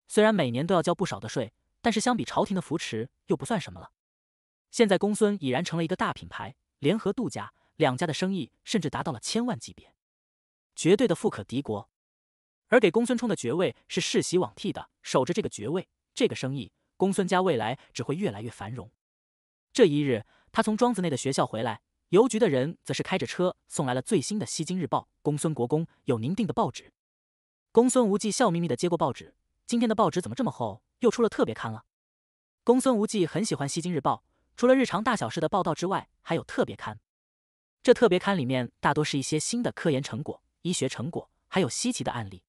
虽然每年都要交不少的税，但是相比朝廷的扶持又不算什么了。现在公孙已然成了一个大品牌，联合杜家两家的生意甚至达到了千万级别。绝对的富可敌国，而给公孙冲的爵位是世袭罔替的，守着这个爵位，这个生意，公孙家未来只会越来越繁荣。这一日，他从庄子内的学校回来，邮局的人则是开着车送来了最新的《西京日报》。公孙国公有您订的报纸。公孙无忌笑眯眯的接过报纸，今天的报纸怎么这么厚？又出了特别刊了。公孙无忌很喜欢《西京日报》，除了日常大小事的报道之外，还有特别刊。这特别刊里面大多是一些新的科研成果。医学成果还有稀奇的案例，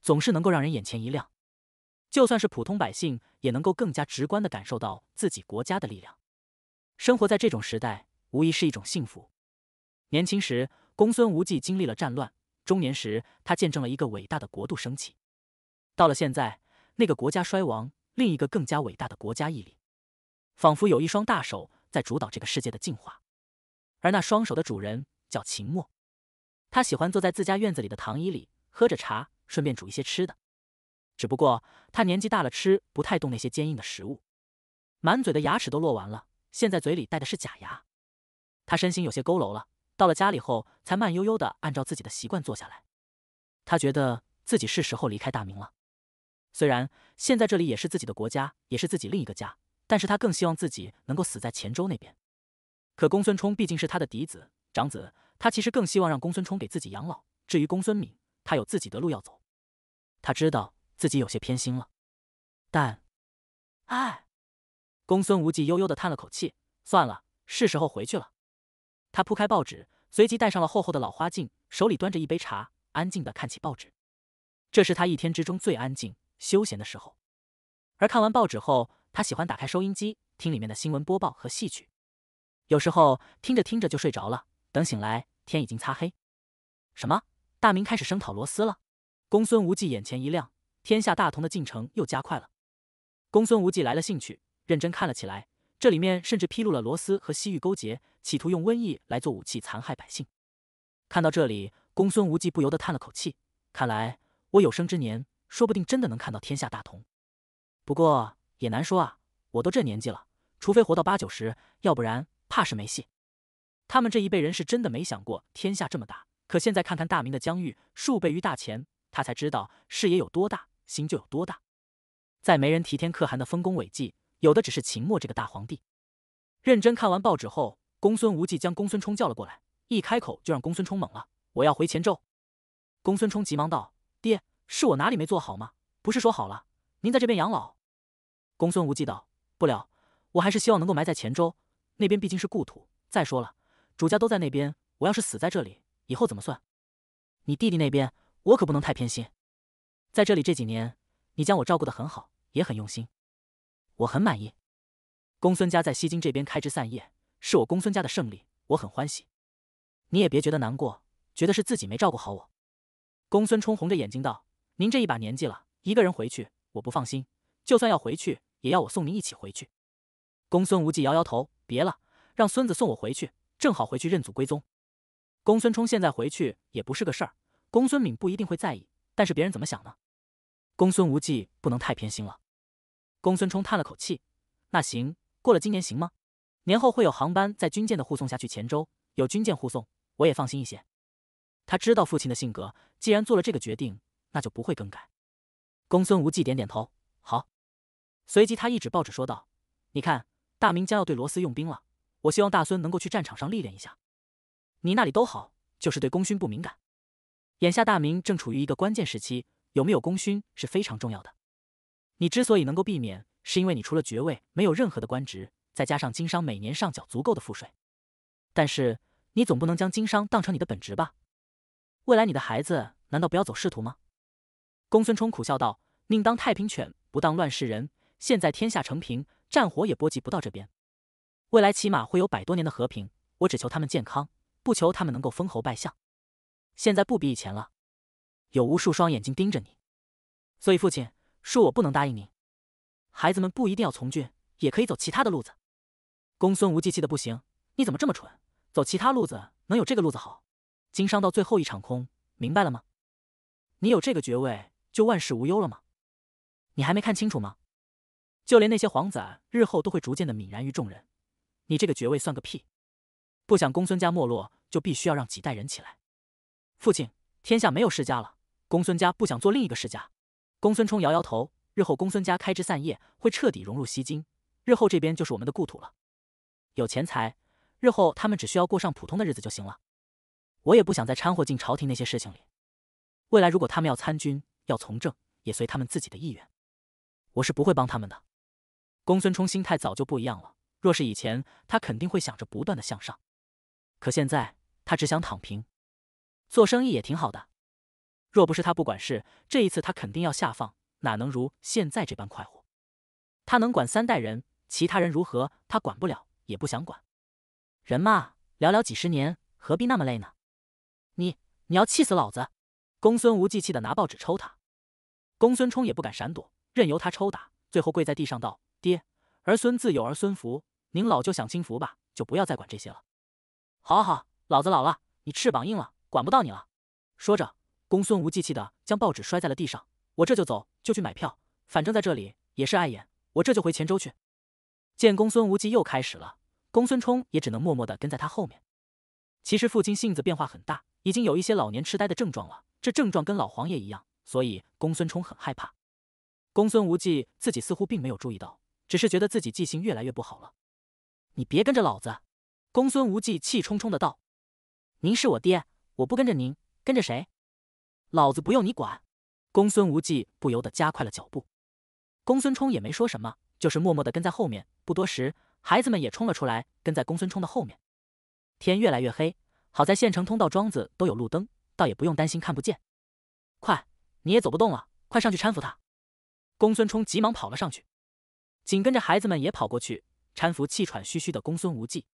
总是能够让人眼前一亮。就算是普通百姓，也能够更加直观的感受到自己国家的力量。生活在这种时代，无疑是一种幸福。年轻时，公孙无忌经历了战乱；中年时，他见证了一个伟大的国度升起；到了现在，那个国家衰亡，另一个更加伟大的国家屹立。仿佛有一双大手在主导这个世界的进化，而那双手的主人叫秦末。他喜欢坐在自家院子里的躺椅里，喝着茶，顺便煮一些吃的。只不过他年纪大了，吃不太动那些坚硬的食物，满嘴的牙齿都落完了，现在嘴里带的是假牙。他身心有些佝偻了，到了家里后才慢悠悠的按照自己的习惯坐下来。他觉得自己是时候离开大明了，虽然现在这里也是自己的国家，也是自己另一个家，但是他更希望自己能够死在黔州那边。可公孙冲毕竟是他的嫡子，长子。他其实更希望让公孙冲给自己养老。至于公孙敏，他有自己的路要走。他知道自己有些偏心了，但……哎，公孙无忌悠悠地叹了口气，算了，是时候回去了。他铺开报纸，随即戴上了厚厚的老花镜，手里端着一杯茶，安静地看起报纸。这是他一天之中最安静、休闲的时候。而看完报纸后，他喜欢打开收音机，听里面的新闻播报和戏曲。有时候听着听着就睡着了。等醒来，天已经擦黑。什么？大明开始声讨罗斯了？公孙无忌眼前一亮，天下大同的进程又加快了。公孙无忌来了兴趣，认真看了起来。这里面甚至披露了罗斯和西域勾结，企图用瘟疫来做武器，残害百姓。看到这里，公孙无忌不由得叹了口气：，看来我有生之年，说不定真的能看到天下大同。不过也难说啊，我都这年纪了，除非活到八九十，要不然怕是没戏。他们这一辈人是真的没想过天下这么大，可现在看看大明的疆域数倍于大前，他才知道视野有多大，心就有多大。再没人提天可汗的丰功伟绩，有的只是秦末这个大皇帝。认真看完报纸后，公孙无忌将公孙冲叫了过来，一开口就让公孙冲懵了：“我要回前州。”公孙冲急忙道：“爹，是我哪里没做好吗？不是说好了，您在这边养老？”公孙无忌道：“不了，我还是希望能够埋在前州，那边毕竟是故土。再说了。”主家都在那边，我要是死在这里，以后怎么算？你弟弟那边，我可不能太偏心。在这里这几年，你将我照顾得很好，也很用心，我很满意。公孙家在西京这边开枝散叶，是我公孙家的胜利，我很欢喜。你也别觉得难过，觉得是自己没照顾好我。公孙冲红着眼睛道：“您这一把年纪了，一个人回去，我不放心。就算要回去，也要我送您一起回去。”公孙无忌摇摇头：“别了，让孙子送我回去。”正好回去认祖归宗。公孙冲现在回去也不是个事儿，公孙敏不一定会在意，但是别人怎么想呢？公孙无忌不能太偏心了。公孙冲叹了口气：“那行，过了今年行吗？年后会有航班在军舰的护送下去黔州，有军舰护送我也放心一些。”他知道父亲的性格，既然做了这个决定，那就不会更改。公孙无忌点点头：“好。”随即他一指报纸说道：“你看，大明将要对罗斯用兵了。”我希望大孙能够去战场上历练一下，你那里都好，就是对功勋不敏感。眼下大明正处于一个关键时期，有没有功勋是非常重要的。你之所以能够避免，是因为你除了爵位没有任何的官职，再加上经商每年上缴足够的赋税。但是你总不能将经商当成你的本职吧？未来你的孩子难道不要走仕途吗？公孙冲苦笑道：“宁当太平犬，不当乱世人。现在天下成平，战火也波及不到这边。”未来起码会有百多年的和平，我只求他们健康，不求他们能够封侯拜相。现在不比以前了，有无数双眼睛盯着你，所以父亲，恕我不能答应您。孩子们不一定要从军，也可以走其他的路子。公孙无忌气得不行，你怎么这么蠢？走其他路子能有这个路子好？经商到最后一场空，明白了吗？你有这个爵位就万事无忧了吗？你还没看清楚吗？就连那些皇子，日后都会逐渐的泯然于众人。你这个爵位算个屁！不想公孙家没落，就必须要让几代人起来。父亲，天下没有世家了，公孙家不想做另一个世家。公孙冲摇摇头，日后公孙家开枝散叶，会彻底融入西京，日后这边就是我们的故土了。有钱财，日后他们只需要过上普通的日子就行了。我也不想再掺和进朝廷那些事情里。未来如果他们要参军、要从政，也随他们自己的意愿，我是不会帮他们的。公孙冲心态早就不一样了。若是以前，他肯定会想着不断的向上，可现在他只想躺平，做生意也挺好的。若不是他不管事，这一次他肯定要下放，哪能如现在这般快活？他能管三代人，其他人如何他管不了，也不想管。人嘛，寥寥几十年，何必那么累呢？你你要气死老子！公孙无忌气得拿报纸抽他，公孙冲也不敢闪躲，任由他抽打，最后跪在地上道：“爹，儿孙自有儿孙福。”您老就享清福吧，就不要再管这些了。好好，老子老了，你翅膀硬了，管不到你了。说着，公孙无忌气的将报纸摔在了地上。我这就走，就去买票，反正在这里也是碍眼。我这就回黔州去。见公孙无忌又开始了，公孙冲也只能默默的跟在他后面。其实父亲性子变化很大，已经有一些老年痴呆的症状了，这症状跟老皇爷一样，所以公孙冲很害怕。公孙无忌自己似乎并没有注意到，只是觉得自己记性越来越不好了。你别跟着老子！”公孙无忌气冲冲的道，“您是我爹，我不跟着您，跟着谁？老子不用你管！”公孙无忌不由得加快了脚步。公孙冲也没说什么，就是默默的跟在后面。不多时，孩子们也冲了出来，跟在公孙冲的后面。天越来越黑，好在县城、通道、庄子都有路灯，倒也不用担心看不见。快！你也走不动了，快上去搀扶他！”公孙冲急忙跑了上去，紧跟着孩子们也跑过去。搀扶气喘吁吁的公孙无忌，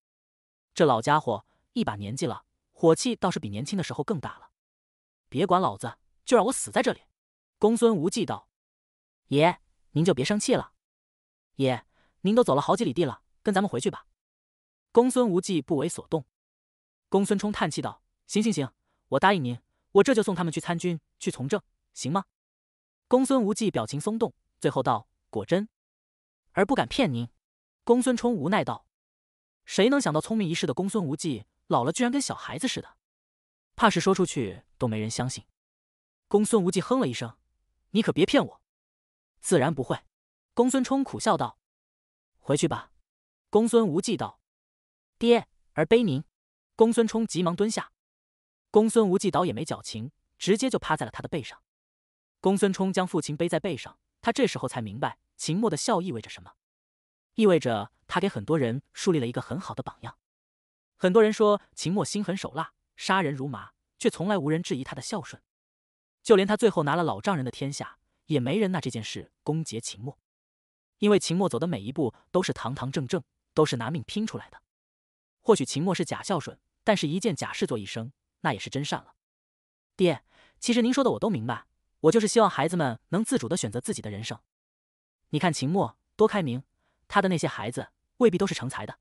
这老家伙一把年纪了，火气倒是比年轻的时候更大了。别管老子，就让我死在这里。公孙无忌道：“爷，您就别生气了。爷，您都走了好几里地了，跟咱们回去吧。”公孙无忌不为所动。公孙冲叹气道：“行行行，我答应您，我这就送他们去参军，去从政，行吗？”公孙无忌表情松动，最后道：“果真，而不敢骗您。”公孙冲无奈道：“谁能想到聪明一世的公孙无忌，老了居然跟小孩子似的？怕是说出去都没人相信。”公孙无忌哼了一声：“你可别骗我。”“自然不会。”公孙冲苦笑道：“回去吧。”公孙无忌道：“爹，儿背您。”公孙冲急忙蹲下。公孙无忌倒也没矫情，直接就趴在了他的背上。公孙冲将父亲背在背上，他这时候才明白秦墨的笑意味着什么。意味着他给很多人树立了一个很好的榜样。很多人说秦墨心狠手辣，杀人如麻，却从来无人质疑他的孝顺。就连他最后拿了老丈人的天下，也没人拿这件事攻讦秦末，因为秦墨走的每一步都是堂堂正正，都是拿命拼出来的。或许秦墨是假孝顺，但是一件假事做一生，那也是真善了。爹，其实您说的我都明白，我就是希望孩子们能自主的选择自己的人生。你看秦墨多开明。他的那些孩子未必都是成才的，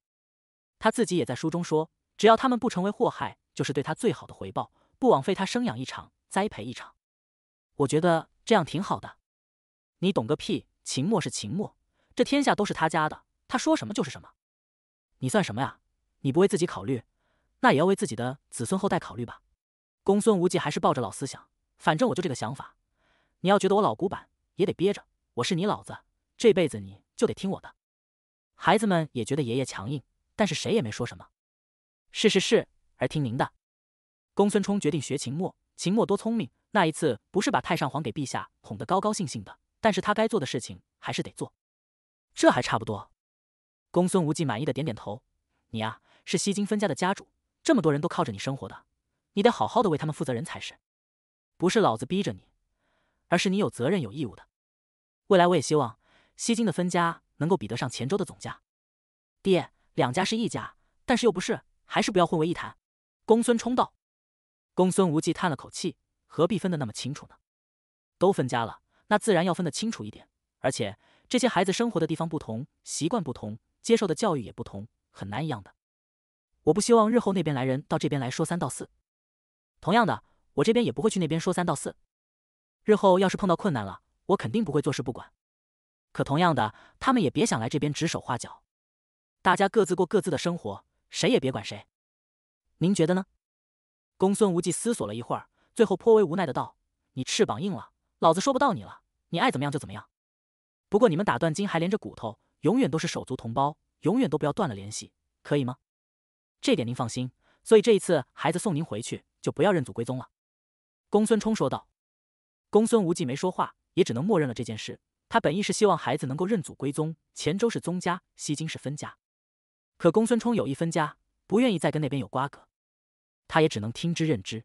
他自己也在书中说，只要他们不成为祸害，就是对他最好的回报，不枉费他生养一场、栽培一场。我觉得这样挺好的，你懂个屁！秦墨是秦墨，这天下都是他家的，他说什么就是什么。你算什么呀？你不为自己考虑，那也要为自己的子孙后代考虑吧？公孙无忌还是抱着老思想，反正我就这个想法。你要觉得我老古板，也得憋着。我是你老子，这辈子你就得听我的。孩子们也觉得爷爷强硬，但是谁也没说什么。是是是，儿听您的。公孙冲决定学秦墨。秦墨多聪明，那一次不是把太上皇给陛下哄得高高兴兴的。但是他该做的事情还是得做。这还差不多。公孙无忌满意的点点头。你呀，是西京分家的家主，这么多人都靠着你生活的，你得好好的为他们负责人才是。不是老子逼着你，而是你有责任有义务的。未来我也希望西京的分家。能够比得上前州的总价。爹两家是一家，但是又不是，还是不要混为一谈。公孙冲道。公孙无忌叹了口气：“何必分得那么清楚呢？都分家了，那自然要分得清楚一点。而且这些孩子生活的地方不同，习惯不同，接受的教育也不同，很难一样的。我不希望日后那边来人到这边来说三道四。同样的，我这边也不会去那边说三道四。日后要是碰到困难了，我肯定不会坐视不管。”可同样的，他们也别想来这边指手画脚，大家各自过各自的生活，谁也别管谁。您觉得呢？公孙无忌思索了一会儿，最后颇为无奈的道：“你翅膀硬了，老子说不到你了，你爱怎么样就怎么样。不过你们打断筋还连着骨头，永远都是手足同胞，永远都不要断了联系，可以吗？这点您放心。所以这一次，孩子送您回去，就不要认祖归宗了。”公孙冲说道。公孙无忌没说话，也只能默认了这件事。他本意是希望孩子能够认祖归宗，黔州是宗家，西京是分家。可公孙冲有意分家，不愿意再跟那边有瓜葛，他也只能听之任之。